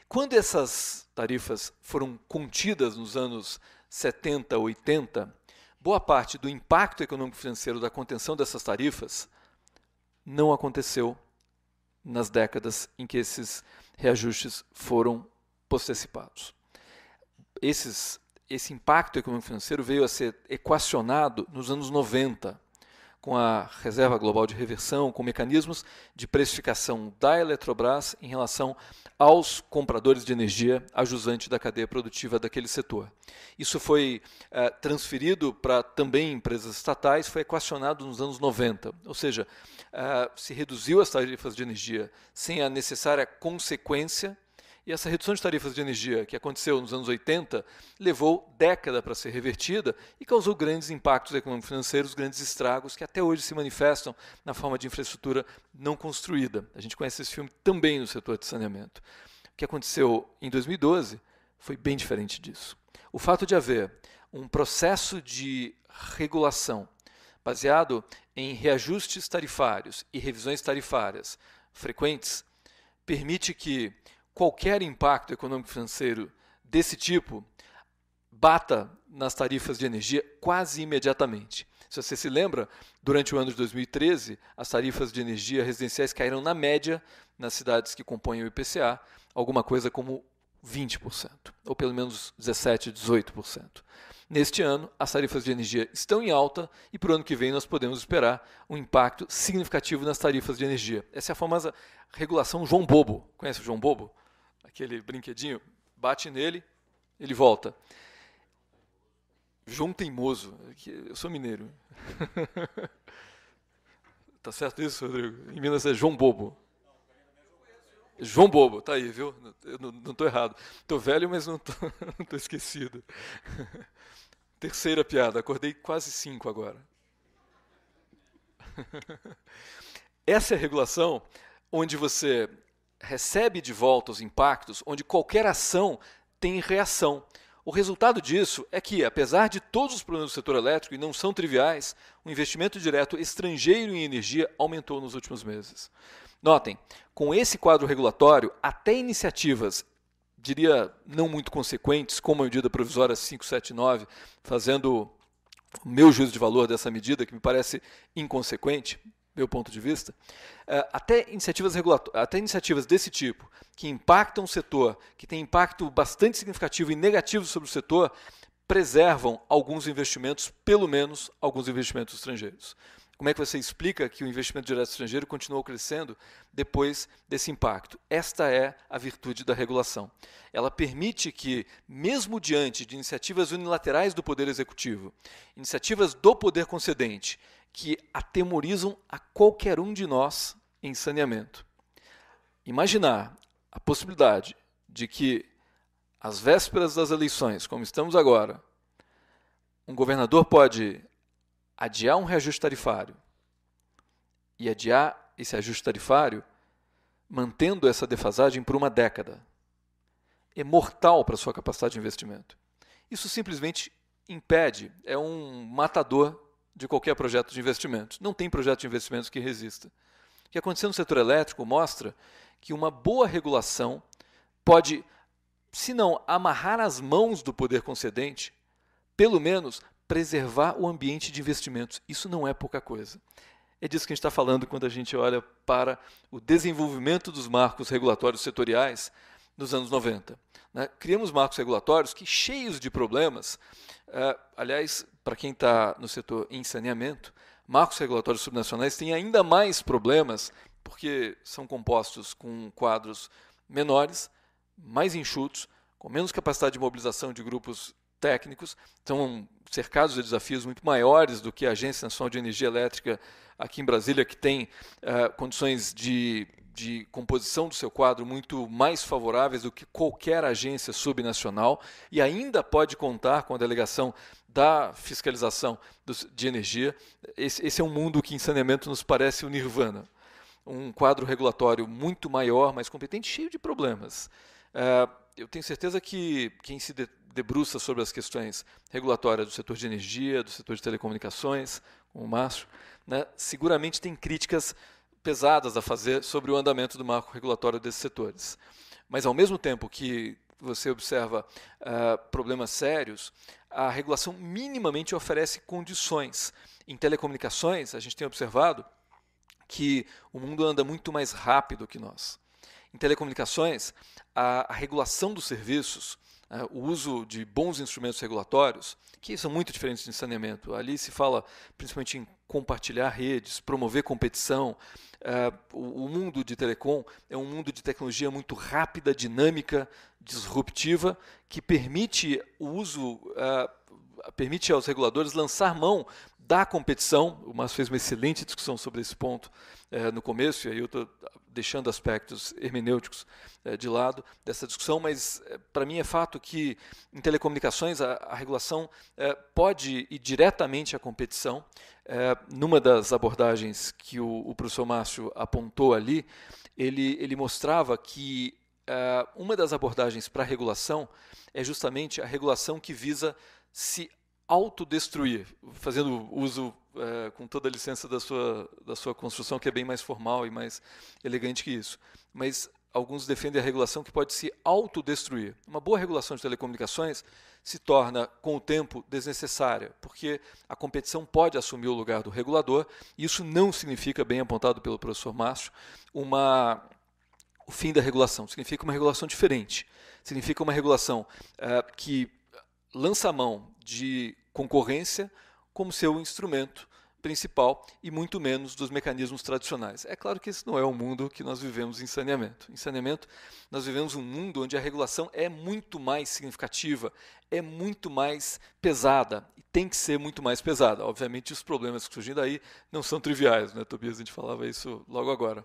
Quando essas tarifas foram contidas nos anos 70, 80, boa parte do impacto econômico financeiro da contenção dessas tarifas não aconteceu nas décadas em que esses reajustes foram posticipados. Esses, esse impacto econômico-financeiro veio a ser equacionado nos anos 90, com a reserva global de reversão, com mecanismos de precificação da Eletrobras em relação aos compradores de energia ajusante da cadeia produtiva daquele setor. Isso foi eh, transferido para também empresas estatais, foi equacionado nos anos 90, ou seja, eh, se reduziu as tarifas de energia sem a necessária consequência e essa redução de tarifas de energia que aconteceu nos anos 80 levou década para ser revertida e causou grandes impactos e financeiros grandes estragos que até hoje se manifestam na forma de infraestrutura não construída. A gente conhece esse filme também no setor de saneamento. O que aconteceu em 2012 foi bem diferente disso. O fato de haver um processo de regulação baseado em reajustes tarifários e revisões tarifárias frequentes permite que qualquer impacto econômico financeiro desse tipo bata nas tarifas de energia quase imediatamente. Se você se lembra, durante o ano de 2013, as tarifas de energia residenciais caíram na média nas cidades que compõem o IPCA, alguma coisa como 20%, ou pelo menos 17, 18%. Neste ano, as tarifas de energia estão em alta e para o ano que vem nós podemos esperar um impacto significativo nas tarifas de energia. Essa é a famosa regulação João Bobo. Conhece o João Bobo? aquele brinquedinho, bate nele, ele volta. João Teimoso, eu sou mineiro. tá certo isso, Rodrigo? Em Minas é João Bobo. João Bobo, tá aí, viu? Eu não estou errado. Estou velho, mas não estou esquecido. Terceira piada, acordei quase cinco agora. Essa é a regulação onde você recebe de volta os impactos onde qualquer ação tem reação. O resultado disso é que, apesar de todos os problemas do setor elétrico e não são triviais, o investimento direto estrangeiro em energia aumentou nos últimos meses. Notem, com esse quadro regulatório, até iniciativas, diria não muito consequentes, como a medida provisória 579, fazendo o meu juízo de valor dessa medida, que me parece inconsequente, meu ponto de vista, eh, até iniciativas, até iniciativas desse tipo, que impactam o setor, que tem impacto bastante significativo e negativo sobre o setor, preservam alguns investimentos, pelo menos alguns investimentos estrangeiros. Como é que você explica que o investimento direto estrangeiro continuou crescendo depois desse impacto? Esta é a virtude da regulação. Ela permite que, mesmo diante de iniciativas unilaterais do Poder Executivo, iniciativas do Poder Concedente, que atemorizam a qualquer um de nós em saneamento, imaginar a possibilidade de que, às vésperas das eleições, como estamos agora, um governador pode adiar um reajuste tarifário e adiar esse ajuste tarifário, mantendo essa defasagem por uma década, é mortal para sua capacidade de investimento. Isso simplesmente impede, é um matador de qualquer projeto de investimentos. Não tem projeto de investimentos que resista. O que aconteceu no setor elétrico mostra que uma boa regulação pode, se não amarrar as mãos do poder concedente, pelo menos preservar o ambiente de investimentos. Isso não é pouca coisa. É disso que a gente está falando quando a gente olha para o desenvolvimento dos marcos regulatórios setoriais nos anos 90. Né? Criamos marcos regulatórios que, cheios de problemas, uh, aliás, para quem está no setor em saneamento, marcos regulatórios subnacionais têm ainda mais problemas, porque são compostos com quadros menores, mais enxutos, com menos capacidade de mobilização de grupos técnicos, estão cercados de desafios muito maiores do que a Agência Nacional de Energia Elétrica aqui em Brasília, que tem uh, condições de, de composição do seu quadro muito mais favoráveis do que qualquer agência subnacional e ainda pode contar com a delegação da fiscalização de energia. Esse, esse é um mundo que em saneamento nos parece o nirvana. Um quadro regulatório muito maior, mais competente, cheio de problemas. Uh, eu tenho certeza que quem se debruça sobre as questões regulatórias do setor de energia, do setor de telecomunicações, como o Márcio, né, seguramente tem críticas pesadas a fazer sobre o andamento do marco regulatório desses setores. Mas, ao mesmo tempo que você observa uh, problemas sérios, a regulação minimamente oferece condições. Em telecomunicações, a gente tem observado que o mundo anda muito mais rápido que nós. Em telecomunicações, a, a regulação dos serviços né, o uso de bons instrumentos regulatórios, que são muito diferentes de saneamento. Ali se fala principalmente em compartilhar redes, promover competição. Eh, o, mundo de telecom é um mundo de tecnologia muito rápida, dinâmica, disruptiva, que permite o uso, eh, permite aos reguladores lançar mão da competição. O Márcio fez uma excelente discussão sobre esse ponto eh, no começo, e aí eu estou deixando aspectos hermenêuticos é, de lado dessa discussão, mas eh, para mim é fato que em telecomunicações a, a regulação eh, pode ir diretamente à competição. numa das abordagens que o, o professor Márcio apontou ali, ele, ele mostrava que uma das abordagens para a regulação é justamente a regulação que visa se autodestruir, fazendo uso é, com toda a licença da sua, da sua construção, que é bem mais formal e mais elegante que isso. Mas alguns defendem a regulação que pode se autodestruir. Uma boa regulação de telecomunicações se torna, com o tempo, desnecessária, porque a competição pode assumir o lugar do regulador, e isso não significa, bem apontado pelo professor Márcio, uma, o fim da regulação. Significa uma regulação diferente. Significa uma regulação é, que lança a mão de concorrência, como seu instrumento principal e muito menos dos mecanismos tradicionais. É claro que esse não é o mundo que nós vivemos em saneamento. Em saneamento, nós vivemos um mundo onde a regulação é muito mais significativa, é muito mais pesada e tem que ser muito mais pesada. Obviamente, os problemas que surgem daí não são triviais, né, Tobias? A gente falava isso logo agora.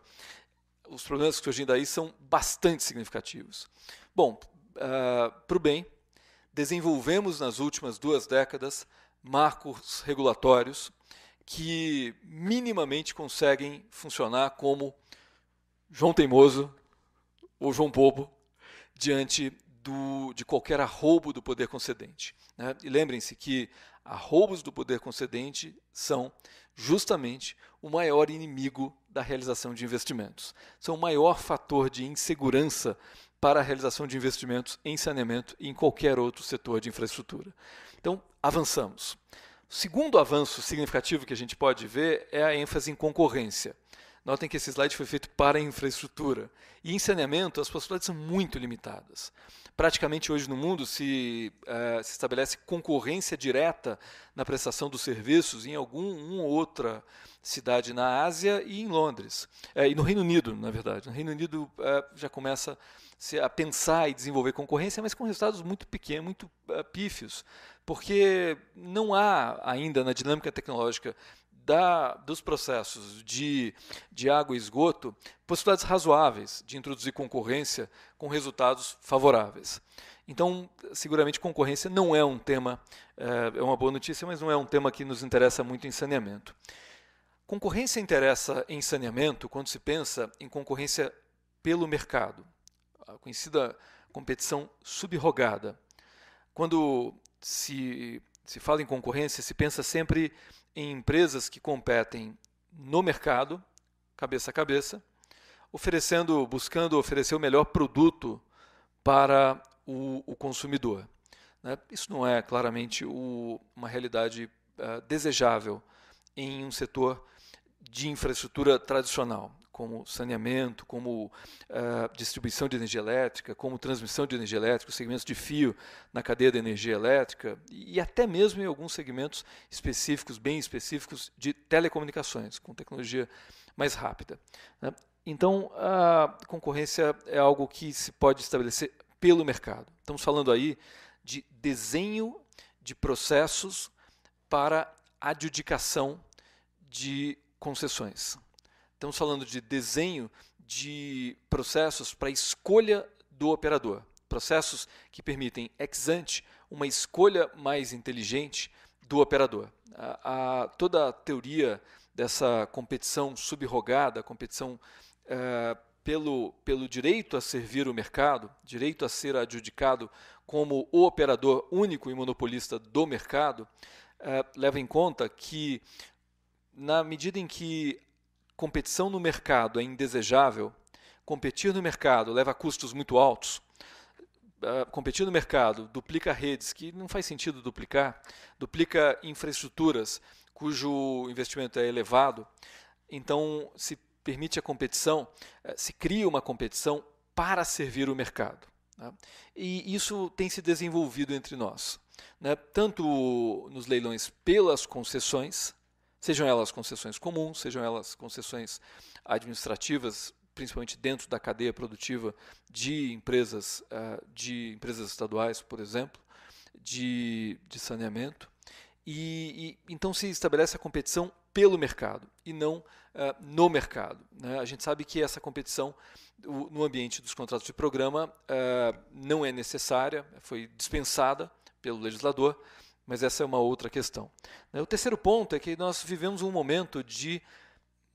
Os problemas que surgem daí são bastante significativos. Bom, uh, ah, para o bem, desenvolvemos nas últimas duas décadas marcos regulatórios que minimamente conseguem funcionar como João Teimoso ou João Bobo diante do, de qualquer arroubo do poder concedente. Né? E lembrem-se que arroubos do poder concedente são justamente o maior inimigo da realização de investimentos. São o maior fator de insegurança para a realização de investimentos em saneamento e em qualquer outro setor de infraestrutura. Então, avançamos. O segundo avanço significativo que a gente pode ver é a ênfase em concorrência. Notem que esse slide foi feito para infraestrutura. E em saneamento, as possibilidades são muito limitadas. Praticamente hoje no mundo se, uh, se estabelece concorrência direta na prestação dos serviços em alguma outra cidade na Ásia e em Londres. Uh, e no Reino Unido, na verdade. No Reino Unido uh, já começa a pensar e desenvolver concorrência, mas com resultados muito pequenos, muito pífios, porque não há ainda na dinâmica tecnológica da, dos processos de, de água e esgoto possibilidades razoáveis de introduzir concorrência com resultados favoráveis. Então, seguramente, concorrência não é um tema, eh, é uma boa notícia, mas não é um tema que nos interessa muito em saneamento. Concorrência interessa em saneamento quando se pensa em concorrência pelo mercado, a conhecida competição subrogada. Quando se, se fala em concorrência, se pensa sempre em empresas que competem no mercado, cabeça a cabeça, oferecendo, buscando oferecer o melhor produto para o, o consumidor. Né? Isso não é claramente o, uma realidade uh, desejável em um setor de infraestrutura tradicional como saneamento, como uh, distribuição de energia elétrica, como transmissão de energia elétrica, segmentos de fio na cadeia da energia elétrica e até mesmo em alguns segmentos específicos, bem específicos, de telecomunicações, com tecnologia mais rápida. Né? Então, a concorrência é algo que se pode estabelecer pelo mercado. Estamos falando aí de desenho de processos para adjudicação de concessões. Estamos falando de desenho de processos para escolha do operador. Processos que permitem, ex ante, uma escolha mais inteligente do operador. A, a, toda a teoria dessa competição subrogada, competição eh, pelo, pelo direito a servir o mercado, direito a ser adjudicado como o operador único e monopolista do mercado, eh, leva em conta que, na medida em que competição no mercado é indesejável, competir no mercado leva a custos muito altos, ah, competir no mercado duplica redes que não faz sentido duplicar, duplica infraestruturas cujo investimento é elevado, então se permite a competição, eh, se cria uma competição para servir o mercado. Né? E isso tem se desenvolvido entre nós, né? tanto nos leilões pelas concessões, Sejam elas concessões comuns, sejam elas concessões administrativas, principalmente dentro da cadeia produtiva de empresas, eh, de empresas estaduais, por exemplo, de, de saneamento. E, e, então se estabelece a competição pelo mercado e não uh, no mercado. Né? A gente sabe que essa competição o, no ambiente dos contratos de programa uh, não é necessária, foi dispensada pelo legislador mas essa é uma outra questão. Né, o terceiro ponto é que nós vivemos um momento de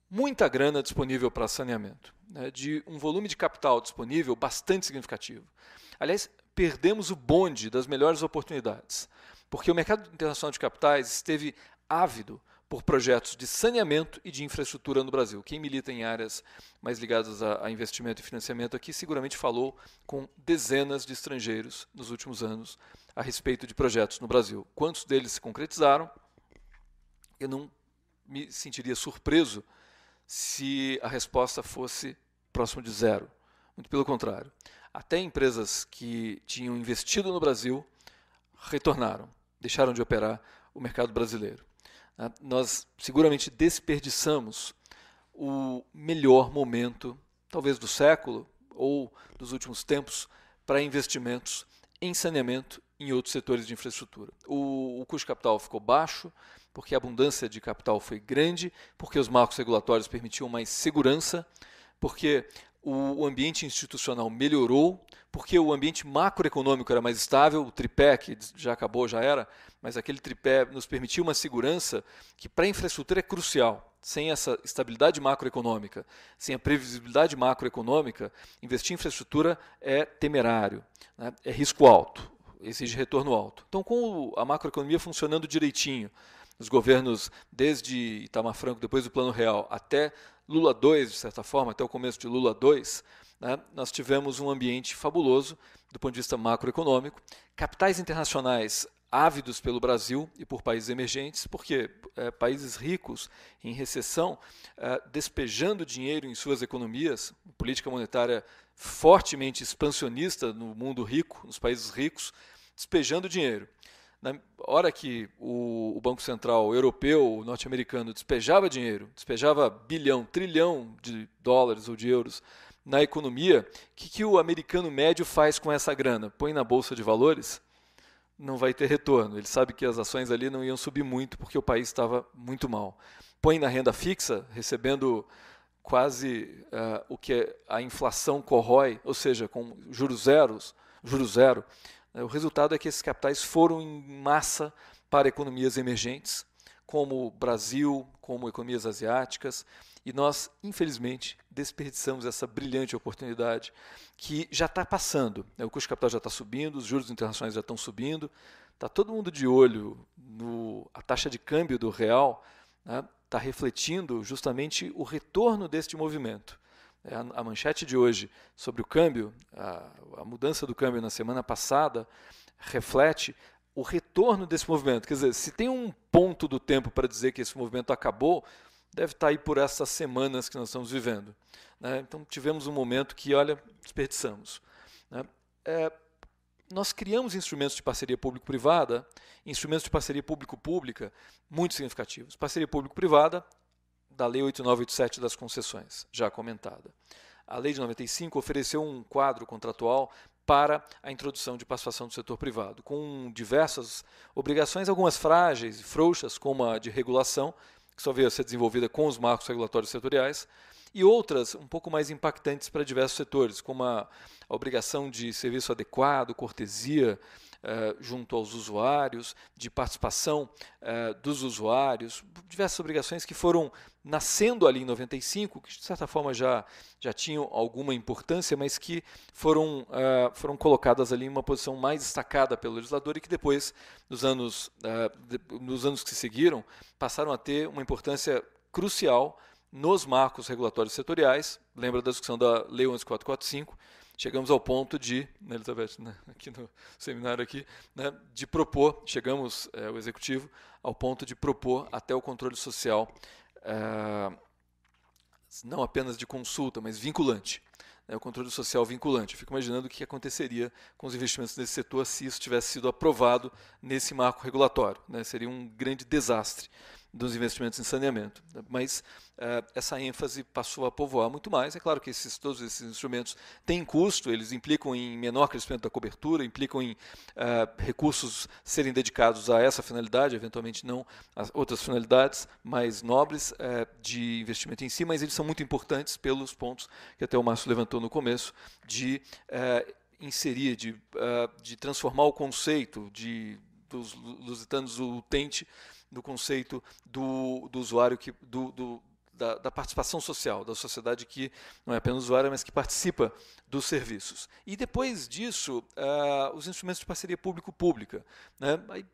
muita grana disponível para saneamento, né, de um volume de capital disponível bastante significativo. Aliás, perdemos o bonde das melhores oportunidades, porque o mercado internacional de capitais esteve ávido por projetos de saneamento e de infraestrutura no Brasil. Quem milita em áreas mais ligadas a, a investimento e financiamento aqui seguramente falou com dezenas de estrangeiros nos últimos anos a respeito de projetos no Brasil. Quantos deles se concretizaram? Eu não me sentiria surpreso se a resposta fosse próximo de zero. Muito pelo contrário. Até empresas que tinham investido no Brasil retornaram, deixaram de operar o mercado brasileiro. Ah, nós seguramente desperdiçamos o melhor momento, talvez do século ou dos últimos tempos, para investimentos em saneamento em outros setores de infraestrutura. O, o custo de capital ficou baixo, porque a abundância de capital foi grande, porque os marcos regulatórios permitiam mais segurança, porque o ambiente institucional melhorou, porque o ambiente macroeconômico era mais estável, o tripé, que já acabou, já era, mas aquele tripé nos permitiu uma segurança que para a infraestrutura é crucial. Sem essa estabilidade macroeconômica, sem a previsibilidade macroeconômica, investir em infraestrutura é temerário, né? é risco alto, exige retorno alto. Então, com a macroeconomia funcionando direitinho, nos governos desde Itamar Franco, depois do Plano Real, até Lula II, de certa forma, até o começo de Lula II, né, nós tivemos um ambiente fabuloso do ponto de vista macroeconômico, capitais internacionais ávidos pelo Brasil e por países emergentes, porque é, países ricos em recessão, é, despejando dinheiro em suas economias, política monetária fortemente expansionista no mundo rico, nos países ricos, despejando dinheiro na hora que o, o Banco Central europeu, norte-americano, despejava dinheiro, despejava bilhão, trilhão de dólares ou de euros na economia, o que, que o americano médio faz com essa grana? Põe na bolsa de valores? Não vai ter retorno. Ele sabe que as ações ali não iam subir muito porque o país estava muito mal. Põe na renda fixa, recebendo quase uh, o que a inflação corrói, ou seja, com juros zeros, juros zero, é, o resultado é que esses capitais foram em massa para economias emergentes, como o Brasil, como economias asiáticas, e nós, infelizmente, desperdiçamos essa brilhante oportunidade que já está passando. É, o custo de capital já está subindo, os juros internacionais já estão subindo, está todo mundo de olho no a taxa de câmbio do real, está né, tá refletindo justamente o retorno deste movimento. É a manchete de hoje sobre o câmbio, a, a, mudança do câmbio na semana passada, reflete o retorno desse movimento. Quer dizer, se tem um ponto do tempo para dizer que esse movimento acabou, deve estar tá aí por essas semanas que nós estamos vivendo. Né? Então, tivemos um momento que, olha, desperdiçamos. Né? É, nós criamos instrumentos de parceria público-privada, instrumentos de parceria público-pública muito significativos. Parceria público-privada da Lei 8987 das concessões, já comentada. A Lei de 95 ofereceu um quadro contratual para a introdução de participação do setor privado, com diversas obrigações, algumas frágeis e frouxas, como a de regulação, que só veio a ser desenvolvida com os marcos regulatórios setoriais, e outras um pouco mais impactantes para diversos setores, como a, a obrigação de serviço adequado, cortesia, eh, junto aos usuários, de participação uh, dos usuários, diversas obrigações que foram nascendo ali em 95, que de certa forma já, já tinham alguma importância, mas que foram, uh, foram colocadas ali em uma posição mais destacada pelo legislador e que depois, nos anos, de, nos anos que se seguiram, passaram a ter uma importância crucial nos marcos regulatórios setoriais. Lembra da discussão da Lei 11445, chegamos ao ponto de, né, Elizabeth, né, aqui no seminário aqui, né, de propor, chegamos é, o executivo ao ponto de propor até o controle social é, não apenas de consulta, mas vinculante. Né, o controle social vinculante. Eu fico imaginando o que aconteceria com os investimentos nesse setor se isso tivesse sido aprovado nesse marco regulatório. Né, seria um grande desastre dos investimentos em saneamento. Mas uh, essa ênfase passou a povoar muito mais. É claro que esses, todos esses instrumentos têm custo, eles implicam em menor crescimento da cobertura, implicam em uh, recursos serem dedicados a essa finalidade, eventualmente não a outras finalidades mais nobres uh, de investimento em si, mas eles são muito importantes pelos pontos que até o Márcio levantou no começo, de eh, inserir, de, ah, de transformar o conceito de dos lusitanos, o utente, no conceito do, do usuário que do, do da, da, participação social, da sociedade que não é apenas usuária, mas que participa dos serviços. E depois disso, uh, os instrumentos de parceria público-pública. Né?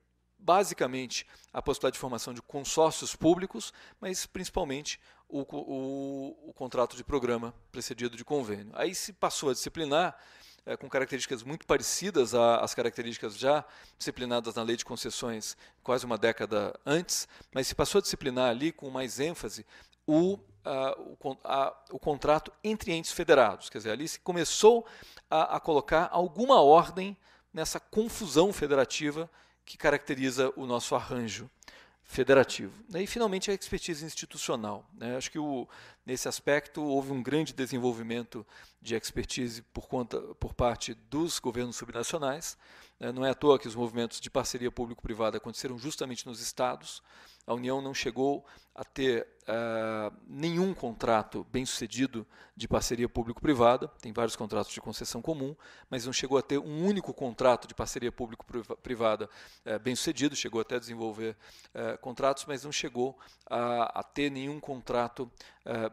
basicamente, a possibilidade de formação de consórcios públicos, mas principalmente o, o, o contrato de programa precedido de convênio. Aí se passou a disciplinar é, com características muito parecidas às características já disciplinadas na lei de concessões quase uma década antes, mas se passou a disciplinar ali com mais ênfase o, a, o, a, o, contrato entre entes federados. Quer dizer, ali se começou a, a colocar alguma ordem nessa confusão federativa que caracteriza o nosso arranjo federativo. Né? E, finalmente, a expertise institucional. Né? Acho que o, nesse aspecto houve um grande desenvolvimento de expertise por, conta, por parte dos governos subnacionais. Né? Não é à toa que os movimentos de parceria público-privada aconteceram justamente nos estados a União não chegou a ter uh, nenhum contrato bem sucedido de parceria público-privada, tem vários contratos de concessão comum, mas não chegou a ter um único contrato de parceria público-privada uh, eh, bem sucedido, chegou até a desenvolver uh, contratos, mas não chegou a, a ter nenhum contrato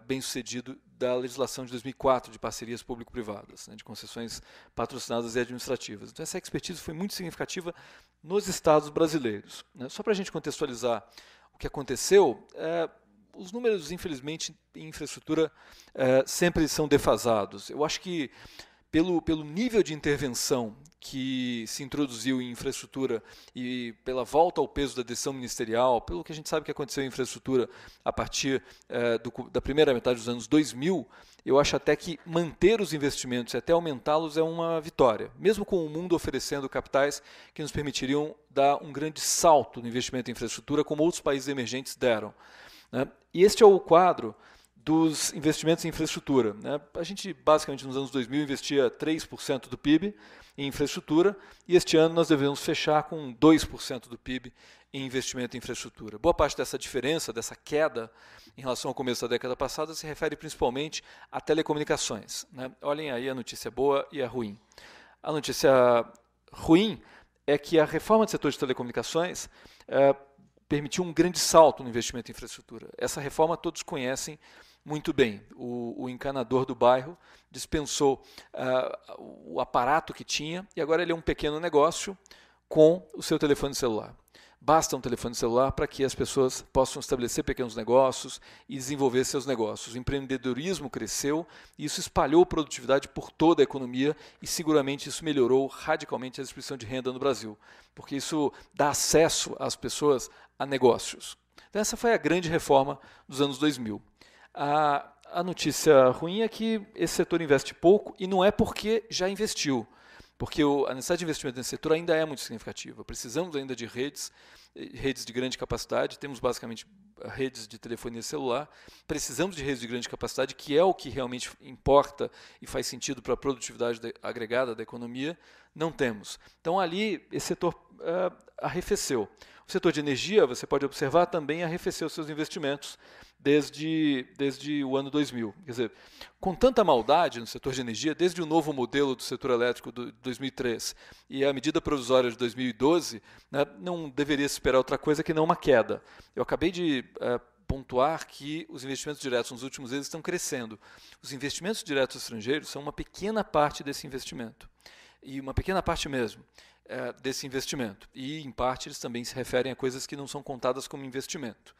bem sucedido da legislação de 2004 de parcerias público-privadas, né, de concessões patrocinadas e administrativas. Então, essa expertise foi muito significativa nos estados brasileiros. Né. Só para a gente contextualizar o que aconteceu, é, os números, infelizmente, em infraestrutura é, sempre são defasados. Eu acho que pelo, pelo nível de intervenção que se introduziu em infraestrutura e pela volta ao peso da decisão ministerial, pelo que a gente sabe que aconteceu em infraestrutura a partir eh, do, da primeira metade dos anos 2000, eu acho até que manter os investimentos e até aumentá-los é uma vitória, mesmo com o mundo oferecendo capitais que nos permitiriam dar um grande salto no investimento em infraestrutura, como outros países emergentes deram. Né? E este é o quadro dos investimentos em infraestrutura. Né? A gente, basicamente, nos anos 2000, investia 3% do PIB, em infraestrutura, e este ano nós devemos fechar com 2% do PIB em investimento em infraestrutura. Boa parte dessa diferença, dessa queda em relação ao começo da década passada, se refere principalmente a telecomunicações. Né? Olhem aí a notícia boa e a ruim. A notícia ruim é que a reforma do setor de telecomunicações é, permitiu um grande salto no investimento em infraestrutura. Essa reforma todos conhecem muito bem, o, o encanador do bairro dispensou uh, o aparato que tinha e agora ele é um pequeno negócio com o seu telefone celular. Basta um telefone celular para que as pessoas possam estabelecer pequenos negócios e desenvolver seus negócios. O empreendedorismo cresceu e isso espalhou produtividade por toda a economia e seguramente isso melhorou radicalmente a distribuição de renda no Brasil, porque isso dá acesso às pessoas a negócios. Então, essa foi a grande reforma dos anos 2000. A, a notícia ruim é que esse setor investe pouco e não é porque já investiu, porque o, a necessidade de investimento nesse setor ainda é muito significativa. Precisamos ainda de redes redes de grande capacidade, temos basicamente redes de telefonia celular, precisamos de redes de grande capacidade, que é o que realmente importa e faz sentido para a produtividade agregada da economia, não temos. Então ali esse setor uh, arrefeceu. O setor de energia, você pode observar, também arrefeceu seus investimentos desde, desde o ano 2000. Quer dizer, com tanta maldade no setor de energia, desde o novo modelo do setor elétrico de 2003 e a medida provisória de 2012, né, não deveria se esperar outra coisa que não uma queda. Eu acabei de eh, pontuar que os investimentos diretos nos últimos meses estão crescendo. Os investimentos diretos estrangeiros são uma pequena parte desse investimento. E uma pequena parte mesmo eh, desse investimento. E, em parte, eles também se referem a coisas que não são contadas como investimento.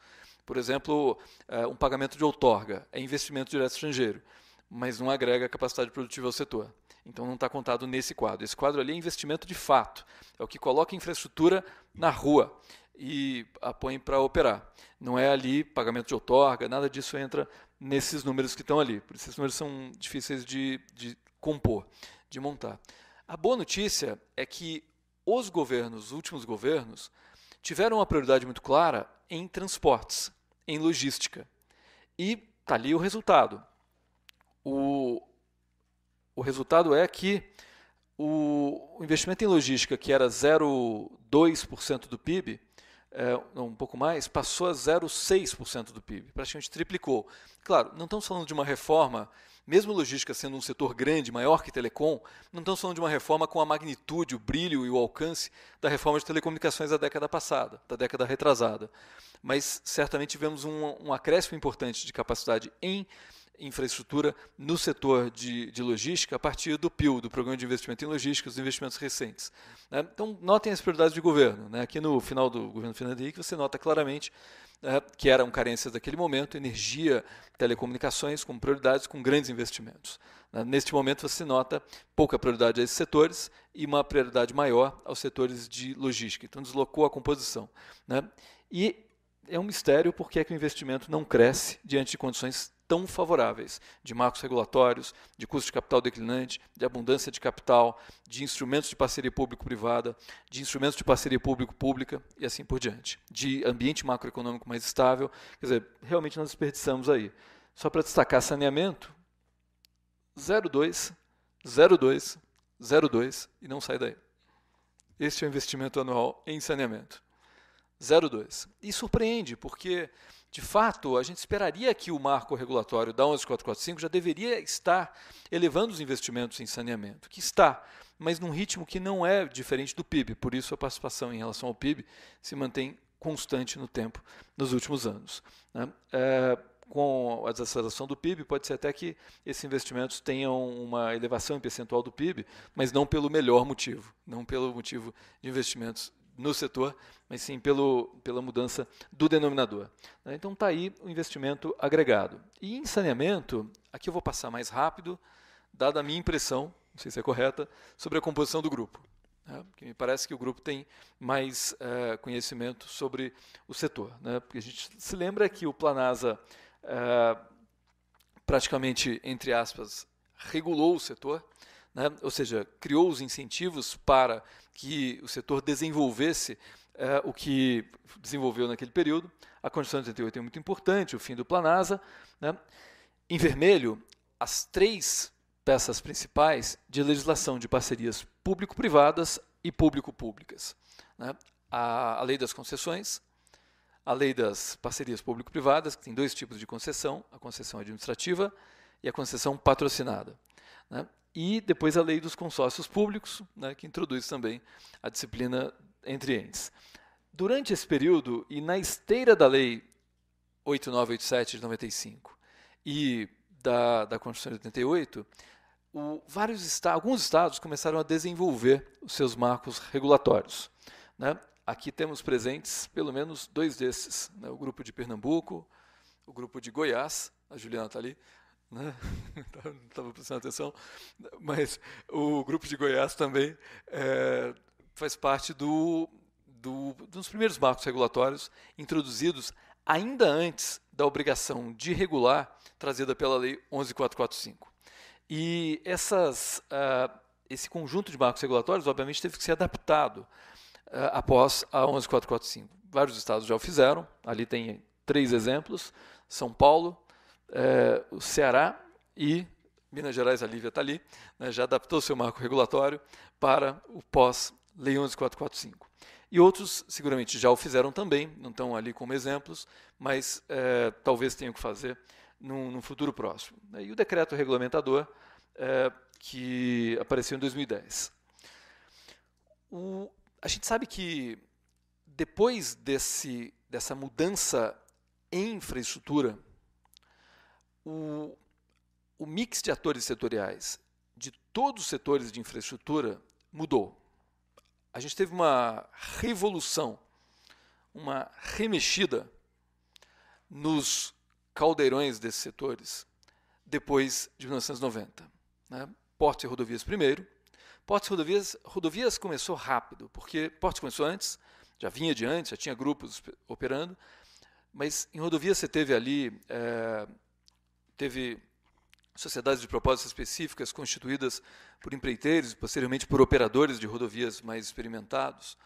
Por exemplo, eh, um pagamento de outorga é investimento direto estrangeiro, mas não agrega capacidade produtiva ao setor. Então não está contado nesse quadro. Esse quadro ali é investimento de fato. É o que coloca infraestrutura na rua e a põe para operar. Não é ali pagamento de outorga, nada disso entra nesses números que estão ali. Por isso esses números são difíceis de, de compor, de montar. A boa notícia é que os governos, os últimos governos, tiveram uma prioridade muito clara em transportes, em logística. E está ali o resultado. O, o resultado é que o investimento em logística, que era 0,2% do PIB, é, um pouco mais, passou a 0,6% do PIB, praticamente triplicou. Claro, não estamos falando de uma reforma, mesmo logística sendo um setor grande, maior que telecom, não estamos falando de uma reforma com a magnitude, o brilho e o alcance da reforma de telecomunicações da década passada, da década retrasada. Mas certamente tivemos um, um acréscimo importante de capacidade em infraestrutura no setor de, de, logística a partir do PIL, do Programa de Investimento em Logística, os investimentos recentes. Né? Então, notem as prioridades de governo. Né? Aqui no final do governo Fernando Henrique, você nota claramente né, que eram carências daquele momento, energia, telecomunicações como prioridades com grandes investimentos. Né? Neste momento, você nota pouca prioridade a esses setores e uma prioridade maior aos setores de logística. Então, deslocou a composição. Né? E é um mistério porque é que o investimento não cresce diante de condições tão favoráveis de marcos regulatórios, de custo de capital declinante, de abundância de capital, de instrumentos de parceria público-privada, de instrumentos de parceria público-pública e assim por diante, de ambiente macroeconômico mais estável. Quer dizer, realmente nós desperdiçamos aí. Só para destacar saneamento, 02, 02, 02 e não sai daí. Este é o investimento anual em saneamento. 02. E surpreende, porque de fato, a gente esperaria que o marco regulatório da 11445 já deveria estar elevando os investimentos em saneamento, que está, mas num ritmo que não é diferente do PIB, por isso a participação em relação ao PIB se mantém constante no tempo nos últimos anos. Né? É, com a desaceleração do PIB, pode ser até que esses investimentos tenham uma elevação em percentual do PIB, mas não pelo melhor motivo, não pelo motivo de investimentos no setor mas sim pelo, pela mudança do denominador. Né? Então está aí o investimento agregado. E em saneamento, aqui eu vou passar mais rápido, dada a minha impressão, não sei se é correta, sobre a composição do grupo. Né? Porque me parece que o grupo tem mais é, conhecimento sobre o setor. Né? Porque a gente se lembra que o Planasa é, praticamente, entre aspas, regulou o setor, né? ou seja, criou os incentivos para que o setor desenvolvesse é, o que desenvolveu naquele período. A Constituição de 88 é muito importante, o fim do Planasa. Né? Em vermelho, as três peças principais de legislação de parcerias público-privadas e público-públicas. Né? A, a lei das concessões, a lei das parcerias público-privadas, que tem dois tipos de concessão, a concessão administrativa e a concessão patrocinada. Né? E depois a lei dos consórcios públicos, né, que introduz também a disciplina entre eles. Durante esse período, e na esteira da Lei 8987 de 95 e da, da Constituição de 88, o, vários alguns estados começaram a desenvolver os seus marcos regulatórios. Né? Aqui temos presentes pelo menos dois desses: né? o grupo de Pernambuco, o grupo de Goiás, a Juliana está ali, não né? estava prestando atenção, mas o grupo de Goiás também é, faz parte do, do, dos primeiros marcos regulatórios introduzidos ainda antes da obrigação de regular trazida pela Lei 11445. E essas, uh, esse conjunto de marcos regulatórios, obviamente, teve que ser adaptado uh, após a 11445. Vários estados já o fizeram, ali tem três exemplos: São Paulo, uh, o Ceará e Minas Gerais, a Lívia está ali, né, já adaptou seu marco regulatório para o pós Lei 11.445 E outros seguramente já o fizeram também, não estão ali como exemplos, mas é, talvez tenham que fazer num, num, futuro próximo. Né, e o decreto regulamentador é, que apareceu em 2010. O, a gente sabe que depois desse, dessa mudança em infraestrutura, o, o mix de atores setoriais de todos os setores de infraestrutura mudou a gente teve uma revolução, uma remexida nos caldeirões desses setores depois de 1990. Né? Portos e rodovias primeiro. Portos e rodovias, rodovias começou rápido, porque Portos começou antes, já vinha de antes, já tinha grupos operando, mas em rodovias você teve ali, é, teve sociedades de propósito específicas constituídas por empreiteiros, posteriormente por operadores de rodovias mais experimentados,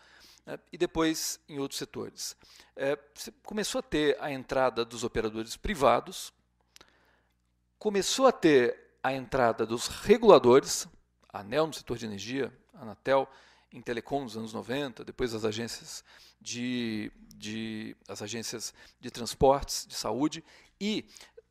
né, e depois em outros setores. É, começou a ter a entrada dos operadores privados, começou a ter a entrada dos reguladores, a ANEL no setor de energia, a Anatel em telecom nos anos 90, depois as agências de, de, as agências de transportes, de saúde, e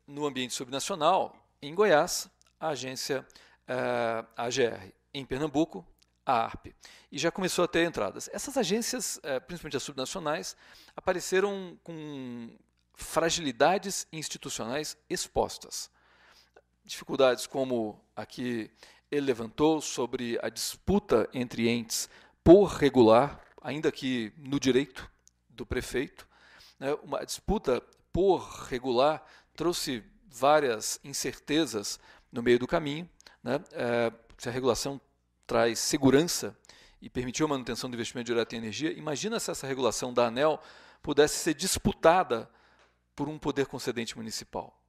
no ambiente subnacional, em Goiás, a agência uh, eh, AGR. Em Pernambuco, a ARP. E já começou a ter entradas. Essas agências, uh, principalmente as subnacionais, apareceram com fragilidades institucionais expostas. Dificuldades como aqui ele levantou sobre a disputa entre entes por regular, ainda que no direito do prefeito, né, uma disputa por regular trouxe várias incertezas no meio do caminho. Né? É, se a regulação traz segurança e permitiu a manutenção do investimento direto em energia, imagina se essa regulação da ANEL pudesse ser disputada por um poder concedente municipal.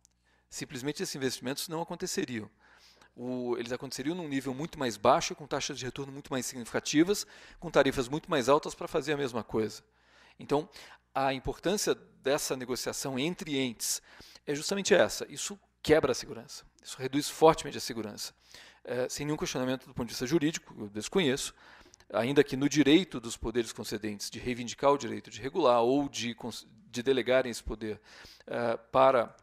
Simplesmente esses investimentos não aconteceriam. O, eles aconteceriam num nível muito mais baixo, com taxas de retorno muito mais significativas, com tarifas muito mais altas para fazer a mesma coisa. Então, a importância dessa negociação entre entes é justamente essa. Isso quebra a segurança. Isso reduz fortemente a segurança. É, sem nenhum questionamento do ponto de vista jurídico, eu desconheço, ainda que no direito dos poderes concedentes de reivindicar o direito de regular ou de, de delegarem esse poder é, para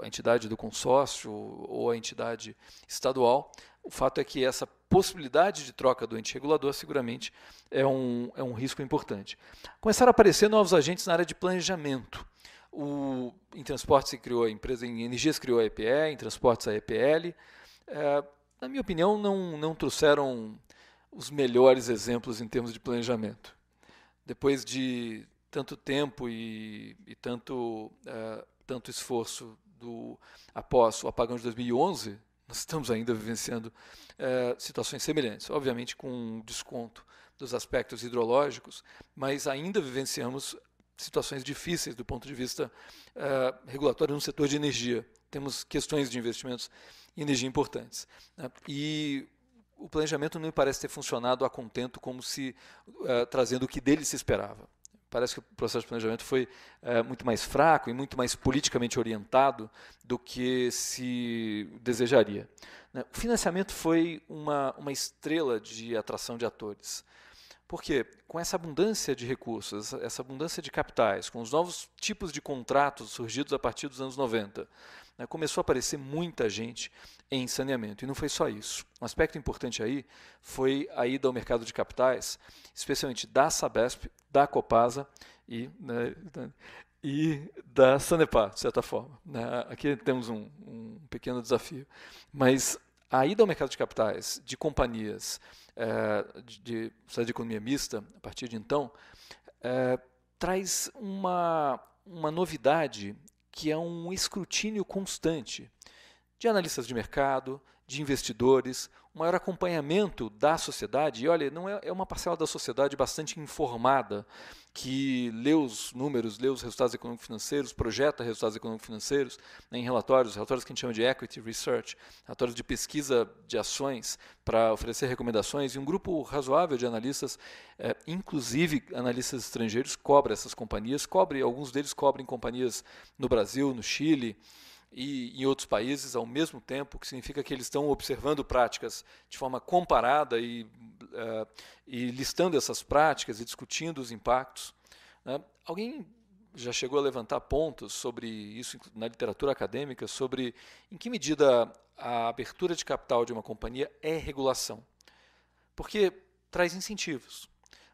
a entidade do consórcio ou a entidade estadual, o fato é que essa possibilidade de troca do ente regulador seguramente é um, é um risco importante. Começaram a aparecer novos agentes na área de planejamento. O, em transportes se criou a empresa, em energias criou a EPE, em transportes a EPL. É, na minha opinião, não, não trouxeram os melhores exemplos em termos de planejamento. Depois de tanto tempo e, e tanto, é, tanto esforço do, após o apagão de 2011, nós estamos ainda vivenciando é, situações semelhantes, obviamente com desconto dos aspectos hidrológicos, mas ainda vivenciamos situações difíceis do ponto de vista uh, regulatório no setor de energia. Temos questões de investimentos em energia importantes. Né? E o planejamento não me parece ter funcionado a contento como se uh, trazendo o que dele se esperava. Parece que o processo de planejamento foi uh, muito mais fraco e muito mais politicamente orientado do que se desejaria. Né? O financiamento foi uma, uma estrela de atração de atores. Porque com essa abundância de recursos, essa abundância de capitais, com os novos tipos de contratos surgidos a partir dos anos 90, né, começou a aparecer muita gente em saneamento. E não foi só isso. Um aspecto importante aí foi a ida ao mercado de capitais, especialmente da Sabesp, da Copasa e, né, e da Sanepar, de certa forma. Né. Aqui temos um, um pequeno desafio. Mas a ida ao mercado de capitais de companhias é, de, de de Economia Mista, a partir de então, é, traz uma, uma novidade que é um escrutínio constante de analistas de mercado, de investidores, um maior acompanhamento da sociedade. E olha, não é, é uma parcela da sociedade bastante informada que lê os números, lê os resultados econômicos financeiros, projeta resultados econômicos financeiros né, em relatórios, relatórios que a gente chama de equity research, relatórios de pesquisa de ações para oferecer recomendações, e um grupo razoável de analistas, é, inclusive analistas estrangeiros, cobra essas companhias, cobre, alguns deles cobrem companhias no Brasil, no Chile, e em outros países ao mesmo tempo, o que significa que eles estão observando práticas de forma comparada e, uh, e listando essas práticas e discutindo os impactos. Né? Alguém já chegou a levantar pontos sobre isso na literatura acadêmica, sobre em que medida a abertura de capital de uma companhia é regulação. Porque traz incentivos,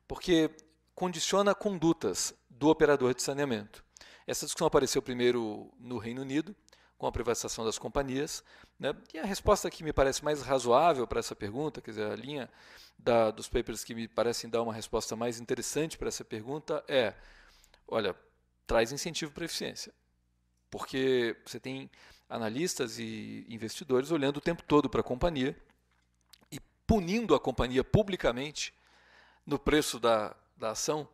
porque condiciona condutas do operador de saneamento. Essa discussão apareceu primeiro no Reino Unido, com a privatização das companhias. Né? E a resposta que me parece mais razoável para essa pergunta, quer dizer, a linha da, dos papers que me parecem dar uma resposta mais interessante para essa pergunta é: olha, traz incentivo para eficiência. Porque você tem analistas e investidores olhando o tempo todo para a companhia e punindo a companhia publicamente no preço da, da ação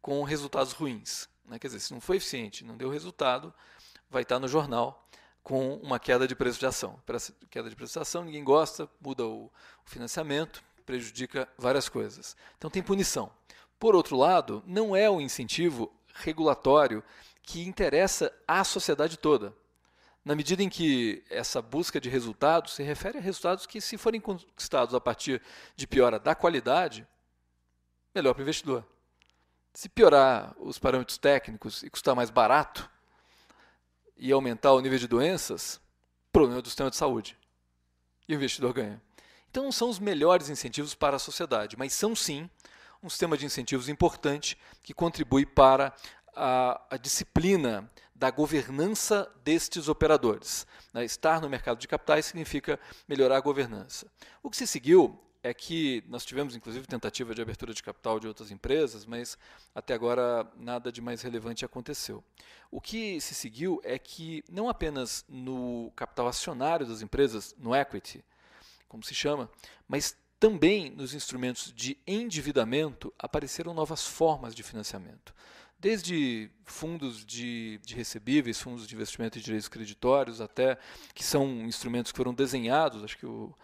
com resultados ruins. Né? Quer dizer, se não foi eficiente, não deu resultado, vai estar no jornal com uma queda de preço de ação. Queda de preço de ação, ninguém gosta, muda o financiamento, prejudica várias coisas. Então tem punição. Por outro lado, não é o um incentivo regulatório que interessa à sociedade toda. Na medida em que essa busca de resultados se refere a resultados que, se forem conquistados a partir de piora da qualidade, melhor para o investidor. Se piorar os parâmetros técnicos e custar mais barato, e aumentar o nível de doenças, problema do sistema de saúde. E o investidor ganha. Então não são os melhores incentivos para a sociedade, mas são sim um sistema de incentivos importante que contribui para a, a disciplina da governança destes operadores. Né, estar no mercado de capitais significa melhorar a governança. O que se seguiu é que nós tivemos inclusive tentativa de abertura de capital de outras empresas, mas até agora nada de mais relevante aconteceu. O que se seguiu é que não apenas no capital acionário das empresas, no equity, como se chama, mas também nos instrumentos de endividamento apareceram novas formas de financiamento. Desde fundos de, de, recebíveis, fundos de investimento e direitos creditórios, até que são instrumentos que foram desenhados, acho que o,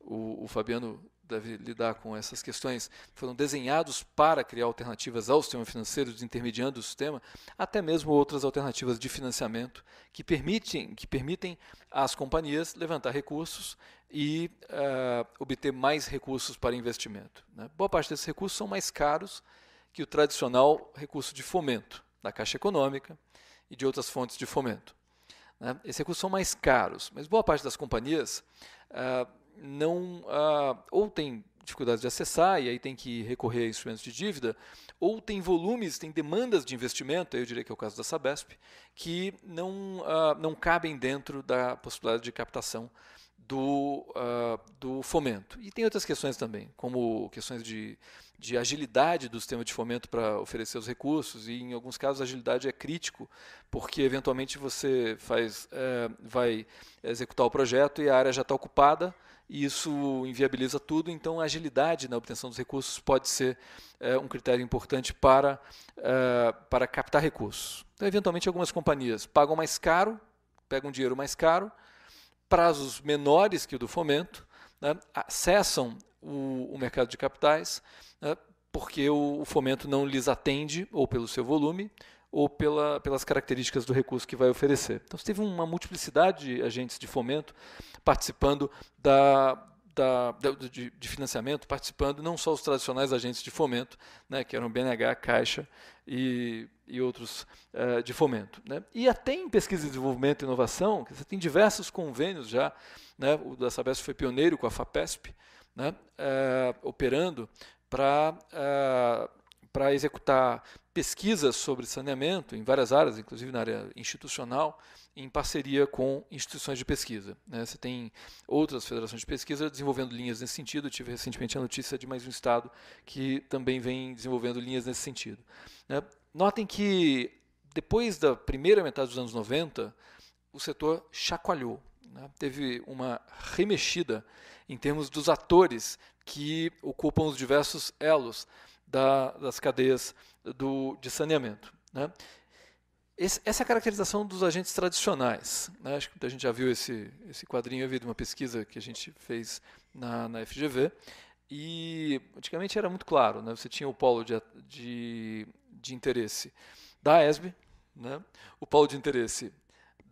o, o Fabiano deve lidar com essas questões, foram desenhados para criar alternativas ao sistema financeiro, desintermediando o sistema, até mesmo outras alternativas de financiamento que permitem, que permitem às companhias levantar recursos e uh, obter mais recursos para investimento. Né? Boa parte desses recursos são mais caros que o tradicional recurso de fomento da Caixa Econômica e de outras fontes de fomento. Né? Esses recursos são mais caros, mas boa parte das companhias uh, não ah, ou tem dificuldades de acessar e aí tem que recorrer a instrumentos de dívida, ou tem volumes, tem demandas de investimento, eu diria que é o caso da Sabesp, que não, ah, não cabem dentro da possibilidade de captação do, ah, do fomento. E tem outras questões também, como questões de, de agilidade do sistema de fomento para oferecer os recursos, e em alguns casos a agilidade é crítico, porque eventualmente você faz, eh, vai executar o projeto e a área já está ocupada, e isso inviabiliza tudo. Então, a agilidade na obtenção dos recursos pode ser é, um critério importante para, é, para captar recursos. Então, eventualmente, algumas companhias pagam mais caro, pegam dinheiro mais caro, prazos menores que o do fomento, né, acessam o, o, mercado de capitais, né, porque o, o fomento não lhes atende, ou pelo seu volume, ou pela, pelas características do recurso que vai oferecer. Então, você teve uma multiplicidade de agentes de fomento participando da, da, de, de, financiamento, participando não só os tradicionais agentes de fomento, né, que eram o BNH, Caixa e, e outros uh, de fomento. Né. E até em pesquisa e desenvolvimento e inovação, você tem diversos convênios já, né, o da Sabesp foi pioneiro com a FAPESP, né, uh, operando para... Uh, eh, para executar pesquisas sobre saneamento em várias áreas, inclusive na área institucional, em parceria com instituições de pesquisa. Né? Você tem outras federações de pesquisa desenvolvendo linhas nesse sentido. Eu tive recentemente a notícia de mais um estado que também vem desenvolvendo linhas nesse sentido. Né? Notem que depois da primeira metade dos anos 90, o setor chacoalhou. Né? Teve uma remexida em termos dos atores que ocupam os diversos elos da, das cadeias do, de saneamento. Né? Esse, essa é a caracterização dos agentes tradicionais. Né? Acho que a gente já viu esse, esse quadrinho, havia uma pesquisa que a gente fez na, na FGV, e antigamente era muito claro, né? você tinha o polo de, de, de interesse da ESB, né? o polo de interesse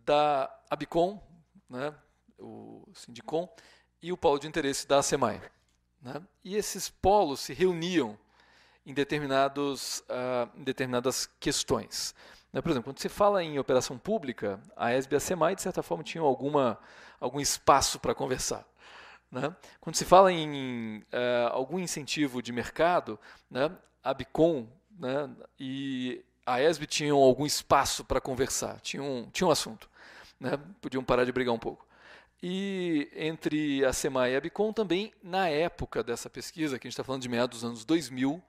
da Abicom, né? o Sindicom, e o polo de interesse da Semai. Né? E esses polos se reuniam em, determinados, uh, em determinadas questões. Né, por exemplo, quando se fala em operação pública, a ESB e a SEMAI, de certa forma, tinham alguma, algum espaço para conversar. Né? Quando se fala em uh, algum incentivo de mercado, né, a Bicom né, e a ESB tinham algum espaço para conversar, tinham, tinham assunto. Né, podiam parar de brigar um pouco. E entre a SEMAI e a Bicom também, na época dessa pesquisa, que a gente está falando de meados dos anos 2000,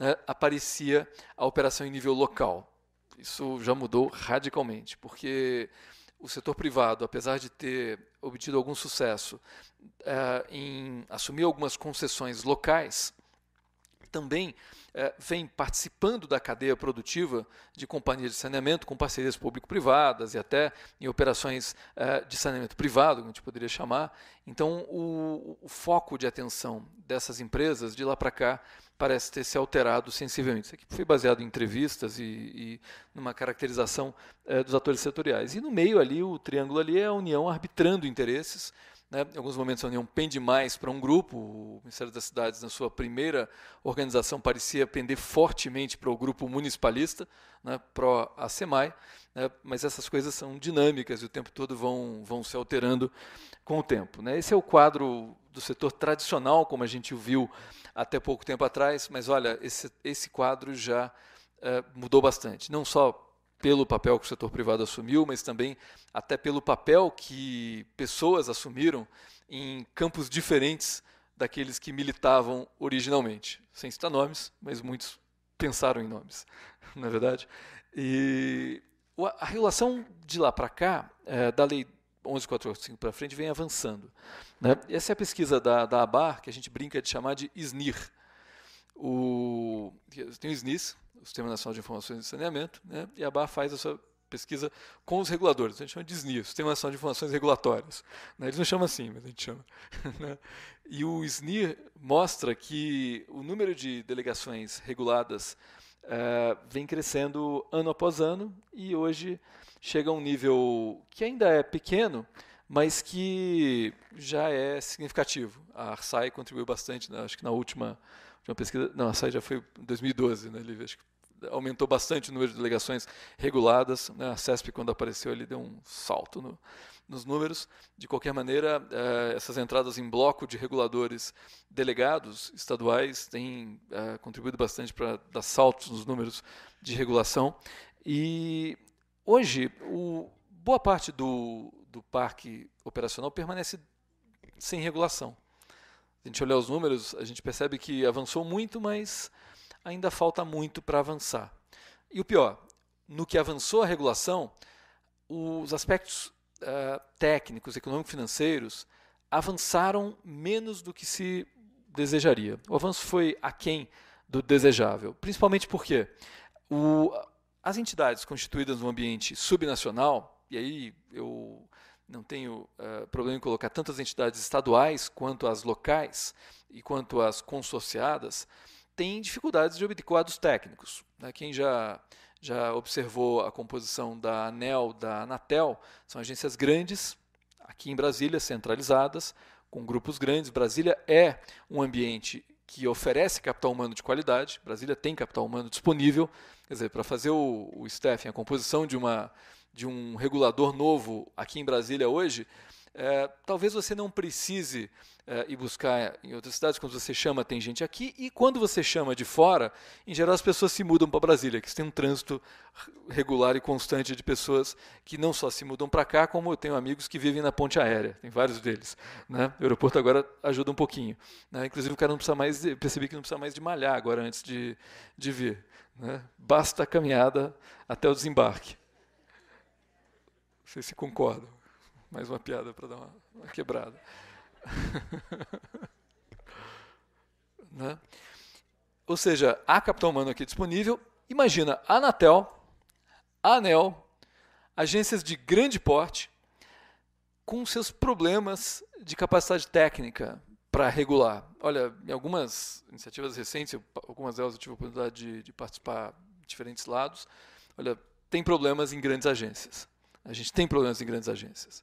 né, aparecia a operação em nível local. Isso já mudou radicalmente, porque o setor privado, apesar de ter obtido algum sucesso é, em assumir algumas concessões locais, também é, vem participando da cadeia produtiva de companhias de saneamento com parcerias público-privadas e até em operações é, de saneamento privado, como a gente poderia chamar. Então, o, o foco de atenção dessas empresas de lá para cá parece ter se alterado sensivelmente. Isso aqui foi baseado em entrevistas e, e numa caracterização é, dos atores setoriais. E no meio ali, o triângulo ali é a União arbitrando interesses. Né? Em alguns momentos a União pende mais para um grupo. O Ministério das Cidades, na sua primeira organização, parecia pender fortemente para o grupo municipalista, né? pró Semai. Né? Mas essas coisas são dinâmicas e o tempo todo vão, vão se alterando com o tempo. Né? Esse é o quadro do setor tradicional, como a gente viu até pouco tempo atrás, mas olha, esse, esse quadro já uh, mudou bastante. Não só pelo papel que o setor privado assumiu, mas também até pelo papel que pessoas assumiram em campos diferentes daqueles que militavam originalmente. Sem citar nomes, mas muitos pensaram em nomes, na é verdade. E a relação de lá para cá, eh, da lei 11445 para frente, vem avançando. Né? Essa é a pesquisa da, da ABAR, que a gente brinca de chamar de SNIR. O, tem o SNIS, o Sistema Nacional de Informações de Saneamento, né? e a ABAR faz essa pesquisa com os reguladores. Então, a gente chama de SNIR, Sistema Nacional de Informações Regulatórias. Né? Eles não chamam assim, mas a gente chama. Né? e o SNIR mostra que o número de delegações reguladas uh, vem crescendo ano após ano, e hoje chega a um nível que ainda é pequeno, mas que já é significativo. A Arsai contribuiu bastante, né? acho que na última, última pesquisa, não, a Arsai já foi em 2012, né, Lívia? Acho que aumentou bastante o número de delegações reguladas. Né? A CESP, quando apareceu, ele deu um salto no, nos números. De qualquer maneira, eh, essas entradas em bloco de reguladores delegados estaduais têm eh, contribuído bastante para dar saltos nos números de regulação. E Hoje, o, boa parte do, do parque operacional permanece sem regulação. A gente olha os números, a gente percebe que avançou muito, mas ainda falta muito para avançar. E o pior, no que avançou a regulação, os aspectos uh, técnicos, econômico-financeiros, avançaram menos do que se desejaria. O avanço foi aquém do desejável, principalmente porque o, as entidades constituídas no ambiente subnacional, e aí eu não tenho uh, problema em colocar tantas entidades estaduais quanto as locais e quanto as consorciadas, têm dificuldades de obter quadros técnicos. Né? Quem já, já observou a composição da ANEL, da Anatel, são agências grandes, aqui em Brasília, centralizadas, com grupos grandes. Brasília é um ambiente que oferece capital humano de qualidade. Brasília tem capital humano disponível, quer dizer, para fazer o, o a composição de uma de um regulador novo aqui em Brasília hoje, é, talvez você não precise é, ir buscar em outras cidades, quando você chama, tem gente aqui, e quando você chama de fora, em geral as pessoas se mudam para Brasília, que tem um trânsito regular e constante de pessoas que não só se mudam para cá, como eu tenho amigos que vivem na ponte aérea, tem vários deles. Né? O aeroporto agora ajuda um pouquinho. Né? Inclusive o cara não precisa mais, de, percebi que não precisa mais de malhar agora antes de, de vir. Né? Basta a caminhada até o desembarque. sei se concordam? Mais uma piada para dar uma, uma quebrada. né? Ou seja, há capital humano aqui disponível. Imagina a Anatel, a ANEL, agências de grande porte, com seus problemas de capacidade técnica para regular. Olha, em algumas iniciativas recentes, algumas delas eu tive a oportunidade de, de participar de diferentes lados, olha, tem problemas em grandes agências. A gente tem problemas em grandes agências.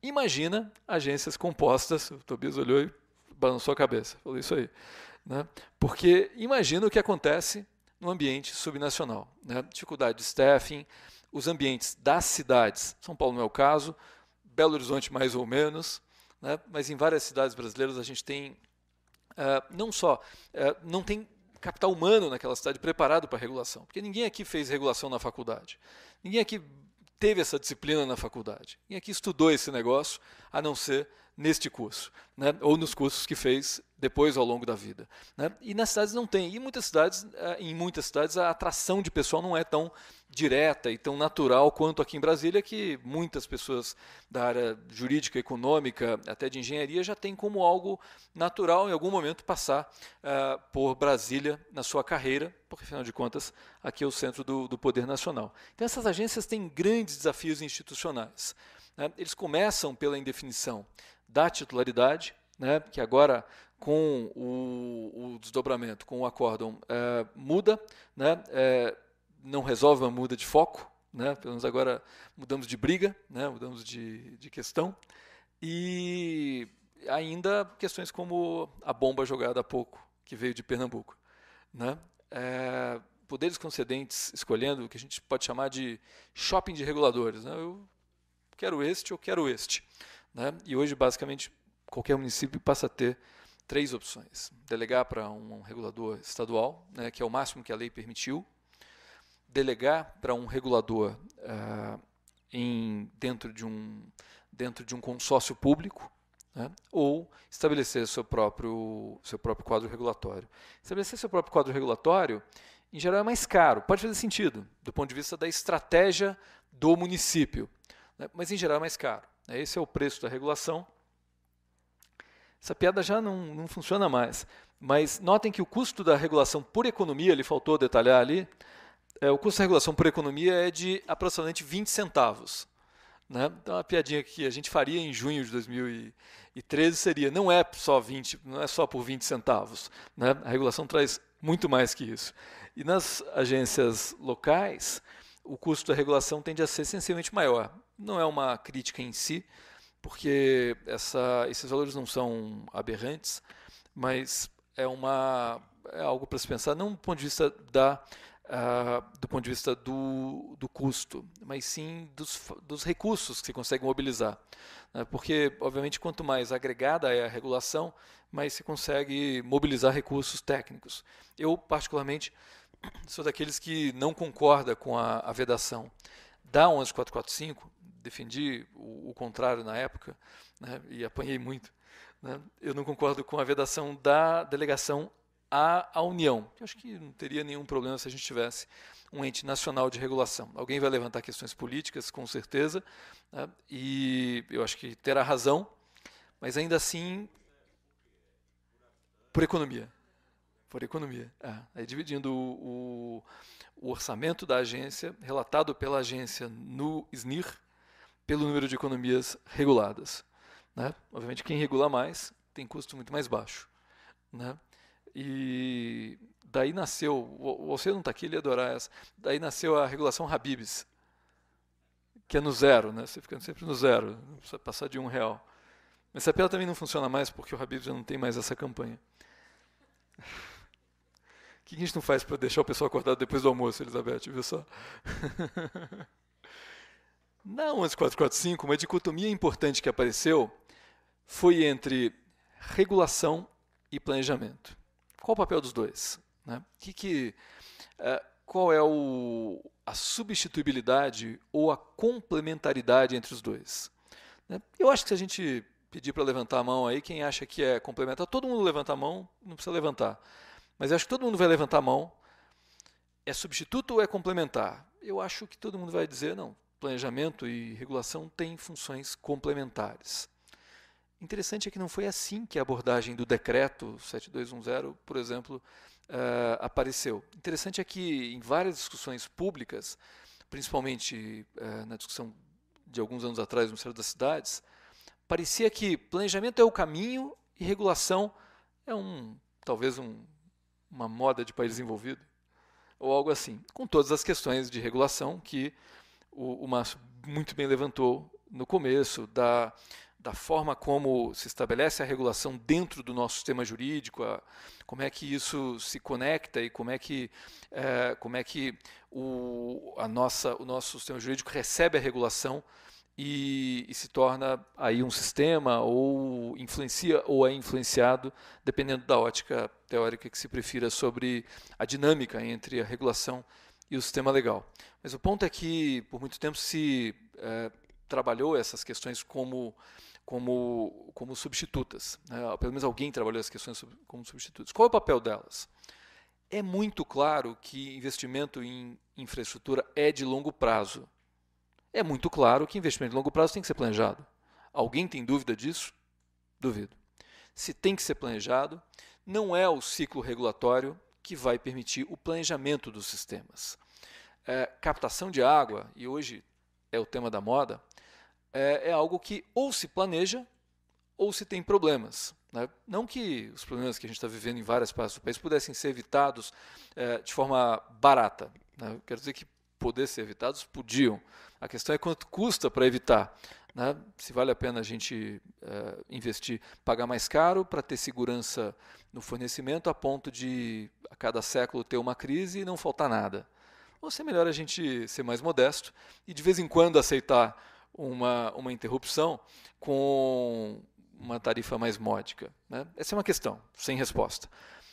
Imagina agências compostas, o Tobias olhou e balançou a cabeça, falou isso aí. Né? Porque imagina o que acontece no ambiente subnacional. Né? Dificuldade de staffing, os ambientes das cidades, São Paulo não é o caso, Belo Horizonte mais ou menos, né? mas em várias cidades brasileiras a gente tem, uh, não só, uh, não tem capital humano naquela cidade preparado para regulação, porque ninguém aqui fez regulação na faculdade, ninguém aqui teve essa disciplina na faculdade. E aqui estudou esse negócio, a não ser neste curso, né? ou nos cursos que fez depois ao longo da vida. Né? E nas cidades não tem. E muitas cidades, eh, em muitas cidades, a atração de pessoal não é tão direta e tão natural quanto aqui em Brasília, que muitas pessoas da área jurídica, econômica, até de engenharia, já têm como algo natural em algum momento passar uh, por Brasília na sua carreira, porque afinal de contas aqui é o centro do, do poder nacional. Então essas agências têm grandes desafios institucionais. Né? Eles começam pela indefinição da titularidade, né? que agora com o, o, desdobramento, com o acórdão, é, muda, né? É, não resolve, mas muda de foco. Né? Pelo menos agora mudamos de briga, né? mudamos de, de questão. E ainda questões como a bomba jogada há pouco, que veio de Pernambuco. Né? É, poderes concedentes escolhendo o que a gente pode chamar de shopping de reguladores. Né? Eu quero este, eu quero este. Né? E hoje, basicamente, qualquer município passa a ter três opções: delegar para um regulador estadual, né, que é o máximo que a lei permitiu, delegar para um regulador ah, em, dentro, de um, dentro de um consórcio público, né? ou estabelecer seu próprio, seu próprio quadro regulatório. Estabelecer seu próprio quadro regulatório, em geral, é mais caro. Pode fazer sentido, do ponto de vista da estratégia do município, né? mas, em geral, é mais caro. Né. Esse é o preço da regulação. Essa piada já não, não funciona mais. Mas notem que o custo da regulação por economia, ele faltou detalhar ali, é, o custo de regulação por economia é de aproximadamente 20 centavos. Né? Então, a piadinha que a gente faria em junho de 2013 seria: não é só 20, não é só por 20 centavos. Né? A regulação traz muito mais que isso. E nas agências locais, o custo da regulação tende a ser essencialmente maior. Não é uma crítica em si, porque essa, esses valores não são aberrantes, mas é, uma, é algo para se pensar, não do ponto de vista da ah, do ponto de vista do, do custo, mas sim dos, dos recursos que se consegue mobilizar. Né? Porque, obviamente, quanto mais agregada é a regulação, mais se consegue mobilizar recursos técnicos. Eu, particularmente, sou daqueles que não concorda com a, a vedação da 11445, defendi o, o, contrário na época né, e apanhei muito. Né, eu não concordo com a vedação da delegação à, à União. Eu acho que não teria nenhum problema se a gente tivesse um ente nacional de regulação. Alguém vai levantar questões políticas, com certeza, né, e eu acho que terá razão, mas ainda assim, por economia. Por economia. É, dividindo o, o, o orçamento da agência, relatado pela agência no SNIR, pelo número de economias reguladas. Né? Obviamente, quem regula mais tem custo muito mais baixo. Né? E daí nasceu, você não está aqui, ele ia adorar essa. Daí nasceu a regulação Habibs, que é no zero, né? Você fica sempre no zero, não precisa passar de um real. Mas essa piada também não funciona mais porque o Habibs já não tem mais essa campanha. O que a gente não faz para deixar o pessoal acordado depois do almoço, Elizabeth? Viu só? Na 11445, uma dicotomia importante que apareceu foi entre regulação e planejamento. Qual o papel dos dois? Né? Que, que, eh, qual é o, a substituibilidade ou a complementaridade entre os dois? Né? Eu acho que se a gente pedir para levantar a mão aí, quem acha que é complementar, todo mundo levanta a mão, não precisa levantar. Mas acho que todo mundo vai levantar a mão. É substituto ou é complementar? Eu acho que todo mundo vai dizer não. Planejamento e regulação têm funções complementares. Interessante é que não foi assim que a abordagem do decreto 7210, por exemplo, uh, apareceu. Interessante é que em várias discussões públicas, principalmente uh, na discussão de alguns anos atrás no Ministério das Cidades, parecia que planejamento é o caminho e regulação é um talvez um, uma moda de país desenvolvido ou algo assim, com todas as questões de regulação que o, o Márcio muito bem levantou no começo da da forma como se estabelece a regulação dentro do nosso sistema jurídico, a, como é que isso se conecta e como é que, é, como é que o, a nossa, o nosso sistema jurídico recebe a regulação e, e, se torna aí um sistema ou influencia ou é influenciado, dependendo da ótica teórica que se prefira, sobre a dinâmica entre a regulação e o sistema legal. Mas o ponto é que, por muito tempo, se é, trabalhou essas questões como como, como substitutas. Né? Pelo menos alguém trabalhou as questões como substitutas. Qual é o papel delas? É muito claro que investimento em infraestrutura é de longo prazo. É muito claro que investimento de longo prazo tem que ser planejado. Alguém tem dúvida disso? Duvido. Se tem que ser planejado, não é o ciclo regulatório que vai permitir o planejamento dos sistemas. É, captação de água, e hoje é o tema da moda, é, é algo que ou se planeja ou se tem problemas. Né? Não que os problemas que a gente está vivendo em várias partes do país pudessem ser evitados é, de forma barata. Né? Quero dizer que poder ser evitados podiam. A questão é quanto custa para evitar. Né? Se vale a pena a gente é, investir, pagar mais caro para ter segurança no fornecimento, a ponto de a cada século ter uma crise e não faltar nada. Ou se é melhor a gente ser mais modesto e de vez em quando aceitar uma, uma interrupção com uma tarifa mais módica? Né? Essa é uma questão, sem resposta.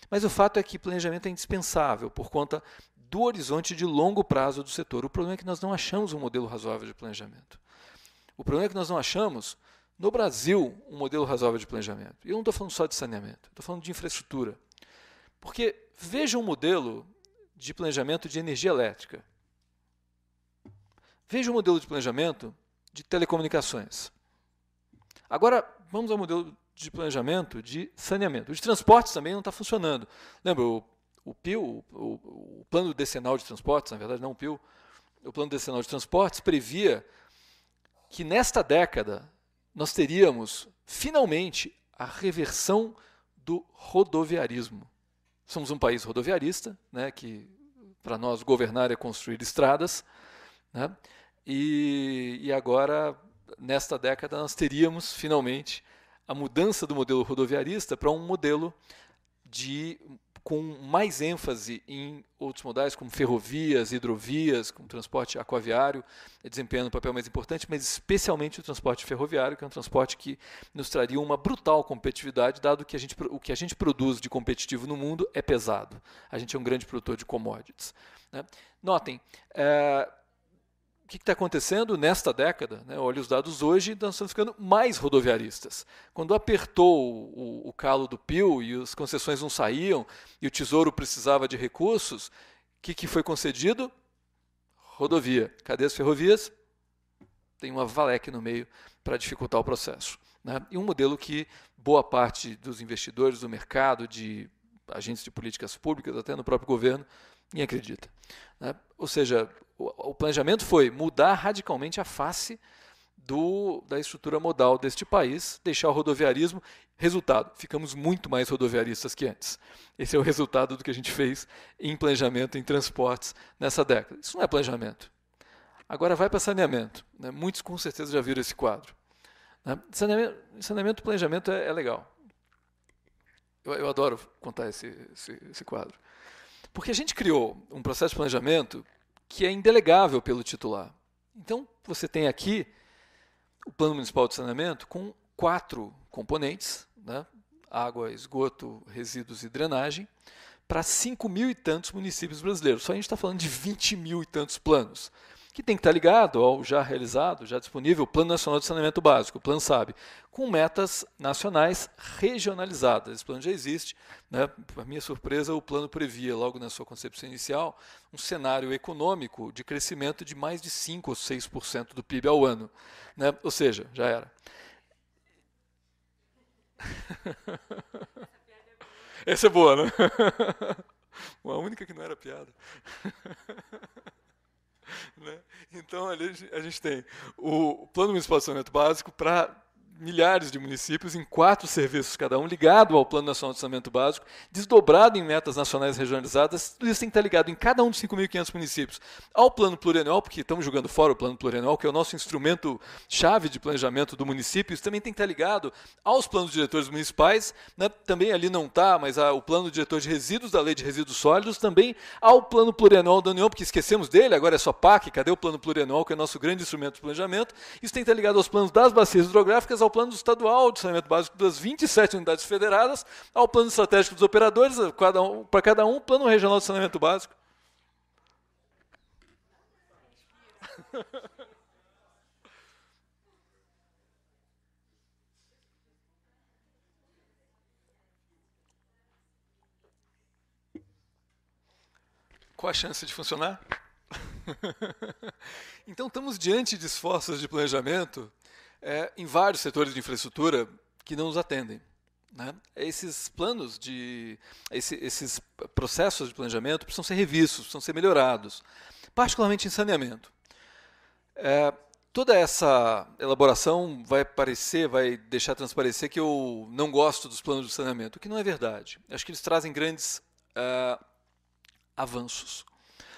Mas o fato é que planejamento é indispensável por conta do horizonte de longo prazo do setor. O problema é que nós não achamos um modelo razoável de planejamento. O problema é que nós não achamos, no Brasil, um modelo razoável de planejamento. E eu não estou falando só de saneamento, estou falando de infraestrutura. Porque veja um modelo de planejamento de energia elétrica. Veja um modelo de planejamento de telecomunicações. Agora, vamos ao modelo de planejamento de saneamento. O de transportes também não está funcionando. Lembra, o, o PIL, o, o, Plano Decenal de Transportes, na verdade, não o PIL, o Plano Decenal de Transportes previa que nesta década nós teríamos, finalmente, a reversão do rodoviarismo. Somos um país rodoviarista, né, que para nós governar é construir estradas. Né? E, e agora, nesta década, nós teríamos finalmente a mudança do modelo rodoviarista para um modelo de com mais ênfase em outros modais, como ferrovias, hidrovias, como transporte aquaviário, desempenhando um papel mais importante, mas especialmente o transporte ferroviário, que é um transporte que nos traria uma brutal competitividade, dado que a gente, o que a gente produz de competitivo no mundo é pesado. A gente é um grande produtor de commodities. Né? Notem, eh, que está acontecendo nesta década? Né? Olha os dados hoje, nós estamos ficando mais rodoviaristas. Quando apertou o, o, calo do PIL e as concessões não saíam e o Tesouro precisava de recursos, o que, que foi concedido? Rodovia. Cadê as ferrovias? Tem uma valeque no meio para dificultar o processo. Né? E um modelo que boa parte dos investidores do mercado, de agentes de políticas públicas, até no próprio governo, nem acredita. Né? Ou seja, o, planejamento foi mudar radicalmente a face do, da estrutura modal deste país, deixar o rodoviarismo. Resultado: ficamos muito mais rodoviaristas que antes. Esse é o resultado do que a gente fez em planejamento, em transportes nessa década. Isso não é planejamento. Agora vai para saneamento. Né? Muitos com certeza já viram esse quadro. Né? Saneamento, saneamento planejamento é, é legal. Eu, eu, adoro contar esse, esse, esse quadro. Porque a gente criou um processo de planejamento que é indelegável pelo titular. Então, você tem aqui o Plano Municipal de Saneamento com quatro componentes, né? água, esgoto, resíduos e drenagem, para 5 mil e tantos municípios brasileiros. Só a gente está falando de 20 mil e tantos planos que tem que estar ligado ao já realizado, já disponível, Plano Nacional de Saneamento Básico, o Plano SAB, com metas nacionais regionalizadas. Esse plano já existe. Né? Para minha surpresa, o plano previa, logo na sua concepção inicial, um cenário econômico de crescimento de mais de 5% ou 6% do PIB ao ano. Né? Ou seja, já era. Essa é boa, né? A única que não era piada. Né? Então, ali a gente tem o Plano Municipal de Saneamento Básico para milhares de municípios em quatro serviços cada um, ligado ao Plano Nacional de Orçamento Básico, desdobrado em metas nacionais regionalizadas. Tudo isso tem que estar ligado em cada um dos 5.500 municípios ao Plano Plurianual, porque estamos jogando fora o Plano Plurianual, que é o nosso instrumento chave de planejamento do município. Isso também tem que estar ligado aos planos diretores municipais. Né? Também ali não está, mas o Plano Diretor de Resíduos da Lei de Resíduos Sólidos, também ao Plano Plurianual da União, porque esquecemos dele, agora é só PAC, cadê o Plano Plurianual, que é nosso grande instrumento de planejamento? Isso tem que estar ligado aos planos das bacias hidrográficas, ao ao Plano Estadual de Saneamento Básico das 27 unidades federadas, ao Plano Estratégico dos Operadores, cada um, para cada um, Plano Regional de Saneamento Básico. Qual a chance de funcionar? então, estamos diante de esforços de planejamento é, em vários setores de infraestrutura que não os atendem. Né? Esses planos de. Esse, esses processos de planejamento precisam ser revistos, precisam ser melhorados, particularmente em saneamento. É, toda essa elaboração vai parecer, vai deixar transparecer que eu não gosto dos planos de saneamento, o que não é verdade. Acho que eles trazem grandes é, avanços.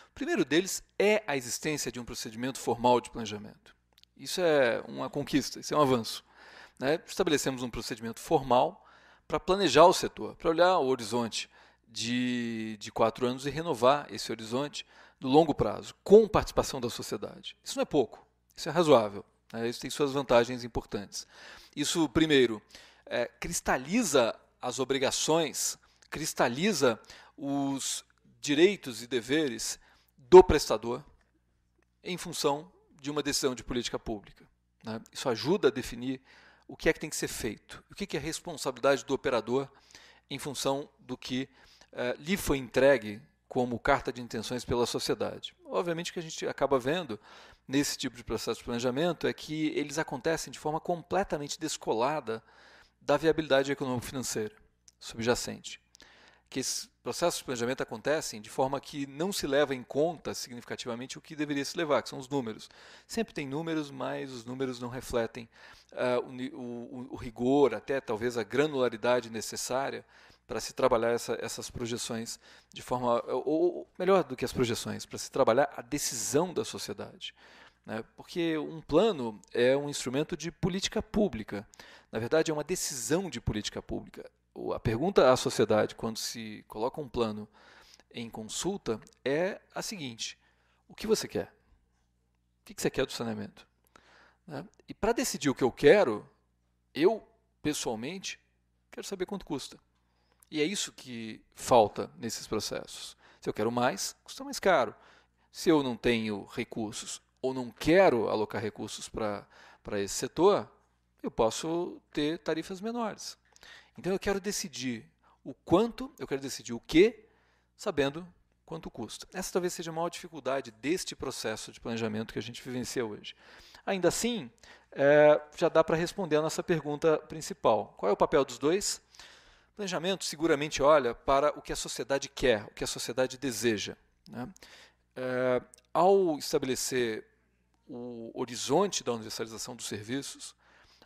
O primeiro deles é a existência de um procedimento formal de planejamento. Isso é uma conquista, isso é um avanço. Né? Estabelecemos um procedimento formal para planejar o setor, para olhar o horizonte de, de quatro anos e renovar esse horizonte no longo prazo, com participação da sociedade. Isso não é pouco, isso é razoável. Né? Isso tem suas vantagens importantes. Isso, primeiro, é, cristaliza as obrigações, cristaliza os direitos e deveres do prestador em função de uma decisão de política pública. Né? Isso ajuda a definir o que é que tem que ser feito, o que, é a responsabilidade do operador em função do que eh, lhe foi entregue como carta de intenções pela sociedade. Obviamente que a gente acaba vendo nesse tipo de processo de planejamento é que eles acontecem de forma completamente descolada da viabilidade econômico-financeira subjacente que esses processos de planejamento acontecem de forma que não se leva em conta significativamente o que deveria se levar, que são os números. Sempre tem números, mas os números não refletem uh, o, o, o, rigor, até talvez a granularidade necessária para se trabalhar essa, essas projeções de forma, ou, ou, melhor do que as projeções, para se trabalhar a decisão da sociedade. Né? Porque um plano é um instrumento de política pública. Na verdade, é uma decisão de política pública a pergunta à sociedade quando se coloca um plano em consulta é a seguinte: o que você quer? O que você quer do saneamento? Né? E para decidir o que eu quero, eu pessoalmente quero saber quanto custa. E é isso que falta nesses processos. Se eu quero mais, custa mais caro. Se eu não tenho recursos ou não quero alocar recursos para esse setor, eu posso ter tarifas menores. Então eu quero decidir o quanto, eu quero decidir o que, sabendo quanto custa. Essa talvez seja a maior dificuldade deste processo de planejamento que a gente vivencia hoje. Ainda assim, é, já dá para responder a nossa pergunta principal: qual é o papel dos dois? planejamento seguramente olha para o que a sociedade quer, o que a sociedade deseja. Né? É, ao estabelecer o horizonte da universalização dos serviços,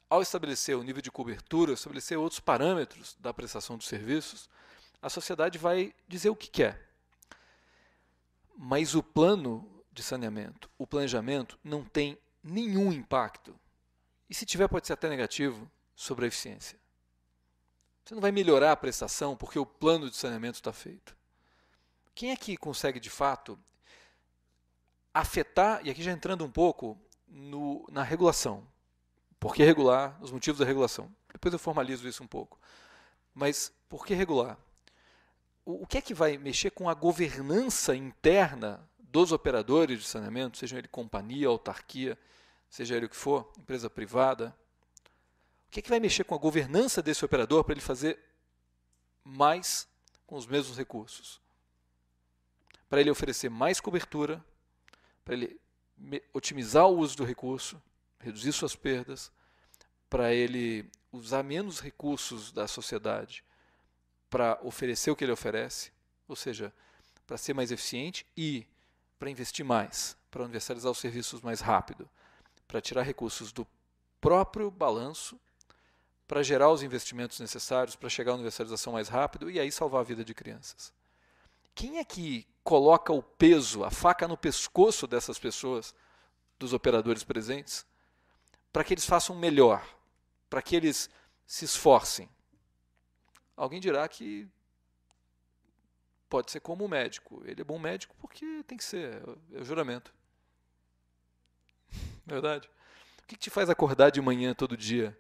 ao estabelecer o nível de cobertura, estabelecer outros parâmetros da prestação dos serviços, a sociedade vai dizer o que quer. Mas o plano de saneamento, o planejamento, não tem nenhum impacto. E se tiver, pode ser até negativo sobre a eficiência. Você não vai melhorar a prestação porque o plano de saneamento está feito. Quem é que consegue, de fato, afetar, e aqui já entrando um pouco no, na regulação, por que regular? Os motivos da regulação. Depois eu formalizo isso um pouco. Mas por que regular? O, que é que vai mexer com a governança interna dos operadores de saneamento, seja ele companhia, autarquia, seja ele o que for, empresa privada? O que é que vai mexer com a governança desse operador para ele fazer mais com os mesmos recursos? Para ele oferecer mais cobertura, para ele otimizar o uso do recurso, reduzir suas perdas, para ele usar menos recursos da sociedade para oferecer o que ele oferece, ou seja, para ser mais eficiente e para investir mais, para universalizar os serviços mais rápido, para tirar recursos do próprio balanço, para gerar os investimentos necessários para chegar à universalização mais rápido e aí salvar a vida de crianças. Quem é que coloca o peso, a faca no pescoço dessas pessoas, dos operadores presentes? para que eles façam melhor, para que eles se esforcem. Alguém dirá que pode ser como o médico. Ele é bom médico porque tem que ser, é o juramento. Verdade? O que te faz acordar de manhã todo dia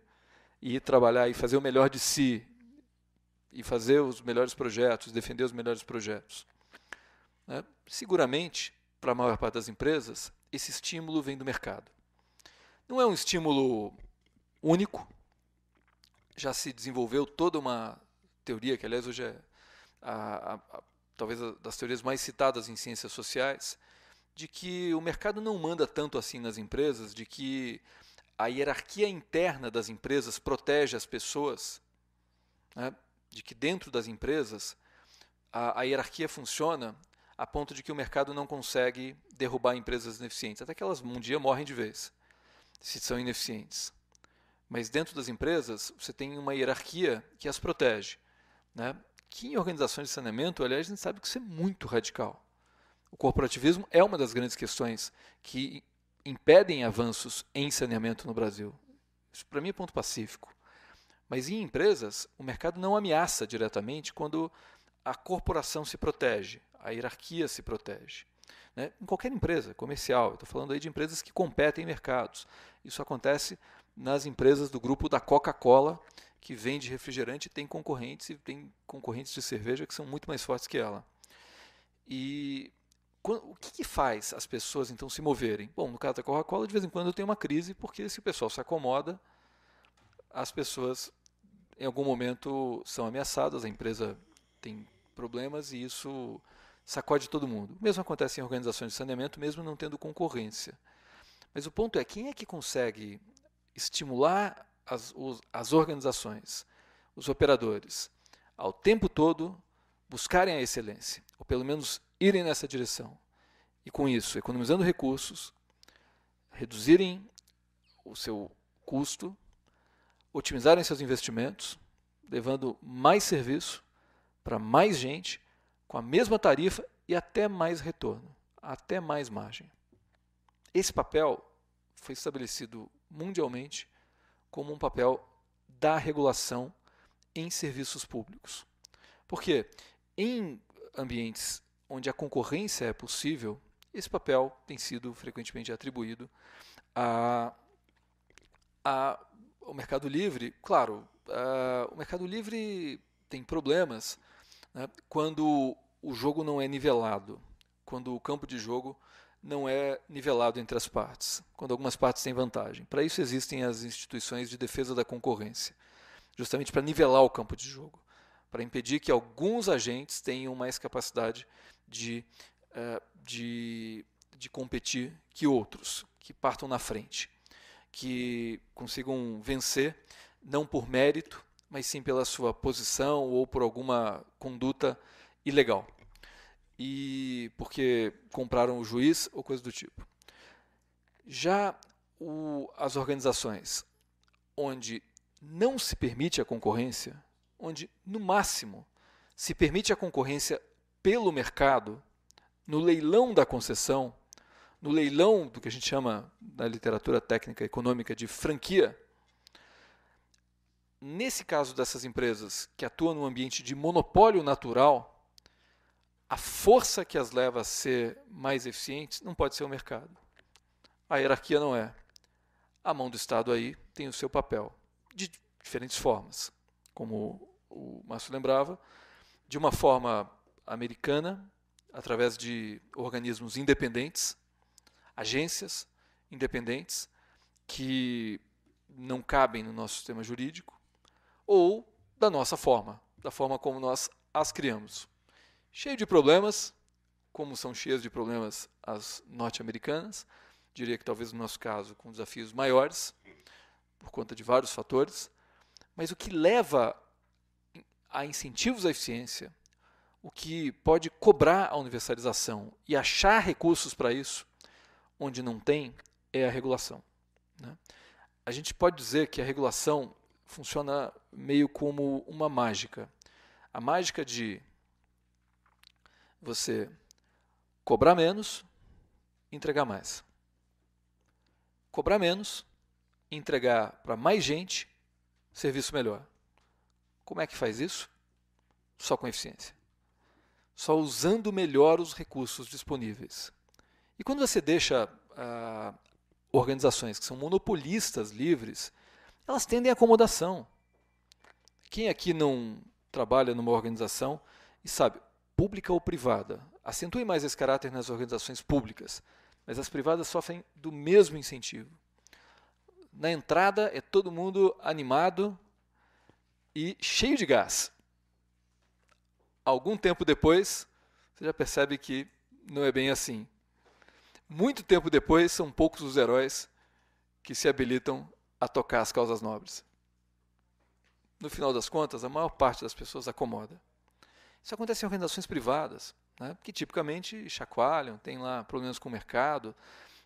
e ir trabalhar e fazer o melhor de si e fazer os melhores projetos, defender os melhores projetos? Né? Seguramente, para a maior parte das empresas, esse estímulo vem do mercado. Não é um estímulo único. Já se desenvolveu toda uma teoria, que aliás hoje é a, a, a, talvez das teorias mais citadas em ciências sociais, de que o mercado não manda tanto assim nas empresas, de que a hierarquia interna das empresas protege as pessoas, né? de que dentro das empresas a, a, hierarquia funciona a ponto de que o mercado não consegue derrubar empresas ineficientes, até que elas um dia morrem de vez se são ineficientes. Mas dentro das empresas, você tem uma hierarquia que as protege. Né? Que em organizações de saneamento, aliás, a gente sabe que isso é muito radical. O corporativismo é uma das grandes questões que impedem avanços em saneamento no Brasil. Isso, para mim, é ponto pacífico. Mas em empresas, o mercado não ameaça diretamente quando a corporação se protege, a hierarquia se protege né, em qualquer empresa comercial. Estou falando aí de empresas que competem em mercados. Isso acontece nas empresas do grupo da Coca-Cola, que vende refrigerante, tem concorrentes e tem concorrentes de cerveja que são muito mais fortes que ela. E o que, que, faz as pessoas então se moverem? Bom, no caso da Coca-Cola, de vez em quando eu tenho uma crise, porque se o pessoal se acomoda, as pessoas em algum momento são ameaçadas, a empresa tem problemas e isso sacode todo mundo. O mesmo acontece em organizações de saneamento, mesmo não tendo concorrência. Mas o ponto é, quem é que consegue estimular as, os, as organizações, os operadores, ao tempo todo buscarem a excelência, ou pelo menos irem nessa direção? E com isso, economizando recursos, reduzirem o seu custo, otimizarem seus investimentos, levando mais serviço para mais gente com a mesma tarifa e até mais retorno, até mais margem. Esse papel foi estabelecido mundialmente como um papel da regulação em serviços públicos. Porque em ambientes onde a concorrência é possível, esse papel tem sido frequentemente atribuído a, a, ao Mercado Livre. Claro, a, o Mercado Livre tem problemas né, quando o jogo não é nivelado, quando o campo de jogo não é nivelado entre as partes, quando algumas partes têm vantagem. Para isso existem as instituições de defesa da concorrência, justamente para nivelar o campo de jogo, para impedir que alguns agentes tenham mais capacidade de, eh, de, de competir que outros, que partam na frente, que consigam vencer não por mérito, mas sim pela sua posição ou por alguma conduta ilegal e porque compraram o juiz ou coisa do tipo. Já o, as organizações onde não se permite a concorrência, onde no máximo se permite a concorrência pelo mercado, no leilão da concessão, no leilão do que a gente chama na literatura técnica econômica de franquia, nesse caso dessas empresas que atuam no ambiente de monopólio natural, a força que as leva a ser mais eficientes não pode ser o mercado. A hierarquia não é. A mão do Estado aí tem o seu papel, de diferentes formas. Como o Márcio lembrava, de uma forma americana, através de organismos independentes, agências independentes, que não cabem no nosso sistema jurídico, ou da nossa forma, da forma como nós as criamos cheio de problemas, como são cheias de problemas as norte-americanas, diria que talvez no nosso caso com desafios maiores, por conta de vários fatores, mas o que leva a incentivos à eficiência, o que pode cobrar a universalização e achar recursos para isso, onde não tem, é a regulação. Né? A gente pode dizer que a regulação funciona meio como uma mágica. A mágica de você cobrar menos, entregar mais. Cobrar menos, entregar para mais gente, serviço melhor. Como é que faz isso? Só com eficiência. Só usando melhor os recursos disponíveis. E quando você deixa ah, organizações que são monopolistas livres, elas tendem à acomodação. Quem aqui não trabalha numa organização e sabe, pública ou privada. Acentue mais esse caráter nas organizações públicas, mas as privadas sofrem do mesmo incentivo. Na entrada é todo mundo animado e cheio de gás. Algum tempo depois, você já percebe que não é bem assim. Muito tempo depois, são poucos os heróis que se habilitam a tocar as causas nobres. No final das contas, a maior parte das pessoas acomoda. Isso acontece em organizações privadas, né, que tipicamente chacoalham, tem lá problemas com o mercado,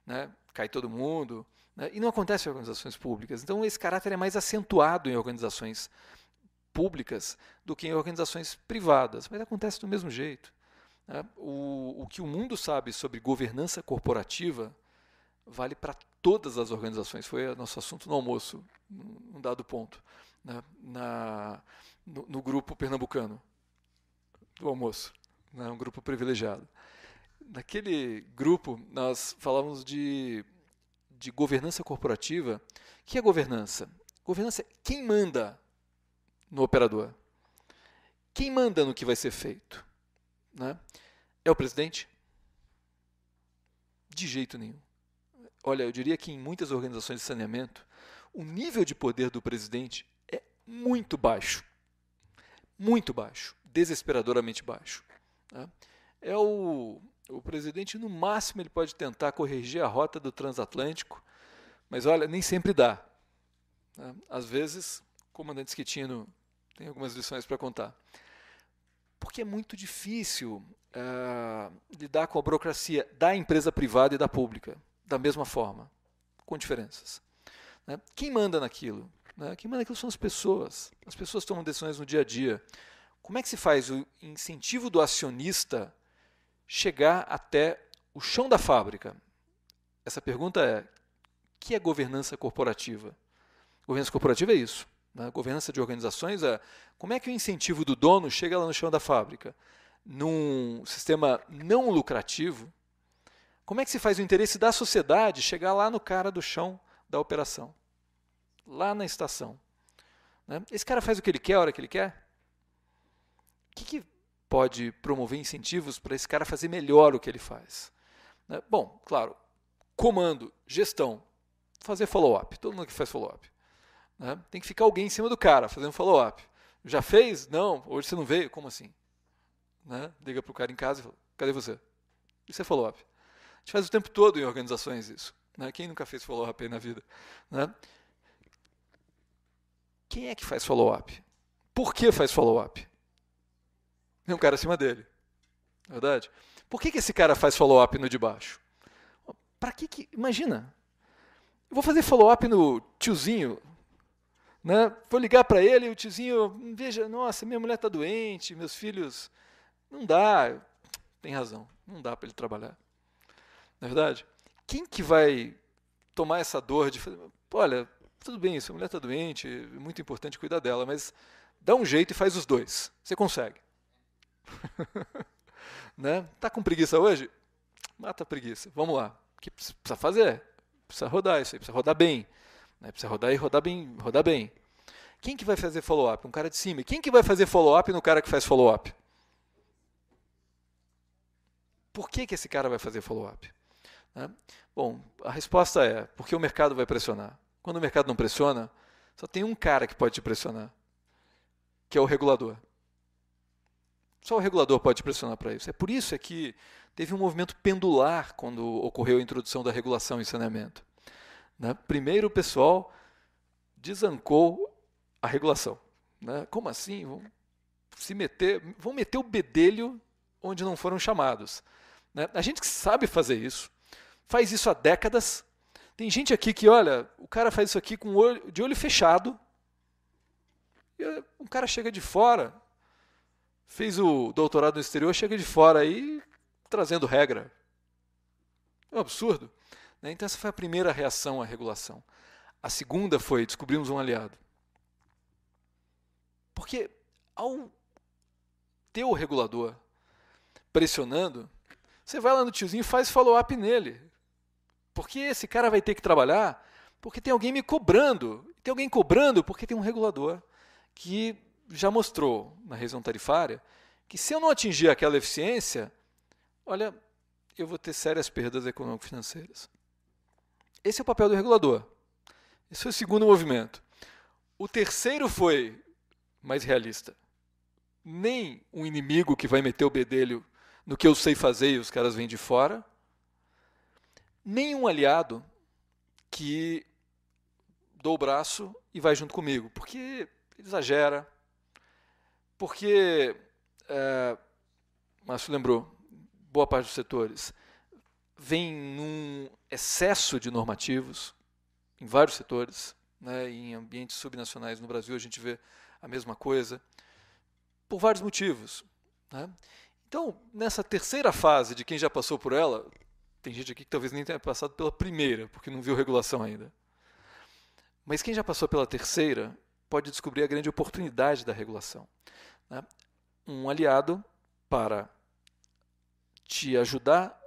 né, cai todo mundo, né, e não acontece em organizações públicas. Então, esse caráter é mais acentuado em organizações públicas do que em organizações privadas, mas acontece do mesmo jeito. Né. O, o que o mundo sabe sobre governança corporativa vale para todas as organizações. Foi nosso assunto no almoço, num dado ponto, né, na no, no grupo pernambucano do almoço, né? um grupo privilegiado. Naquele grupo, nós falávamos de, de governança corporativa. O que é governança? Governança é quem manda no operador. Quem manda no que vai ser feito? Né? É o presidente? De jeito nenhum. Olha, eu diria que em muitas organizações de saneamento, o nível de poder do presidente é muito baixo muito baixo, desesperadoramente baixo. Né? É o, o presidente, no máximo, ele pode tentar corrigir a rota do transatlântico, mas olha, nem sempre dá. Né? Às vezes, o comandante Schettino tem algumas lições para contar. Porque é muito difícil uh, lidar com a burocracia da empresa privada e da pública, da mesma forma, com diferenças. Né? Quem manda naquilo? Né? Quem manda aquilo são as pessoas. As pessoas tomam decisões no dia a dia. Como é que se faz o incentivo do acionista chegar até o chão da fábrica? Essa pergunta é: que é governança corporativa? Governança corporativa é isso. Né? Governança de organizações é como é que o incentivo do dono chega lá no chão da fábrica? Num sistema não lucrativo, como é que se faz o interesse da sociedade chegar lá no cara do chão da operação? lá na estação. Né? Esse cara faz o que ele quer, a hora que ele quer? O que, que pode promover incentivos para esse cara fazer melhor o que ele faz? Né? Bom, claro, comando, gestão, fazer follow-up. Todo mundo que faz follow-up. Né? Tem que ficar alguém em cima do cara fazendo follow-up. Já fez? Não, hoje você não veio? Como assim? Né? Liga para o cara em casa e fala: cadê você? Isso é follow-up. A gente faz o tempo todo em organizações isso. Né? Quem nunca fez follow-up aí na vida? Né? Quem é que faz follow-up? Por que faz follow-up? Tem um cara acima dele. Verdade? Por que, que esse cara faz follow-up no de baixo? Para que, que. Imagina. Eu vou fazer follow-up no tiozinho. Né? Vou ligar para ele e o tiozinho. Veja, nossa, minha mulher está doente, meus filhos. Não dá. Tem razão. Não dá para ele trabalhar. Na é verdade? Quem que vai tomar essa dor de. Olha, tudo bem, sua mulher está doente, é muito importante cuidar dela, mas dá um jeito e faz os dois. Você consegue. né? Tá com preguiça hoje? Mata a preguiça. Vamos lá. O que precisa fazer? Precisa rodar isso aí, precisa rodar bem. Né? Precisa rodar e rodar bem, rodar bem. Quem que vai fazer follow-up? Um cara de cima. Quem que vai fazer follow-up no cara que faz follow-up? Por que, que esse cara vai fazer follow-up? Né? Bom, a resposta é porque o mercado vai pressionar. Quando o mercado não pressiona, só tem um cara que pode te pressionar, que é o regulador. Só o regulador pode te pressionar para isso. É por isso é que teve um movimento pendular quando ocorreu a introdução da regulação em saneamento. Né? Primeiro o pessoal desancou a regulação. Né? Como assim? Vão se meter, vão meter o bedelho onde não foram chamados. Né? A gente que sabe fazer isso, faz isso há décadas, tem gente aqui que, olha, o cara faz isso aqui com olho, de olho fechado. E eh, um cara chega de fora, fez o doutorado no exterior, chega de fora aí trazendo regra. É um absurdo. Né? Então, essa foi a primeira reação à regulação. A segunda foi: descobrimos um aliado. Porque ao ter o regulador pressionando, você vai lá no tiozinho e faz follow-up nele. Porque esse cara vai ter que trabalhar porque tem alguém me cobrando. Tem alguém cobrando porque tem um regulador que já mostrou na revisão tarifária que se eu não atingir aquela eficiência, olha, eu vou ter sérias perdas econômico-financeiras. Esse é o papel do regulador. Esse foi o segundo movimento. O terceiro foi mais realista. Nem um inimigo que vai meter o bedelho no que eu sei fazer e os caras vêm de fora, nenhum aliado que dou o braço e vai junto comigo, porque exagera, porque, é, Márcio lembrou, boa parte dos setores vem num excesso de normativos em vários setores, né, em ambientes subnacionais no Brasil a gente vê a mesma coisa, por vários motivos. Né? Então, nessa terceira fase de quem já passou por ela, tem gente aqui que talvez nem tenha passado pela primeira, porque não viu regulação ainda. Mas quem já passou pela terceira pode descobrir a grande oportunidade da regulação. Né? Um aliado para te ajudar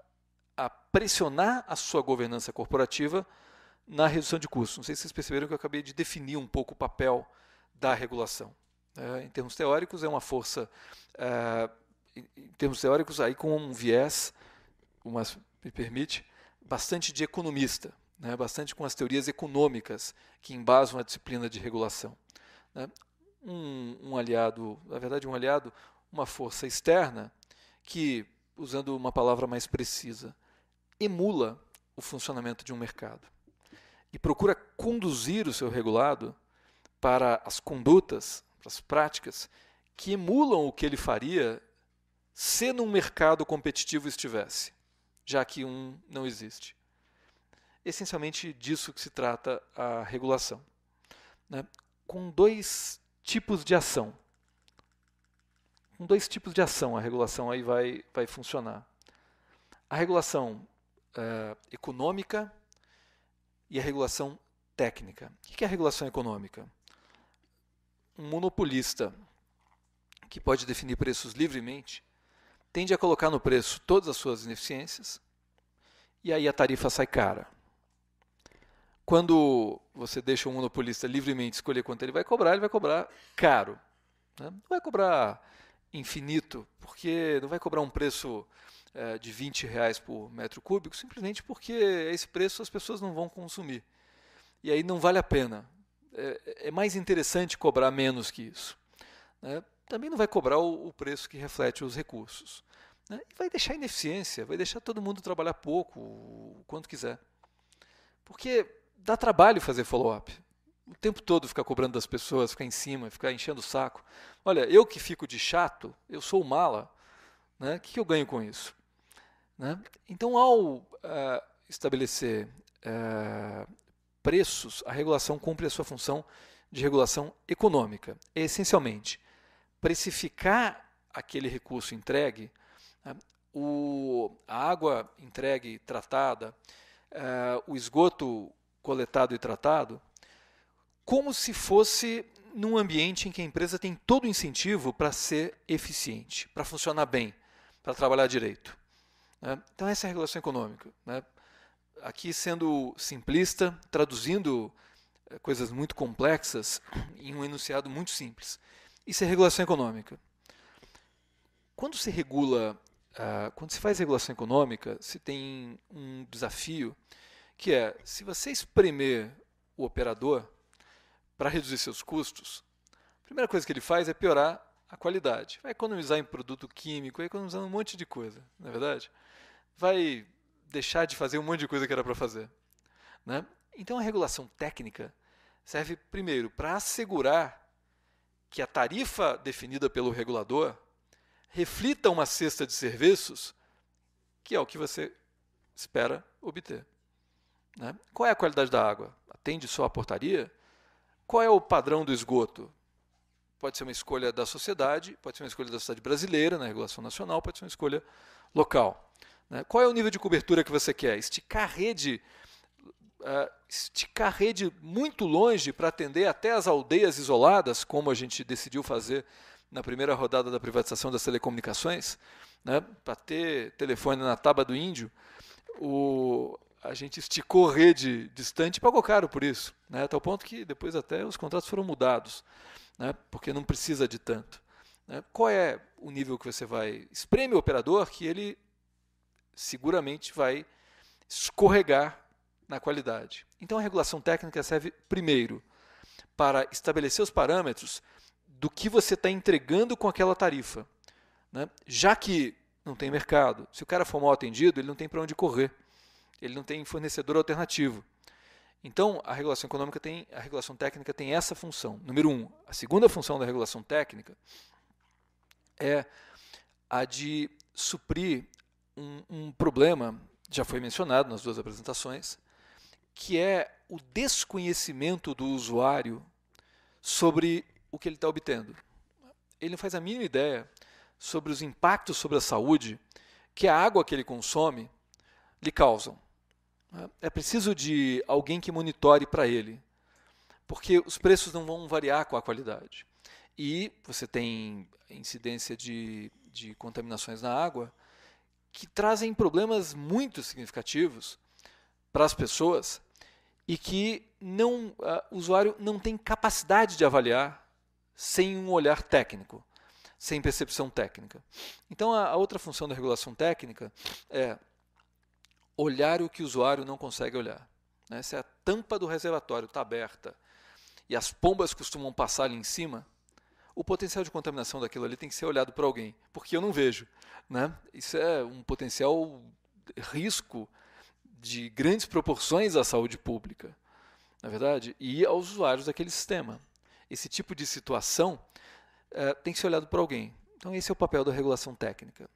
a pressionar a sua governança corporativa na redução de custos. Não sei se vocês perceberam que eu acabei de definir um pouco o papel da regulação. É, em termos teóricos, é uma força, é, em termos teóricos, aí com um viés, umas me permite, bastante de economista, né, bastante com as teorias econômicas que embasam a disciplina de regulação. Né. Um, um aliado, na verdade, um aliado, uma força externa que, usando uma palavra mais precisa, emula o funcionamento de um mercado e procura conduzir o seu regulado para as condutas, para as práticas que emulam o que ele faria se num mercado competitivo estivesse já que um não existe. Essencialmente disso que se trata a regulação, né? com dois tipos de ação. Com dois tipos de ação a regulação aí vai, vai funcionar. A regulação eh, econômica e a regulação técnica. O que é a regulação econômica? Um monopolista que pode definir preços livremente tende a colocar no preço todas as suas ineficiências e aí a tarifa sai cara. Quando você deixa um monopolista livremente escolher quanto ele vai cobrar, ele vai cobrar caro. Né? Não vai cobrar infinito, porque não vai cobrar um preço é, de 20 reais por metro cúbico, simplesmente porque esse preço as pessoas não vão consumir. E aí não vale a pena. É, é mais interessante cobrar menos que isso. Né? também não vai cobrar o, preço que reflete os recursos. Né? E vai deixar ineficiência, vai deixar todo mundo trabalhar pouco, o quanto quiser. Porque dá trabalho fazer follow-up. O tempo todo ficar cobrando das pessoas, ficar em cima, ficar enchendo o saco. Olha, eu que fico de chato, eu sou mala, né? o né? que, que eu ganho com isso? Né? Então, ao uh, estabelecer uh, preços, a regulação cumpre a sua função de regulação econômica, essencialmente precificar aquele recurso entregue, né, o, a água entregue tratada, uh, o esgoto coletado e tratado, como se fosse num ambiente em que a empresa tem todo o incentivo para ser eficiente, para funcionar bem, para trabalhar direito. Né? Então, essa é a regulação econômica. Né? Aqui, sendo simplista, traduzindo eh, coisas muito complexas em um enunciado muito simples. Isso é regulação econômica. Quando se regula, uh, quando se faz regulação econômica, se tem um desafio que é se você espremer o operador para reduzir seus custos, a primeira coisa que ele faz é piorar a qualidade. Vai economizar em produto químico, vai economizar um monte de coisa, na é verdade. Vai deixar de fazer um monte de coisa que era para fazer, né? Então a regulação técnica serve primeiro para assegurar que a tarifa definida pelo regulador reflita uma cesta de serviços que é o que você espera obter. Né? Qual é a qualidade da água? Atende só a portaria? Qual é o padrão do esgoto? Pode ser uma escolha da sociedade, pode ser uma escolha da sociedade brasileira, na regulação nacional, pode ser uma escolha local. Né? Qual é o nível de cobertura que você quer? Esticar a rede uh, esticar rede muito longe para atender até as aldeias isoladas, como a gente decidiu fazer na primeira rodada da privatização das telecomunicações, né, para ter telefone na taba do índio, o, a gente esticou rede distante e pagou caro por isso, né, até o ponto que depois até os contratos foram mudados, né, porque não precisa de tanto. Né. Qual é o nível que você vai espreme o operador que ele seguramente vai escorregar na qualidade. Então, a regulação técnica serve primeiro para estabelecer os parâmetros do que você está entregando com aquela tarifa. Né? Já que não tem mercado, se o cara for mal atendido, ele não tem para onde correr, ele não tem fornecedor alternativo. Então, a regulação econômica tem, a regulação técnica tem essa função. Número um. A segunda função da regulação técnica é a de suprir um, um problema, já foi mencionado nas duas apresentações, que é o desconhecimento do usuário sobre o que ele está obtendo. Ele não faz a mínima ideia sobre os impactos sobre a saúde que a água que ele consome lhe causam. É preciso de alguém que monitore para ele, porque os preços não vão variar com a qualidade. E você tem incidência de, de contaminações na água que trazem problemas muito significativos para as pessoas e que não, uh, o usuário não tem capacidade de avaliar sem um olhar técnico, sem percepção técnica. Então, a, a outra função da regulação técnica é olhar o que o usuário não consegue olhar. Né? Se a tampa do reservatório está aberta e as pombas costumam passar ali em cima, o potencial de contaminação daquilo ali tem que ser olhado por alguém, porque eu não vejo. Né? Isso é um potencial risco de grandes proporções à saúde pública, na verdade, e aos usuários daquele sistema. Esse tipo de situação uh, tem que ser olhado por alguém. Então, esse é o papel da regulação técnica.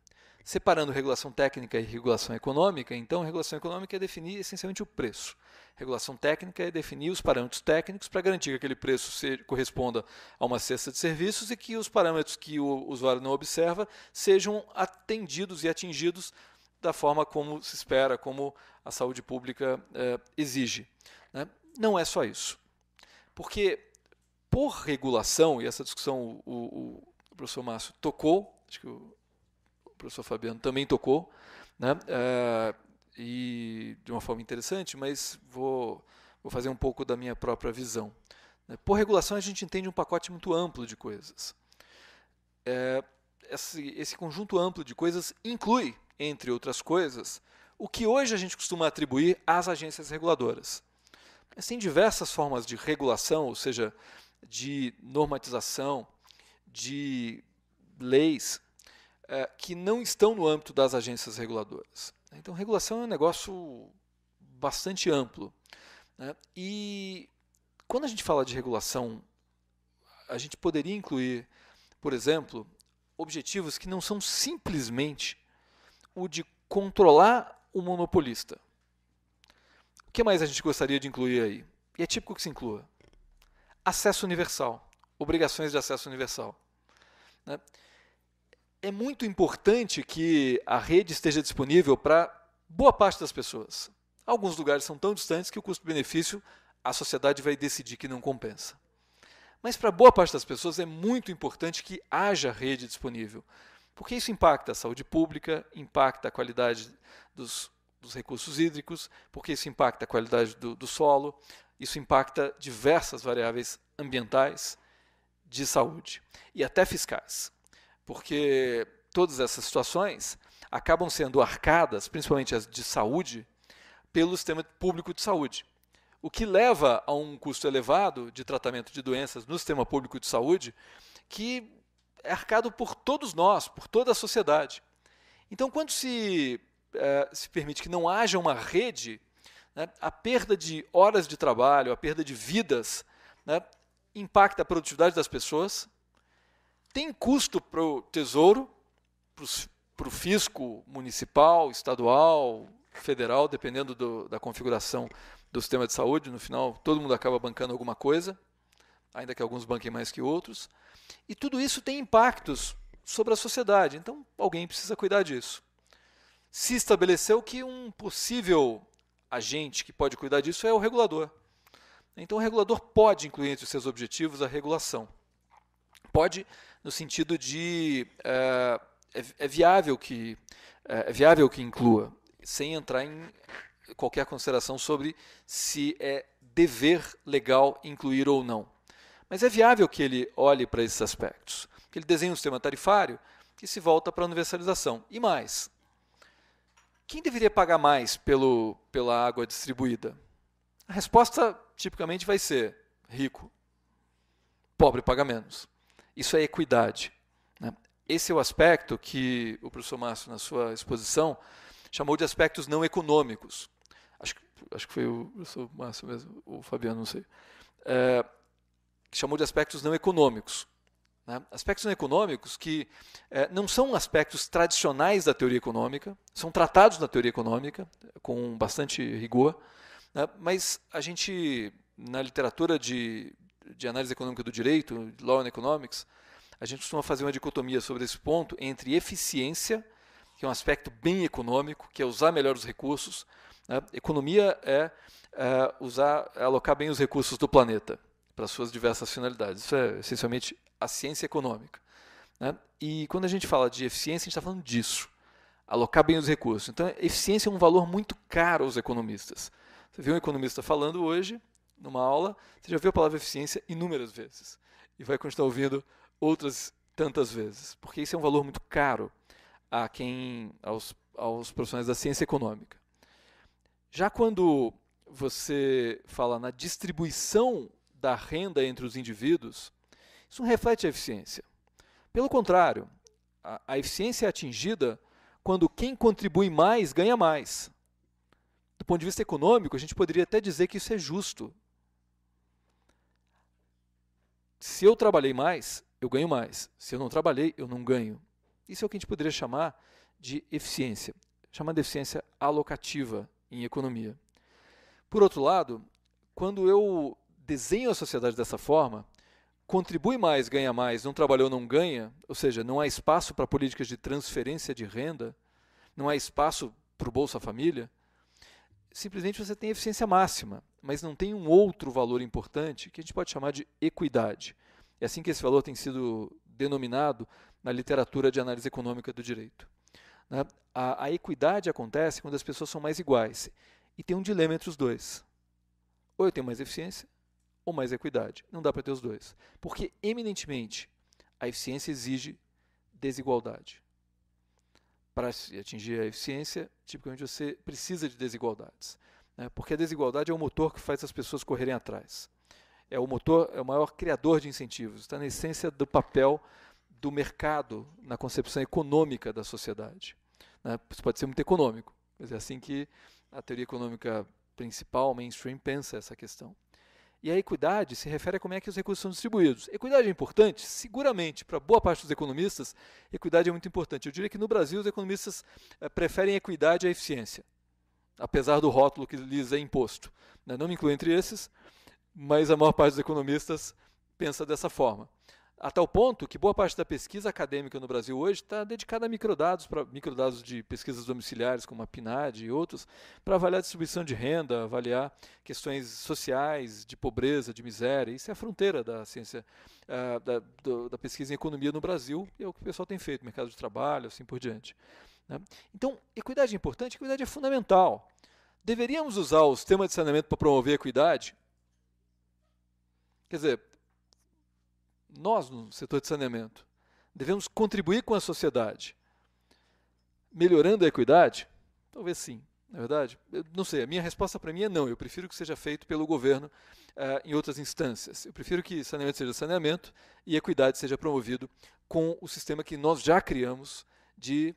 Separando regulação técnica e regulação econômica, então, regulação econômica é definir essencialmente o preço. Regulação técnica é definir os parâmetros técnicos para garantir que aquele preço se, corresponda a uma cesta de serviços e que os parâmetros que o usuário não observa sejam atendidos e atingidos da forma como se espera, como a saúde pública eh, exige. Né? Não é só isso. Porque, por regulação, e essa discussão o, o, o professor Márcio tocou, acho que o, o professor Fabiano também tocou, né? Eh, e de uma forma interessante, mas vou, vou fazer um pouco da minha própria visão. Né? Por regulação, a gente entende um pacote muito amplo de coisas. É, esse, esse, conjunto amplo de coisas inclui, entre outras coisas, o que hoje a gente costuma atribuir às agências reguladoras. assim diversas formas de regulação, ou seja, de normatização, de leis eh, que não estão no âmbito das agências reguladoras. Então, regulação é um negócio bastante amplo. Né? E quando a gente fala de regulação, a gente poderia incluir, por exemplo, objetivos que não são simplesmente o de controlar o monopolista. O que mais a gente gostaria de incluir aí? E é típico que se inclua: acesso universal, obrigações de acesso universal. Né? É muito importante que a rede esteja disponível para boa parte das pessoas. Alguns lugares são tão distantes que o custo-benefício a sociedade vai decidir que não compensa. Mas para boa parte das pessoas é muito importante que haja rede disponível. Porque isso impacta a saúde pública, impacta a qualidade dos, dos recursos hídricos, porque isso impacta a qualidade do, do solo, isso impacta diversas variáveis ambientais, de saúde e até fiscais. Porque todas essas situações acabam sendo arcadas, principalmente as de saúde, pelo sistema público de saúde. O que leva a um custo elevado de tratamento de doenças no sistema público de saúde, que é arcado por todos nós, por toda a sociedade. Então, quando se, é, se permite que não haja uma rede, né, a perda de horas de trabalho, a perda de vidas, né, impacta a produtividade das pessoas, tem custo para o tesouro, para o fisco municipal, estadual, federal, dependendo do, da configuração do sistema de saúde. No final, todo mundo acaba bancando alguma coisa, ainda que alguns banquem mais que outros. E tudo isso tem impactos sobre a sociedade, então alguém precisa cuidar disso. Se estabeleceu que um possível agente que pode cuidar disso é o regulador. Então, o regulador pode incluir entre os seus objetivos a regulação. Pode, no sentido de. Eh, é, é viável que, eh, é viável que inclua, sem entrar em qualquer consideração sobre se é dever legal incluir ou não. Mas é viável que ele olhe para esses aspectos. que Ele desenhe um sistema tarifário que se volta para a universalização. E mais, quem deveria pagar mais pelo, pela água distribuída? A resposta tipicamente vai ser rico. Pobre paga menos. Isso é equidade. Né? Esse é o aspecto que o professor Márcio, na sua exposição, chamou de aspectos não econômicos. Acho, acho que foi o professor Márcio mesmo, o Fabiano, não sei. É, que chamou de aspectos não econômicos. Né? Aspectos não econômicos que eh, não são aspectos tradicionais da teoria econômica, são tratados na teoria econômica com bastante rigor, né? mas a gente, na literatura de, de análise econômica do direito, Law and Economics, a gente costuma fazer uma dicotomia sobre esse ponto entre eficiência, que é um aspecto bem econômico, que é usar melhor os recursos. Né? Economia é, é usar, alocar bem os recursos do planeta para suas diversas finalidades. Isso é essencialmente a ciência econômica. Né? E quando a gente fala de eficiência, a gente está falando disso. Alocar bem os recursos. Então, eficiência é um valor muito caro aos economistas. Você viu um economista falando hoje, numa aula, você já viu a palavra eficiência inúmeras vezes. E vai continuar ouvindo outras tantas vezes. Porque isso é um valor muito caro a quem, aos, aos profissionais da ciência econômica. Já quando você fala na distribuição da renda entre os indivíduos, isso não reflete a eficiência. Pelo contrário, a, a eficiência é atingida quando quem contribui mais ganha mais. Do ponto de vista econômico, a gente poderia até dizer que isso é justo. Se eu trabalhei mais, eu ganho mais. Se eu não trabalhei, eu não ganho. Isso é o que a gente poderia chamar de eficiência, chamada de eficiência alocativa em economia. Por outro lado, quando eu desenham a sociedade dessa forma, contribui mais, ganha mais, não trabalhou, não ganha, ou seja, não há espaço para políticas de transferência de renda, não há espaço para o Bolsa Família, simplesmente você tem eficiência máxima, mas não tem um outro valor importante que a gente pode chamar de equidade. É assim que esse valor tem sido denominado na literatura de análise econômica do direito. Né? A, a equidade acontece quando as pessoas são mais iguais. E tem um dilema entre os dois. Ou eu tenho mais eficiência, ou mais equidade. Não dá para ter os dois. Porque, eminentemente, a eficiência exige desigualdade. Para atingir a eficiência, tipicamente você precisa de desigualdades. Né? Porque a desigualdade é o motor que faz as pessoas correrem atrás. É o motor, é o maior criador de incentivos. Está na essência do papel do mercado na concepção econômica da sociedade. Né? Isso pode ser muito econômico, mas é assim que a teoria econômica principal, mainstream, pensa essa questão. E a equidade se refere a como é que os recursos são distribuídos. Equidade é importante? Seguramente, para boa parte dos economistas, equidade é muito importante. Eu diria que no Brasil os economistas eh, preferem equidade à eficiência, apesar do rótulo que lhes é imposto. Né? Não me incluo entre esses, mas a maior parte dos economistas pensa dessa forma. A tal ponto que boa parte da pesquisa acadêmica no Brasil hoje está dedicada a microdados, para microdados de pesquisas domiciliares, como a PNAD e outros, para avaliar a distribuição de renda, avaliar questões sociais, de pobreza, de miséria. Isso é a fronteira da ciência, uh, da, do, da, pesquisa em economia no Brasil, e é o que o pessoal tem feito, mercado de trabalho, assim por diante. Né? Então, equidade é importante, equidade é fundamental. Deveríamos usar o sistema de saneamento para promover a equidade? Quer dizer, nós no setor de saneamento, devemos contribuir com a sociedade, melhorando a equidade? Talvez sim, na é verdade? Eu não sei, a minha resposta para mim é não. Eu prefiro que seja feito pelo governo eh, em outras instâncias. Eu prefiro que saneamento seja saneamento e equidade seja promovido com o sistema que nós já criamos de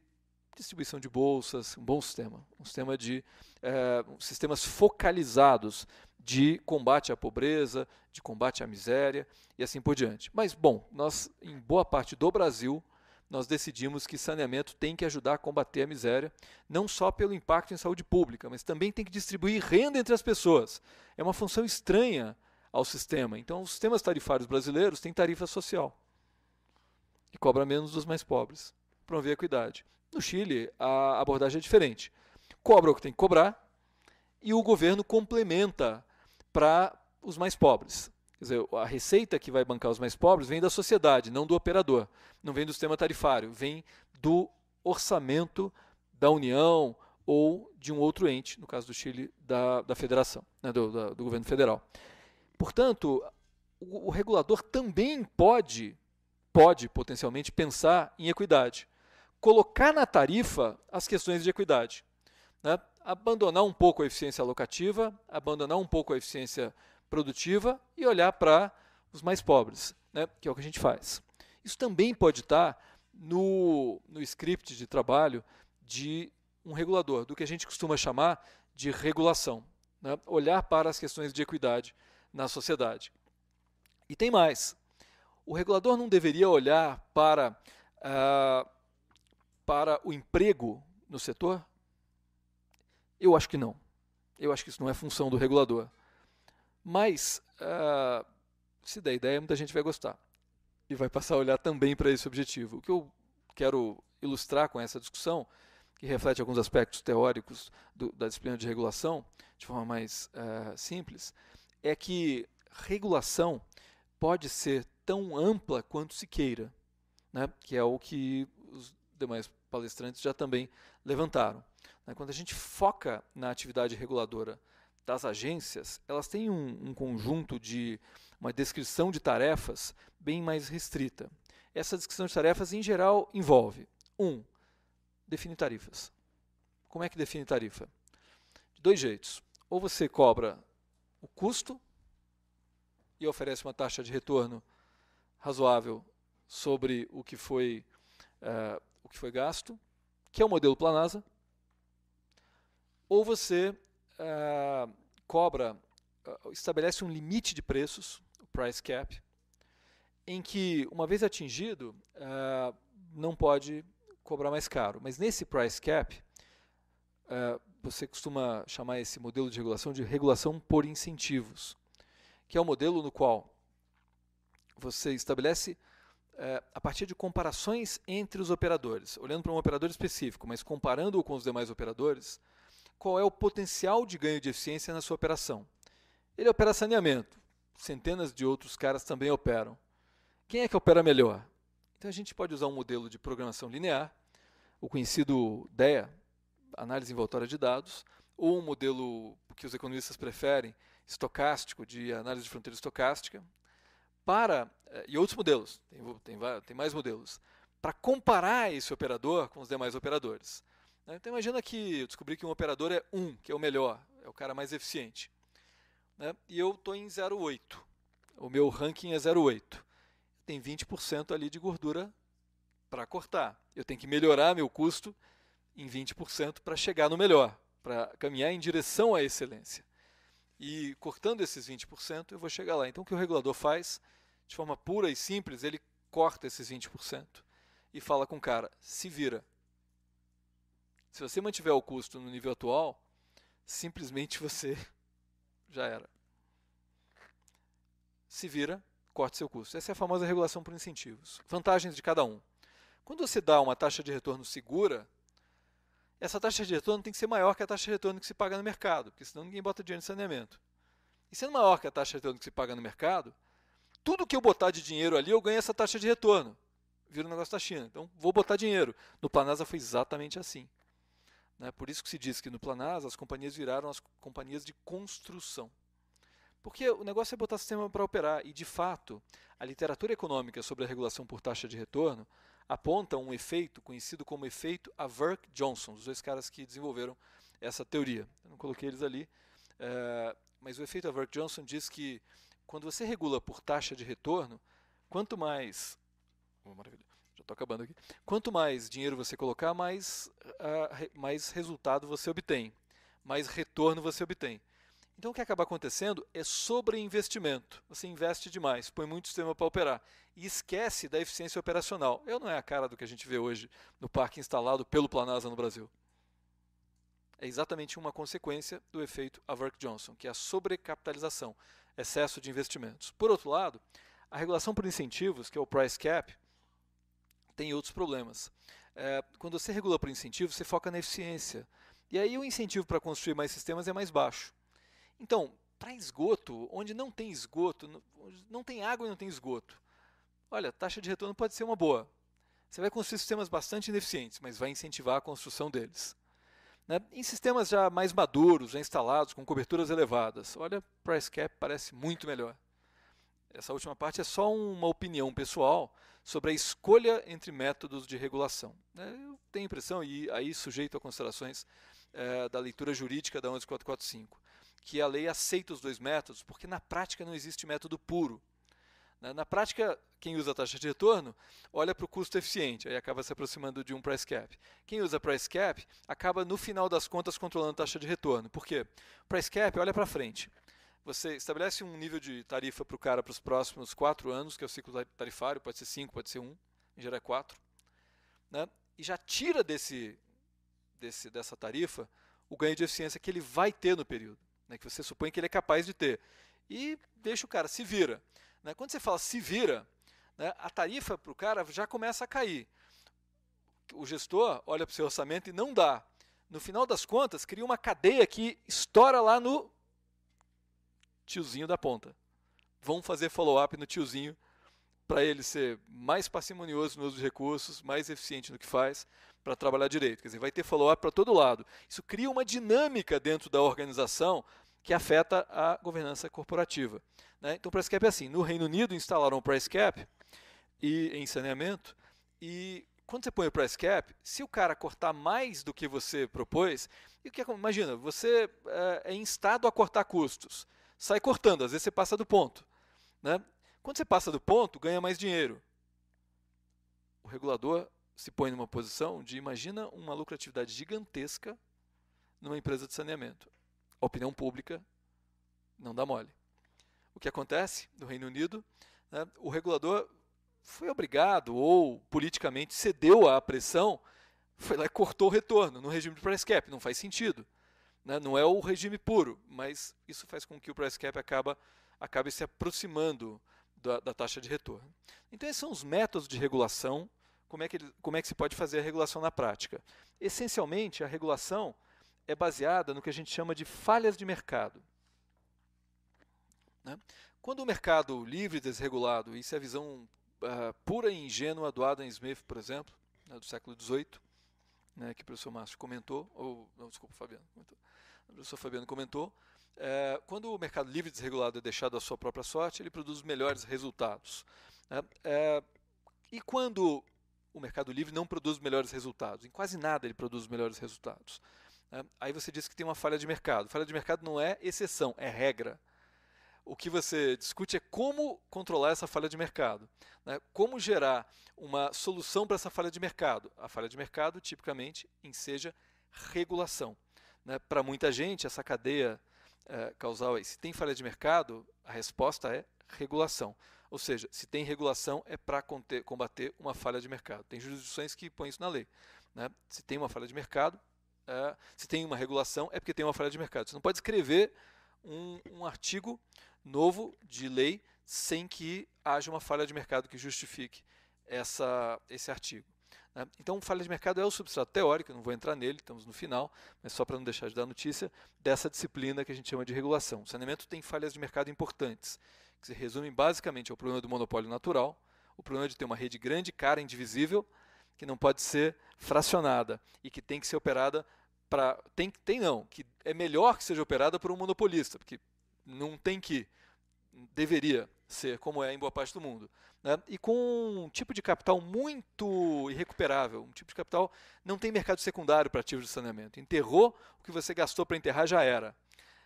distribuição de bolsas, um bom sistema, um sistema de eh, sistemas focalizados de combate à pobreza, de combate à miséria e assim por diante. Mas, bom, nós, em boa parte do Brasil, nós decidimos que saneamento tem que ajudar a combater a miséria, não só pelo impacto em saúde pública, mas também tem que distribuir renda entre as pessoas. É uma função estranha ao sistema. Então, os sistemas tarifários brasileiros têm tarifa social que cobra menos dos mais pobres. Promover a equidade. No Chile, a abordagem é diferente. Cobra o que tem que cobrar e o governo complementa para os mais pobres. Quer dizer, a receita que vai bancar os mais pobres vem da sociedade, não do operador, não vem do sistema tarifário, vem do orçamento da União ou de um outro ente, no caso do Chile, da, da federação, né, do, da, do governo federal. Portanto, o, o regulador também pode, pode potencialmente pensar em equidade, colocar na tarifa as questões de equidade. Né? abandonar um pouco a eficiência locativa, abandonar um pouco a eficiência produtiva e olhar para os mais pobres, né, que é o que a gente faz. Isso também pode estar no, no script de trabalho de um regulador, do que a gente costuma chamar de regulação. Né, olhar para as questões de equidade na sociedade. E tem mais. O regulador não deveria olhar para, ah, para o emprego no setor, eu acho que não. Eu acho que isso não é função do regulador. Mas, uh, se der ideia, muita gente vai gostar. E vai passar a olhar também para esse objetivo. O que eu quero ilustrar com essa discussão, que reflete alguns aspectos teóricos do, da disciplina de regulação, de forma mais uh, simples, é que regulação pode ser tão ampla quanto se queira, né? que é o que os demais palestrantes já também levantaram. Né? Quando a gente foca na atividade reguladora das agências, elas têm um, um conjunto de uma descrição de tarefas bem mais restrita. Essa descrição de tarefas, em geral, envolve: 1. Um, define tarifas. Como é que define tarifa? De dois jeitos. Ou você cobra o custo e oferece uma taxa de retorno razoável sobre o que foi, uh, o que foi gasto, que é o modelo Planasa, ou você uh, cobra, uh, estabelece um limite de preços, o price cap, em que, uma vez atingido, uh, não pode cobrar mais caro. Mas nesse price cap, você costuma chamar esse modelo de regulação de regulação por incentivos, que é o um modelo no qual você estabelece a partir de comparações entre os operadores, olhando para um operador específico, mas comparando-o com os demais operadores, qual é o potencial de ganho de eficiência na sua operação. Ele opera saneamento, centenas de outros caras também operam. Quem é que opera melhor? Então a gente pode usar um modelo de programação linear, o conhecido DEA, análise envoltória de dados, ou um modelo que os economistas preferem, estocástico, de análise de fronteira estocástica, para eh, e outros modelos, tem, tem, tem mais modelos, para comparar esse operador com os demais operadores. Né? Então imagina que eu descobri que um operador é 1, que é o melhor, é o cara mais eficiente. Né? E eu estou em 0,8. O meu ranking é 0,8. Tem 20% ali de gordura para cortar. Eu tenho que melhorar meu custo em 20% para chegar no melhor, para caminhar em direção à excelência. E cortando esses 20%, eu vou chegar lá. Então o que o regulador faz, de forma pura e simples, ele corta esses 20% e fala com o cara: se vira se você mantiver o custo no nível atual, simplesmente você já era. Se vira, corte seu custo. Essa é a famosa regulação por incentivos. Vantagens de cada um. Quando você dá uma taxa de retorno segura, essa taxa de retorno tem que ser maior que a taxa de retorno que se paga no mercado, porque senão ninguém bota dinheiro em saneamento. E sendo maior que a taxa de retorno que se paga no mercado, tudo que eu botar de dinheiro ali, eu ganho essa taxa de retorno. Vira um negócio da China. Então, vou botar dinheiro. No Planasa foi exatamente assim. Né? Por isso que se diz que no Planasa as companhias viraram as companhias de construção. Porque o negócio é botar sistema para operar, e de fato, a literatura econômica sobre a regulação por taxa de retorno aponta um efeito conhecido como efeito Averk-Johnson, os dois caras que desenvolveram essa teoria. Eu não coloquei eles ali, eh, mas o efeito Averk-Johnson diz que quando você regula por taxa de retorno, quanto mais. Oh, maravilha tô acabando aqui. Quanto mais dinheiro você colocar, mais, uh, mais resultado você obtém, mais retorno você obtém. Então o que acaba acontecendo é sobreinvestimento. Você investe demais, põe muito sistema para operar e esquece da eficiência operacional. Eu não é a cara do que a gente vê hoje no parque instalado pelo Planasa no Brasil. É exatamente uma consequência do efeito Averk Johnson, que é a sobrecapitalização, excesso de investimentos. Por outro lado, a regulação por incentivos, que é o price cap, tem outros problemas. É, quando você regula por incentivo, você foca na eficiência. E aí o incentivo para construir mais sistemas é mais baixo. Então, para esgoto, onde não tem esgoto, não tem água e não tem esgoto, olha, taxa de retorno pode ser uma boa. Você vai construir sistemas bastante ineficientes, mas vai incentivar a construção deles. Né? Em sistemas já mais maduros, já instalados, com coberturas elevadas, olha, price cap parece muito melhor. Essa última parte é só uma opinião pessoal sobre a escolha entre métodos de regulação. Né? Eu tenho impressão, e aí sujeito a considerações é, da leitura jurídica da 11445, que a lei aceita os dois métodos, porque na prática não existe método puro. Né? Na prática, quem usa a taxa de retorno olha para o custo eficiente, aí acaba se aproximando de um price cap. Quem usa price cap acaba, no final das contas, controlando a taxa de retorno. Por quê? price cap olha para frente você estabelece um nível de tarifa para o cara para os próximos quatro anos, que é o ciclo tarifário, pode ser cinco, pode ser um, em geral é quatro, né? e já tira desse, desse, dessa tarifa o ganho de eficiência que ele vai ter no período, né? que você supõe que ele é capaz de ter. E deixa o cara, se vira. Né? Quando você fala se vira, né? a tarifa para o cara já começa a cair. O gestor olha para o seu orçamento e não dá. No final das contas, cria uma cadeia que estoura lá no tiozinho da ponta. Vão fazer follow-up no tiozinho para ele ser mais parcimonioso no uso dos recursos, mais eficiente no que faz, para trabalhar direito. Quer dizer, vai ter follow-up para todo lado. Isso cria uma dinâmica dentro da organização que afeta a governança corporativa. Né? Então, o price cap é assim. No Reino Unido instalaram o price cap e, em saneamento, e quando você põe o price cap, se o cara cortar mais do que você propôs, e o que é imagina, você eh, é instado a cortar custos sai cortando. Às vezes você passa do ponto. Né? Quando você passa do ponto, ganha mais dinheiro. O regulador se põe numa posição de imagina uma lucratividade gigantesca numa empresa de saneamento. A opinião pública não dá mole. O que acontece no Reino Unido, né, o regulador foi obrigado ou politicamente cedeu à pressão, foi lá e cortou o retorno no regime de price cap, não faz sentido. Né? Não é o regime puro, mas isso faz com que o price cap acaba, acabe se aproximando da, da taxa de retorno. Então, esses são os métodos de regulação, como é, que ele, como é que se pode fazer a regulação na prática. Essencialmente, a regulação é baseada no que a gente chama de falhas de mercado. Né? Quando o mercado livre, desregulado, isso é a visão uh, pura e ingênua do Adam Smith, por exemplo, né, do século XVIII, né, que o professor Márcio comentou, ou não, desculpa, Fabiano comentou, o professor Fabiano comentou, é, quando o mercado livre desregulado é deixado à sua própria sorte, ele produz melhores resultados. Né? É, e quando o mercado livre não produz melhores resultados, em quase nada ele produz melhores resultados. Né? Aí você diz que tem uma falha de mercado. Falha de mercado não é exceção, é regra o que você discute é como controlar essa falha de mercado, né? como gerar uma solução para essa falha de mercado. A falha de mercado, tipicamente, enseja regulação. Né? Para muita gente, essa cadeia é, causal aí, se tem falha de mercado, a resposta é regulação. Ou seja, se tem regulação é para combater uma falha de mercado. Tem jurisdições que põem isso na lei. Né? Se tem uma falha de mercado, é, se tem uma regulação, é porque tem uma falha de mercado. Você não pode escrever um, um artigo novo de lei sem que haja uma falha de mercado que justifique essa, esse artigo. Né? Então, falha de mercado é o substrato teórico, não vou entrar nele, estamos no final, mas só para não deixar de dar notícia, dessa disciplina que a gente chama de regulação. O saneamento tem falhas de mercado importantes, que se resumem basicamente ao problema do monopólio natural, o problema de ter uma rede grande, cara, indivisível, que não pode ser fracionada e que tem que ser operada para. Tem, tem não, que é melhor que seja operada por um monopolista, porque não tem que deveria ser, como é em boa parte do mundo. Né? E com um tipo de capital muito irrecuperável, um tipo de capital não tem mercado secundário para ativos de saneamento. Enterrou o que você gastou para enterrar já era.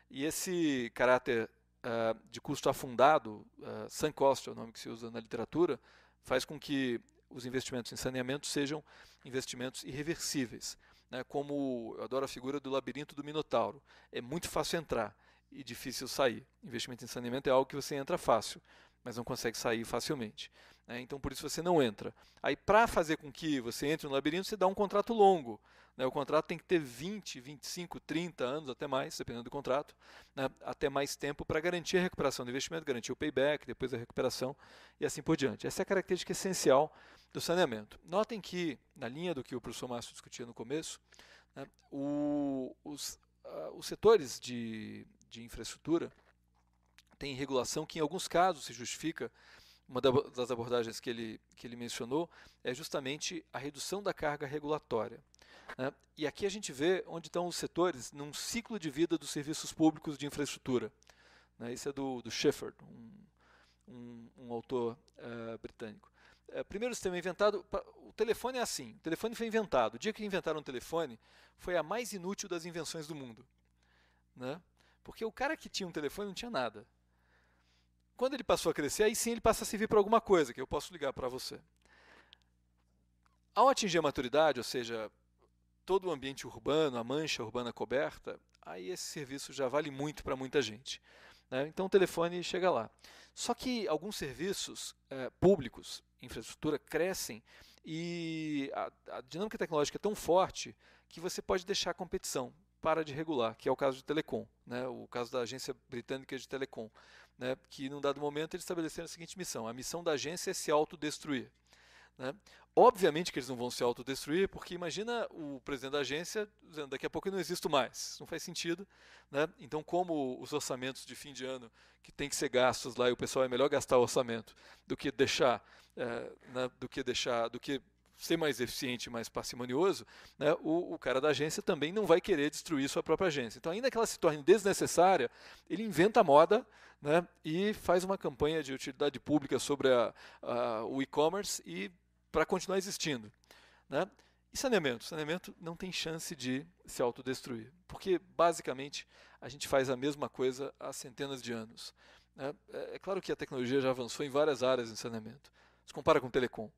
E esse caráter uh, de custo afundado, uh, eh, sunk cost é o nome que se usa na literatura, faz com que os investimentos em saneamento sejam investimentos irreversíveis. Né? Como eu adoro a figura do labirinto do Minotauro, é muito fácil entrar e difícil sair. Investimento em saneamento é algo que você entra fácil, mas não consegue sair facilmente. Né? Então, por isso você não entra. Aí, para fazer com que você entre no labirinto, você dá um contrato longo. Né? O contrato tem que ter 20, 25, 30 anos, até mais, dependendo do contrato, né? até mais tempo para garantir a recuperação do investimento, garantir o payback, depois a recuperação e assim por diante. Essa é a característica essencial do saneamento. Notem que, na linha do que o professor Márcio discutia no começo, né? o, os, uh, os setores de, de infraestrutura, tem regulação que, em alguns casos, se justifica. Uma das abordagens que ele, que ele mencionou é justamente a redução da carga regulatória. Né? E aqui a gente vê onde estão os setores num ciclo de vida dos serviços públicos de infraestrutura. Né? Isso é do, do Shefford, um, um, um autor uh, britânico. Uh, primeiro sistema inventado, pra, o telefone é assim, o telefone foi inventado. O dia que inventaram o telefone foi a mais inútil das invenções do mundo. Né? Porque o cara que tinha um telefone não tinha nada. Quando ele passou a crescer, aí sim ele passa a servir para alguma coisa, que eu posso ligar para você. Ao atingir a maturidade, ou seja, todo o ambiente urbano, a mancha urbana coberta, aí esse serviço já vale muito para muita gente. Né? Então o telefone chega lá. Só que alguns serviços é, públicos, infraestrutura, crescem e a, a, dinâmica tecnológica é tão forte que você pode deixar a competição para de regular, que é o caso de telecom, né, o caso da agência britânica de telecom, né, que num dado momento eles estabeleceram a seguinte missão: a missão da agência é se autodestruir. Né? Obviamente que eles não vão se autodestruir, porque imagina o presidente da agência dizendo daqui a pouco eu não existo mais, não faz sentido. Né? Então, como os orçamentos de fim de ano que tem que ser gastos lá e o pessoal é melhor gastar o orçamento do que deixar, é, né, do que deixar, do que ser mais eficiente, mais parcimonioso, né, o, o, cara da agência também não vai querer destruir sua própria agência. Então, ainda que ela se torne desnecessária, ele inventa a moda né, e faz uma campanha de utilidade pública sobre a, a, o e-commerce e para continuar existindo. Né? E saneamento? Saneamento não tem chance de se autodestruir, porque basicamente a gente faz a mesma coisa há centenas de anos. Né. É, é claro que a tecnologia já avançou em várias áreas em saneamento. Se compara com telecom.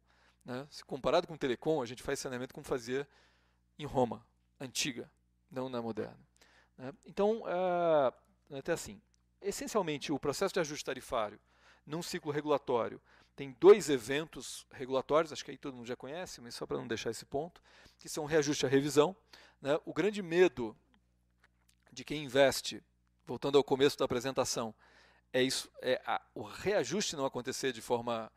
Né? Se comparado com o telecom, a gente faz saneamento como fazia em Roma, antiga, não na moderna. Né? Então, é, é até assim, essencialmente o processo de ajuste tarifário num ciclo regulatório tem dois eventos regulatórios, acho que aí todo mundo já conhece, mas só para não deixar esse ponto, que são o reajuste e a revisão. Né? O grande medo de quem investe, voltando ao começo da apresentação, é isso, é a, o reajuste não acontecer de forma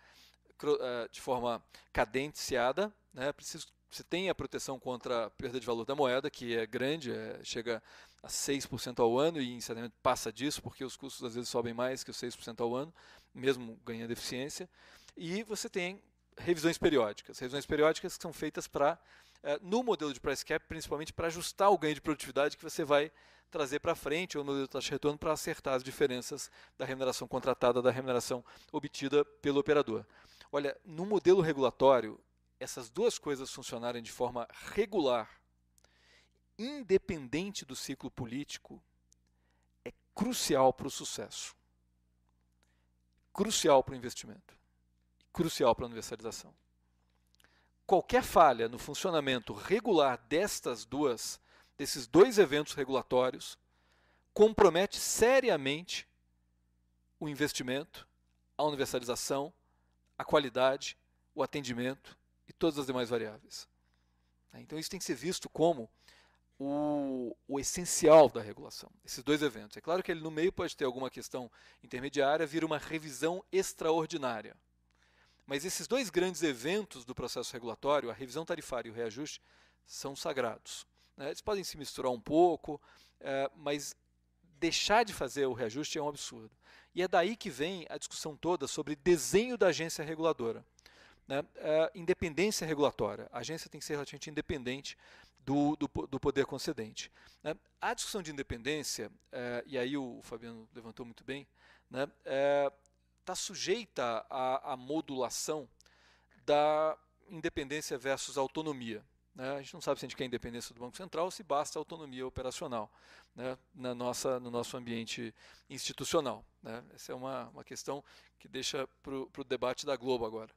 ah, de forma cadenciada, né? Preciso você tem a proteção contra a perda de valor da moeda, que é grande, é, chega a 6% ao ano, e inicialmente passa disso, porque os custos às vezes sobem mais que os 6% ao ano, mesmo ganhando eficiência. E você tem revisões periódicas. Revisões periódicas que são feitas para, é, eh, no modelo de price cap, principalmente para ajustar o ganho de produtividade que você vai trazer para frente, ou no modelo de taxa de retorno, para acertar as diferenças da remuneração contratada da remuneração obtida pelo operador. Olha, no modelo regulatório, essas duas coisas funcionarem de forma regular, independente do ciclo político, é crucial para o sucesso, crucial para o investimento, crucial para a universalização. Qualquer falha no funcionamento regular destas duas, desses dois eventos regulatórios, compromete seriamente o investimento, a universalização a qualidade, o atendimento e todas as demais variáveis. Né? Então isso tem que ser visto como o, o, essencial da regulação, esses dois eventos. É claro que ele no meio pode ter alguma questão intermediária, vira uma revisão extraordinária. Mas esses dois grandes eventos do processo regulatório, a revisão tarifária e o reajuste, são sagrados. Né? Eles podem se misturar um pouco, eh, mas deixar de fazer o reajuste é um absurdo. E é daí que vem a discussão toda sobre desenho da agência reguladora. Né? É, independência regulatória. A agência tem que ser relativamente independente do, do, do poder concedente. Né? A discussão de independência, é, e aí o Fabiano levantou muito bem, né? está é, sujeita à modulação da independência versus autonomia. Né? A gente não sabe se a gente quer a independência do Banco Central ou se basta autonomia operacional né? na nossa, no nosso ambiente institucional. Né? Essa é uma, uma questão que deixa para o debate da Globo agora.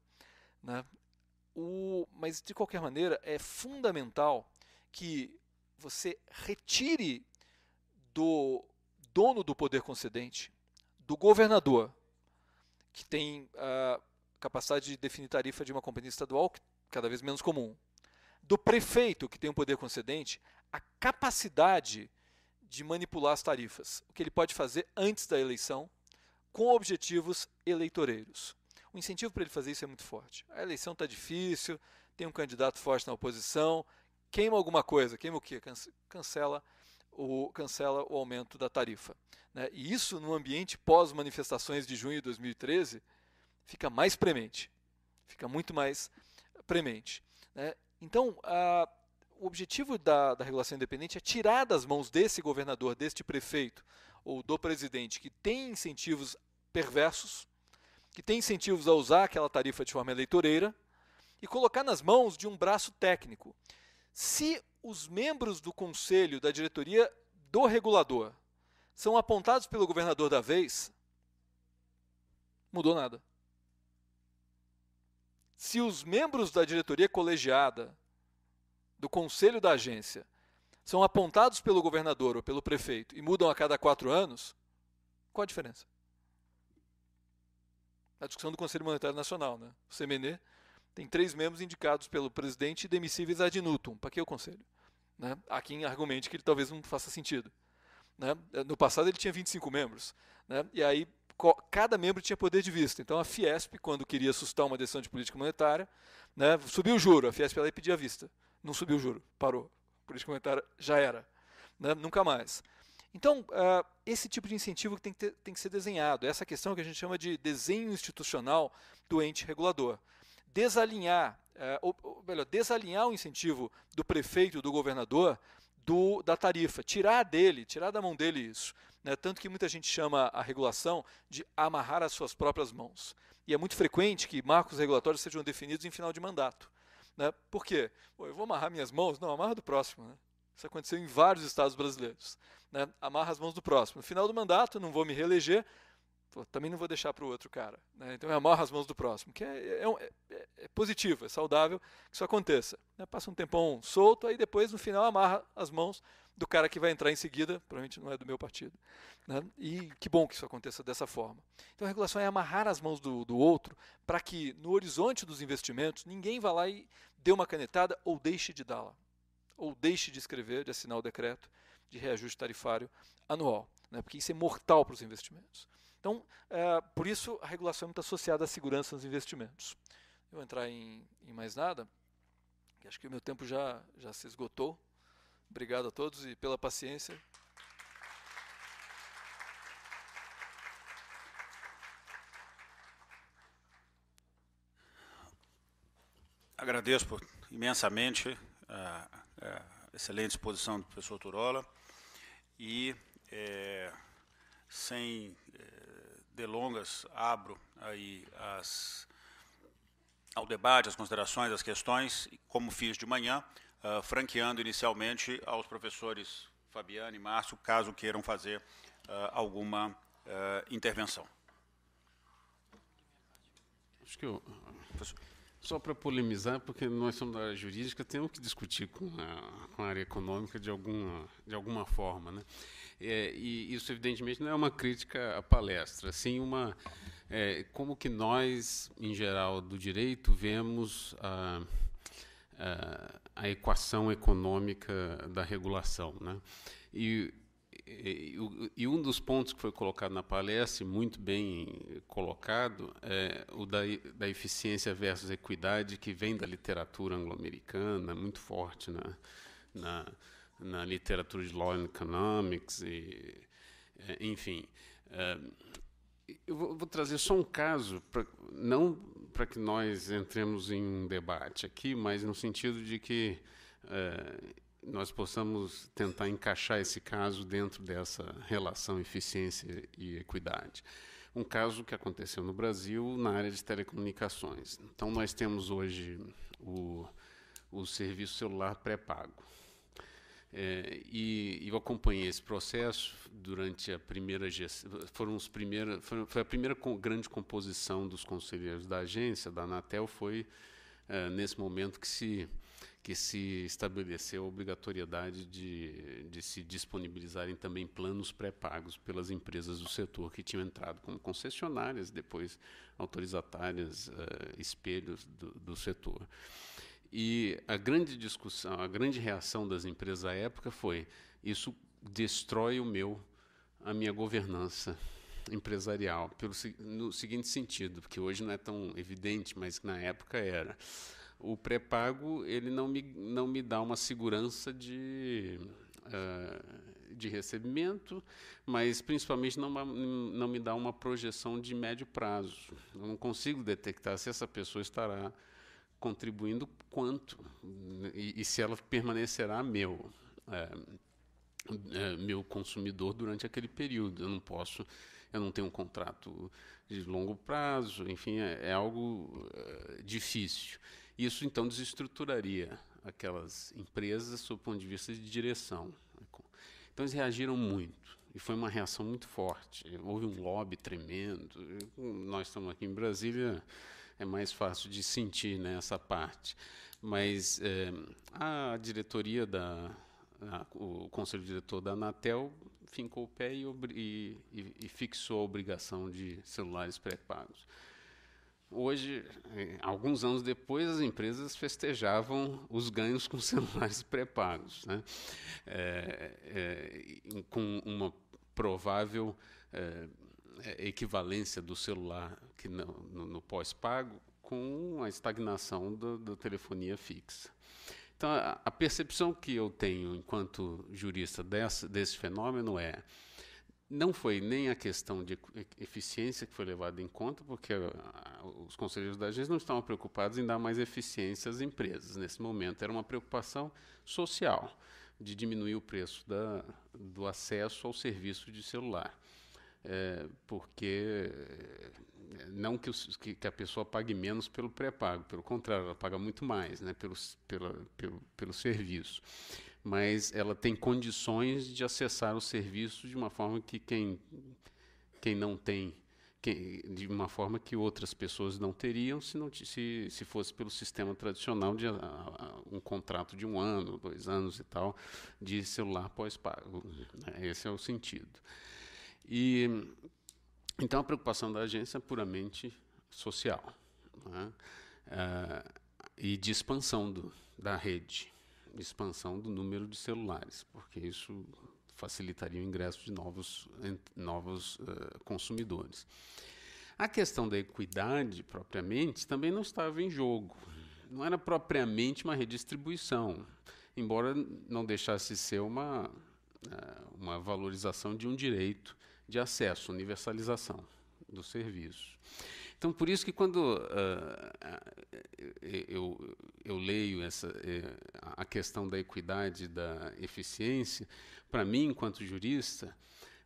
Né? O, mas, de qualquer maneira, é fundamental que você retire do dono do poder concedente, do governador, que tem a capacidade de definir tarifa de uma companhia estadual é cada vez menos comum, do prefeito, que tem o um poder concedente, a capacidade de manipular as tarifas, o que ele pode fazer antes da eleição, com objetivos eleitoreiros. O incentivo para ele fazer isso é muito forte. A eleição está difícil, tem um candidato forte na oposição, queima alguma coisa, queima o quê? Cancela o, cancela o aumento da tarifa. Né? E isso, no ambiente pós-manifestações de junho de 2013, fica mais premente, fica muito mais premente. Né? Então, a, o objetivo da, da regulação independente é tirar das mãos desse governador, deste prefeito ou do presidente que tem incentivos perversos, que tem incentivos a usar aquela tarifa de forma eleitoreira, e colocar nas mãos de um braço técnico. Se os membros do conselho, da diretoria do regulador, são apontados pelo governador da vez, mudou nada se os membros da diretoria colegiada, do conselho da agência, são apontados pelo governador ou pelo prefeito e mudam a cada quatro anos, qual a diferença? A discussão do Conselho Monetário Nacional, né? o CMN, tem três membros indicados pelo presidente e demissíveis ad nutum. Para que o Conselho? Né? Há quem argumente que ele talvez não faça sentido. Né? No passado ele tinha 25 membros. Né? E aí cada membro tinha poder de vista. Então a Fiesp, quando queria assustar uma decisão de política monetária, né, subiu o juro, a Fiesp ela a vista. Não subiu o juro, parou. A política monetária já era. Né, nunca mais. Então, uh, esse tipo de incentivo tem que, ter, tem que ser desenhado. Essa questão que a gente chama de desenho institucional do ente regulador. Desalinhar, uh, ou, ou melhor, desalinhar o incentivo do prefeito, do governador, do, da tarifa, tirar dele, tirar da mão dele isso. Né? Tanto que muita gente chama a regulação de amarrar as suas próprias mãos. E é muito frequente que marcos regulatórios sejam definidos em final de mandato. Né? Por quê? Pô, eu vou amarrar minhas mãos? Não, amarra do próximo. Né? Isso aconteceu em vários estados brasileiros. Né? Amarra as mãos do próximo. No final do mandato, não vou me reeleger, Pô, também não vou deixar para o outro cara. Né? Então eu amarro as mãos do próximo, que é, é, é, é positivo, é saudável que isso aconteça. Né? Passa um tempão solto, aí depois no final amarra as mãos do cara que vai entrar em seguida, provavelmente não é do meu partido. Né? E que bom que isso aconteça dessa forma. Então a regulação é amarrar as mãos do, do outro para que no horizonte dos investimentos ninguém vá lá e dê uma canetada ou deixe de dá-la, ou deixe de escrever, de assinar o decreto de reajuste tarifário anual, né? porque isso é mortal para os investimentos. Então, é, por isso, a regulação é muito associada à segurança nos investimentos. Eu vou entrar em, em mais nada, que acho que o meu tempo já, já se esgotou. Obrigado a todos e pela paciência. Agradeço por, imensamente a, a, excelente exposição do professor Turola e é, sem é, delongas, abro aí as, ao debate, as considerações, as questões, como fiz de manhã, uh, franqueando inicialmente aos professores Fabiano e Márcio, caso queiram fazer uh, alguma uh, intervenção. Acho que eu... Professor. Só para polemizar, porque nós somos da área jurídica, temos que discutir com a, com a área econômica de alguma, de alguma forma. Né? É, e isso, evidentemente, não é uma crítica à palestra, sim uma. É, como que nós, em geral, do direito, vemos a, a, a equação econômica da regulação. Né? E e, um dos pontos que foi colocado na palestra, muito bem eh, colocado, é o da, da eficiência versus equidade, que vem da literatura anglo-americana, muito forte na, na, na, literatura de law and economics, e, eh, enfim. É, eu vou, vou, trazer só um caso, pra, não para que nós entremos em um debate aqui, mas no sentido de que. É, nós possamos tentar encaixar esse caso dentro dessa relação eficiência e equidade. Um caso que aconteceu no Brasil na área de telecomunicações. Então, nós temos hoje o, o serviço celular pré-pago. É, e eu acompanhei esse processo durante a primeira foram os primeiros foi, a primeira grande composição dos conselheiros da agência da Anatel foi é, nesse momento que se que se estabeleceu a obrigatoriedade de, de se disponibilizarem também planos pré-pagos pelas empresas do setor que tinham entrado como concessionárias, depois autorizatárias, uh, espelhos do, do setor. E a grande discussão, a grande reação das empresas à época foi: isso destrói o meu, a minha governança empresarial, pelo, no seguinte sentido, porque hoje não é tão evidente, mas na época era o pré-pago ele não me, não me dá uma segurança de, uh, de recebimento, mas principalmente não, não me dá uma projeção de médio prazo. Eu não consigo detectar se essa pessoa estará contribuindo quanto e, e se ela permanecerá meu. Uh, meu consumidor durante aquele período. Eu não posso, eu não tenho um contrato de longo prazo, enfim, é, é algo difícil. Isso então desestruturaria aquelas empresas sob o ponto de vista de direção. Então eles reagiram muito e foi uma reação muito forte. Houve um lobby tremendo. Nós estamos aqui em Brasília, é mais fácil de sentir né, essa parte. Mas é, a diretoria da a, o conselho diretor da Anatel fincou o pé e, e, e fixou a obrigação de celulares pré-pagos. Hoje, eh, alguns anos depois, as empresas festejavam os ganhos com celulares pré-pagos, né? é, é, com uma provável é, equivalência do celular que no, no, no pós-pago com a estagnação da telefonia fixa. Então, a, a percepção que eu tenho enquanto jurista dessa, desse fenômeno é não foi nem a questão de eficiência que foi levada em conta, porque ah, os conselheiros da agência não estavam preocupados em dar mais eficiência às empresas. Nesse momento, era uma preocupação social, de diminuir o preço da, do acesso ao serviço de celular. É, porque eh, não que, os, que, que, a pessoa pague menos pelo pré-pago, pelo contrário, ela paga muito mais né, pelo, pela, pelo, pelo serviço mas ela tem condições de acessar o serviço de uma forma que quem, quem não tem, quem, de uma forma que outras pessoas não teriam se, não, se, se fosse pelo sistema tradicional de a, a, um contrato de um ano, dois anos e tal, de celular pós-pago. Né? Esse é o sentido. E, então, a preocupação da agência é puramente social né? É, e de expansão do, da rede expansão do número de celulares, porque isso facilitaria o ingresso de novos, novos uh, consumidores. A questão da equidade, propriamente, também não estava em jogo. Não era propriamente uma redistribuição, embora não deixasse ser uma, uh, uma valorização de um direito de acesso, universalização do serviço. Então, por isso que quando uh, eu, eu, leio essa, eh, a questão da equidade, da eficiência, para mim, enquanto jurista,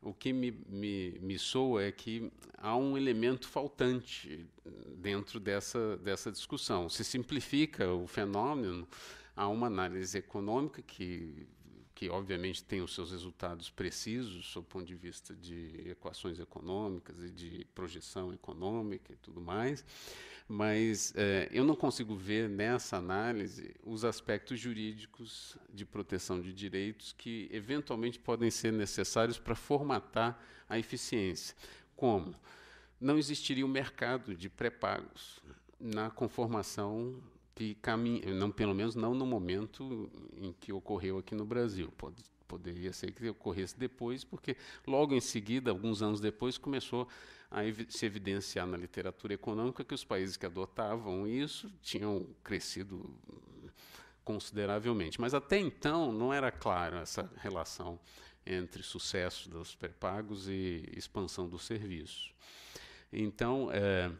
o que me, me, me soa é que há um elemento faltante dentro dessa, dessa discussão. Se simplifica o fenômeno a uma análise econômica que que obviamente tem os seus resultados precisos, do ponto de vista de equações econômicas e de projeção econômica e tudo mais, mas é, eu não consigo ver nessa análise os aspectos jurídicos de proteção de direitos que eventualmente podem ser necessários para formatar a eficiência. Como? Não existiria o um mercado de pré-pagos na conformação que caminha, não pelo menos não no momento em que ocorreu aqui no Brasil. Pode, poderia ser que ocorresse depois, porque logo em seguida, alguns anos depois, começou a ev se evidenciar na literatura econômica que os países que adotavam isso tinham crescido consideravelmente. Mas até então não era clara essa relação entre sucesso dos pré-pagos e expansão do serviço. Então, eh,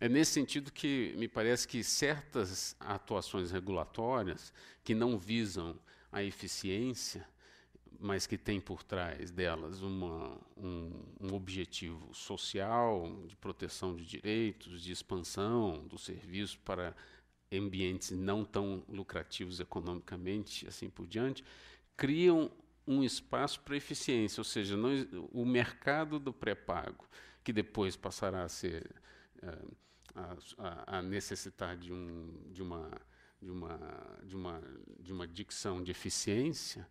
é nesse sentido que me parece que certas atuações regulatórias que não visam a eficiência, mas que têm por trás delas uma, um, um objetivo social, de proteção de direitos, de expansão do serviço para ambientes não tão lucrativos economicamente, assim por diante, criam um espaço para eficiência, ou seja, não, o mercado do pré-pago, que depois passará a ser. Uh, a, a necessitar de, um, de, uma, de, uma, de, uma, de uma dicção de eficiência,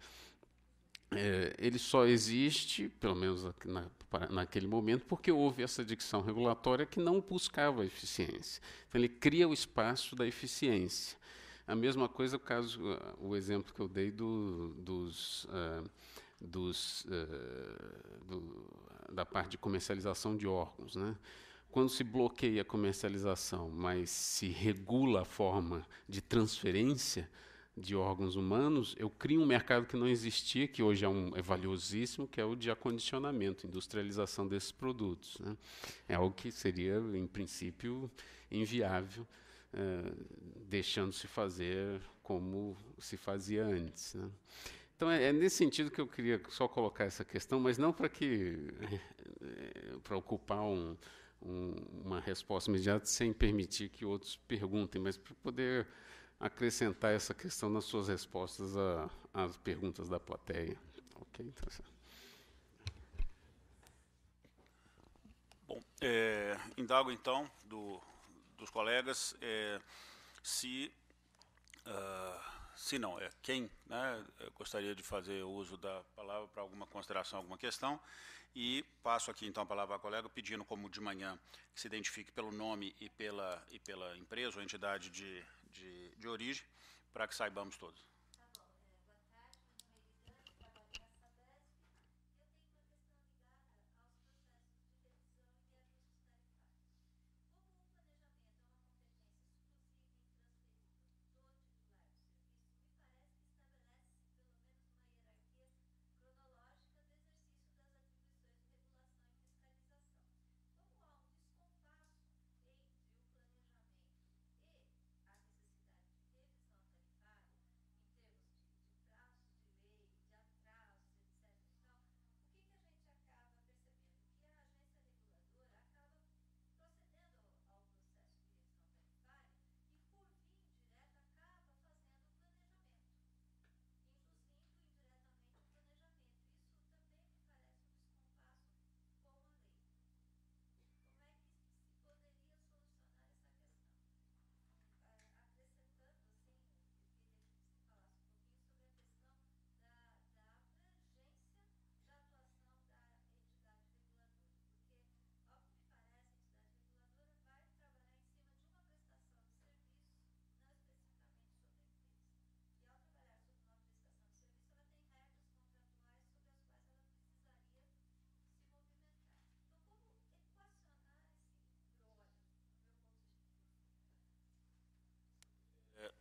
é, ele só existe, pelo menos na, naquele momento, porque houve essa dicção regulatória que não buscava eficiência. Então, ele cria o espaço da eficiência. A mesma coisa, o caso, o exemplo que eu dei do, dos, uh, dos uh, do, da parte de comercialização de órgãos, né? quando se bloqueia a comercialização, mas se regula a forma de transferência de órgãos humanos, eu crio um mercado que não existia, que hoje é, um, é valiosíssimo, que é o de acondicionamento, industrialização desses produtos. Né? É algo que seria, em princípio, inviável, eh, deixando-se fazer como se fazia antes. Né? Então é, é, nesse sentido que eu queria só colocar essa questão, mas não para que eh, eh, para ocupar um, um, uma resposta imediata sem permitir que outros perguntem, mas para poder acrescentar essa questão nas suas respostas às perguntas da plateia. Ok, então, Bom, é, indago então do, dos colegas é, se uh, se não, é quem né, gostaria de fazer uso da palavra para alguma consideração, alguma questão. E passo aqui então a palavra ao colega, pedindo, como de manhã, que se identifique pelo nome e pela, e pela empresa ou entidade de, de, de origem, para que saibamos todos.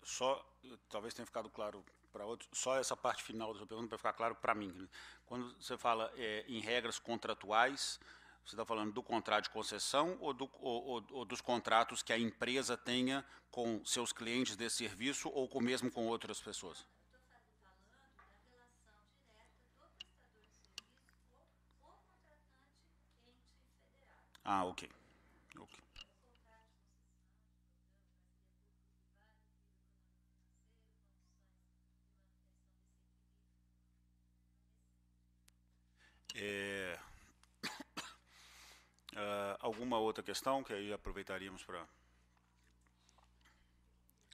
só, talvez tenha ficado claro para outros, só essa parte final da sua pergunta para ficar claro para mim. Né? Quando você fala é, em regras contratuais, você está falando do contrato de concessão ou, do, ou, ou, dos contratos que a empresa tenha com seus clientes desse serviço ou com, mesmo com outras pessoas? Ah, ok. É, uh, alguma outra questão que aí aproveitaríamos para.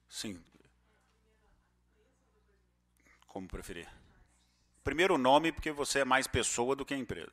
Sim. Como preferir. Primeiro o nome, porque você é mais pessoa do que empresa.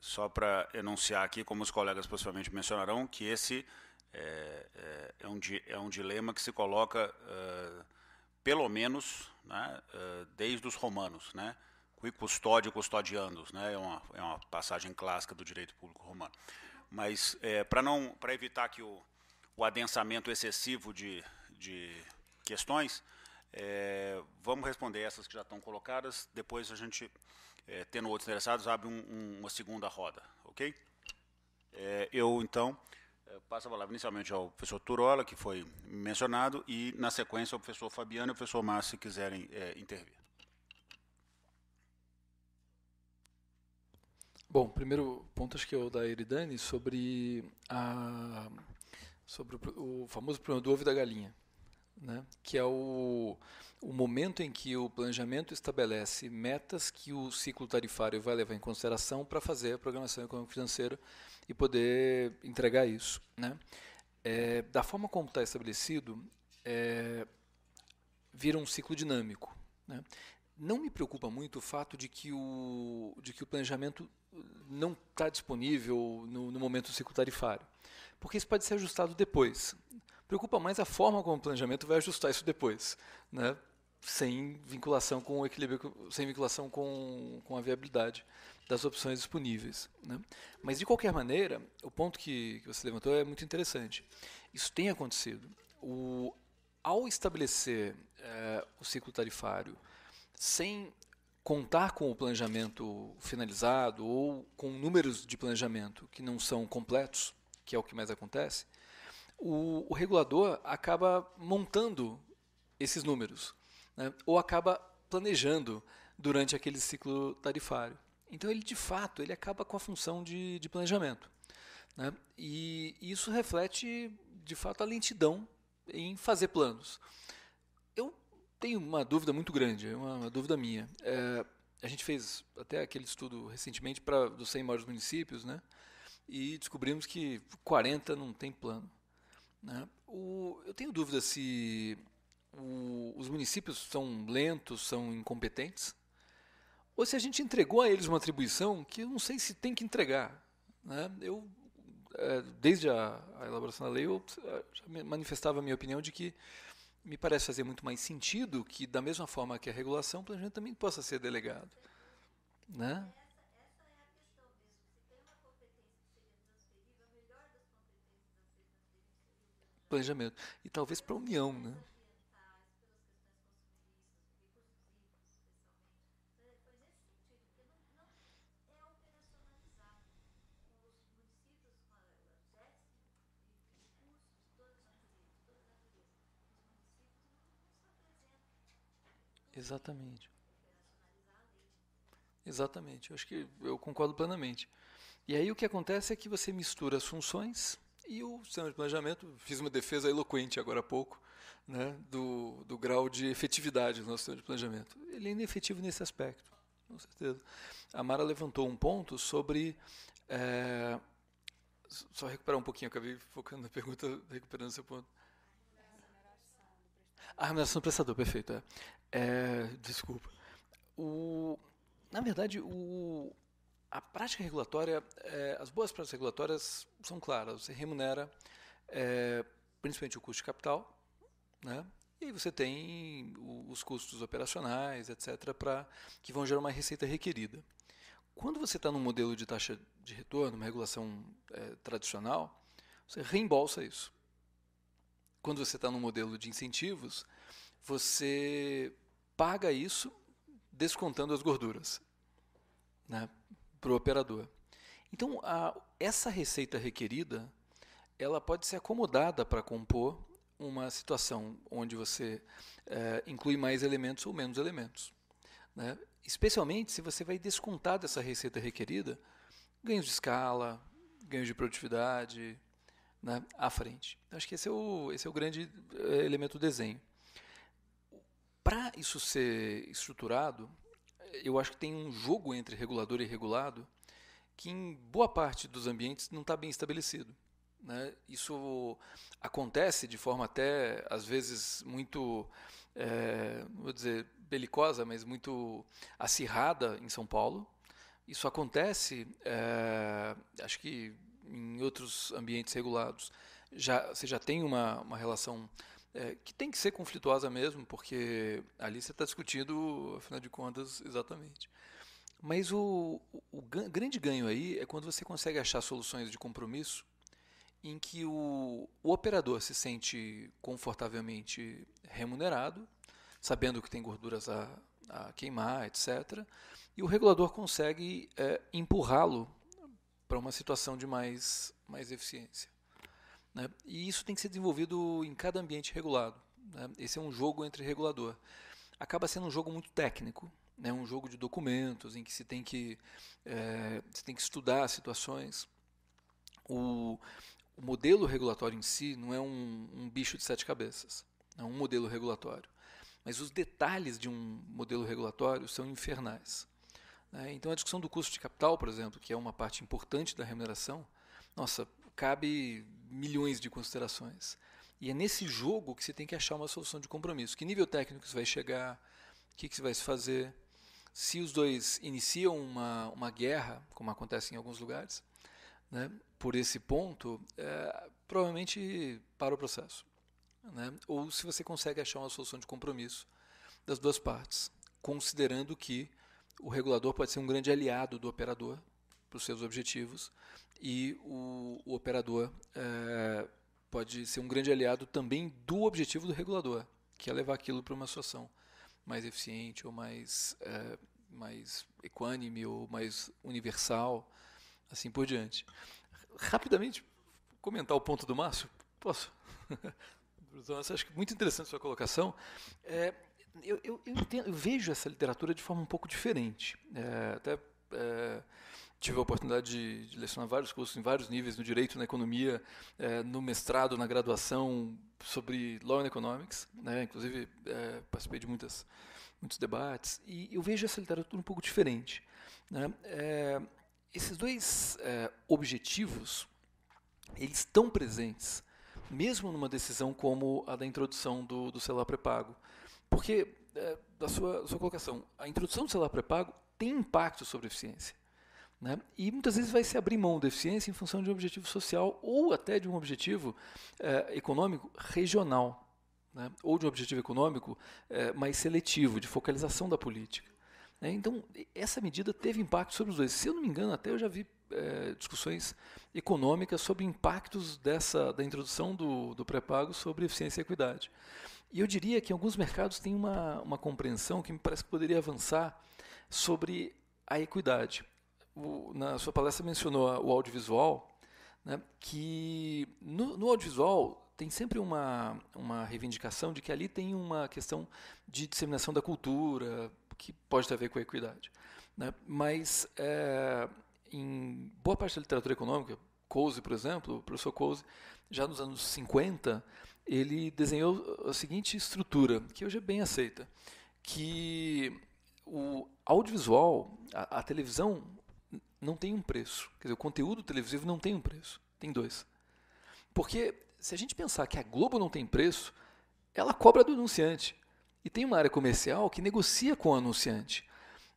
só para enunciar aqui, como os colegas possivelmente mencionarão, que esse é, é, é, um, é um, dilema que se coloca, uh, pelo menos, né, uh, desde os romanos, né, qui custódio custodiandos, né, é, uma, é uma passagem clássica do direito público romano. Mas é, para não para evitar que o, o adensamento excessivo de, de questões, vamos responder essas que já estão colocadas, depois a gente é, tendo outros interessados, abre um, um, uma segunda roda, ok? É, eu, então, é, passo a palavra inicialmente ao professor Turola, que foi mencionado, e, na sequência, ao professor Fabiano e ao professor Márcio, se quiserem é, intervir. Bom, primeiro ponto acho que é o da Eridane sobre, a, sobre o, o famoso problema do ovo e da galinha né? que é o, o momento em que o planejamento estabelece metas que o ciclo tarifário vai levar em consideração para fazer a programação econômico-financeira e poder entregar isso. Né? É, da forma como está estabelecido, é, vira um ciclo dinâmico. Né? Não me preocupa muito o fato de que o, de que o planejamento não está disponível no, no, momento do ciclo tarifário, porque isso pode ser ajustado depois. Preocupa mais a forma como o planejamento vai ajustar isso depois, né? sem vinculação com o equilíbrio, sem vinculação com, com a viabilidade das opções disponíveis. Né? Mas, de qualquer maneira, o ponto que, que você levantou é muito interessante. Isso tem acontecido. O, ao estabelecer é, o ciclo tarifário sem contar com o planejamento finalizado ou com números de planejamento que não são completos, que é o que mais acontece, o, o regulador acaba montando esses números, né, ou acaba planejando durante aquele ciclo tarifário. Então ele de fato ele acaba com a função de, de planejamento, né, e isso reflete de fato a lentidão em fazer planos. Eu tenho uma dúvida muito grande, é uma, uma dúvida minha. É, a gente fez até aquele estudo recentemente para dos 100 maiores municípios, né? E descobrimos que 40 não tem plano. Né? O, eu tenho dúvida se o, os municípios são lentos, são incompetentes, ou se a gente entregou a eles uma atribuição que eu não sei se tem que entregar. Né? Eu, é, desde a, a, elaboração da lei, eu é, já manifestava a minha opinião de que me parece fazer muito mais sentido que, da mesma forma que a regulação, o planejamento também possa ser delegado. Né? planejamento. E talvez para a união, né? Exatamente. Exatamente. Eu acho que eu concordo plenamente. E aí o que acontece é que você mistura as funções e o sistema de planejamento, fiz uma defesa eloquente agora há pouco, né, do, do grau de efetividade do nosso sistema de planejamento. Ele é inefetivo nesse aspecto, com certeza. A Mara levantou um ponto sobre. É, só recuperar um pouquinho, acabei focando na pergunta, recuperando seu ponto. A remuneração do prestador, perfeito. É. é desculpa. O, na verdade, o, a prática regulatória, é, as boas práticas regulatórias são claras. Você remunera é, principalmente o custo de capital, né? E aí você tem os custos operacionais, etc., para que vão gerar uma receita requerida. Quando você está num modelo de taxa de retorno, uma regulação é, tradicional, você reembolsa isso. Quando você está num modelo de incentivos, você paga isso descontando as gorduras. Né? para o operador. Então, a, essa receita requerida ela pode ser acomodada para compor uma situação onde você é, inclui mais elementos ou menos elementos. Né? Especialmente se você vai descontar dessa receita requerida ganhos de escala, ganhos de produtividade né, à frente. Então, acho que esse é o, esse é o grande é, elemento do desenho. Para isso ser estruturado, eu acho que tem um jogo entre regulador e regulado que em boa parte dos ambientes não está bem estabelecido. Né? Isso acontece de forma até, às vezes, muito, é, vou dizer, belicosa, mas muito acirrada em São Paulo. Isso acontece, é, acho que em outros ambientes regulados. Já, você já tem uma, uma relação é, que tem que ser conflituosa mesmo, porque ali você está discutindo, afinal de contas, exatamente. Mas o, o, o grande ganho aí é quando você consegue achar soluções de compromisso em que o, o operador se sente confortavelmente remunerado, sabendo que tem gorduras a, a queimar, etc. E o regulador consegue é, empurrá-lo para uma situação de mais, mais eficiência. Né? E isso tem que ser desenvolvido em cada ambiente regulado. Né? Esse é um jogo entre regulador. Acaba sendo um jogo muito técnico, né? um jogo de documentos em que se tem que, é, se tem que estudar situações. O, o, modelo regulatório em si não é um, um bicho de sete cabeças, é um modelo regulatório. Mas os detalhes de um modelo regulatório são infernais. Né? Então, a discussão do custo de capital, por exemplo, que é uma parte importante da remuneração, nossa, cabe milhões de considerações. E é nesse jogo que você tem que achar uma solução de compromisso. Que nível técnico você vai chegar? O que, que você vai se fazer? Se os dois iniciam uma, uma guerra, como acontece em alguns lugares, né, por esse ponto, é, provavelmente para o processo. Né? Ou se você consegue achar uma solução de compromisso das duas partes, considerando que o regulador pode ser um grande aliado do operador para os seus objetivos e o, o operador é, pode ser um grande aliado também do objetivo do regulador, que é levar aquilo para uma situação mais eficiente ou mais, é, mais equânime ou mais universal, assim por diante. Rapidamente, comentar o ponto do Márcio? Posso? acho que é muito interessante a sua colocação. É, eu, eu, eu, entendo, eu, vejo essa literatura de forma um pouco diferente. É, até é, tive a oportunidade de, de, lecionar vários cursos em vários níveis, no direito, na economia, eh, no mestrado, na graduação, sobre law and economics, né? inclusive eh, participei de muitas, muitos debates, e eu vejo essa literatura um pouco diferente. Né? Eh, esses dois objetivos, eles estão presentes, mesmo numa decisão como a da introdução do, do celular pré-pago, porque, da sua, da sua colocação, a introdução do celular pré-pago tem impacto sobre a eficiência. Né? E muitas vezes vai se abrir mão da eficiência em função de um objetivo social ou até de um objetivo eh, econômico regional, né? ou de um objetivo econômico eh, mais seletivo, de focalização da política. Né? Então, essa medida teve impacto sobre os dois. Se eu não me engano, até eu já vi eh, discussões econômicas sobre impactos dessa, da introdução do, do pré-pago sobre eficiência e equidade. E eu diria que alguns mercados têm uma, uma compreensão que me parece que poderia avançar sobre a equidade na sua palestra mencionou o audiovisual, né, que no, no, audiovisual tem sempre uma, uma reivindicação de que ali tem uma questão de disseminação da cultura, que pode ter a ver com a equidade. Né, mas é, em boa parte da literatura econômica, Coase, por exemplo, o professor Coase, já nos anos 50, ele desenhou a seguinte estrutura, que hoje é bem aceita, que o audiovisual, a, a televisão não tem um preço. Quer dizer, o conteúdo televisivo não tem um preço. Tem dois. Porque se a gente pensar que a Globo não tem preço, ela cobra do anunciante. E tem uma área comercial que negocia com o anunciante.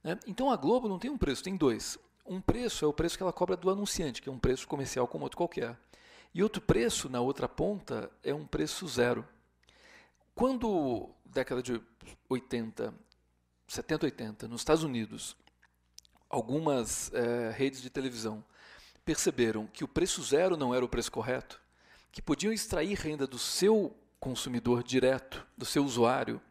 Né? Então a Globo não tem um preço, tem dois. Um preço é o preço que ela cobra do anunciante, que é um preço comercial como outro qualquer. E outro preço, na outra ponta, é um preço zero. Quando, década de 80, 70, 80, nos Estados Unidos, algumas é, redes de televisão perceberam que o preço zero não era o preço correto, que podiam extrair renda do seu consumidor direto, do seu usuário,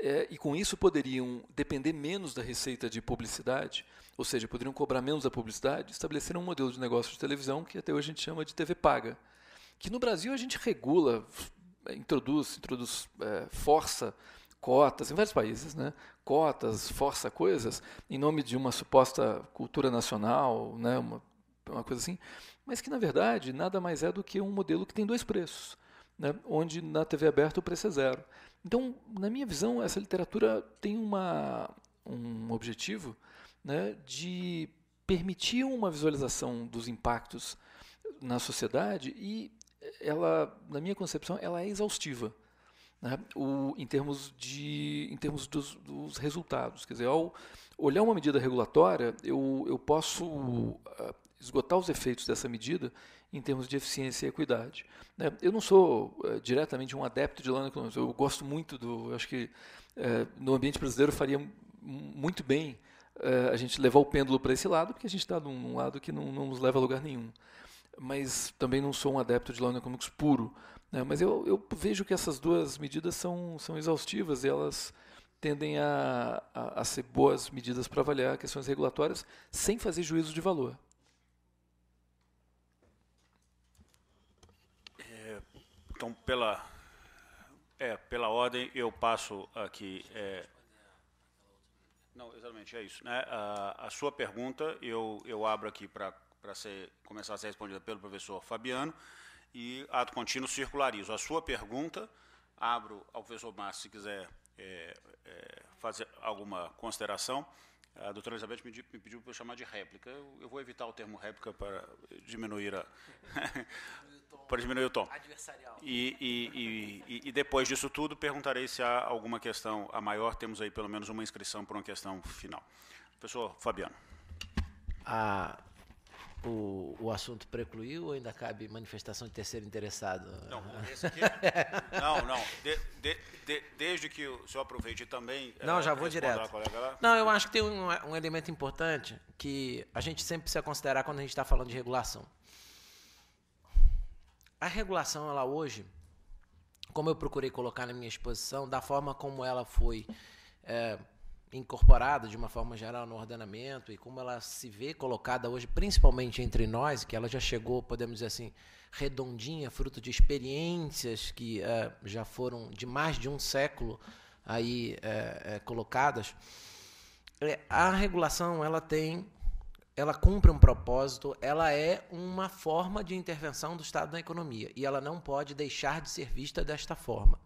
é, e com isso poderiam depender menos da receita de publicidade, ou seja, poderiam cobrar menos da publicidade, estabeleceram um modelo de negócio de televisão que até hoje a gente chama de TV paga, que no Brasil a gente regula, introduz, introduz é, força cotas, em vários países, né? cotas, força coisas, em nome de uma suposta cultura nacional, né? uma, uma coisa assim, mas que na verdade nada mais é do que um modelo que tem dois preços, né? onde na TV aberta o preço é zero. Então, na minha visão, essa literatura tem uma, um objetivo né? de permitir uma visualização dos impactos na sociedade e ela, na minha concepção, ela é exaustiva né, o, em termos, de, em termos dos, dos resultados. Quer dizer, ao olhar uma medida regulatória, eu, eu posso uh, esgotar os efeitos dessa medida em termos de eficiência e equidade. Né, eu não sou uh, diretamente um adepto de land economics, eu gosto muito do. acho que uh, no ambiente brasileiro faria muito bem eh, a gente levar o pêndulo para esse lado, porque a gente está num lado que não, não nos leva a lugar nenhum. Mas também não sou um adepto de land economics puro. Né? Mas eu, eu vejo que essas duas medidas são, são exaustivas e elas tendem a, a, a ser boas medidas para avaliar questões regulatórias sem fazer juízo de valor. É, então, pela, é, pela ordem, eu passo aqui. É, não, exatamente, é isso. Né? A, a sua pergunta, eu, eu abro aqui para começar a ser respondida pelo professor Fabiano e ato contínuo circularizo. A sua pergunta, abro ao professor Márcio, se quiser é, é, fazer alguma consideração. A doutora Elizabeth me, me pediu para eu chamar de réplica. Eu, eu, vou evitar o termo réplica para diminuir a. para diminuir o tom. Adversarial. E, e, e, e, depois disso tudo, perguntarei se há alguma questão a maior. Temos aí pelo menos uma inscrição para uma questão final. Professor Fabiano. A o, o assunto precluiu ou ainda cabe manifestação de terceiro interessado? Não, não, não. De, de, de, desde que o senhor aproveite também. Eh, não, é, já vou direto. Não, eu acho que tem um, um, elemento importante que a gente sempre precisa considerar quando a gente está falando de regulação. A regulação, ela hoje, como eu procurei colocar na minha exposição, da forma como ela foi. É, incorporada de uma forma geral no ordenamento e como ela se vê colocada hoje, principalmente entre nós, que ela já chegou, podemos dizer assim, redondinha, fruto de experiências que uh, já foram de mais de um século aí uh, uh, colocadas. É, a regulação ela tem, ela cumpre um propósito, ela é uma forma de intervenção do Estado na economia e ela não pode deixar de ser vista desta forma.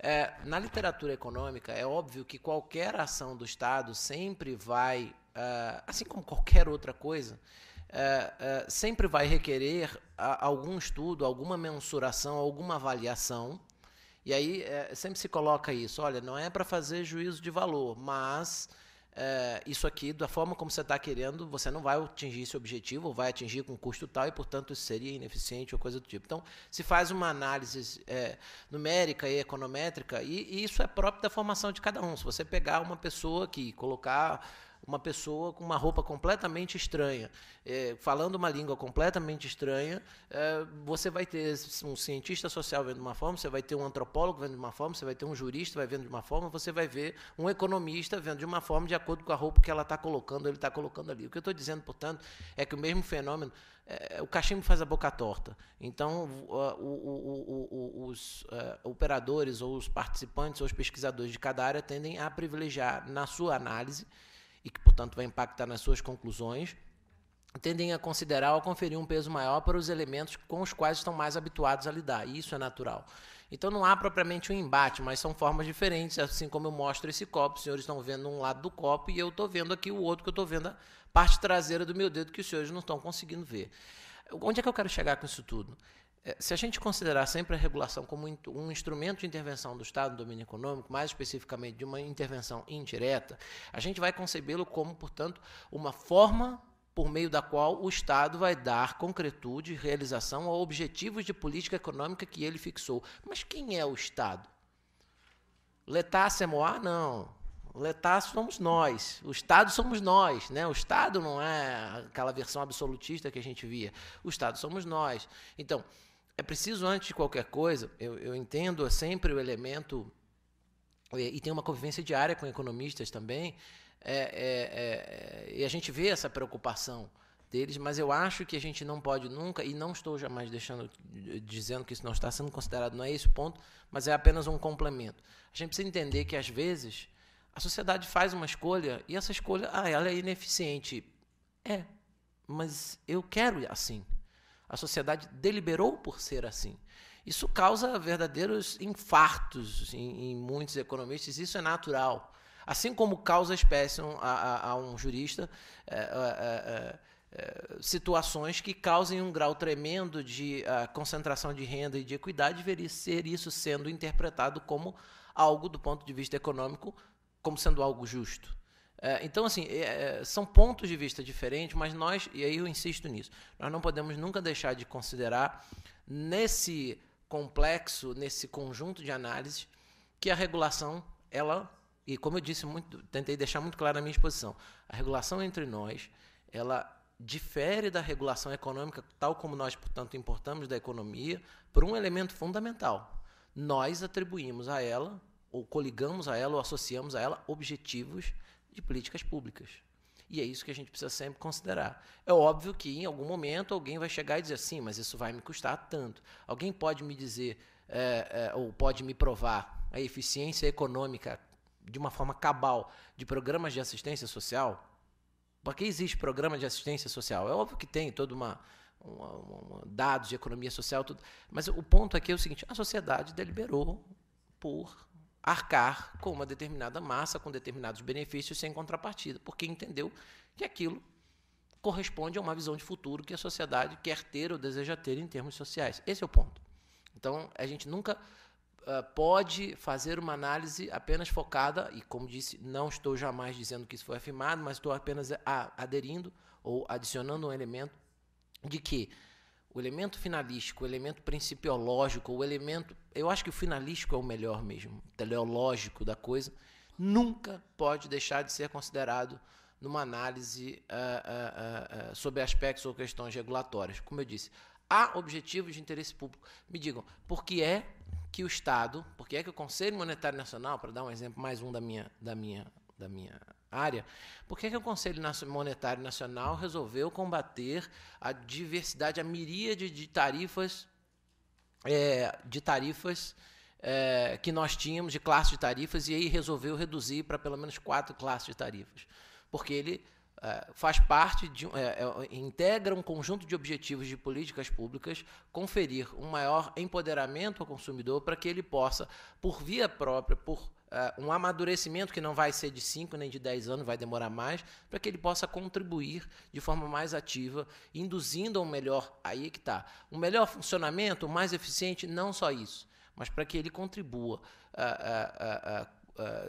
É, na literatura econômica, é óbvio que qualquer ação do Estado sempre vai, uh, assim como qualquer outra coisa, uh, uh, sempre vai requerer algum estudo, alguma mensuração, alguma avaliação. E aí sempre se coloca isso: olha, não é para fazer juízo de valor, mas é, isso aqui da forma como você está querendo, você não vai atingir esse objetivo, ou vai atingir com custo tal, e portanto isso seria ineficiente ou coisa do tipo. Então, se faz uma análise é, numérica e econométrica, e, e isso é próprio da formação de cada um. Se você pegar uma pessoa que colocar uma pessoa com uma roupa completamente estranha, é, falando uma língua completamente estranha, é, você vai ter um cientista social vendo de uma forma, você vai ter um antropólogo vendo de uma forma, você vai ter um jurista vai vendo de uma forma, você vai ver um economista vendo de uma forma de acordo com a roupa que ela está colocando, ele está colocando ali. O que eu estou dizendo, portanto, é que o mesmo fenômeno é, o cachimbo faz a boca torta. Então, o, o, o, os é, operadores ou os participantes ou os pesquisadores de cada área tendem a privilegiar na sua análise e que, portanto, vai impactar nas suas conclusões, tendem a considerar ou conferir um peso maior para os elementos com os quais estão mais habituados a lidar, e isso é natural. Então não há propriamente um embate, mas são formas diferentes, assim como eu mostro esse copo, os senhores estão vendo um lado do copo e eu estou vendo aqui o outro, que eu estou vendo a parte traseira do meu dedo, que os senhores não estão conseguindo ver. Onde é que eu quero chegar com isso tudo? É, se a gente considerar sempre a regulação como um instrumento de intervenção do Estado no domínio econômico, mais especificamente de uma intervenção indireta, a gente vai concebê-lo como, portanto, uma forma por meio da qual o Estado vai dar concretude, realização a objetivos de política econômica que ele fixou. Mas quem é o Estado? Letácio é Moá? Não. Letácio somos nós. O Estado somos nós. Né? O Estado não é aquela versão absolutista que a gente via. O Estado somos nós. Então, é preciso, antes de qualquer coisa, eu, eu entendo é sempre o elemento, e, tenho uma convivência diária com economistas também, é, é, é, é, e a gente vê essa preocupação deles, mas eu acho que a gente não pode nunca, e não estou jamais deixando, eh, dizendo que isso não está sendo considerado, não é esse o ponto, mas é apenas um complemento. A gente precisa entender que, às vezes, a sociedade faz uma escolha e essa escolha, ah, ela é ineficiente. É, mas eu quero assim. A sociedade deliberou por ser assim. Isso causa verdadeiros infartos em, em muitos economistas, isso é natural. Assim como causa espécie a, a, a um jurista é é, é, é, situações que causem um grau tremendo de concentração de renda e de equidade, deveria ser isso sendo interpretado como algo do ponto de vista econômico, como sendo algo justo. É, então, assim, é, é, são pontos de vista diferentes, mas nós, e aí eu insisto nisso, nós não podemos nunca deixar de considerar nesse complexo, nesse conjunto de análises, que a regulação, ela, e como eu disse muito, tentei deixar muito claro na minha exposição, a regulação entre nós, ela difere da regulação econômica, tal como nós, portanto, importamos da economia, por um elemento fundamental. Nós atribuímos a ela, ou coligamos a ela, ou associamos a ela objetivos de políticas públicas. E é isso que a gente precisa sempre considerar. É óbvio que em algum momento alguém vai chegar e dizer assim, mas isso vai me custar tanto. Alguém pode me dizer é, é, ou pode me provar a eficiência econômica de uma forma cabal de programas de assistência social? Para que existe programa de assistência social? É óbvio que tem toda uma, uma, uma dados de economia social, tudo. Mas o ponto aqui é o seguinte: a sociedade deliberou por arcar com uma determinada massa, com determinados benefícios sem contrapartida, porque entendeu que aquilo corresponde a uma visão de futuro que a sociedade quer ter ou deseja ter em termos sociais. Esse é o ponto. Então, a gente nunca uh, pode fazer uma análise apenas focada, e como disse, não estou jamais dizendo que isso foi afirmado, mas estou apenas a, ah, aderindo ou adicionando um elemento de que o elemento finalístico, o elemento principiológico, o elemento. Eu acho que o finalístico é o melhor mesmo, teleológico da coisa, nunca pode deixar de ser considerado numa análise uh, uh, uh, sobre aspectos ou questões regulatórias. Como eu disse, há objetivos de interesse público. Me digam, por que é que o Estado, por que é que o Conselho Monetário Nacional, para dar um exemplo mais um da minha, da minha, da minha área. Por que, que o Conselho Monetário Nacional resolveu combater a diversidade, a miríade de tarifas, é, de tarifas é, que nós tínhamos, de classes de tarifas, e aí resolveu reduzir para pelo menos quatro classes de tarifas? Porque ele é, faz parte de é, é, integra um conjunto de objetivos de políticas públicas conferir um maior empoderamento ao consumidor para que ele possa, por via própria, por uh, um amadurecimento que não vai ser de 5 nem de 10 anos, vai demorar mais, para que ele possa contribuir de forma mais ativa, induzindo ao um melhor, aí é que está, um melhor funcionamento, mais eficiente, não só isso, mas para que ele contribua uh,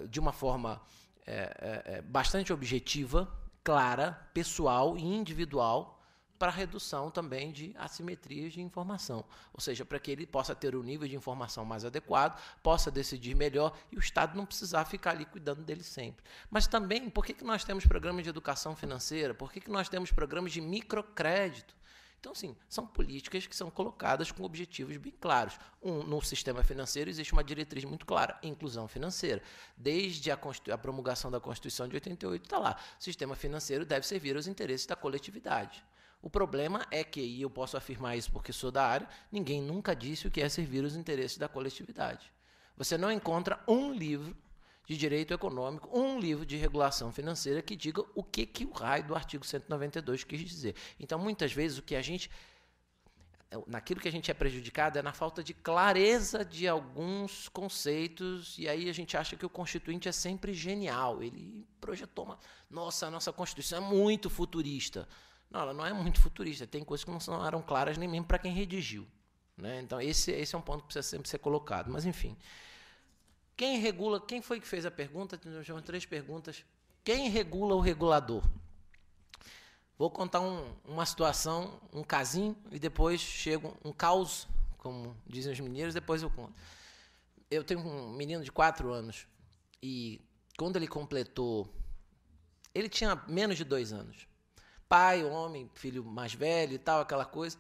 uh, de uma forma eh, eh, eh, bastante objetiva, clara, pessoal e individual para redução também de assimetrias de informação, ou seja, para que ele possa ter o um nível de informação mais adequado, possa decidir melhor e o Estado não precisar ficar ali cuidando dele sempre. Mas também, por que, que nós temos programas de educação financeira? Por que, que nós temos programas de microcrédito? Então, sim, são políticas que são colocadas com objetivos bem claros. Um, no sistema financeiro existe uma diretriz muito clara, inclusão financeira. Desde a, a promulgação da Constituição de 88 está lá. O sistema financeiro deve servir aos interesses da coletividade. O problema é que, e eu posso afirmar isso porque sou da área, ninguém nunca disse o que é servir os interesses da coletividade. Você não encontra um livro de direito econômico, um livro de regulação financeira que diga o que, que o raio do artigo 192 quis dizer. Então, muitas vezes, o que a gente. Naquilo que a gente é prejudicado é na falta de clareza de alguns conceitos, e aí a gente acha que o Constituinte é sempre genial. Ele projetou uma. Nossa, a nossa Constituição é muito futurista. Não, ela não é muito futurista, tem coisas que não eram claras nem mesmo para quem redigiu. Né? Então, esse, esse é um ponto que precisa sempre ser colocado. Mas, enfim. Quem regula, quem foi que fez a pergunta? temos três perguntas. Quem regula o regulador? Vou contar um, uma situação, um casinho, e depois chego um caos, como dizem os mineiros, depois eu conto. Eu tenho um menino de quatro anos, e quando ele completou. Ele tinha menos de dois anos pai, homem, filho mais velho e tal, aquela coisa.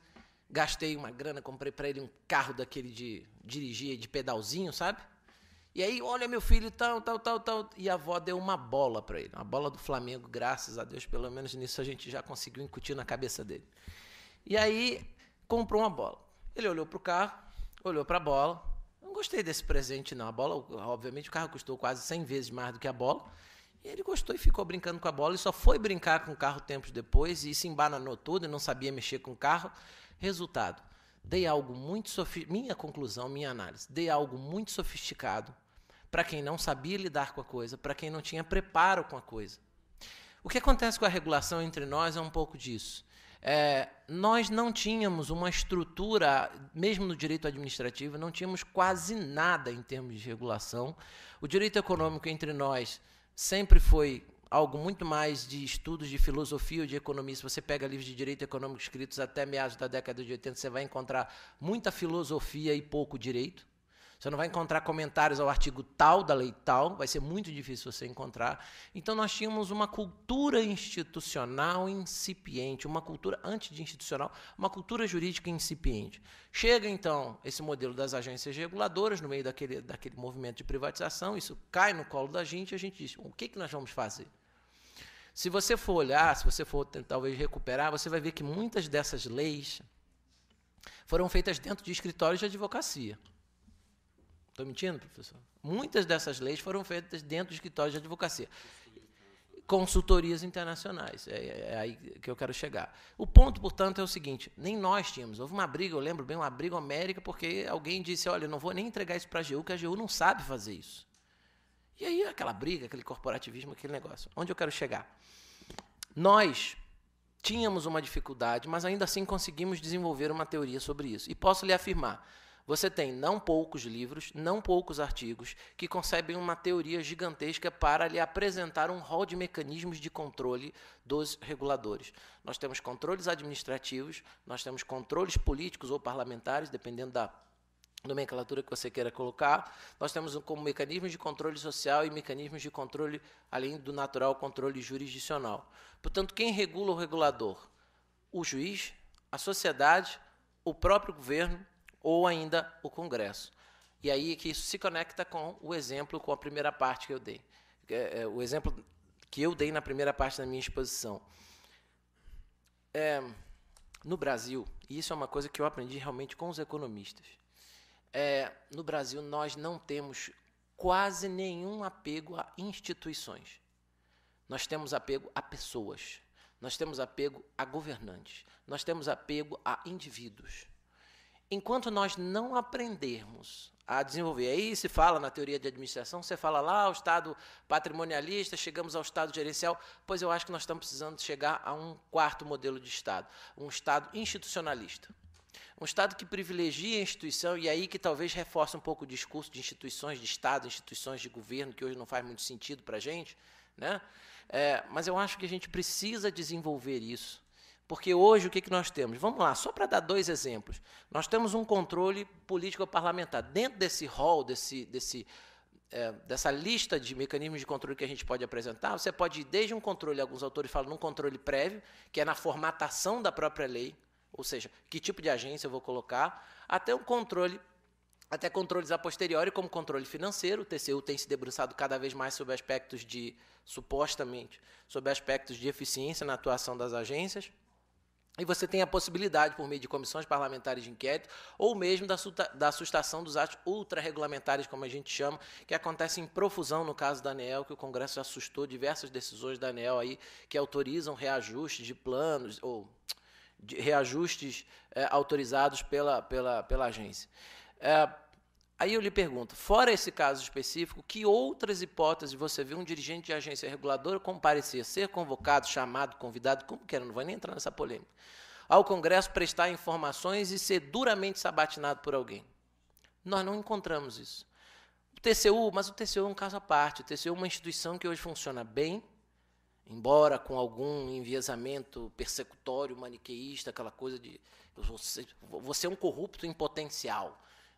Gastei uma grana, comprei para ele um carro daquele de dirigir, de pedalzinho, sabe? E aí, olha meu filho, tal, tal, tal, tal. E a avó deu uma bola para ele, uma bola do Flamengo, graças a Deus, pelo menos nisso a gente já conseguiu incutir na cabeça dele. E aí, comprou uma bola. Ele olhou pro carro, olhou para a bola. Não gostei desse presente, não. A bola, obviamente, o carro custou quase 100 vezes mais do que a bola. E ele gostou e ficou brincando com a bola e só foi brincar com o carro tempos depois e se embananou tudo e não sabia mexer com o carro. Resultado, dei algo muito sofisticado, minha conclusão, minha análise, dei algo muito sofisticado para quem não sabia lidar com a coisa, para quem não tinha preparo com a coisa. O que acontece com a regulação entre nós é um pouco disso. É, nós não tínhamos uma estrutura, mesmo no direito administrativo, não tínhamos quase nada em termos de regulação. O direito econômico entre nós sempre foi algo muito mais de estudos de filosofia ou de economia. Se você pega livros de direito econômico escritos até meados da década de 80, você vai encontrar muita filosofia e pouco direito. Você não vai encontrar comentários ao artigo tal da lei tal, vai ser muito difícil você encontrar. Então nós tínhamos uma cultura institucional incipiente, uma cultura anti-institucional, uma cultura jurídica incipiente. Chega então esse modelo das agências reguladoras no meio daquele, daquele movimento de privatização, isso cai no colo da gente e a gente diz: o que, que nós vamos fazer? Se você for olhar, se você for talvez recuperar, você vai ver que muitas dessas leis foram feitas dentro de escritórios de advocacia. Estou mentindo, professor? Muitas dessas leis foram feitas dentro de escritórios de advocacia. Consultorias internacionais, é, é, é aí que eu quero chegar. O ponto, portanto, é o seguinte: nem nós tínhamos. Houve uma briga, eu lembro bem, uma briga América, porque alguém disse: olha, eu não vou nem entregar isso para a AGU, que a AGU não sabe fazer isso. E aí aquela briga, aquele corporativismo, aquele negócio. Onde eu quero chegar? Nós tínhamos uma dificuldade, mas ainda assim conseguimos desenvolver uma teoria sobre isso. E posso lhe afirmar você tem não poucos livros, não poucos artigos que concebem uma teoria gigantesca para lhe apresentar um rol de mecanismos de controle dos reguladores. Nós temos controles administrativos, nós temos controles políticos ou parlamentares, dependendo da nomenclatura que você queira colocar. Nós temos como mecanismos de controle social e mecanismos de controle, além do natural, controle jurisdicional. Portanto, quem regula o regulador? O juiz, a sociedade, o próprio governo ou ainda o Congresso. E aí é que isso se conecta com o exemplo, com a primeira parte que eu dei. É, é, o exemplo que eu dei na primeira parte da minha exposição. É, no Brasil, e isso é uma coisa que eu aprendi realmente com os economistas, no Brasil nós não temos quase nenhum apego a instituições. Nós temos apego a pessoas. Nós temos apego a governantes. Nós temos apego a indivíduos. Enquanto nós não aprendermos a desenvolver, aí se fala na teoria de administração, você fala lá ah, o estado patrimonialista, chegamos ao estado gerencial, pois eu acho que nós estamos precisando chegar a um quarto modelo de estado, um estado institucionalista. Um Estado que privilegia a instituição e aí que talvez reforce um pouco o discurso de instituições de Estado, instituições de governo, que hoje não faz muito sentido para a gente. Né? É, mas eu acho que a gente precisa desenvolver isso. Porque hoje o que, que nós temos? Vamos lá, só para dar dois exemplos. Nós temos um controle político-parlamentar. Dentro desse rol, desse, desse, é, dessa lista de mecanismos de controle que a gente pode apresentar, você pode ir desde um controle, alguns autores falam, num controle prévio, que é na formatação da própria lei, ou seja, que tipo de agência eu vou colocar, até um controle até controles a posteriori, como controle financeiro. O TCU tem se debruçado cada vez mais sobre aspectos de, supostamente, sobre aspectos de eficiência na atuação das agências. E você tem a possibilidade, por meio de comissões parlamentares de inquérito, ou mesmo da, da sustação dos atos ultrarregulamentares, como a gente chama, que acontece em profusão no caso da ANEL, que o Congresso já assustou diversas decisões da ANEL aí, que autorizam reajustes de planos, ou de reajustes é, autorizados pela, pela, pela agência. É, Aí eu lhe pergunto, fora esse caso específico, que outras hipóteses você viu um dirigente de agência reguladora comparecer, ser convocado, chamado, convidado, como que é? era, não vai nem entrar nessa polêmica, ao Congresso prestar informações e ser duramente sabatinado por alguém? Nós não encontramos isso. O TCU, mas o TCU é um caso à parte. O TCU é uma instituição que hoje funciona bem, embora com algum enviesamento persecutório, maniqueísta, aquela coisa de você, você é um corrupto em potencial.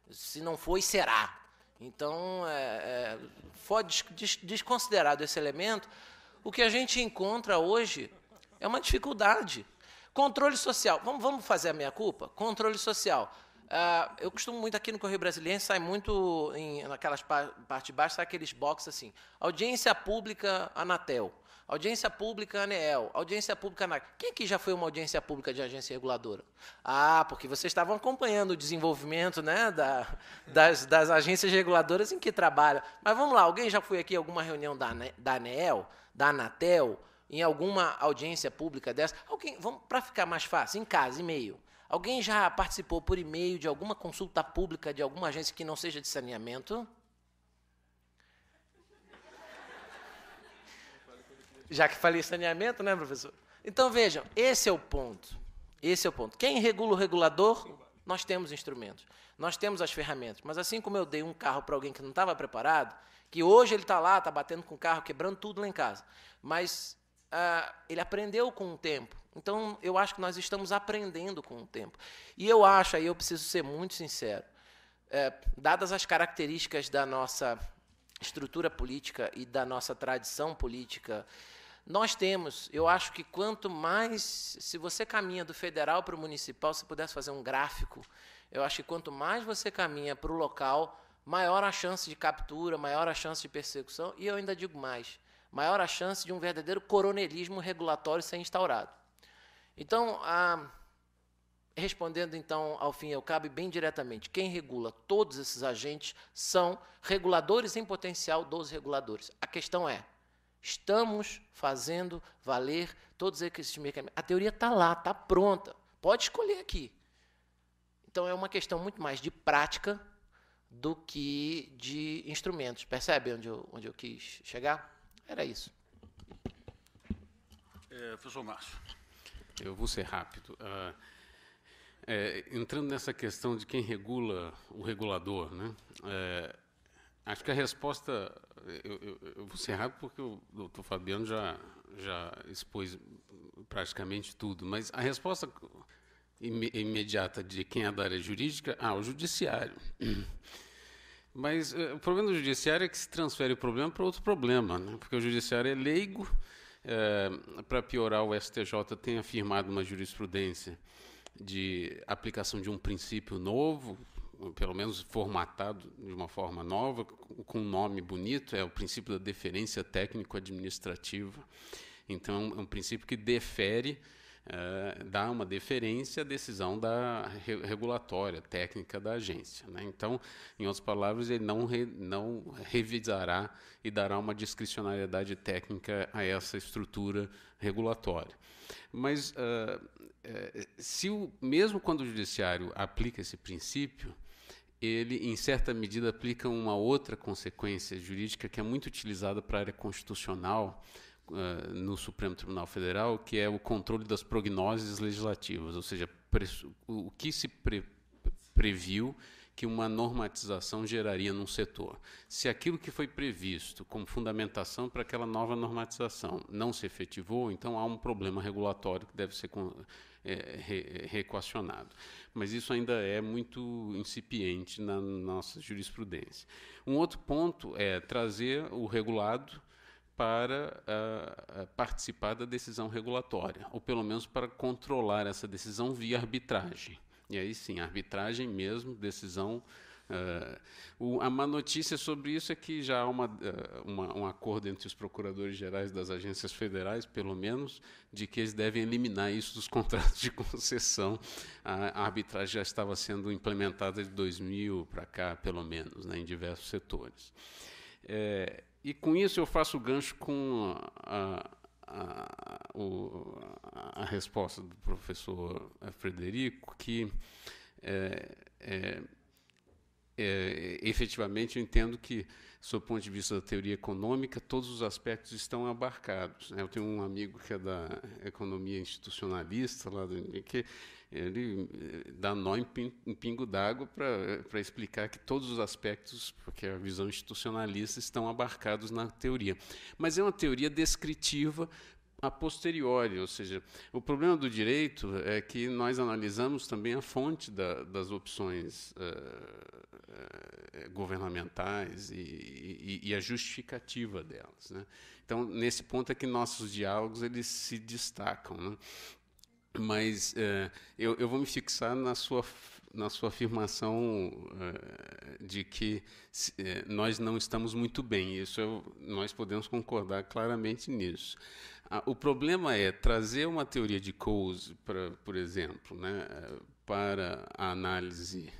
Se não foi, será. Então, é, é, foi desconsiderado esse elemento. O que a gente encontra hoje é uma dificuldade. Controle social. Vamos, vamos fazer a minha culpa? Controle social. Uh, eu costumo muito aqui no Correio Brasileiro, sai muito em, naquelas partes baixas, sai aqueles boxes assim. Audiência pública Anatel. Audiência pública ANEEL, né, audiência pública ANAC. Quem aqui já foi uma audiência pública de agência reguladora? Ah, porque vocês estavam acompanhando o desenvolvimento né, da, das, das agências reguladoras em que trabalham. Mas vamos lá, alguém já foi aqui em alguma reunião da, da ANEEL, da Anatel, em alguma audiência pública dessa? Alguém, vamos para ficar mais fácil, em casa, e-mail. Alguém já participou por e-mail de alguma consulta pública de alguma agência que não seja de saneamento? Já que falei saneamento, né, professor? Então vejam, esse é o ponto. Esse é o ponto. Quem regula o regulador? Nós temos instrumentos, nós temos as ferramentas. Mas assim como eu dei um carro para alguém que não estava preparado, que hoje ele está lá, está batendo com o carro, quebrando tudo lá em casa. Mas ah, ele aprendeu com o tempo. Então eu acho que nós estamos aprendendo com o tempo. E eu acho, aí eu preciso ser muito sincero, é, dadas as características da nossa estrutura política e da nossa tradição política nós temos, eu acho que quanto mais, se você caminha do federal para o municipal, se pudesse fazer um gráfico, eu acho que quanto mais você caminha para o local, maior a chance de captura, maior a chance de persecução, e eu ainda digo mais, maior a chance de um verdadeiro coronelismo regulatório ser instaurado. Então, a, respondendo então ao fim eu cabe bem diretamente, quem regula todos esses agentes são reguladores em potencial dos reguladores. A questão é, Estamos fazendo valer todos esses mecanismos. A teoria está lá, está pronta. Pode escolher aqui. Então é uma questão muito mais de prática do que de instrumentos. Percebe onde eu, onde eu quis chegar? Era isso. É, professor Márcio. Eu vou ser rápido. Uh, é, entrando nessa questão de quem regula o regulador, né? É, Acho que a resposta. Eu, eu, eu vou ser rápido porque o doutor Fabiano já, já expôs praticamente tudo, mas a resposta imediata de quem é da área jurídica, ah, o judiciário. Mas eh, o problema do judiciário é que se transfere o problema para outro problema, né? porque o judiciário é leigo. É, para piorar, o STJ tem afirmado uma jurisprudência de aplicação de um princípio novo, pelo menos formatado de uma forma nova, com um nome bonito, é o princípio da deferência técnico-administrativa. Então, é um princípio que defere, é, dá uma deferência à decisão da re regulatória, técnica da agência. Né? Então, em outras palavras, ele não, re não revisará e dará uma discricionariedade técnica a essa estrutura regulatória. Mas, uh, se o, mesmo quando o judiciário aplica esse princípio, ele, em certa medida, aplica uma outra consequência jurídica que é muito utilizada para a área constitucional uh, no Supremo Tribunal Federal, que é o controle das prognoses legislativas, ou seja, o que se pre previu que uma normatização geraria num setor. Se aquilo que foi previsto como fundamentação para aquela nova normatização não se efetivou, então há um problema regulatório que deve ser é, é, reequacionado. Mas isso ainda é muito incipiente na nossa jurisprudência. Um outro ponto é trazer o regulado para uh, participar da decisão regulatória, ou pelo menos para controlar essa decisão via arbitragem. E aí sim, arbitragem mesmo, decisão Uh, o, a má notícia sobre isso é que já há uma, uh, uma, um acordo entre os procuradores gerais das agências federais, pelo menos, de que eles devem eliminar isso dos contratos de concessão. A, a arbitragem já estava sendo implementada de 2000 para cá, pelo menos, né, em diversos setores. É, e com isso eu faço o gancho com a, a, a, a resposta do professor Frederico, que é, é, é, efetivamente, eu entendo que, sob o ponto de vista da teoria econômica, todos os aspectos estão abarcados. Né? Eu tenho um amigo que é da economia institucionalista, lá do, que ele eh, dá nó em, pin, em pingo d'água para explicar que todos os aspectos, porque a visão institucionalista, estão abarcados na teoria. Mas é uma teoria descritiva a posteriori, ou seja, o problema do direito é que nós analisamos também a fonte da, das opções uh, uh, governamentais e, e, e, a justificativa delas. Né? Então, nesse ponto é que nossos diálogos eles se destacam, né? mas uh, eu, eu, vou me fixar na sua na sua afirmação eh, de que eh, nós não estamos muito bem. Isso eu, nós podemos concordar claramente nisso. Ah, o problema é trazer uma teoria de Coase, pra, por exemplo, né, eh, para a análise,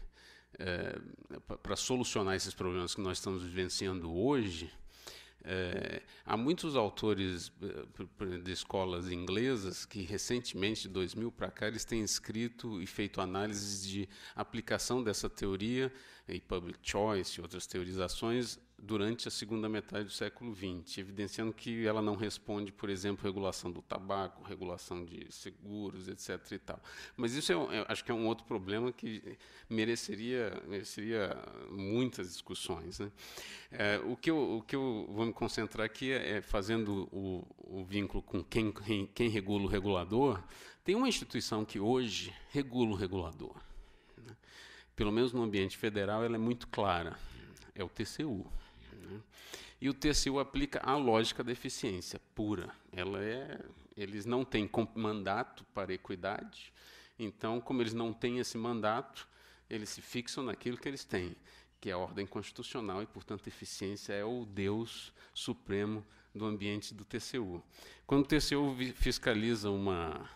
para solucionar esses problemas que nós estamos vivenciando hoje é, há muitos autores eh, de escolas inglesas que recentemente, de 2000 para cá, eles têm escrito e feito análises de aplicação dessa teoria e public choice e outras teorizações durante a segunda metade do século XX, evidenciando que ela não responde, por exemplo, regulação do tabaco, regulação de seguros, etc. E tal. Mas isso é, é, acho que é um outro problema que mereceria, mereceria muitas discussões. Né? É, o, que eu, o que eu vou me concentrar aqui é, é, fazendo o, o vínculo com quem, quem, quem regula o regulador. Tem uma instituição que hoje regula o regulador. Né? Pelo menos no ambiente federal, ela é muito clara. É o TCU. Né? E o TCU aplica a lógica da eficiência pura. Ela é, eles não têm mandato para equidade, então, como eles não têm esse mandato, eles se fixam naquilo que eles têm, que é a ordem constitucional e, portanto, eficiência é o Deus supremo do ambiente do TCU. Quando o TCU fiscaliza uma,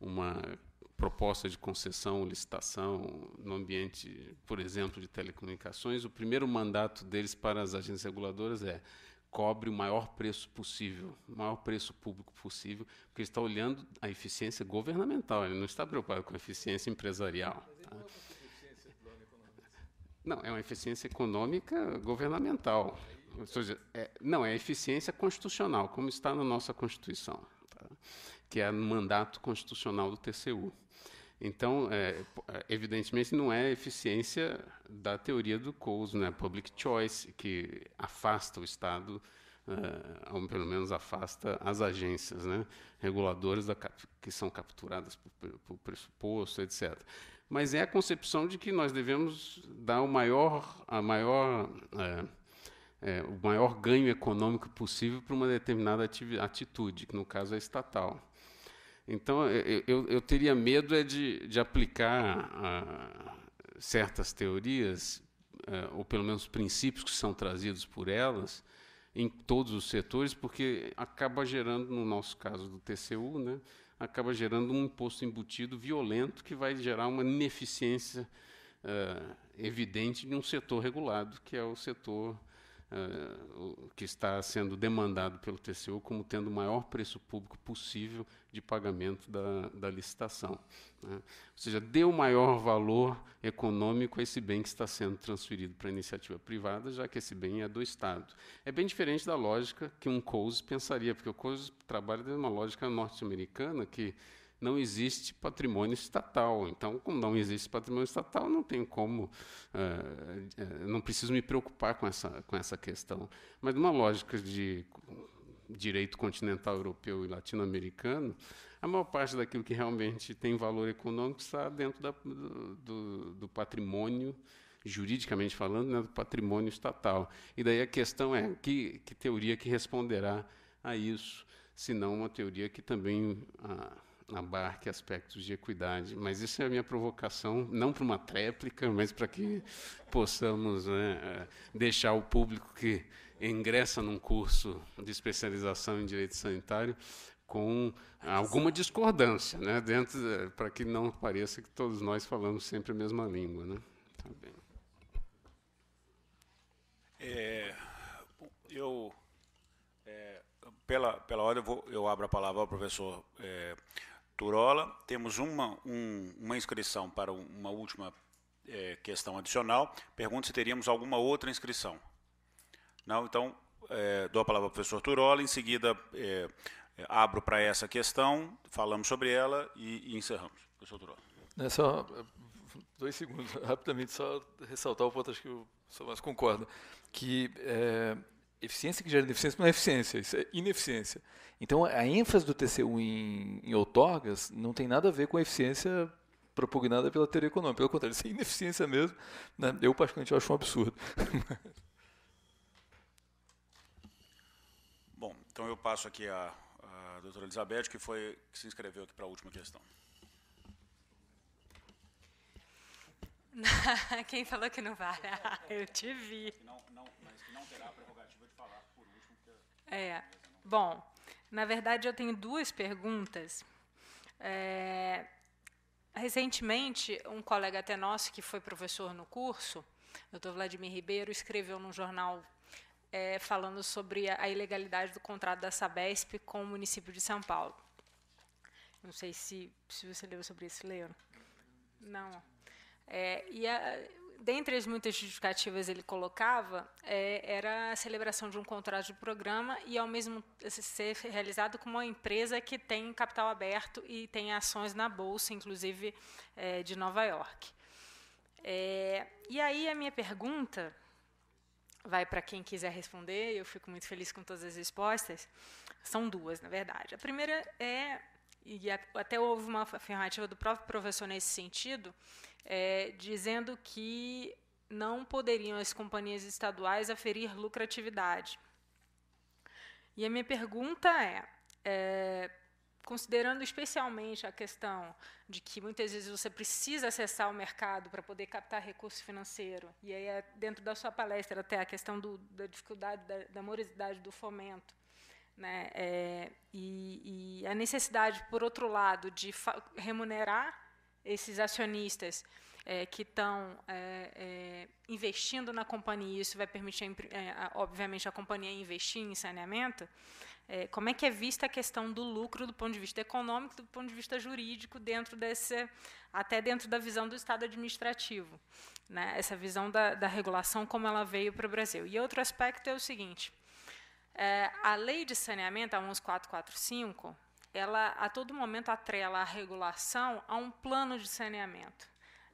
uma proposta de concessão, licitação, no ambiente, por exemplo, de telecomunicações, o primeiro mandato deles para as agências reguladoras é cobre o maior preço possível, o maior preço público possível, porque ele está olhando a eficiência governamental, ele não está preocupado com a eficiência empresarial. Tá? Não, é uma eficiência econômica governamental. Ou seja, é, não, é eficiência constitucional, como está na nossa Constituição, tá? que é o mandato constitucional do TCU. Então, é, é, evidentemente, não é eficiência da teoria do Coase, né? public choice, que afasta o Estado, ah, ou pelo menos afasta as agências né? reguladoras da, que são capturadas por, por pressuposto, etc. Mas é a concepção de que nós devemos dar o maior, a maior, é, é o maior ganho econômico possível para uma determinada atitude, que no caso é estatal. Então, eu, eu, teria medo é de, de aplicar ah, certas teorias, ah, ou pelo menos princípios que são trazidos por elas, em todos os setores, porque acaba gerando, no nosso caso do TCU, né, acaba gerando um imposto embutido violento que vai gerar uma ineficiência uh, evidente de um setor regulado, que é o setor eh, que está sendo demandado pelo TCU como tendo o maior preço público possível de pagamento da, da licitação. Né? Ou seja, dê o maior valor econômico a esse bem que está sendo transferido para a iniciativa privada, já que esse bem é do Estado. É bem diferente da lógica que um COSE pensaria, porque o COSE trabalha dentro de uma lógica norte-americana que não existe patrimônio estatal. Então, como não existe patrimônio estatal, não tem como, uh, não preciso me preocupar com essa, com essa questão. Mas numa lógica de direito continental europeu e latino-americano, a maior parte daquilo que realmente tem valor econômico está dentro da, do, do, patrimônio, juridicamente falando, né, do patrimônio estatal. E daí a questão é que, que teoria que responderá a isso, se não uma teoria que também... Ah, abarque aspectos de equidade. Mas isso é a minha provocação, não para uma tréplica, mas para que possamos né, eh, deixar o público que ingressa num curso de especialização em direito sanitário com alguma discordância, né, dentro eh, para que não pareça que todos nós falamos sempre a mesma língua, né? Tá bem. É, eu é, pela pela hora eu, vou, eu abro a palavra ao professor é, Turola. Temos uma, um, uma inscrição para uma última é, questão adicional. Pergunta se teríamos alguma outra inscrição. Não, então é, dou a palavra ao professor Turola, em seguida é, é abro para essa questão, falamos sobre ela e, e encerramos. Professor Turola. É só dois segundos, rapidamente, só ressaltar o ponto, acho que o senhor mais concorda, que é, eficiência que gera deficiência não é eficiência, isso é ineficiência. Então, a ênfase do TCU em, em outorgas não tem nada a ver com a eficiência propugnada pela teoria econômica. Pelo contrário, isso é ineficiência mesmo. Né? Eu, particularmente, acho um absurdo. Bom, então eu passo aqui a, a doutora Elizabeth, que, foi, que se inscreveu aqui para a última questão. Quem falou que não vale? eu te vi. Não, não, mas que não terá prerrogativa. É, bom, na verdade eu tenho duas perguntas. É, recentemente, um colega até nosso que foi professor no curso, doutor Vladimir Ribeiro, escreveu num jornal é, falando sobre a, ilegalidade do contrato da Sabesp com o município de São Paulo. Não sei se, se você leu sobre isso, leu? Não. É, e a, dentre as muitas justificativas ele colocava, é, era a celebração de um contrato de programa e, ao mesmo ser realizado com uma empresa que tem capital aberto e tem ações na Bolsa, inclusive é, de Nova York. É, e aí a minha pergunta vai para quem quiser responder, eu fico muito feliz com todas as respostas. São duas, na verdade. A primeira é e até houve uma afirmativa do próprio professor nesse sentido, é, dizendo que não poderiam as companhias estaduais aferir lucratividade. E a minha pergunta é, é considerando especialmente a questão de que muitas vezes você precisa acessar o mercado para poder captar recurso financeiro, e aí é dentro da sua palestra até a questão do, da dificuldade, da, da morosidade do fomento, né? É, e, e, a necessidade, por outro lado, de remunerar esses acionistas é, que estão é, é, investindo na companhia, isso vai permitir, é, obviamente, a companhia investir em saneamento. É, como é que é vista a questão do lucro do ponto de vista econômico, do ponto de vista jurídico, dentro desse, até dentro da visão do Estado administrativo, né? essa visão da, da regulação como ela veio para o Brasil. E outro aspecto é o seguinte: é, a lei de saneamento, a 11445, ela a todo momento atrela a regulação a um plano de saneamento.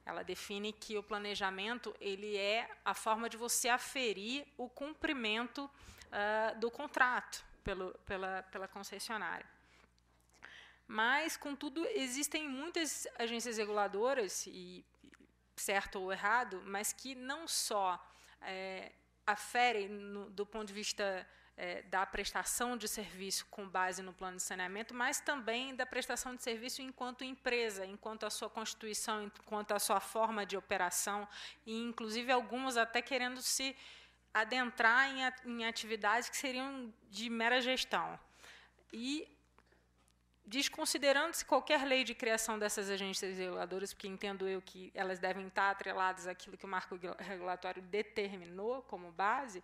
Ela define que o planejamento ele é a forma de você aferir o cumprimento uh, do contrato pelo, pela, pela concessionária. Mas, contudo, existem muitas agências reguladoras, e certo ou errado, mas que não só é, aferem no, do ponto de vista é, da prestação de serviço com base no plano de saneamento, mas também da prestação de serviço enquanto empresa, enquanto a sua constituição, enquanto a sua forma de operação, e inclusive algumas até querendo se adentrar em, em atividades que seriam de mera gestão. E desconsiderando-se qualquer lei de criação dessas agências reguladoras, porque entendo eu que elas devem estar atreladas àquilo que o marco regulatório determinou como base,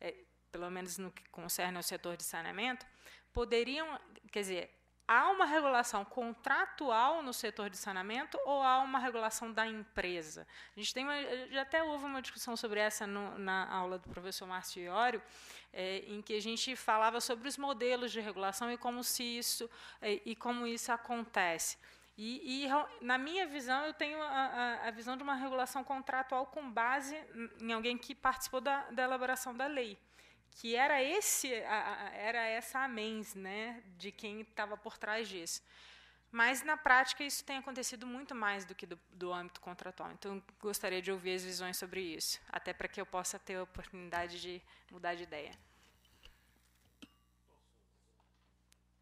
é, pelo menos no que concerne ao setor de saneamento, poderiam, quer dizer, há uma regulação contratual no setor de saneamento ou há uma regulação da empresa? A gente tem uma, já até houve uma discussão sobre essa no, na aula do professor Márcio Iório, é, em que a gente falava sobre os modelos de regulação e como se isso é, e como isso acontece. E, e, na minha visão, eu tenho a, a, visão de uma regulação contratual com base em alguém que participou da, da elaboração da lei que era esse a, era essa amens, né, de quem estava por trás disso. Mas na prática isso tem acontecido muito mais do que do, do âmbito contratual. Então gostaria de ouvir as visões sobre isso, até para que eu possa ter a oportunidade de mudar de ideia.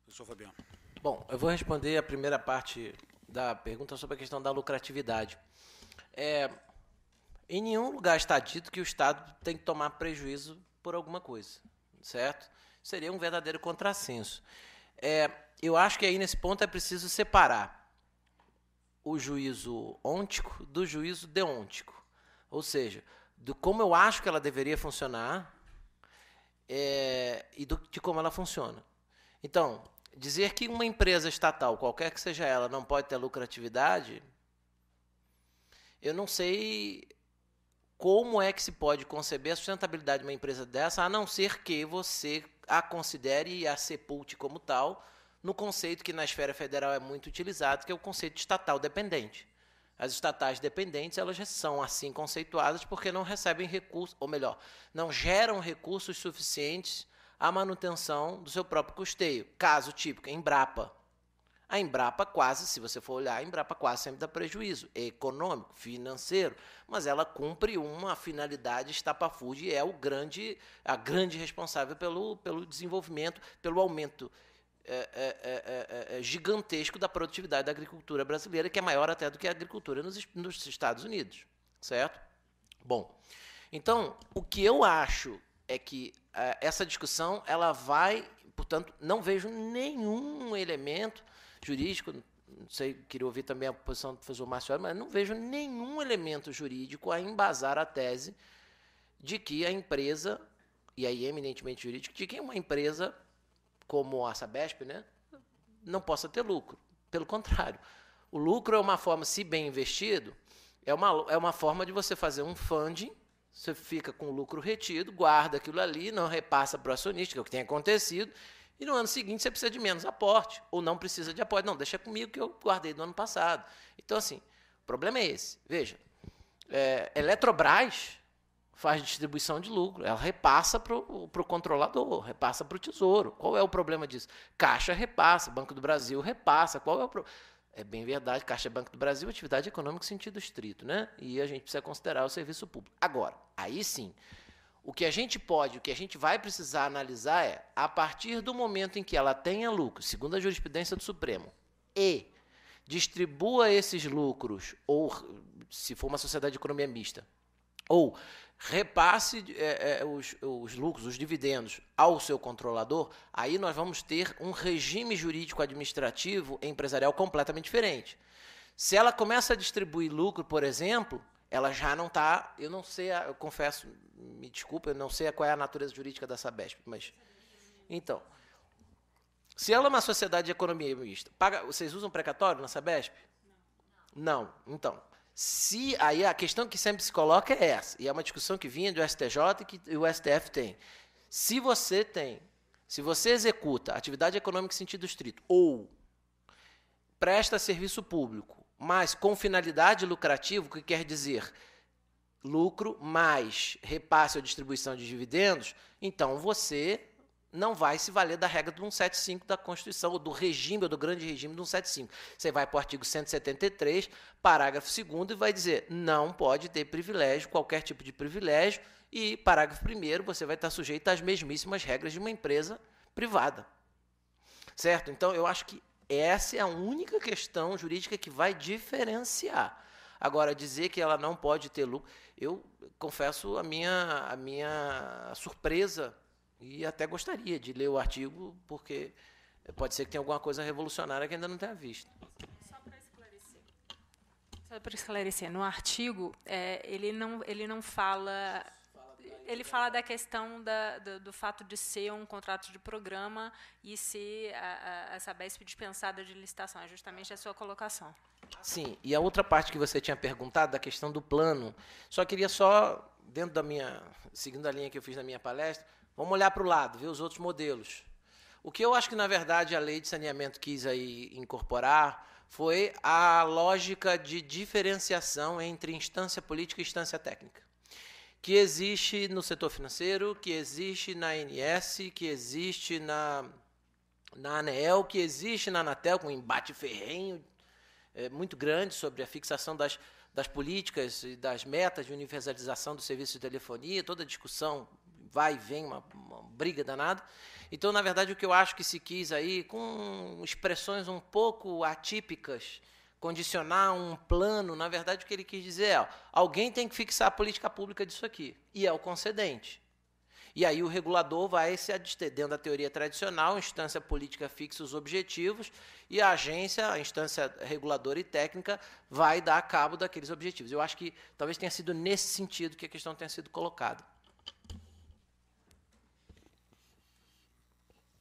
Professor Fabiano. Bom, eu vou responder a primeira parte da pergunta sobre a questão da lucratividade. É, em nenhum lugar está dito que o Estado tem que tomar prejuízo por alguma coisa, certo? Seria um verdadeiro contrassenso. É, eu acho que aí nesse ponto é preciso separar o juízo ôntico do juízo deôntico. Ou seja, do como eu acho que ela deveria funcionar é, e do, de como ela funciona. Então, dizer que uma empresa estatal, qualquer que seja ela, não pode ter lucratividade, eu não sei como é que se pode conceber a sustentabilidade de uma empresa dessa, a não ser que você a considere e a sepulte como tal, no conceito que na esfera federal é muito utilizado, que é o conceito estatal dependente. As estatais dependentes, elas são assim conceituadas porque não recebem recursos, ou melhor, não geram recursos suficientes à manutenção do seu próprio custeio. Caso típico, Embrapa. A Embrapa quase, se você for olhar, a Embrapa quase sempre dá prejuízo é econômico, financeiro, mas ela cumpre uma finalidade estapafúrdia e é o grande, a grande responsável pelo, pelo desenvolvimento, pelo aumento é, é, é, gigantesco da produtividade da agricultura brasileira, que é maior até do que a agricultura nos, nos Estados Unidos, certo? Bom, então o que eu acho é que essa discussão ela vai, portanto, não vejo nenhum elemento jurídico, não sei, queria ouvir também a posição do professor Márcio, mas não vejo nenhum elemento jurídico a embasar a tese de que a empresa, e aí é eminentemente jurídico, de que uma empresa como a Sabesp, né, não possa ter lucro. Pelo contrário, o lucro é uma forma, se bem investido, é uma, é uma forma de você fazer um funding, você fica com o lucro retido, guarda aquilo ali, não repassa para o acionista, que é o que tem acontecido, e no ano seguinte você precisa de menos aporte, ou não precisa de aporte. Não, deixa comigo que eu guardei do ano passado. Então, assim, o problema é esse. Veja, é, Eletrobras faz distribuição de lucro, ela repassa para o controlador, repassa para o tesouro. Qual é o problema disso? Caixa repassa, Banco do Brasil repassa. Qual é o problema? É bem verdade, Caixa é Banco do Brasil, atividade econômica em sentido estrito, né? E a gente precisa considerar o serviço público. Agora, aí sim, o que a gente pode, o que a gente vai precisar analisar é, a partir do momento em que ela tenha lucro, segundo a jurisprudência do Supremo, e distribua esses lucros, ou se for uma sociedade de economia mista, ou repasse é, é, os, os, lucros, os dividendos ao seu controlador, aí nós vamos ter um regime jurídico administrativo empresarial completamente diferente. Se ela começa a distribuir lucro, por exemplo, ela já não está. Eu não sei, a, eu confesso, me desculpa, eu não sei qual é a natureza jurídica da Sabesp, mas. Então, se ela é uma sociedade de economia mista, paga, vocês usam precatório na Sabesp? Não. não. Então, se aí a questão que sempre se coloca é essa, e é uma discussão que vinha do STJ e que o STF tem. Se você tem, se você executa atividade econômica em sentido estrito ou presta serviço público mas com finalidade lucrativa, o que quer dizer lucro mais repasse ou distribuição de dividendos, então você não vai se valer da regra do 175 da Constituição, ou do regime, ou do grande regime do 175. Você vai para o artigo 173, parágrafo 2 e vai dizer, não pode ter privilégio, qualquer tipo de privilégio, e parágrafo 1 você vai estar sujeito às mesmíssimas regras de uma empresa privada. Certo? Então, eu acho que essa é a única questão jurídica que vai diferenciar. Agora, dizer que ela não pode ter lucro, eu confesso a minha, a minha surpresa e até gostaria de ler o artigo, porque pode ser que tenha alguma coisa revolucionária que ainda não tenha visto. Só para esclarecer, Só para esclarecer no artigo é, ele, não, ele não fala ele fala da questão da, do, do, fato de ser um contrato de programa e ser a, a, Sabesp dispensada de licitação. É justamente a sua colocação. Sim, e a outra parte que você tinha perguntado, da questão do plano, só queria só, dentro da minha, seguindo a linha que eu fiz na minha palestra, vamos olhar para o lado, ver os outros modelos. O que eu acho que, na verdade, a lei de saneamento quis aí incorporar foi a lógica de diferenciação entre instância política e instância técnica que existe no setor financeiro, que existe na ANS, que existe na, na ANEEL, que existe na Anatel, com um embate ferrenho é, muito grande sobre a fixação das, das políticas e das metas de universalização do serviço de telefonia, toda a discussão vai e vem, uma, uma, briga danada. Então, na verdade, o que eu acho que se quis aí, com expressões um pouco atípicas condicionar um plano, na verdade o que ele quis dizer é, ó, alguém tem que fixar a política pública disso aqui, e é o concedente. E aí o regulador vai se abster, dentro da teoria tradicional, a instância política fixa os objetivos e a agência, a instância reguladora e técnica, vai dar cabo daqueles objetivos. Eu acho que talvez tenha sido nesse sentido que a questão tenha sido colocada.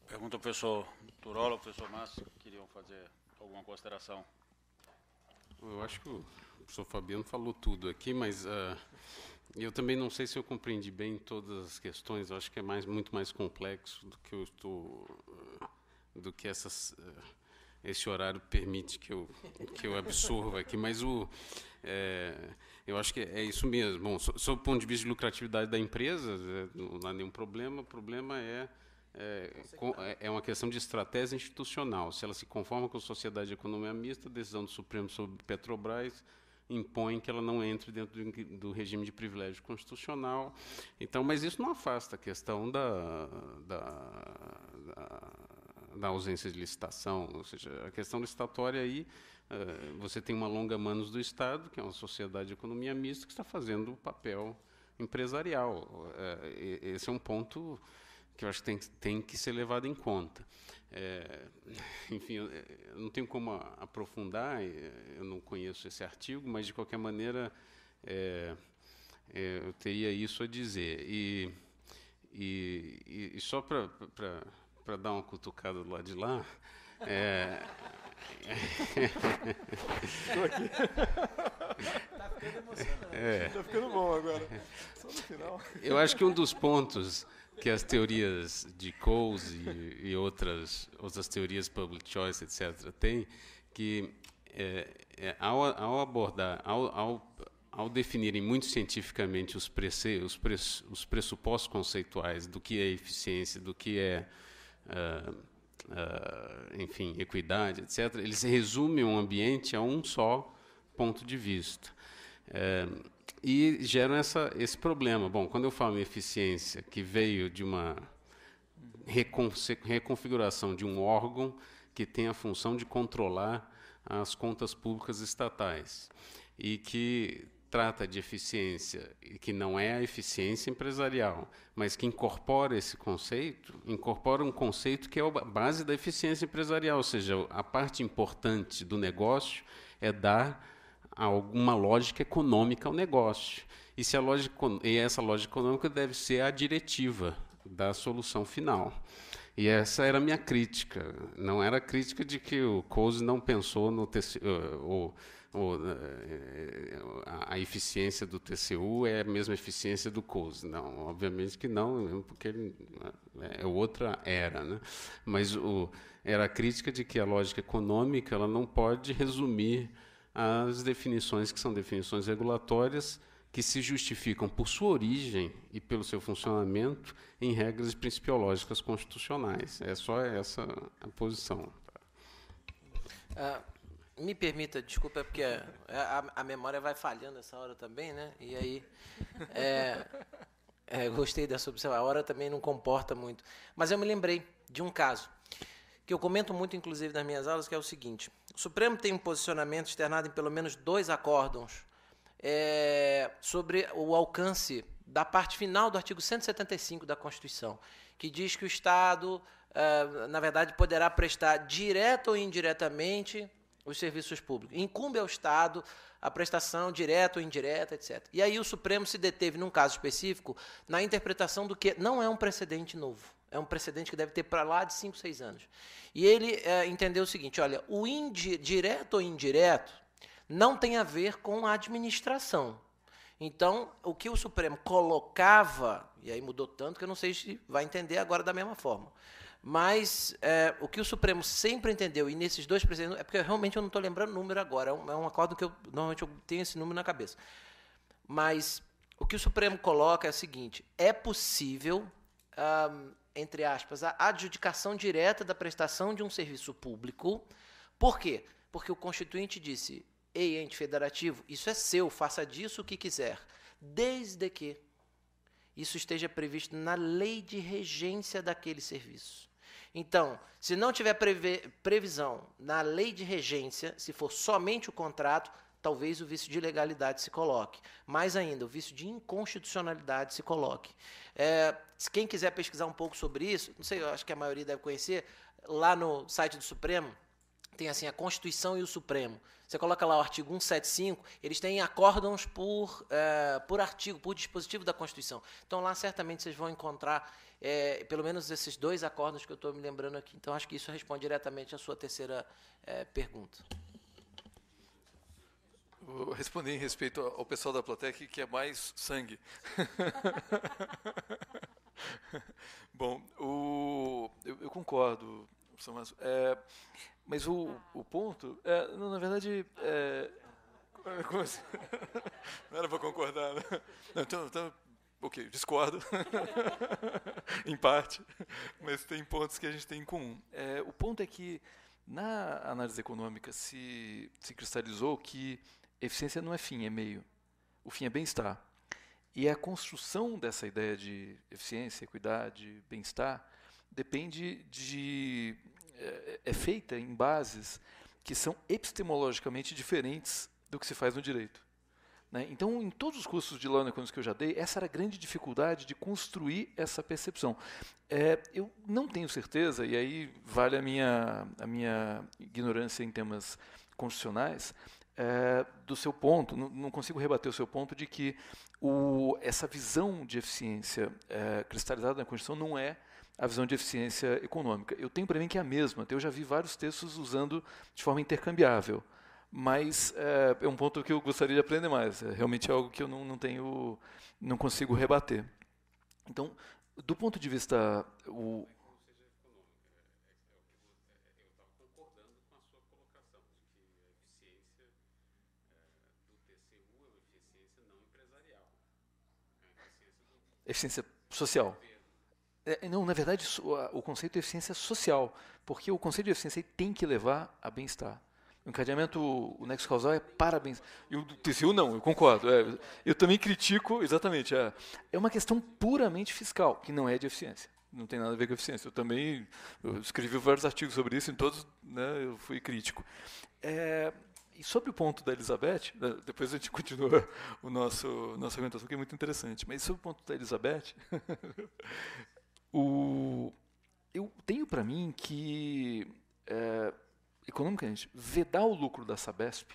Pergunta ao professor Turola, o professor Márcio, queriam fazer alguma consideração. Eu acho que o professor Fabiano falou tudo aqui, mas uh, eu também não sei se eu compreendi bem todas as questões. Eu acho que é mais, muito mais complexo do que eu estou, ah, do que essas, uh, esse horário permite que eu que eu absorva aqui. Mas o, é, eu acho que é isso mesmo. Bom, sob o ponto de vista de lucratividade da empresa, é, não há nenhum problema. O problema é é, então, é, é, uma questão de estratégia institucional. Se ela se conforma com a sociedade de economia mista, a decisão do Supremo sobre Petrobras impõe que ela não entre dentro do, regime de privilégio constitucional. Então, mas isso não afasta a questão da, da, da, da ausência de licitação, ou seja, a questão licitatória aí é, você tem uma longa manos do Estado, que é uma sociedade de economia mista que está fazendo o papel empresarial. É, esse é um ponto que eu acho que tem, tem que ser levado em conta. É, enfim, eu, eu não tenho como aprofundar, eh, eu não conheço esse artigo, mas de qualquer maneira é, é, eu teria isso a dizer. E, e, e só para dar uma cutucada do lado de lá. Estou é, aqui. Está ficando emocionante. Está é. ficando bom agora. Só no final. Eu acho que um dos pontos que as teorias de Coase e, e, outras, outras teorias public choice, etc., têm, que é, é, ao, ao, abordar, ao, ao, ao, definirem muito cientificamente os, prece, os, pre, os pressupostos conceituais do que é eficiência, do que é. Uh, Uh, enfim, equidade, etc., eles resumem um ambiente a um só ponto de vista. Uh, e geram essa, esse problema. Bom, quando eu falo em eficiência, que veio de uma recon, reconfiguração de um órgão que tem a função de controlar as contas públicas estatais e que trata de eficiência e que não é a eficiência empresarial, mas que incorpora esse conceito, incorpora um conceito que é a base da eficiência empresarial, ou seja, a parte importante do negócio é dar alguma lógica econômica ao negócio. E, se a lógica, e essa lógica econômica deve ser a diretiva da solução final. E essa era a minha crítica. Não era crítica de que o Coase não pensou no TCU. Eh, a eficiência do TCU é a mesma eficiência do COSE. Não, obviamente que não, porque né, é outra era. Né? Mas o, era a crítica de que a lógica econômica ela não pode resumir as definições que são definições regulatórias que se justificam por sua origem e pelo seu funcionamento em regras principiológicas constitucionais. É só essa a posição. Ah, me permita, desculpa, é porque a, a, a, memória vai falhando essa hora também, né? E aí. É, é, gostei dessa observação. A hora também não comporta muito. Mas eu me lembrei de um caso que eu comento muito, inclusive, nas minhas aulas, que é o seguinte: o Supremo tem um posicionamento externado em pelo menos dois acórdons é, sobre o alcance da parte final do artigo 175 da Constituição, que diz que o Estado, é, na verdade, poderá prestar direto ou indiretamente os serviços públicos. Incumbe ao Estado a prestação direta ou indireta, etc. E aí o Supremo se deteve, num caso específico, na interpretação do que não é um precedente novo. É um precedente que deve ter para lá de 5, 6 anos. E ele é, entendeu o seguinte: olha, o direto ou indireto não tem a ver com a administração. Então, o que o Supremo colocava, e aí mudou tanto que eu não sei se vai entender agora da mesma forma. Mas é, o que o Supremo sempre entendeu, e nesses dois precedentes, é porque realmente eu não estou lembrando o número agora, é um, é um, acordo que eu normalmente eu tenho esse número na cabeça. Mas o que o Supremo coloca é o seguinte: é possível entre aspas, a adjudicação direta da prestação de um serviço público. Por quê? Porque o Constituinte disse: ei, ente federativo, isso é seu, faça disso o que quiser, desde que isso esteja previsto na lei de regência daquele serviço. Então, se não tiver previsão na lei de regência, se for somente o contrato, talvez o vício de ilegalidade se coloque. Mais ainda, o vício de inconstitucionalidade se coloque. É, quem quiser pesquisar um pouco sobre isso, não sei, eu acho que a maioria deve conhecer, lá no site do Supremo, tem assim a Constituição e o Supremo. Você coloca lá o artigo 175, eles têm acórdãos por, é, por artigo, por dispositivo da Constituição. Então lá certamente vocês vão encontrar é, pelo menos esses dois acórdãos que eu estou me lembrando aqui. Então acho que isso responde diretamente à sua terceira é, pergunta. Vou responder em respeito ao pessoal da Plotec, que é mais sangue. Bom, o, eu, eu concordo, é, mas o, o ponto, é, não, na verdade, é, assim? não era para concordar. Né? Não, então, então, ok, discordo, em parte, mas tem pontos que a gente tem em comum. É, o ponto é que na análise econômica se, se cristalizou que Eficiência não é fim, é meio. O fim é bem-estar. E a construção dessa ideia de eficiência, equidade, bem-estar depende de é, é feita em bases que são epistemologicamente diferentes do que se faz no direito. Né? Então, em todos os cursos de and Economics que eu já dei, essa era a grande dificuldade de construir essa percepção. É, eu não tenho certeza, e aí vale a minha, a minha ignorância em temas constitucionais, é, do seu ponto, não, não, consigo rebater o seu ponto de que o, essa visão de eficiência é, cristalizada na Constituição não é a visão de eficiência econômica. Eu tenho para mim que é a mesma. Eu já vi vários textos usando de forma intercambiável, mas é, é um ponto que eu gostaria de aprender mais. É, realmente é algo que eu não, não tenho, não consigo rebater. Então, do ponto de vista o, Eficiência social. É, não, na verdade, o conceito de é eficiência social, porque o conceito de eficiência tem que levar a bem-estar. O encadeamento, o nexo causal é parabéns. E o TCU não, eu concordo. É, eu também critico, exatamente. É, é uma questão puramente fiscal, que não é de eficiência. Não tem nada a ver com eficiência. Eu também eu escrevi vários artigos sobre isso, em todos né, eu fui crítico. É, e sobre o ponto da Elizabeth, né, depois a gente continua o nosso nossa argumentação que é muito interessante, mas sobre o ponto da Elizabeth, o, eu tenho para mim que é, economicamente vedar o lucro da Sabesp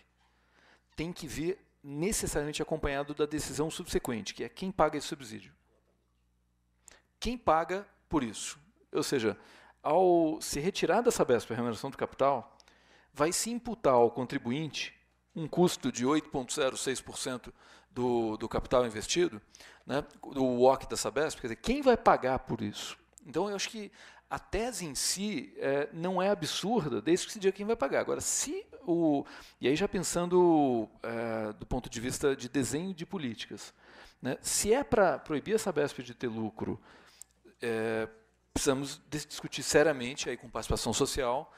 tem que vir necessariamente acompanhado da decisão subsequente, que é quem paga esse subsídio. Quem paga por isso? Ou seja, ao se retirar da Sabesp a remuneração do capital, vai se imputar ao contribuinte um custo de 8,06% do, do capital investido, né, do WOC da Sabesp, quer dizer, quem vai pagar por isso? Então, eu acho que a tese em si é, não é absurda, desde que se diga quem vai pagar. Agora, se o. E aí, já pensando é, do ponto de vista de desenho de políticas, né, se é para proibir a Sabesp de ter lucro, é, precisamos discutir seriamente aí com participação social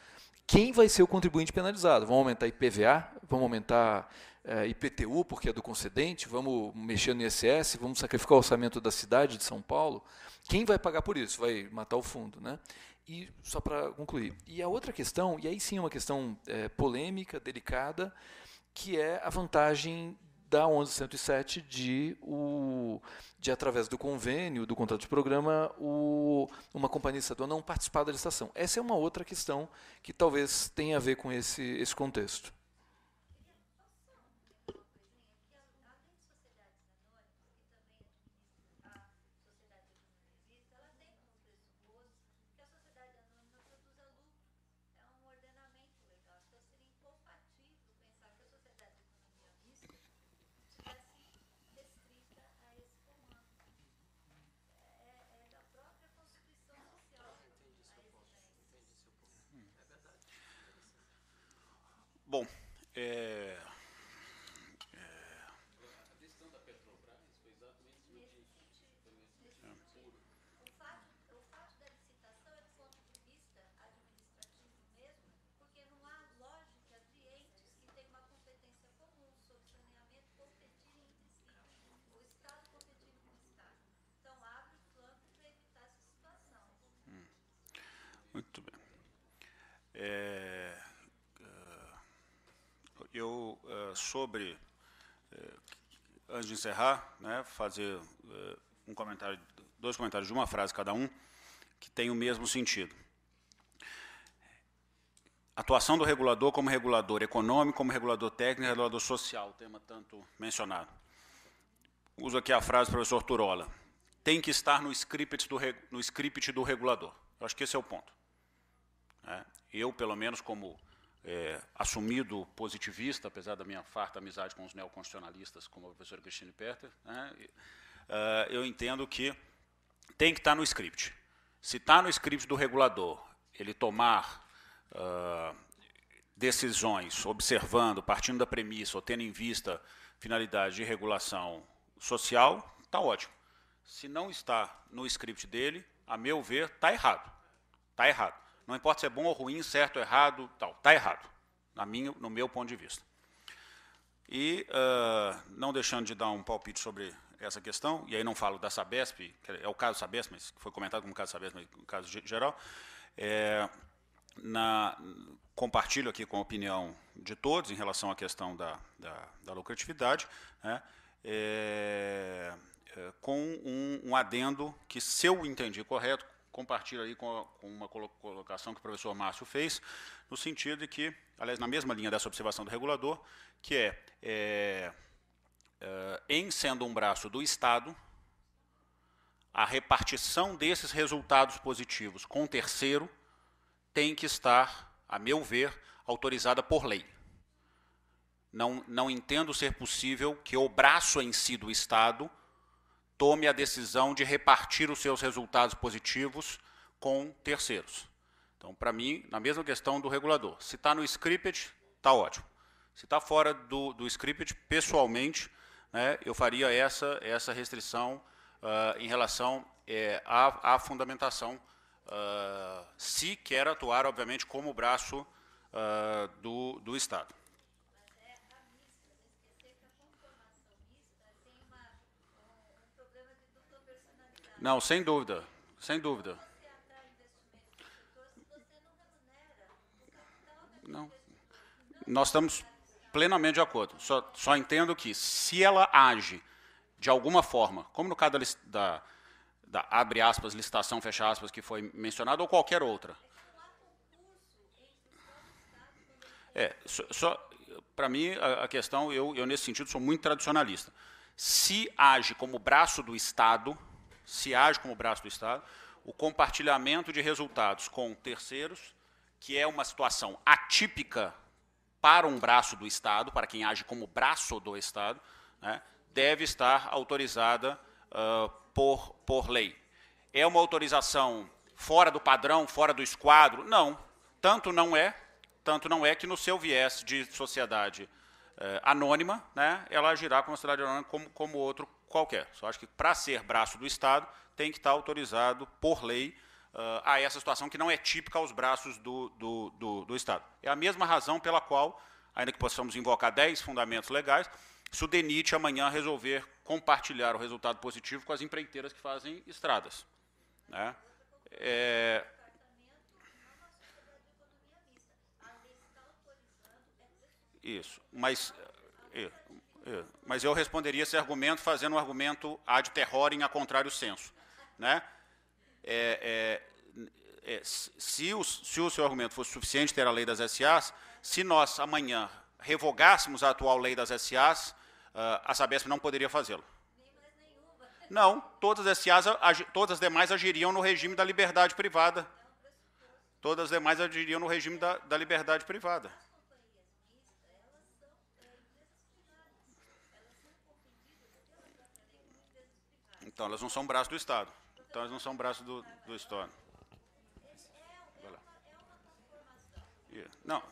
quem vai ser o contribuinte penalizado. Vamos aumentar IPVA, vamos aumentar é, eh, IPTU, porque é do concedente, vamos mexer no ISS, vamos sacrificar o orçamento da cidade de São Paulo. Quem vai pagar por isso? Vai matar o fundo. Né? E só para concluir. E a outra questão, e aí sim é uma questão é, polêmica, delicada, que é a vantagem da 1107 de, o, de, através do convênio, do contrato de programa, o, uma companhia estadual não participar da licitação. Essa é uma outra questão que talvez tenha a ver com esse, esse contexto. Yeah. eu, eh, sobre, eh, antes de encerrar, né, fazer eh, um comentário, dois comentários de uma frase cada um, que tem o mesmo sentido. Atuação do regulador como regulador econômico, como regulador técnico e regulador social, tema tanto mencionado. Uso aqui a frase do professor Turola. Tem que estar no script do, no script do regulador. Eu acho que esse é o ponto. Né? eu, pelo menos, como é, assumido positivista, apesar da minha farta amizade com os neoconstitucionalistas, como a professora Cristine Perter, né, e, uh, eu entendo que tem que estar tá no script. Se está no script do regulador, ele tomar uh, decisões observando, partindo da premissa ou tendo em vista finalidade de regulação social, está ótimo. Se não está no script dele, a meu ver, está errado. Está errado. Não importa se é bom ou ruim, certo ou errado, tal. Está errado, na minha, no meu ponto de vista. E, uh, não deixando de dar um palpite sobre essa questão, e aí não falo da Sabesp, que é o caso Sabesp, mas foi comentado como caso Sabesp, mas o caso geral, é, na, compartilho aqui com a opinião de todos em relação à questão da, da, da lucratividade, né, é, é, com um, um, adendo que, se eu entendi correto, compartilho aí com, uma colocação que o professor Márcio fez, no sentido de que, aliás, na mesma linha dessa observação do regulador, que é, é, é em sendo um braço do Estado, a repartição desses resultados positivos com terceiro tem que estar, a meu ver, autorizada por lei. Não, não entendo ser possível que o braço em si do Estado tome a decisão de repartir os seus resultados positivos com terceiros. Então, para mim, na mesma questão do regulador. Se está no script, está ótimo. Se está fora do, do script, pessoalmente, né, eu faria essa, essa restrição uh, em relação é, à, à, fundamentação, uh, se quer atuar, obviamente, como braço uh, do, do Estado. Não, sem dúvida, sem dúvida. Não. Nós estamos plenamente de acordo. Só, só entendo que se ela age de alguma forma, como no caso da, da, da abre aspas, licitação, fecha aspas, que foi mencionada, ou qualquer outra. É, só, só para mim, a, a questão, eu, eu nesse sentido sou muito tradicionalista. Se age como braço do Estado, se age como braço do Estado, o compartilhamento de resultados com terceiros, que é uma situação atípica para um braço do Estado, para quem age como braço do Estado, né, deve estar autorizada uh, por, por lei. É uma autorização fora do padrão, fora do esquadro? Não. Tanto não é, tanto não é que no seu viés de sociedade uh, anônima, né, ela agirá como sociedade anônima como, como outro qualquer. Só acho que para ser braço do Estado tem que estar tá autorizado por lei uh, a essa situação que não é típica aos braços do, do, do, do Estado. É a mesma razão pela qual, ainda que possamos invocar 10 fundamentos legais, se o DENIT amanhã resolver compartilhar o resultado positivo com as empreiteiras que fazem estradas. Né? É, Isso, mas. É, é, mas eu responderia esse argumento fazendo um argumento ad terrorem a contrário senso. Né? É, é, é, se, o, se o seu argumento fosse suficiente ter a lei das SAs, se nós amanhã revogássemos a atual lei das SAs, ah, a Sabesp não poderia fazê-lo. Não, todas as SAs, todas as demais agiriam no regime da liberdade privada. Todas as demais agiriam no regime da, da liberdade privada. Então, elas não são braço do Estado. Então, elas não são braço do, do Estado. Vai lá. Não.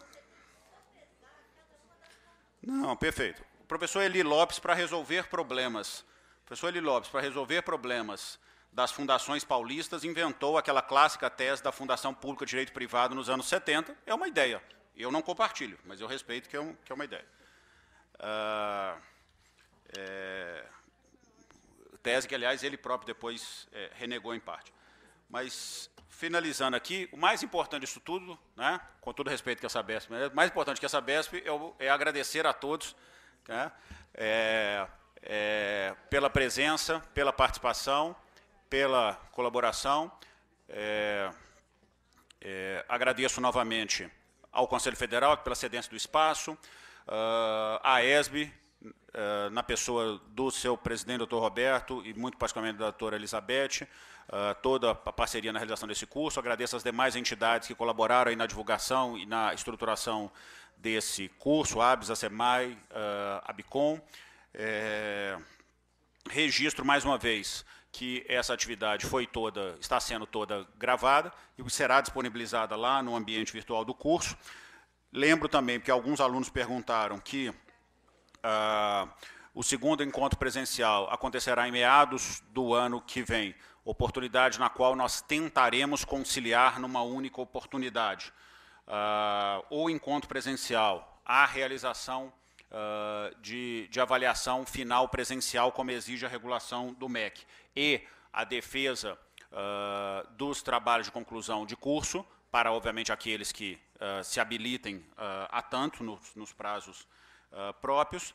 Não, perfeito. O professor Eli Lopes, para resolver problemas, professor Eli Lopes, para resolver problemas das fundações paulistas, inventou aquela clássica tese da Fundação Pública de Direito Privado nos anos 70. É uma ideia. Eu não compartilho, mas eu respeito que é, um, que é uma ideia. Uh, é tese que, aliás, ele próprio depois é, renegou em parte. Mas, finalizando aqui, o mais importante disso tudo, né, com todo respeito que a Sabesp, o mais importante que a BESP é, é agradecer a todos né, é, é, pela presença, pela participação, pela colaboração. É, é, agradeço novamente ao Conselho Federal pela cedência do espaço, uh, à ESB eh, na pessoa do seu presidente, doutor Roberto, e muito particularmente da doutora Elizabeth, eh, toda a parceria na realização desse curso. Agradeço às demais entidades que colaboraram na divulgação e na estruturação desse curso, ABS, ACEMAI, eh, ABICOM. É, registro mais uma vez que essa atividade foi toda, está sendo toda gravada e será disponibilizada lá no ambiente virtual do curso. Lembro também que alguns alunos perguntaram que Uh, o segundo encontro presencial acontecerá em meados do ano que vem, oportunidade na qual nós tentaremos conciliar numa única oportunidade. Uh, o encontro presencial, a realização uh, de, de avaliação final presencial, como exige a regulação do MEC, e a defesa uh, dos trabalhos de conclusão de curso, para, obviamente, aqueles que se habilitem a tanto nos, nos prazos uh, próprios.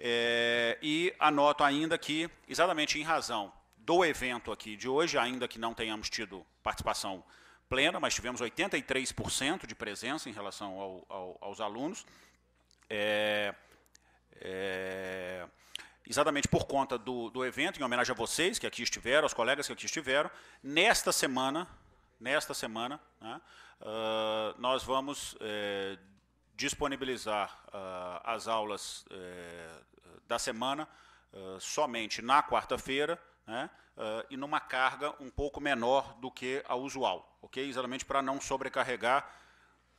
É, e anoto ainda que, exatamente em razão do evento aqui de hoje, ainda que não tenhamos tido participação plena, mas tivemos 83% de presença em relação ao, ao, aos alunos. É, é, exatamente por conta do, do, evento, em homenagem a vocês que aqui estiveram, aos colegas que aqui estiveram, nesta semana, nesta semana, né, uh, nós vamos é, disponibilizar uh, as aulas uh, da semana uh, somente na quarta-feira né, eh, e numa carga um pouco menor do que a usual, ok? Exatamente para não sobrecarregar.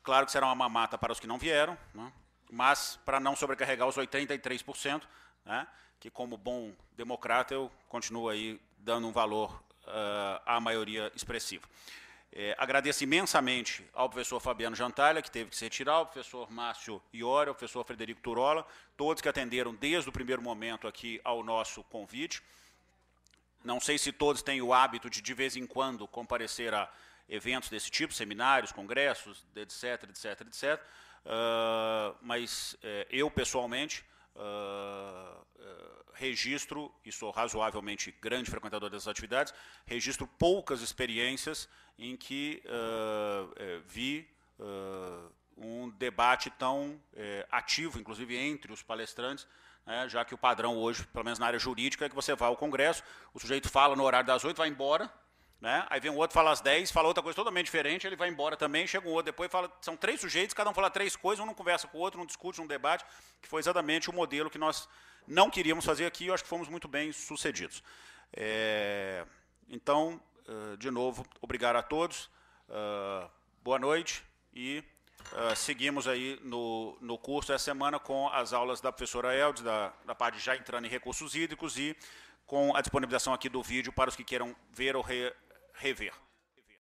Claro que será uma mamata para os que não vieram, né, mas para não sobrecarregar os 83%, né, que como bom democrata eu continuo aí dando um valor à maioria expressiva. É, agradeço imensamente ao professor Fabiano Jantalha, que teve que se retirar, ao professor Márcio Iori, ao professor Frederico Turola, todos que atenderam desde o primeiro momento aqui ao nosso convite. Não sei se todos têm o hábito de, de vez em quando, comparecer a eventos desse tipo, seminários, congressos, etc., etc., etc., uh, mas é, eu, pessoalmente, ah, ah, registro, e sou razoavelmente grande frequentador dessas atividades, registro poucas experiências em que uh, vi um debate tão eh, ativo, inclusive entre os palestrantes, né, já que o padrão hoje, pelo menos na área jurídica, é que você vai ao Congresso, o sujeito fala no horário das oito, vai embora, né? Aí vem um outro, fala às 10, fala outra coisa totalmente diferente, ele vai embora também, chega um outro depois, fala, são três sujeitos, cada um fala três coisas, um não conversa com o outro, não discute, não debate, que foi exatamente o modelo que nós não queríamos fazer aqui, e acho que fomos muito bem sucedidos. É, então, eh, de novo, obrigado a todos, eh, boa noite e Uh, seguimos aí no, no curso essa semana com as aulas da professora Eldes, da, da parte já entrando em recursos hídricos e com a disponibilização aqui do vídeo para os que queiram ver ou re, heavier